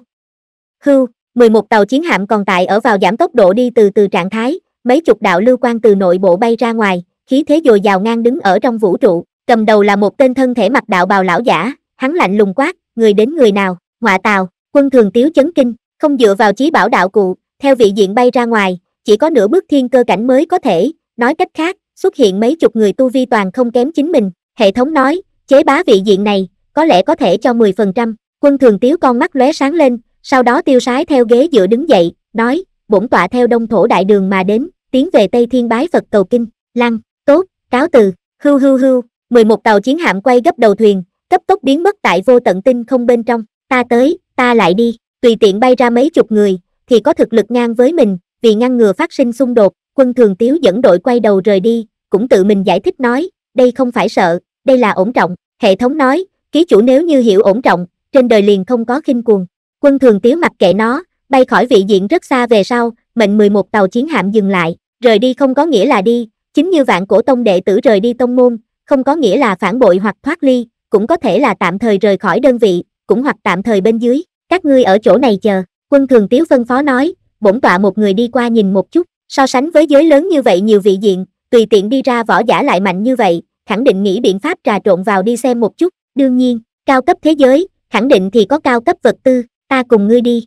hưu 11 tàu chiến hạm còn tại ở vào giảm tốc độ đi từ từ trạng thái, mấy chục đạo lưu quang từ nội bộ bay ra ngoài, khí thế dồi dào ngang đứng ở trong vũ trụ, cầm đầu là một tên thân thể mặc đạo bào lão giả, hắn lạnh lùng quát, người đến người nào, ngọa tàu, quân thường tiếu chấn kinh, không dựa vào chí bảo đạo cụ, theo vị diện bay ra ngoài, chỉ có nửa bước thiên cơ cảnh mới có thể, nói cách khác, xuất hiện mấy chục người tu vi toàn không kém chính mình, hệ thống nói, chế bá vị diện này, có lẽ có thể cho 10%, quân thường tiếu con mắt lóe sáng lên, sau đó tiêu sái theo ghế dựa đứng dậy, nói, bổn tọa theo đông thổ đại đường mà đến, tiến về Tây Thiên bái Phật cầu kinh, lăng, tốt, cáo từ, hưu hưu hưu, 11 tàu chiến hạm quay gấp đầu thuyền, cấp tốc biến mất tại vô tận tinh không bên trong, ta tới, ta lại đi, tùy tiện bay ra mấy chục người, thì có thực lực ngang với mình, vì ngăn ngừa phát sinh xung đột, quân thường tiếu dẫn đội quay đầu rời đi, cũng tự mình giải thích nói, đây không phải sợ, đây là ổn trọng, hệ thống nói, ký chủ nếu như hiểu ổn trọng, trên đời liền không có khinh cuồng. Quân thường tiếu mặc kệ nó, bay khỏi vị diện rất xa về sau, mệnh 11 tàu chiến hạm dừng lại, rời đi không có nghĩa là đi, chính như vạn cổ tông đệ tử rời đi tông môn, không có nghĩa là phản bội hoặc thoát ly, cũng có thể là tạm thời rời khỏi đơn vị, cũng hoặc tạm thời bên dưới, các ngươi ở chỗ này chờ, quân thường tiếu phân phó nói, bổn tọa một người đi qua nhìn một chút, so sánh với giới lớn như vậy nhiều vị diện, tùy tiện đi ra võ giả lại mạnh như vậy, khẳng định nghĩ biện pháp trà trộn vào đi xem một chút, đương nhiên, cao cấp thế giới, khẳng định thì có cao cấp vật tư, ta cùng ngươi đi.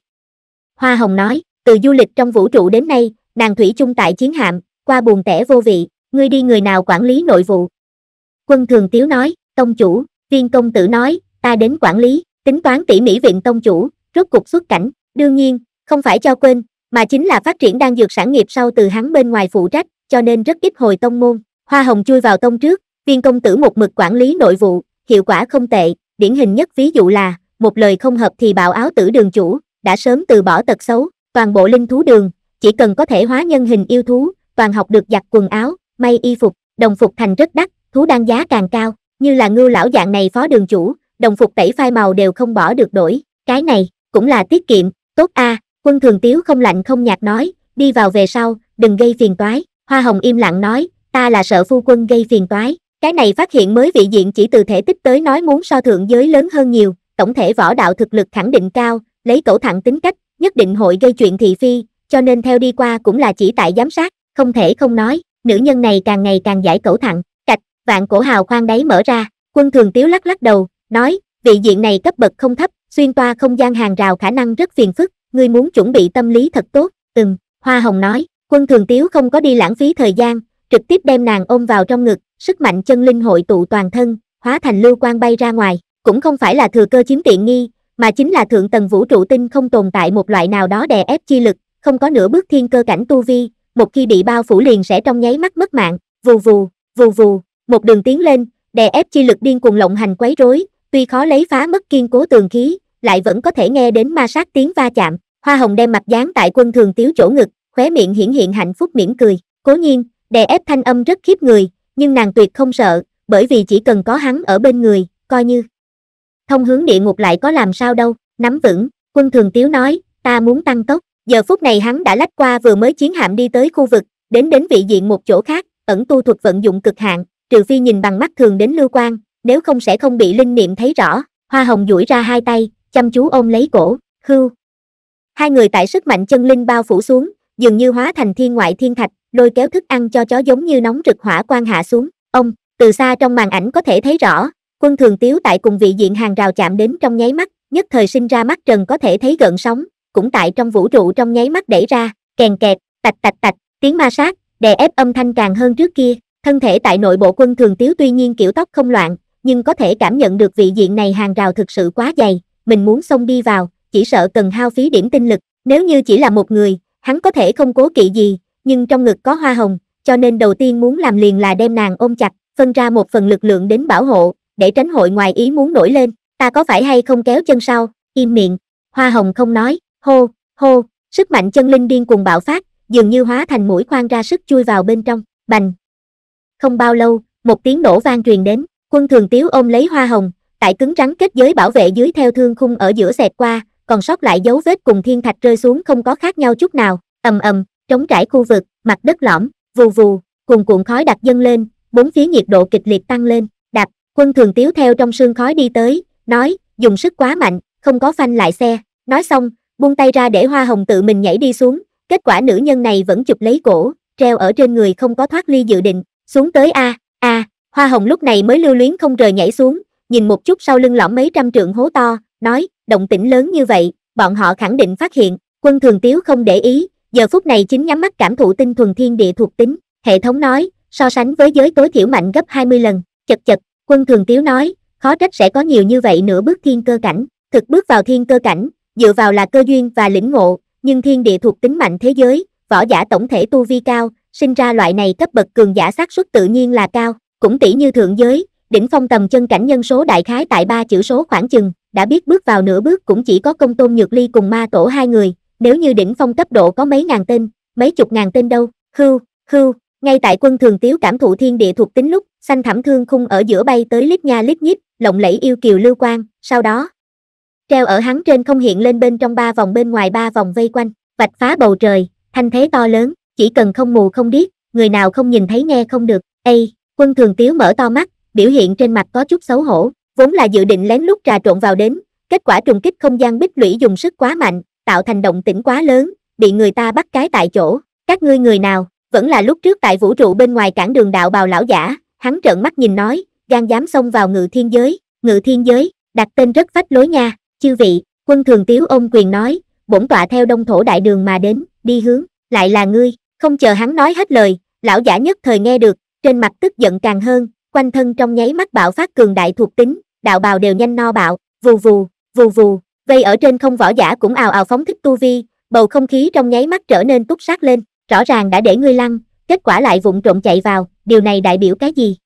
Hoa Hồng nói, từ du lịch trong vũ trụ đến nay, nàng thủy chung tại chiến hạm, qua buồn tẻ vô vị, ngươi đi người nào quản lý nội vụ. Quân Thường Tiếu nói, tông chủ, viên công tử nói, ta đến quản lý, tính toán tỉ mỉ viện tông chủ, rốt cục xuất cảnh, đương nhiên, không phải cho quên, mà chính là phát triển đang dược sản nghiệp sau từ hắn bên ngoài phụ trách, cho nên rất ít hồi tông môn. Hoa Hồng chui vào tông trước, viên công tử một mực quản lý nội vụ, hiệu quả không tệ, điển hình nhất ví dụ là, một lời không hợp thì bạo áo tử đường chủ, đã sớm từ bỏ tật xấu, toàn bộ linh thú đường, chỉ cần có thể hóa nhân hình yêu thú, toàn học được giặt quần áo, may y phục, đồng phục thành rất đắt, thú đan giá càng cao, như là ngưu lão dạng này phó đường chủ, đồng phục tẩy phai màu đều không bỏ được đổi, cái này, cũng là tiết kiệm, tốt a à, quân thường tiếu không lạnh không nhạt nói, đi vào về sau, đừng gây phiền toái, hoa hồng im lặng nói, ta là sợ phu quân gây phiền toái, cái này phát hiện mới vị diện chỉ từ thể tích tới nói muốn so thượng giới lớn hơn nhiều, tổng thể võ đạo thực lực khẳng định cao, lấy cẩu thẳng tính cách, nhất định hội gây chuyện thị phi, cho nên theo đi qua cũng là chỉ tại giám sát, không thể không nói, nữ nhân này càng ngày càng giải cẩu thẳng, cạch, vạn cổ hào khoan đáy mở ra, quân thường tiếu lắc lắc đầu, nói, vị diện này cấp bậc không thấp, xuyên toa không gian hàng rào khả năng rất phiền phức, ngươi muốn chuẩn bị tâm lý thật tốt, Từng, Hoa Hồng nói, quân thường tiếu không có đi lãng phí thời gian, trực tiếp đem nàng ôm vào trong ngực, sức mạnh chân linh hội tụ toàn thân, hóa thành lưu quang bay ra ngoài, cũng không phải là thừa cơ chiếm tiện nghi, mà chính là thượng tầng vũ trụ tinh không tồn tại một loại nào đó đè ép chi lực, không có nửa bước thiên cơ cảnh tu vi, một khi bị bao phủ liền sẽ trong nháy mắt mất mạng, vù vù, vù vù, một đường tiến lên, đè ép chi lực điên cuồng lộng hành quấy rối, tuy khó lấy phá mất kiên cố tường khí, lại vẫn có thể nghe đến ma sát tiếng va chạm, hoa hồng đem mặt dán tại quân thường tiếu chỗ ngực, khóe miệng hiển hiện hạnh phúc mỉm cười, cố nhiên, đè ép thanh âm rất khiếp người, nhưng nàng tuyệt không sợ, bởi vì chỉ cần có hắn ở bên người, coi như thông hướng địa ngục lại có làm sao đâu, nắm vững, quân thường tiếu nói, ta muốn tăng tốc, giờ phút này hắn đã lách qua vừa mới chiến hạm đi tới khu vực, đến đến vị diện một chỗ khác, ẩn tu thuật vận dụng cực hạn, trừ phi nhìn bằng mắt thường đến lưu quan, nếu không sẽ không bị linh niệm thấy rõ, hoa hồng duỗi ra hai tay, chăm chú ôm lấy cổ, hưu. Hai người tại sức mạnh chân linh bao phủ xuống, dường như hóa thành thiên ngoại thiên thạch, lôi kéo thức ăn cho chó giống như nóng rực hỏa quan hạ xuống, ông, từ xa trong màn ảnh có thể thấy rõ, quân thường tiếu tại cùng vị diện hàng rào chạm đến trong nháy mắt nhất thời sinh ra mắt trần có thể thấy gợn sóng cũng tại trong vũ trụ trong nháy mắt đẩy ra kèn kẹt tạch tạch tạch tiếng ma sát đè ép âm thanh càng hơn trước kia thân thể tại nội bộ quân thường tiếu tuy nhiên kiểu tóc không loạn nhưng có thể cảm nhận được vị diện này hàng rào thực sự quá dày mình muốn xông đi vào chỉ sợ cần hao phí điểm tinh lực nếu như chỉ là một người hắn có thể không cố kỵ gì nhưng trong ngực có hoa hồng cho nên đầu tiên muốn làm liền là đem nàng ôm chặt phân ra một phần lực lượng đến bảo hộ để tránh hội ngoài ý muốn nổi lên ta có phải hay không kéo chân sau im miệng hoa hồng không nói hô hô sức mạnh chân linh điên cuồng bạo phát dường như hóa thành mũi khoan ra sức chui vào bên trong bành không bao lâu một tiếng nổ vang truyền đến quân thường tiếu ôm lấy hoa hồng tại cứng rắn kết giới bảo vệ dưới theo thương khung ở giữa xẹt qua còn sót lại dấu vết cùng thiên thạch rơi xuống không có khác nhau chút nào ầm ầm trống trải khu vực mặt đất lõm vù vù cuồn cuộn khói đặc dâng lên bốn phía nhiệt độ kịch liệt tăng lên Quân thường tiếu theo trong sương khói đi tới, nói, dùng sức quá mạnh, không có phanh lại xe. Nói xong, buông tay ra để hoa hồng tự mình nhảy đi xuống, kết quả nữ nhân này vẫn chụp lấy cổ, treo ở trên người không có thoát ly dự định, xuống tới A, A, hoa hồng lúc này mới lưu luyến không rời nhảy xuống, nhìn một chút sau lưng lõm mấy trăm trượng hố to, nói, động tĩnh lớn như vậy, bọn họ khẳng định phát hiện, quân thường tiếu không để ý, giờ phút này chính nhắm mắt cảm thụ tinh thuần thiên địa thuộc tính, hệ thống nói, so sánh với giới tối thiểu mạnh gấp 20 lần, chật chật, Quân Thường Tiếu nói, khó trách sẽ có nhiều như vậy nửa bước thiên cơ cảnh, thực bước vào thiên cơ cảnh, dựa vào là cơ duyên và lĩnh ngộ, nhưng thiên địa thuộc tính mạnh thế giới, võ giả tổng thể tu vi cao, sinh ra loại này cấp bậc cường giả xác suất tự nhiên là cao, cũng tỷ như thượng giới, đỉnh phong tầm chân cảnh nhân số đại khái tại ba chữ số khoảng chừng, đã biết bước vào nửa bước cũng chỉ có công tôn nhược ly cùng ma tổ hai người, nếu như đỉnh phong cấp độ có mấy ngàn tên, mấy chục ngàn tên đâu, hưu, hưu, ngay tại quân thường tiếu cảm thụ thiên địa thuộc tính lúc, xanh thẳm thương khung ở giữa bay tới lít nha lít nhít, lộng lẫy yêu kiều lưu quang, sau đó treo ở hắn trên không hiện lên bên trong ba vòng bên ngoài ba vòng vây quanh, vạch phá bầu trời, thanh thế to lớn, chỉ cần không mù không điếc, người nào không nhìn thấy nghe không được. a quân thường tiếu mở to mắt, biểu hiện trên mặt có chút xấu hổ, vốn là dự định lén lút trà trộn vào đến, kết quả trùng kích không gian bích lũy dùng sức quá mạnh, tạo thành động tĩnh quá lớn, bị người ta bắt cái tại chỗ. Các ngươi người nào, vẫn là lúc trước tại vũ trụ bên ngoài cản đường đạo bào lão giả, hắn trợn mắt nhìn nói, gan dám xông vào ngự thiên giới, ngự thiên giới, đặt tên rất phách lối nha, chư vị, quân thường tiếu ôm quyền nói, bổn tọa theo đông thổ đại đường mà đến, đi hướng, lại là ngươi, không chờ hắn nói hết lời, lão giả nhất thời nghe được, trên mặt tức giận càng hơn, quanh thân trong nháy mắt bạo phát cường đại thuộc tính, đạo bào đều nhanh no bạo, vù vù, vù vù, vây ở trên không võ giả cũng ào ào phóng thích tu vi, bầu không khí trong nháy mắt trở nên túc sát lên, rõ ràng đã để ngươi lăn, kết quả lại vụng trộm chạy vào, điều này đại biểu cái gì?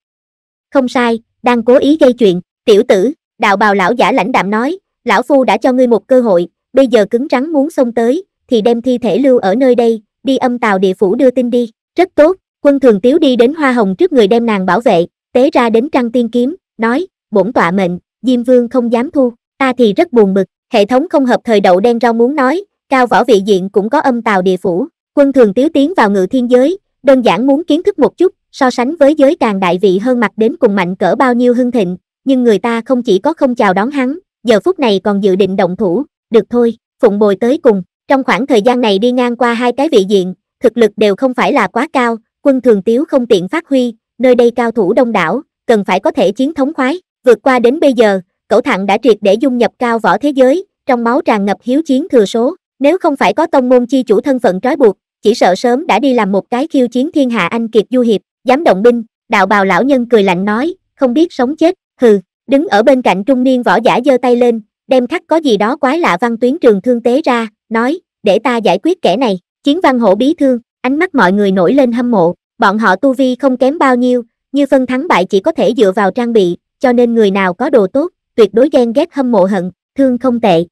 Không sai, đang cố ý gây chuyện, tiểu tử, đạo bào lão giả lãnh đạm nói, lão phu đã cho ngươi một cơ hội, bây giờ cứng rắn muốn xông tới, thì đem thi thể lưu ở nơi đây, đi âm tàu địa phủ đưa tin đi, rất tốt, quân thường tiếu đi đến hoa hồng trước người đem nàng bảo vệ, tế ra đến trăng tiên kiếm, nói, bổn tọa mệnh, Diêm Vương không dám thu, ta thì rất buồn bực, hệ thống không hợp thời đậu đen rau muốn nói, cao võ vị diện cũng có âm tàu địa phủ, quân thường tiếu tiến vào ngự thiên giới, đơn giản muốn kiến thức một chút, so sánh với giới càng đại vị hơn mặt đến cùng mạnh cỡ bao nhiêu hưng thịnh, nhưng người ta không chỉ có không chào đón hắn, giờ phút này còn dự định động thủ, được thôi, phụng bồi tới cùng, trong khoảng thời gian này đi ngang qua hai cái vị diện, thực lực đều không phải là quá cao, quân thường tiếu không tiện phát huy, nơi đây cao thủ đông đảo, cần phải có thể chiến thống khoái, vượt qua đến bây giờ, cẩu thẳng đã triệt để dung nhập cao võ thế giới, trong máu tràn ngập hiếu chiến thừa số, nếu không phải có tông môn chi chủ thân phận trói buộc, chỉ sợ sớm đã đi làm một cái khiêu chiến thiên hạ anh kiệt du hiệp, dám động binh đạo bào lão nhân cười lạnh nói không biết sống chết hừ đứng ở bên cạnh trung niên võ giả giơ tay lên đem khắc có gì đó quái lạ văn tuyến trường thương tế ra nói để ta giải quyết kẻ này chiến văn hổ bí thương ánh mắt mọi người nổi lên hâm mộ bọn họ tu vi không kém bao nhiêu như phân thắng bại chỉ có thể dựa vào trang bị cho nên người nào có đồ tốt tuyệt đối ghen ghét hâm mộ hận thương không tệ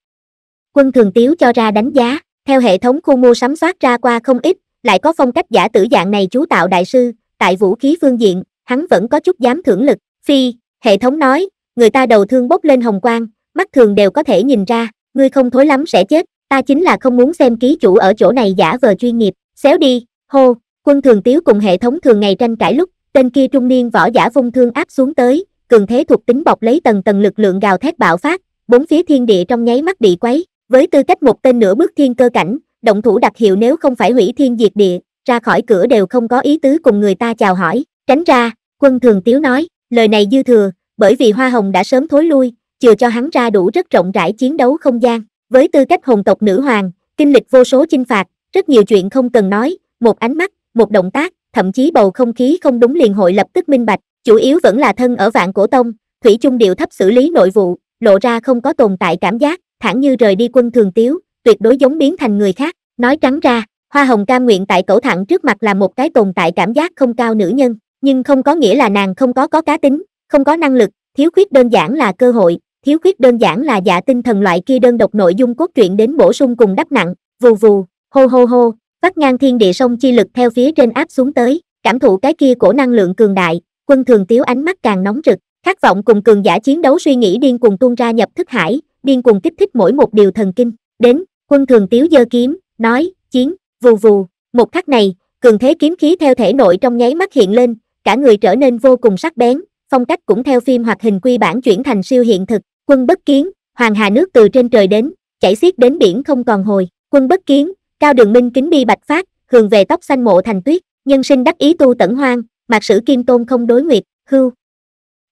quân thường tiếu cho ra đánh giá theo hệ thống khu mua sắm soát ra qua không ít lại có phong cách giả tử dạng này chú tạo đại sư tại vũ khí phương diện, hắn vẫn có chút dám thưởng lực, phi, hệ thống nói, người ta đầu thương bốc lên hồng quang, mắt thường đều có thể nhìn ra, ngươi không thối lắm sẽ chết, ta chính là không muốn xem ký chủ ở chỗ này giả vờ chuyên nghiệp, xéo đi, hô, quân thường tiếu cùng hệ thống thường ngày tranh cãi lúc, tên kia trung niên võ giả vung thương áp xuống tới, cường thế thuộc tính bọc lấy tầng tầng lực lượng gào thét bạo phát, bốn phía thiên địa trong nháy mắt bị quấy, với tư cách một tên nửa bước thiên cơ cảnh, động thủ đặc hiệu nếu không phải hủy thiên diệt địa, ra khỏi cửa đều không có ý tứ cùng người ta chào hỏi, tránh ra, quân thường tiếu nói, lời này dư thừa, bởi vì hoa hồng đã sớm thối lui, chừa cho hắn ra đủ rất rộng rãi chiến đấu không gian, với tư cách hồn tộc nữ hoàng, kinh lịch vô số chinh phạt, rất nhiều chuyện không cần nói, một ánh mắt, một động tác, thậm chí bầu không khí không đúng liền hội lập tức minh bạch, chủ yếu vẫn là thân ở vạn cổ tông, thủy chung điệu thấp xử lý nội vụ, lộ ra không có tồn tại cảm giác, thẳng như rời đi quân thường tiếu, tuyệt đối giống biến thành người khác, nói trắng ra, hoa hồng cam nguyện tại cẩu thẳng trước mặt là một cái tồn tại cảm giác không cao nữ nhân nhưng không có nghĩa là nàng không có có cá tính không có năng lực thiếu khuyết đơn giản là cơ hội thiếu khuyết đơn giản là giả dạ tinh thần loại kia đơn độc nội dung cốt truyện đến bổ sung cùng đắp nặng vù vù hô hô hô vắt ngang thiên địa sông chi lực theo phía trên áp xuống tới cảm thụ cái kia cổ năng lượng cường đại quân thường tiếu ánh mắt càng nóng rực khát vọng cùng cường giả chiến đấu suy nghĩ điên cùng tuôn ra nhập thức hải điên cùng kích thích mỗi một điều thần kinh đến quân thường tiếu giơ kiếm nói chiến vù vù một khắc này cường thế kiếm khí theo thể nội trong nháy mắt hiện lên cả người trở nên vô cùng sắc bén phong cách cũng theo phim hoạt hình quy bản chuyển thành siêu hiện thực quân bất kiến hoàng hà nước từ trên trời đến chảy xiết đến biển không còn hồi quân bất kiến cao đường minh kính bi bạch phát hường về tóc xanh mộ thành tuyết nhân sinh đắc ý tu tẩn hoang mạc sử kim tôn không đối nguyệt hưu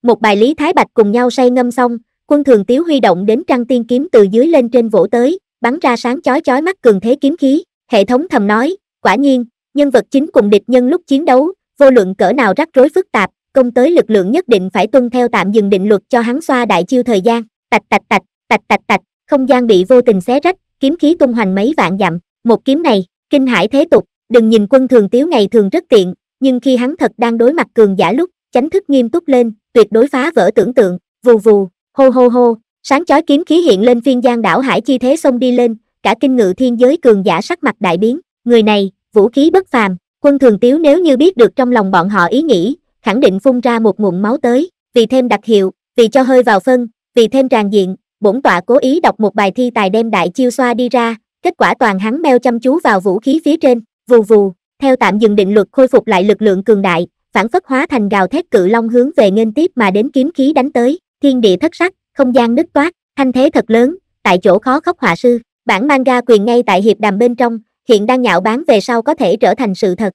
một bài lý thái bạch cùng nhau say ngâm xong quân thường tiếu huy động đến trăng tiên kiếm từ dưới lên trên vỗ tới bắn ra sáng chói chói mắt cường thế kiếm khí hệ thống thầm nói quả nhiên nhân vật chính cùng địch nhân lúc chiến đấu vô luận cỡ nào rắc rối phức tạp công tới lực lượng nhất định phải tuân theo tạm dừng định luật cho hắn xoa đại chiêu thời gian tạch tạch tạch tạch tạch tạch không gian bị vô tình xé rách kiếm khí tung hoành mấy vạn dặm một kiếm này kinh hải thế tục đừng nhìn quân thường tiếu ngày thường rất tiện nhưng khi hắn thật đang đối mặt cường giả lúc chánh thức nghiêm túc lên tuyệt đối phá vỡ tưởng tượng vù vù hô hô hô sáng chói kiếm khí hiện lên phiên gian đảo hải chi thế xông đi lên cả kinh ngự thiên giới cường giả sắc mặt đại biến người này vũ khí bất phàm quân thường tiếu nếu như biết được trong lòng bọn họ ý nghĩ khẳng định phun ra một nguồn máu tới vì thêm đặc hiệu vì cho hơi vào phân vì thêm tràn diện bổn tọa cố ý đọc một bài thi tài đem đại chiêu xoa đi ra kết quả toàn hắn meo chăm chú vào vũ khí phía trên vù vù theo tạm dừng định luật khôi phục lại lực lượng cường đại phản phất hóa thành gào thét cự long hướng về nghênh tiếp mà đến kiếm khí đánh tới thiên địa thất sắc không gian nứt toát thanh thế thật lớn tại chỗ khó khóc họa sư Bản manga quyền ngay tại hiệp đàm bên trong, hiện đang nhạo bán về sau có thể trở thành sự thật.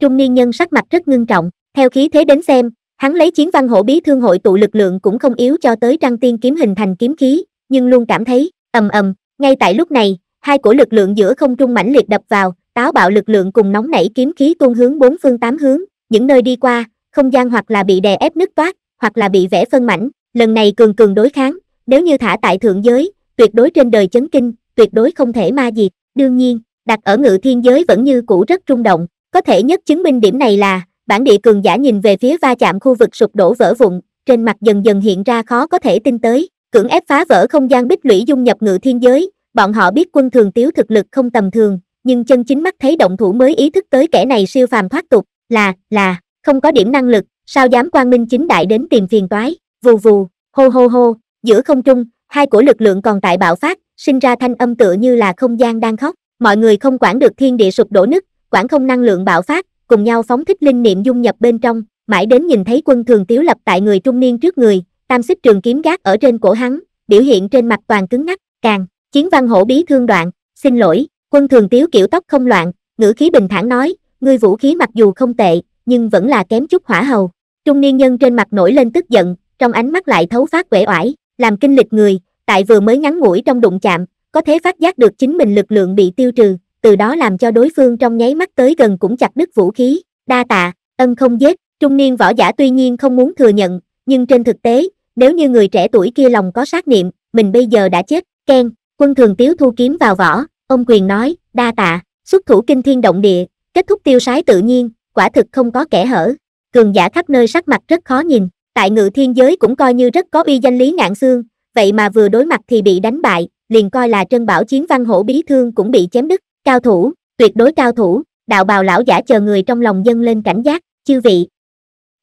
Trung niên nhân sắc mặt rất ngưng trọng, theo khí thế đến xem, hắn lấy chiến văn hổ bí thương hội tụ lực lượng cũng không yếu cho tới trăng tiên kiếm hình thành kiếm khí, nhưng luôn cảm thấy, ầm ầm, ngay tại lúc này, hai cổ lực lượng giữa không trung mãnh liệt đập vào, táo bạo lực lượng cùng nóng nảy kiếm khí tuôn hướng bốn phương tám hướng, những nơi đi qua, không gian hoặc là bị đè ép nứt toát, hoặc là bị vẽ phân mảnh, lần này cường cường đối kháng, nếu như thả tại thượng giới, tuyệt đối trên đời chấn kinh, tuyệt đối không thể ma diệt. Đương nhiên, đặt ở ngự thiên giới vẫn như cũ rất rung động, có thể nhất chứng minh điểm này là, bản địa cường giả nhìn về phía va chạm khu vực sụp đổ vỡ vụn, trên mặt dần dần hiện ra khó có thể tin tới, cưỡng ép phá vỡ không gian bích lũy dung nhập ngự thiên giới, bọn họ biết quân thường tiếu thực lực không tầm thường, nhưng chân chính mắt thấy động thủ mới ý thức tới kẻ này siêu phàm thoát tục, là, là, không có điểm năng lực, sao dám quan minh chính đại đến tìm phiền toái, vù vù, hô hô hô, giữa không trung, hai của lực lượng còn tại bạo phát, sinh ra thanh âm tựa như là không gian đang khóc, mọi người không quản được thiên địa sụp đổ nứt, quản không năng lượng bạo phát, cùng nhau phóng thích linh niệm dung nhập bên trong, mãi đến nhìn thấy quân thường tiếu lập tại người trung niên trước người, tam xích trường kiếm gác ở trên cổ hắn, biểu hiện trên mặt toàn cứng ngắc, càng, chiến văn hổ bí thương đoạn, xin lỗi, quân thường tiếu kiểu tóc không loạn, ngữ khí bình thản nói, ngươi vũ khí mặc dù không tệ, nhưng vẫn là kém chút hỏa hầu. Trung niên nhân trên mặt nổi lên tức giận, trong ánh mắt lại thấu phát quể oải, làm kinh lịch người, tại vừa mới ngắn ngủi trong đụng chạm, có thể phát giác được chính mình lực lượng bị tiêu trừ, từ đó làm cho đối phương trong nháy mắt tới gần cũng chặt đứt vũ khí, đa tạ, ân không giết, trung niên võ giả tuy nhiên không muốn thừa nhận, nhưng trên thực tế, nếu như người trẻ tuổi kia lòng có sát niệm, mình bây giờ đã chết, khen, quân thường tiếu thu kiếm vào vỏ, ông quyền nói, đa tạ, xuất thủ kinh thiên động địa, kết thúc tiêu sái tự nhiên, quả thực không có kẻ hở, cường giả khắp nơi sắc mặt rất khó nhìn tại ngự thiên giới cũng coi như rất có uy danh lý ngạn xương, vậy mà vừa đối mặt thì bị đánh bại, liền coi là trân bảo chiến văn hổ bí thương cũng bị chém đứt, cao thủ, tuyệt đối cao thủ, đạo bào lão giả chờ người trong lòng dân lên cảnh giác, chư vị.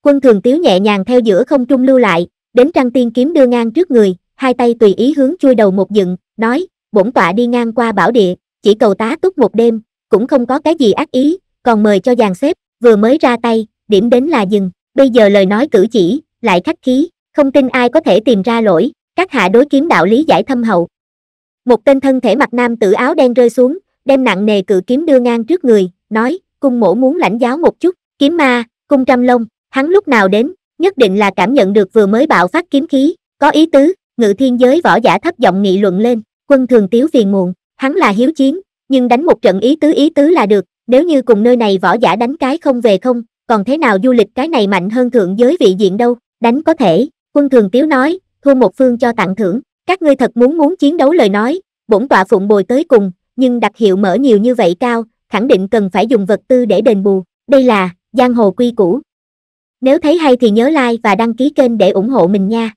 Quân thường tiếu nhẹ nhàng theo giữa không trung lưu lại, đến trăng tiên kiếm đưa ngang trước người, hai tay tùy ý hướng chui đầu một dựng, nói, bổn tọa đi ngang qua bảo địa, chỉ cầu tá túc một đêm, cũng không có cái gì ác ý, còn mời cho dàn xếp, vừa mới ra tay, điểm đến là dừng, bây giờ lời nói cử chỉ, lại khách khí không tin ai có thể tìm ra lỗi các hạ đối kiếm đạo lý giải thâm hậu một tên thân thể mặt nam tử áo đen rơi xuống đem nặng nề cự kiếm đưa ngang trước người nói cung mổ muốn lãnh giáo một chút kiếm ma cung trăm lông hắn lúc nào đến nhất định là cảm nhận được vừa mới bạo phát kiếm khí có ý tứ ngự thiên giới võ giả thấp giọng nghị luận lên quân thường tiếu phiền muộn hắn là hiếu chiến nhưng đánh một trận ý tứ ý tứ là được nếu như cùng nơi này võ giả đánh cái không về không còn thế nào du lịch cái này mạnh hơn thượng giới vị diện đâu đánh có thể quân thường tiếu nói thua một phương cho tặng thưởng các ngươi thật muốn muốn chiến đấu lời nói bổn tọa phụng bồi tới cùng nhưng đặc hiệu mở nhiều như vậy cao khẳng định cần phải dùng vật tư để đền bù đây là giang hồ quy củ nếu thấy hay thì nhớ like và đăng ký kênh để ủng hộ mình nha